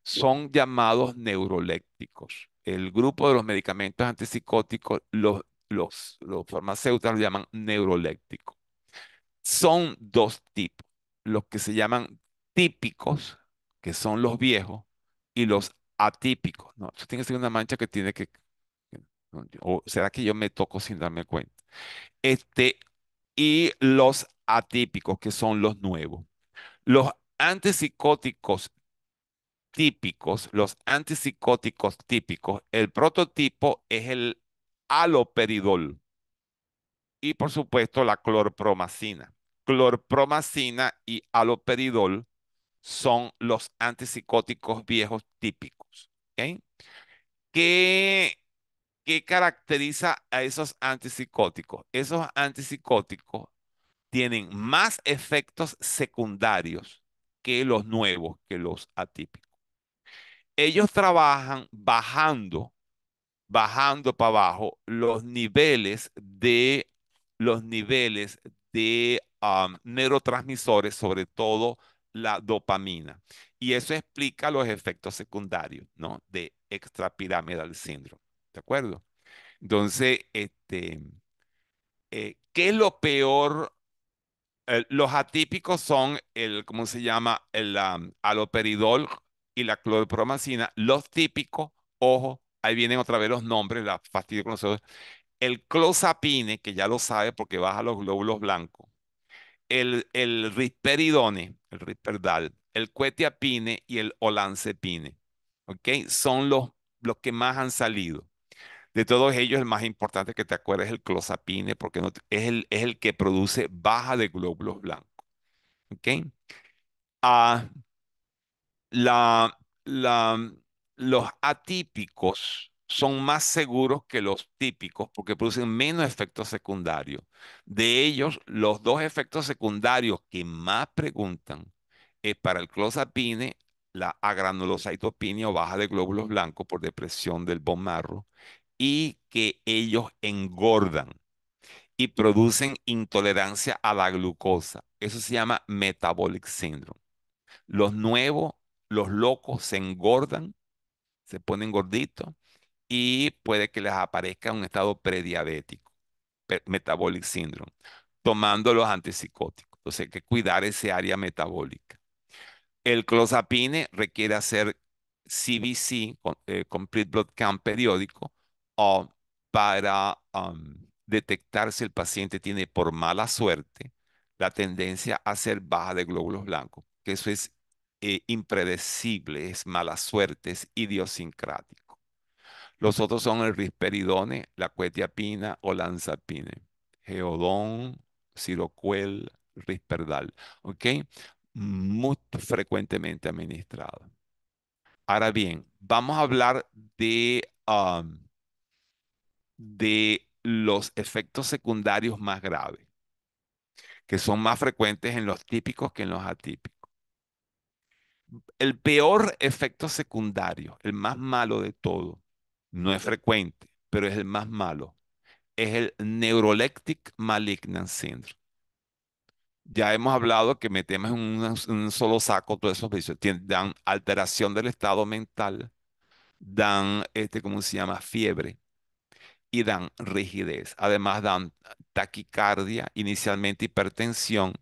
son llamados neurolécticos. El grupo de los medicamentos antipsicóticos, los, los, los farmacéuticos lo llaman neurolécticos. Son dos tipos, los que se llaman típicos, que son los viejos, y los atípicos. No, eso tiene que ser una mancha que tiene que... O será que yo me toco sin darme cuenta. Este, y los atípicos, que son los nuevos. Los antipsicóticos típicos, los antipsicóticos típicos, el prototipo es el aloperidol y por supuesto la clorpromacina. Clorpromacina y aloperidol son los antipsicóticos viejos típicos. ¿okay? ¿Qué ¿qué caracteriza a esos antipsicóticos? Esos antipsicóticos tienen más efectos secundarios que los nuevos, que los atípicos. Ellos trabajan bajando, bajando para abajo los niveles de los niveles de neurotransmisores, sobre todo la dopamina. Y eso explica los efectos secundarios ¿no? de extrapiramidal síndrome. ¿De acuerdo? Entonces, este, eh, ¿qué es lo peor? Eh, los atípicos son el, ¿cómo se llama? El aloperidol y la clorpromacina. Los típicos, ojo, ahí vienen otra vez los nombres, la fastidio con nosotros. El clozapine, que ya lo sabe porque baja los glóbulos blancos. El, el risperidone, el risperdal, el cuetiapine y el olanzepine. ¿Ok? Son los, los que más han salido. De todos ellos, el más importante que te acuerdes es el clozapine, porque es, el, es el que produce baja de glóbulos blancos. ¿Ok? Ah, la, la, los atípicos son más seguros que los típicos porque producen menos efectos secundarios. De ellos, los dos efectos secundarios que más preguntan es para el clozapine, la agranulocitopenia o baja de glóbulos blancos por depresión del bone y que ellos engordan y producen intolerancia a la glucosa. Eso se llama metabolic syndrome. Los nuevos, los locos se engordan, se ponen gorditos y puede que les aparezca un estado prediabético, metabolic syndrome, tomando los antipsicóticos. Entonces hay que cuidar ese área metabólica. El clozapine requiere hacer CBC, eh, Complete Blood Count periódico, o oh, para um, detectar si el paciente tiene por mala suerte la tendencia a ser baja de glóbulos blancos, que eso es eh, impredecible, es mala suerte, es idiosincrático. Los otros son el risperidone, la cuetiapina o lanzapine, geodón, Sirocuel, risperdal, ¿ok? Muy frecuentemente administrado. Ahora bien, vamos a hablar de um, de los efectos secundarios más graves, que son más frecuentes en los típicos que en los atípicos. El peor efecto secundario, el más malo de todo, no es frecuente, pero es el más malo, es el Neuroleptic Malignant Syndrome. Ya hemos hablado que metemos en un, solo saco todos esos vicios. dan alteración del estado mental, dan, este, ¿cómo se llama? Fiebre, y dan rigidez. Además dan taquicardia, inicialmente hipertensión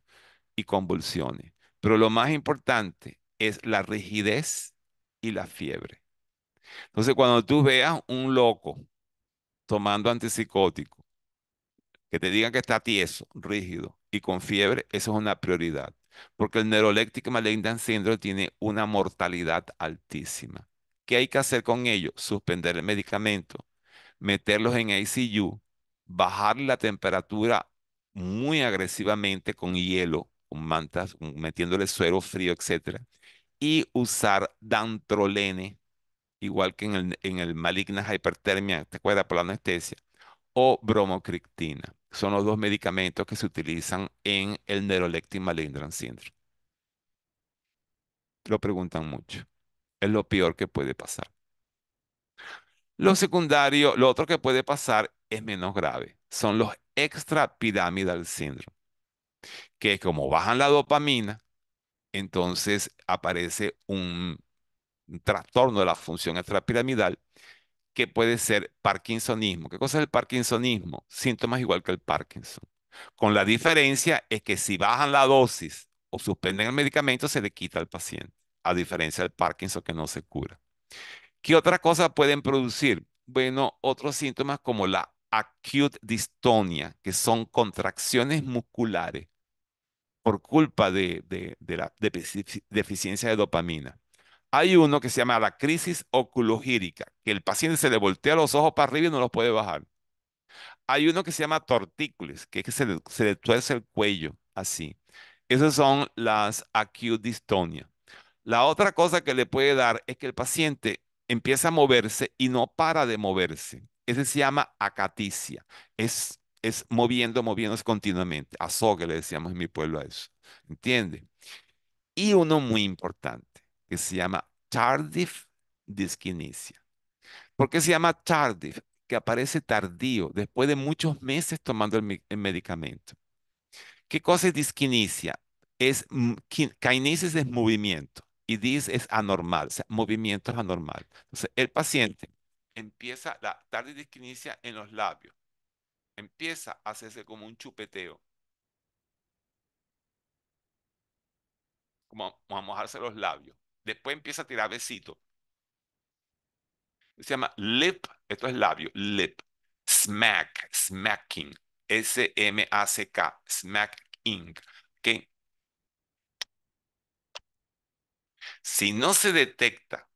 y convulsiones. Pero lo más importante es la rigidez y la fiebre. Entonces, cuando tú veas un loco tomando antipsicótico, que te digan que está tieso, rígido y con fiebre, eso es una prioridad. Porque el neuroleptic malignant syndrome tiene una mortalidad altísima. ¿Qué hay que hacer con ello? Suspender el medicamento, meterlos en ICU, bajar la temperatura muy agresivamente con hielo, con mantas, metiéndole suero frío, etc. Y usar dantrolene, igual que en el, en maligna hipertermia, ¿te acuerdas? Por la anestesia, o bromocriptina. Son los dos medicamentos que se utilizan en el neuroleptic malignant syndrome. Lo preguntan mucho. Es lo peor que puede pasar. Lo secundario, lo otro que puede pasar es menos grave, son los extrapiramidal syndrome, que como bajan la dopamina, entonces aparece un, un trastorno de la función extrapiramidal que puede ser parkinsonismo. ¿Qué cosa es el parkinsonismo? Síntomas igual que el Parkinson. Con la diferencia es que si bajan la dosis o suspenden el medicamento, se le quita al paciente, a diferencia del Parkinson que no se cura. ¿Qué otra cosa pueden producir? Bueno, otros síntomas como la acute distonia, que son contracciones musculares por culpa de, la deficiencia de dopamina. Hay uno que se llama la crisis oculogírica, que el paciente se le voltea los ojos para arriba y no los puede bajar. Hay uno que se llama tortícolis, que es que se le, se tuerce el cuello, así. Esas son las acute dystonia. La otra cosa que le puede dar es que el paciente empieza a moverse y no para de moverse. Ese se llama acaticia. Es, es moviendo, moviéndose continuamente. Azogue le decíamos en mi pueblo a eso. ¿Entiende? Y uno muy importante, que se llama tardif disquinicia. ¿Por qué se llama tardif? Que aparece tardío, después de muchos meses tomando el, medicamento. ¿Qué cosa es disquinicia? Es, kinesis mm, es movimiento y dice es anormal, o sea, es anormal. Entonces, el paciente empieza la tarde tardidisquinesia en los labios, empieza a hacerse como un chupeteo, como a, mojarse los labios. Después empieza a tirar besitos. Se llama lip, esto es labio, lip, smack, smacking, S-M-A-C-K, smacking, Si no se detecta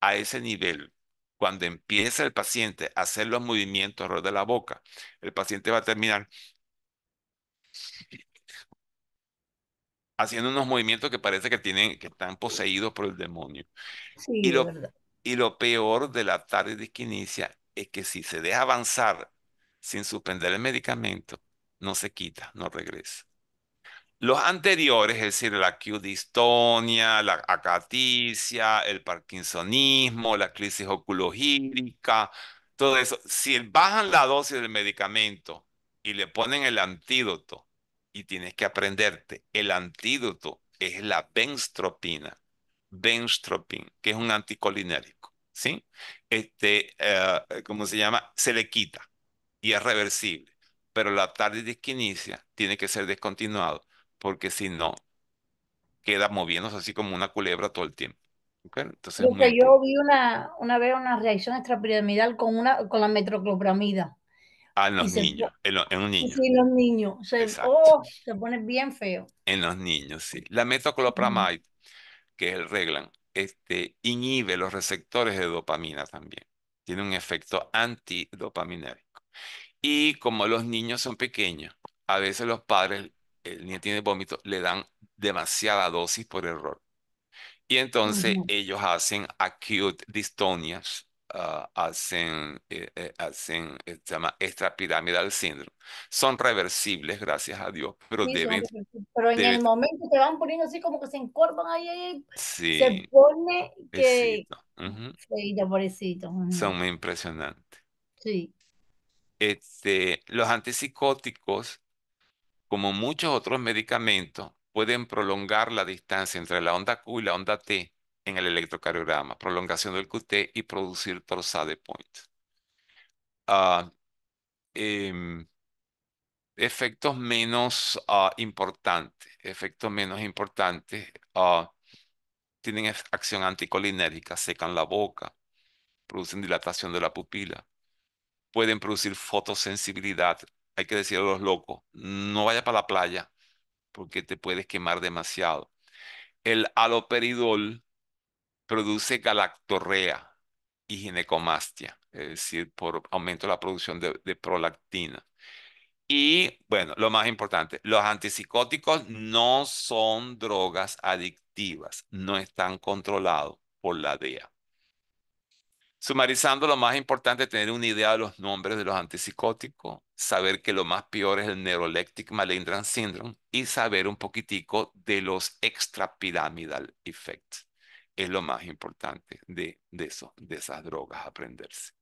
a ese nivel, cuando empieza el paciente a hacer los movimientos alrededor de la boca, el paciente va a terminar haciendo unos movimientos que parece que tienen, que están poseídos por el demonio. y, lo, y lo peor de la tarde de esquinicia es que si se deja avanzar sin suspender el medicamento, no se quita, no regresa. Los anteriores, es decir, la distonia, la acaticia, el parkinsonismo, la crisis oculogírica, todo eso, si bajan la dosis del medicamento y le ponen el antídoto, y tienes que aprenderte, el antídoto es la benstropina. benztropin, que es un anticolinérico, ¿sí? Este, eh, ¿cómo se llama? Se le quita y es reversible, pero la tardidisquinicia tiene que ser descontinuado porque si no, queda moviéndose así como una culebra todo el tiempo. Entonces, yo, vi una, una vez una reacción extrapiramidal con, una, con la metoclopramida. Ah, en los niños, en, un niño. Sí, en los niños. Oh, se, pone bien feo. En los niños, sí. La metoclopramide, que es el reglan, este, inhibe los receptores de dopamina también. Tiene un efecto antidopaminérico Y como los niños son pequeños, a veces los padres el niño tiene vómito, le dan demasiada dosis por error. Y entonces ellos hacen acute distonias ah, hacen, eh, eh, hacen, eh, se llama extrapiramidal síndrome. Son reversibles, gracias a Dios, pero deben... Pero en el momento te van poniendo así como que se encorvan ahí, se pone que... Son muy impresionantes. Sí. Este, los antipsicóticos como muchos otros medicamentos, pueden prolongar la distancia entre la onda Q y la onda T en el electrocardiograma, prolongación del QT y producir torsade point. Ah, em, efectos menos ah, importantes, efectos menos importantes ah, tienen acción anticolinérgica, secan la boca, producen dilatación de la pupila, pueden producir fotosensibilidad, hay que decir a los locos, no vayas para la playa porque te puedes quemar demasiado. El aloperidol produce galactorrea y ginecomastia, es decir, por aumento de la producción de, de prolactina. Y bueno, lo más importante, los antipsicóticos no son drogas adictivas, no están controlados por la DEA. Sumarizando, lo más importante es tener una idea de los nombres de los antipsicóticos, saber que lo más peor es el neuroleptic malignant syndrome y saber un poquitico de los extrapiramidal effects. Es lo más importante de, eso, de esas drogas, aprenderse.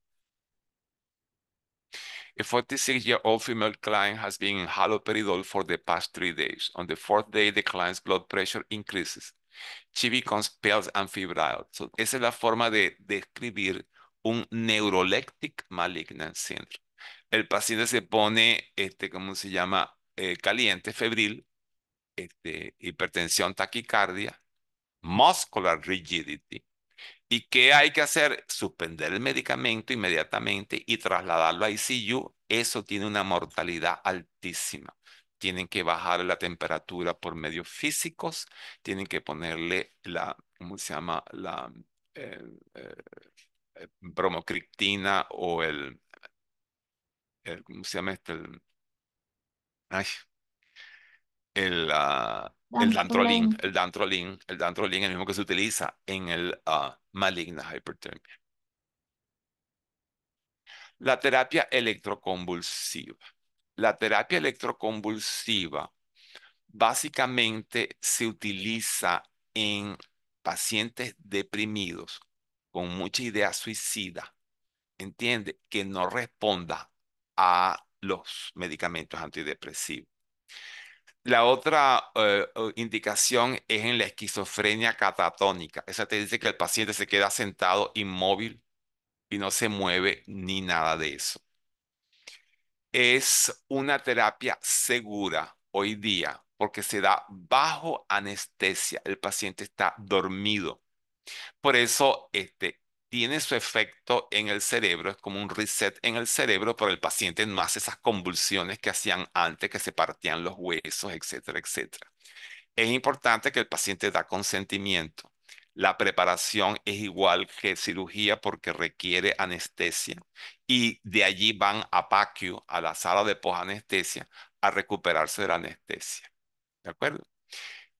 A 46-year-old female client has been in haloperidol for the past three days. On the fourth day, the client's blood pressure increases chibi con and febrile. esa es la forma de describir un neuroleptic malignant syndrome. El paciente se pone, este, ¿cómo se llama? Eh, caliente, febril, este, hipertensión, taquicardia, muscular rigidity. ¿Y qué hay que hacer? Suspender el medicamento inmediatamente y trasladarlo a ICU. Eso tiene una mortalidad altísima tienen que bajar la temperatura por medios físicos, tienen que ponerle la, ¿cómo se llama? La eh, eh, bromocriptina o el, ¿cómo se llama este? El, ay, el, ah, el dantrolín, el dantrolín, el el mismo que se utiliza en el ah, maligna hipertermia. La terapia electroconvulsiva. La terapia electroconvulsiva básicamente se utiliza en pacientes deprimidos con mucha idea suicida, entiende, que no responda a los medicamentos antidepresivos. La otra eh, eh, indicación es en la esquizofrenia catatónica. Esa te dice que el paciente se queda sentado inmóvil y no se mueve ni nada de eso es una terapia segura hoy día porque se da bajo anestesia. El paciente está dormido. Por eso este, tiene su efecto en el cerebro, es como un reset en el cerebro, pero el paciente no hace esas convulsiones que hacían antes, que se partían los huesos, etcétera, etcétera. Es importante que el paciente da consentimiento. La preparación es igual que cirugía porque requiere anestesia y de allí van a PACU, a la sala de posanestesia, a recuperarse de la anestesia. ¿De acuerdo?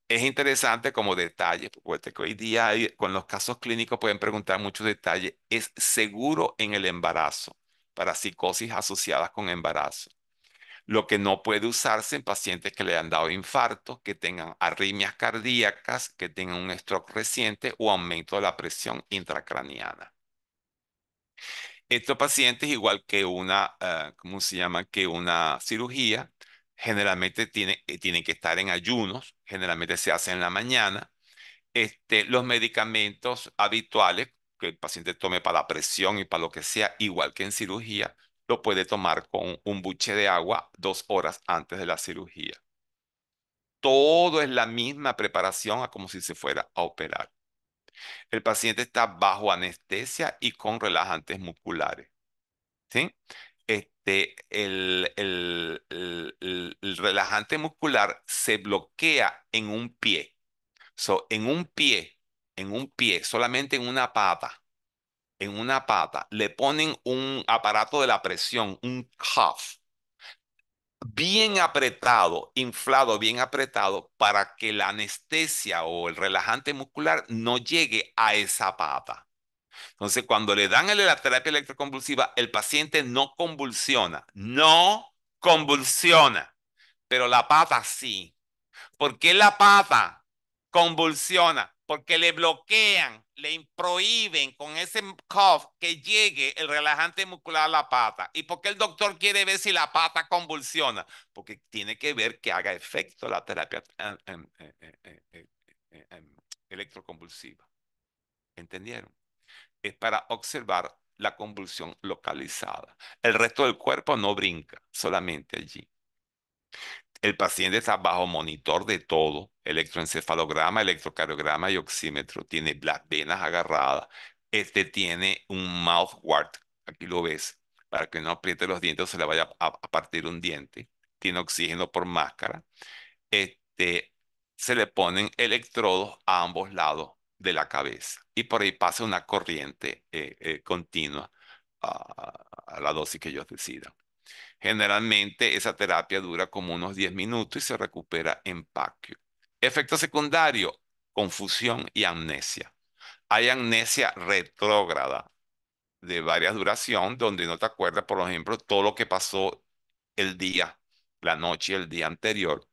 Es interesante como detalle, porque hoy día con los casos clínicos pueden preguntar muchos detalles. Es seguro en el embarazo para psicosis asociadas con embarazo. Lo que no puede usarse en pacientes que le han dado infarto, que tengan arritmias cardíacas, que tengan un stroke reciente o aumento de la presión intracraniana. Estos pacientes, igual que una, ah, se llama? Que una cirugía, generalmente tiene, eh, tienen que estar en ayunos, generalmente se hace en la mañana. Este, los medicamentos habituales que el paciente tome para la presión y para lo que sea, igual que en cirugía, lo puede tomar con un buche de agua dos horas antes de la cirugía. Todo es la misma preparación a como si se fuera a operar. El paciente está bajo anestesia y con relajantes musculares. ¿Sí? Este, el, relajante muscular se bloquea en un pie. en un pie, en un pie, solamente en una pata, en una pata, le ponen un aparato de la presión, un cuff, bien apretado, inflado, bien apretado, para que la anestesia o el relajante muscular no llegue a esa pata. Entonces, cuando le dan la terapia electroconvulsiva, el paciente no convulsiona, no convulsiona, pero la pata sí. ¿Por qué la pata convulsiona? porque le bloquean, le prohíben con ese cough que llegue el relajante muscular a la pata. ¿Y por qué el doctor quiere ver si la pata convulsiona? Porque tiene que ver que haga efecto la terapia em, em, eh, eh, eh, em, electroconvulsiva. ¿Entendieron? Es para observar la convulsión localizada. El resto del cuerpo no brinca, solamente allí. El paciente está bajo monitor de todo, electroencefalograma, electrocardiograma y oxímetro. Tiene las venas agarradas. Este tiene un mouth guard, aquí lo ves, para que no apriete los dientes o se le vaya a, partir un diente. Tiene oxígeno por máscara. Este, se le ponen electrodos a ambos lados de la cabeza y por ahí pasa una corriente eh, eh, continua a, ah, a, la dosis que ellos decidan. Generalmente esa terapia dura como unos 10 minutos y se recupera en paquio. Efecto secundario, confusión y amnesia. Hay amnesia retrógrada de varias duración donde no te acuerdas, por ejemplo, todo lo que pasó el día, la noche y el día anterior.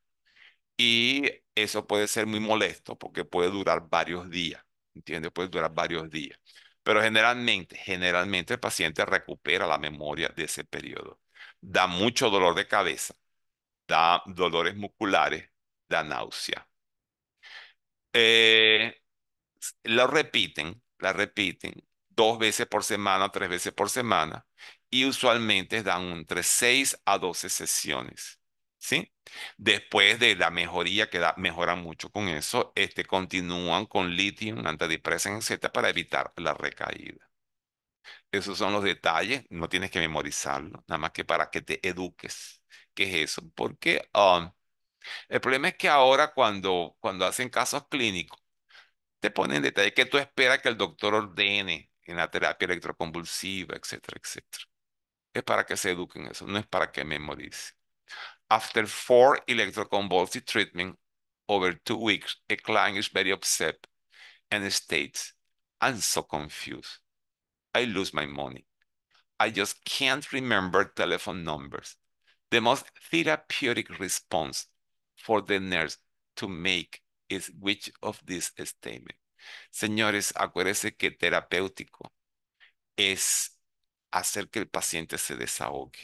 Y eso puede ser muy molesto porque puede durar varios días, ¿entiendes? Puede durar varios días. Pero generalmente, generalmente el paciente recupera la memoria de ese periodo da mucho dolor de cabeza, da dolores musculares, da náusea. Eh, lo repiten, la repiten dos veces por semana, tres veces por semana y usualmente dan entre 6 a 12 sesiones. ¿Sí? Después de la mejoría, que da, mejoran mucho con eso, este, continúan con litio, antidepresa, etc. para evitar la recaída. Esos son los detalles, no tienes que memorizarlo, nada más que para que te eduques. ¿Qué es eso? Porque um, el problema es que ahora cuando, cuando hacen casos clínicos, te ponen detalles que tú esperas que el doctor ordene en la terapia electroconvulsiva, etcétera, etcétera. Es para que se eduquen eso, no es para que memorice. After four electroconvulsive treatment over two weeks, a client is very upset and states, I'm so confused. I lose my money. I just can't remember telephone numbers. The most therapeutic response for the nurse to make is which of these statements. Señores, acuérdense que terapéutico es hacer que el paciente se desahogue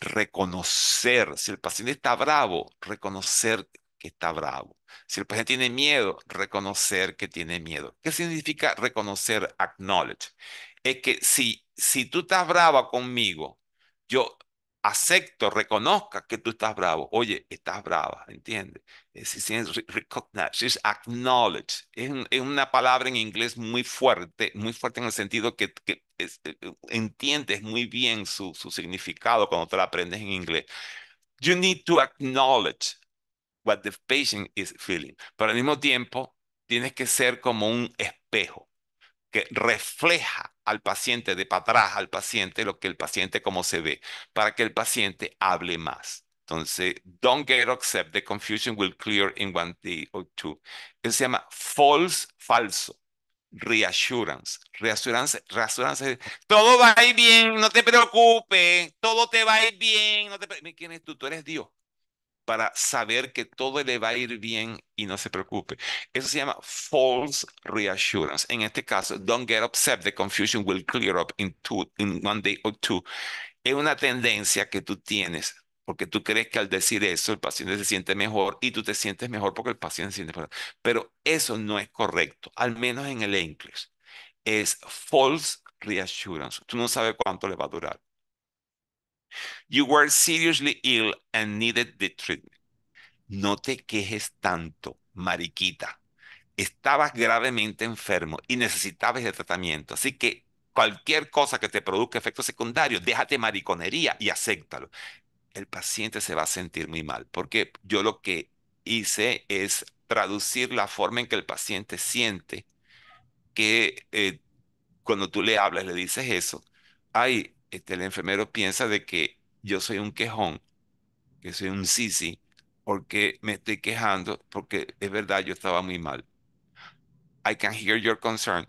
reconocer, si el paciente está bravo, reconocer que está bravo. Si el paciente tiene miedo, reconocer que tiene miedo. ¿Qué significa reconocer, acknowledge? Es que si, si tú estás brava conmigo, yo acepto, reconozca que tú estás bravo. Oye, estás brava, ¿entiendes? Eh, es, decir, es acknowledge. Es, una palabra en inglés muy fuerte, muy fuerte en el sentido que, eh, eh, entiendes muy bien su, su significado cuando te la aprendes en inglés. You need to acknowledge what the patient is feeling. Pero al mismo tiempo, tienes que ser como un espejo que refleja al paciente de para atrás al paciente lo que el paciente como se ve para que el paciente hable más. Entonces, don't get accept the confusion will clear in one day or two. Eso se llama false falso. Reassurance. Reassurance, reassurance. Todo va a ir bien, no te preocupes. Todo te va a ir bien. No te ¿Quién es tú? Tú eres Dios para saber que todo le va a ir bien y no se preocupe. Eso se llama false reassurance. En este caso, don't get upset, the confusion will clear up in, two, in one day or two. Es una tendencia que tú tienes porque tú crees que al decir eso el paciente se siente mejor y tú te sientes mejor porque el paciente se siente mejor. Pero eso no es correcto, al menos en el inglés. Es false reassurance. Tú no sabes cuánto le va a durar. You were seriously ill and needed the treatment. No te quejes tanto, mariquita. Estabas gravemente enfermo y necesitabas el tratamiento. Así que cualquier cosa que te produzca efecto secundarios, déjate mariconería y acéptalo. El paciente se va a sentir muy mal, porque yo lo que hice es traducir la forma en que el paciente siente que eh, cuando tú le hablas, le dices eso, ay, este, el enfermero piensa de que yo soy un quejón, que soy un sisi, porque me estoy quejando, porque es verdad, yo estaba muy mal. I can hear your concern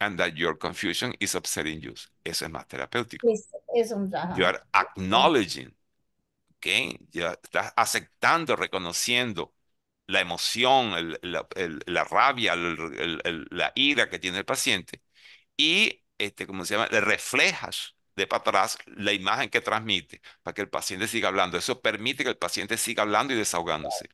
and that your confusion is upsetting you. Eso es más terapéutico. Es, un You are acknowledging, okay? Ya estás aceptando, reconociendo la emoción, la, rabia, la ira que tiene el paciente y, este, ¿cómo se llama? Le reflejas de para atrás la imagen que transmite para que el paciente siga hablando. Eso permite que el paciente siga hablando y desahogándose.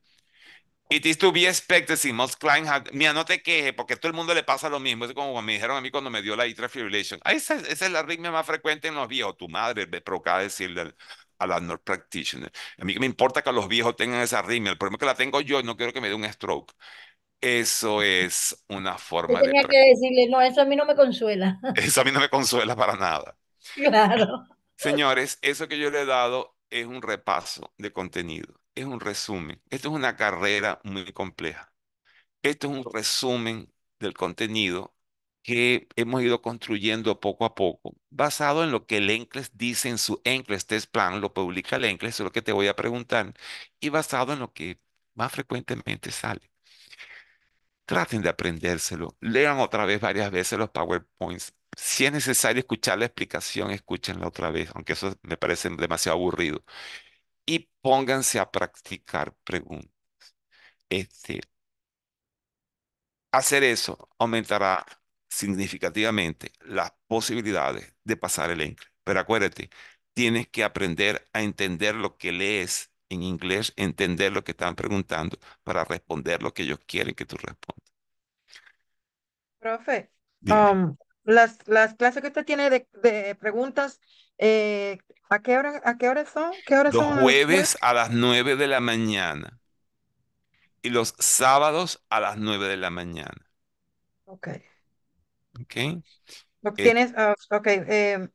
It is to be expected si most clients Mira, no te quejes porque todo el mundo le pasa lo mismo. Es como me dijeron a mí cuando me dio la atrial fibrillation. Ah, esa, es la arritmia más frecuente en los viejos. Tu madre me provocaba decirle a la nurse practitioner. A mí que me importa que los viejos tengan esa arritmia. El problema es que la tengo yo no quiero que me dé un stroke. Eso es una forma de... decirle, no, eso a mí no me consuela. Eso a mí no me consuela para nada. <laughs> Claro. Señores, eso que yo le he dado es un repaso de contenido, es un resumen. Esto es una carrera muy compleja. Esto es un resumen del contenido que hemos ido construyendo poco a poco, basado en lo que el ENCLES dice en su ENCLES Test Plan, lo publica el ENCLES, es lo que te voy a preguntar, y basado en lo que más frecuentemente sale. Traten de aprendérselo, lean otra vez varias veces los PowerPoints, si es necesario escuchar la explicación, escúchenla otra vez, aunque eso me parece demasiado aburrido. Y pónganse a practicar preguntas. Este, hacer eso aumentará significativamente las posibilidades de pasar el inglés. Pero acuérdate, tienes que aprender a entender lo que lees en inglés, entender lo que están preguntando para responder lo que ellos quieren que tú respondas. Profe, las, las clases que usted tiene de, de preguntas, eh, ¿a, qué hora, ¿a qué hora son? ¿Qué hora los jueves a las 9 de la mañana y los sábados a las 9 de la mañana. Ok. Ok. Lo que eh, tienes, ah, okay em,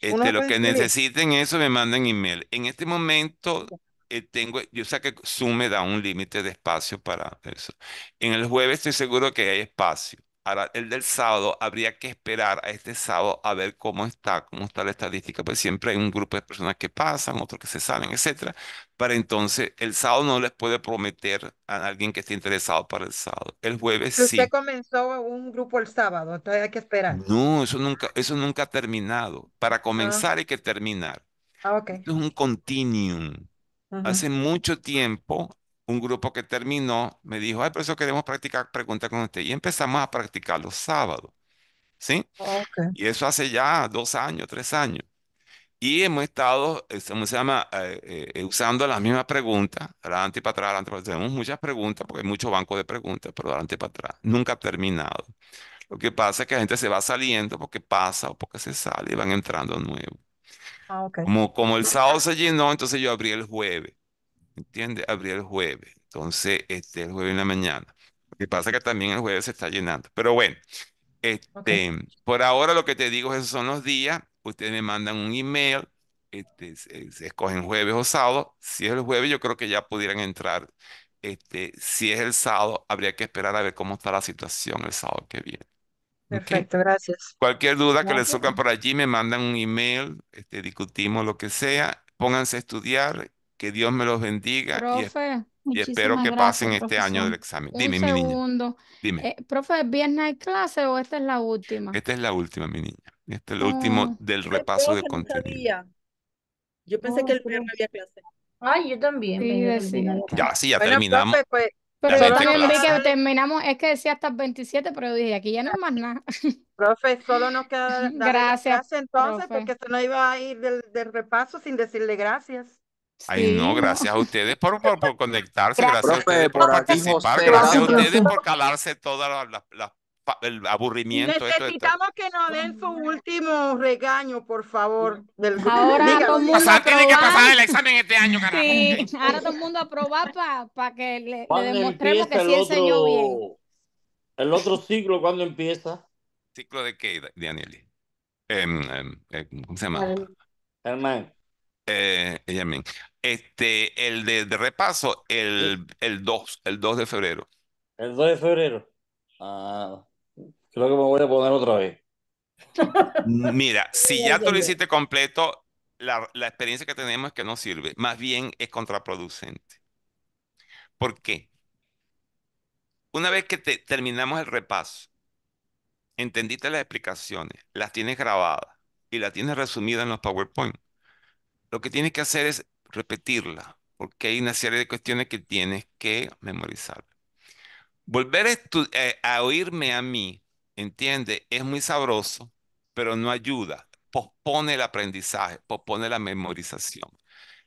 este, lo que necesiten eso me mandan email. En este momento eh, tengo, yo sé que Zoom me da un límite de espacio para eso. En el jueves estoy seguro que hay espacio. Ahora, el del sábado, habría que esperar a este sábado a ver cómo está, cómo está la estadística, porque siempre hay un grupo de personas que pasan, otros que se salen, etcétera. Para entonces, el sábado no les puede prometer a alguien que esté interesado para el sábado. El jueves sí. Usted comenzó un grupo el sábado, entonces hay que esperar. No, eso nunca, eso nunca ha terminado. Para ah. comenzar hay que terminar. Ah, okay. es un continuum. Hace mucho tiempo un grupo que terminó me dijo, ay, por eso queremos practicar preguntas con usted. Y empezamos a practicar los sábados, ¿sí? Y eso hace ya dos años, tres años. Y hemos estado, se llama? Eh, eh, eh, usando las mismas preguntas, adelante y para atrás, Tenemos muchas preguntas, porque hay muchos bancos de preguntas, pero adelante y para atrás. Nunca ha terminado. Lo que pasa es que la gente se va saliendo porque pasa o porque se sale y van entrando nuevos. Ah, como, como el sábado se llenó, entonces yo abrí el jueves. ¿entiendes? abrir el jueves. Entonces, este, el jueves en la mañana. Lo que pasa es que también el jueves se está llenando. Pero bueno, este, por ahora lo que te digo, esos son los días. Ustedes me mandan un email. Este, se, escogen jueves o sábado. Si es el jueves, yo creo que ya pudieran entrar. Este, si es el sábado, habría que esperar a ver cómo está la situación el sábado que viene. Perfecto, gracias. Cualquier duda que les surjan por allí, me mandan un email, este, discutimos lo que sea, pónganse a estudiar que Dios me los bendiga. y, espero que pasen este año del examen. Dime, mi niña. Dime. Eh, profe, ¿viernes hay clase o esta es la última? Esta es la última, mi niña. Este es la última último ah. del repaso de contenido. Yo pensé oh, que el viernes había clase. Ay, yo también. Ya, sí, ya terminamos. Pues, pero yo también vi que terminamos, es que decía hasta el 27, pero yo dije, aquí ya no hay más nada. <laughs> Profe, solo nos queda darle gracias, clase entonces, porque esto no iba a ir del repaso sin decirle gracias. Ay, no, gracias a ustedes por, por, conectarse, gracias, a ustedes por, participar, gracias a ustedes por calarse todo el aburrimiento. Necesitamos esto, que nos den su último regaño, por favor. Del... Ahora todo mundo tiene tienen que pasar el examen este año, carajo. Sí, ahora todo el mundo a para que le, le demostremos que sí enseñó bien. ¿El otro ciclo cuándo empieza? ¿Ciclo de qué, Daniel? Em, em, em, ¿Cómo se llama? Herman. Eh, Yamin. Este, el de, repaso, el, 2, el 2 de febrero. El 2 de febrero. Ah, creo que me voy a poner otra vez. <laughs> Mira, si ya tú lo hiciste completo, la, la experiencia que tenemos es que no sirve. Más bien es contraproducente. ¿Por qué? Una vez que te, terminamos el repaso, entendiste las explicaciones, las tienes grabadas y las tienes resumidas en los PowerPoint. Lo que tienes que hacer es repetirla, porque hay una serie de cuestiones que tienes que memorizar. Volver a, eh, oírme a mí, entiende, es muy sabroso, pero no ayuda. Pospone el aprendizaje, pospone la memorización.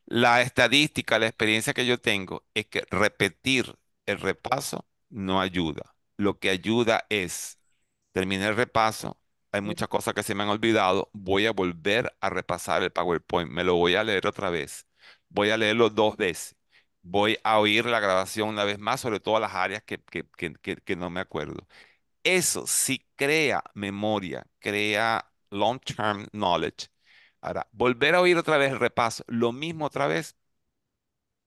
La estadística, la experiencia que yo tengo es que repetir el repaso no ayuda. Lo que ayuda es, terminar el repaso, hay muchas cosas que se me han olvidado, voy a volver a repasar el PowerPoint, me lo voy a leer otra vez, voy a leerlo dos veces, voy a oír la grabación una vez más, sobre todas las áreas que, no me acuerdo. Eso sí crea memoria, crea long-term knowledge. Ahora, volver a oír otra vez el repaso, lo mismo otra vez,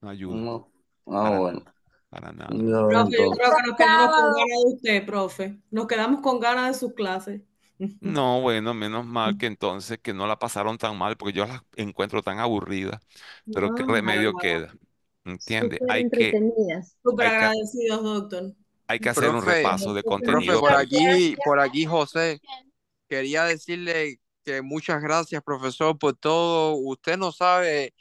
no ayuda. No. Ah, bueno. para nada. profe, nos quedamos con ganas de usted, profe. Nos quedamos con ganas de sus clases. <laughs> No, bueno, menos mal mm. que entonces que no la pasaron tan mal, porque yo las encuentro tan aburrida, pero qué remedio queda, ¿entiendes? Hay que, hacer un repaso de control por por aquí <laughs> José, quería decirle que muchas gracias, profesor, por todo. Usted no sabe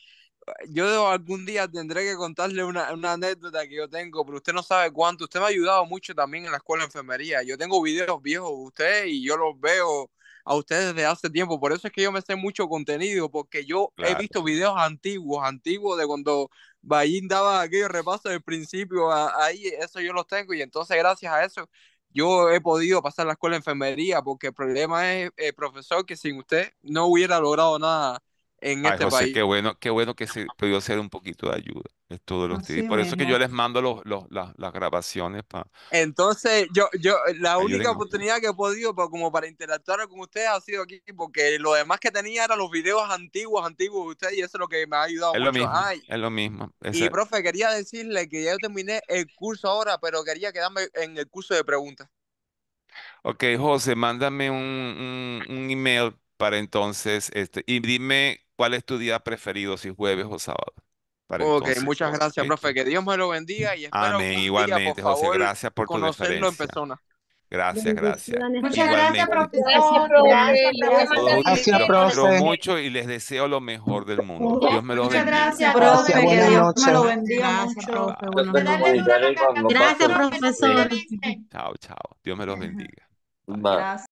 yo algún día tendré que contarle una, anécdota que yo tengo, pero usted no sabe cuánto. Usted me ha ayudado mucho también en la escuela de enfermería. Yo tengo videos viejos de usted y yo los veo a ustedes desde hace tiempo. Por eso es que yo me sé mucho contenido, porque yo he visto videos antiguos, antiguos de cuando Ballín daba aquellos repasos del principio. ahí, eso yo los tengo y entonces gracias a eso yo he podido pasar la escuela de enfermería, porque el problema es, el eh, profesor, que sin usted no hubiera logrado nada en Ay, este Qué bueno, qué bueno que se pudo hacer un poquito de ayuda. Es todo lo por eso que yo les mando los, las, grabaciones. para. Entonces, yo, yo la única oportunidad que he podido para, como para interactuar con ustedes ha sido aquí, porque lo demás que tenía eran los videos antiguos, antiguos de ustedes, y eso es lo que me ha ayudado es mucho. Lo mismo, es lo mismo. y, profe, quería decirle que ya terminé el curso ahora, pero quería quedarme en el curso de preguntas. Ok, José, mándame un, un, un email para entonces, este, y dime cuál es tu día preferido, si jueves o sábado. Para ok, muchas gracias, profe. Que Dios me lo bendiga y espero Amén, igualmente, José. gracias por tu en persona. Gracias, gracias. Muchas gracias, profesor. Gracias, profe. mucho y les deseo lo mejor del mundo. Dios me lo bendiga. Muchas gracias, profe. Que Dios me lo bendiga. Gracias, profesor. Chao, chao. Dios me lo bendiga. Gracias.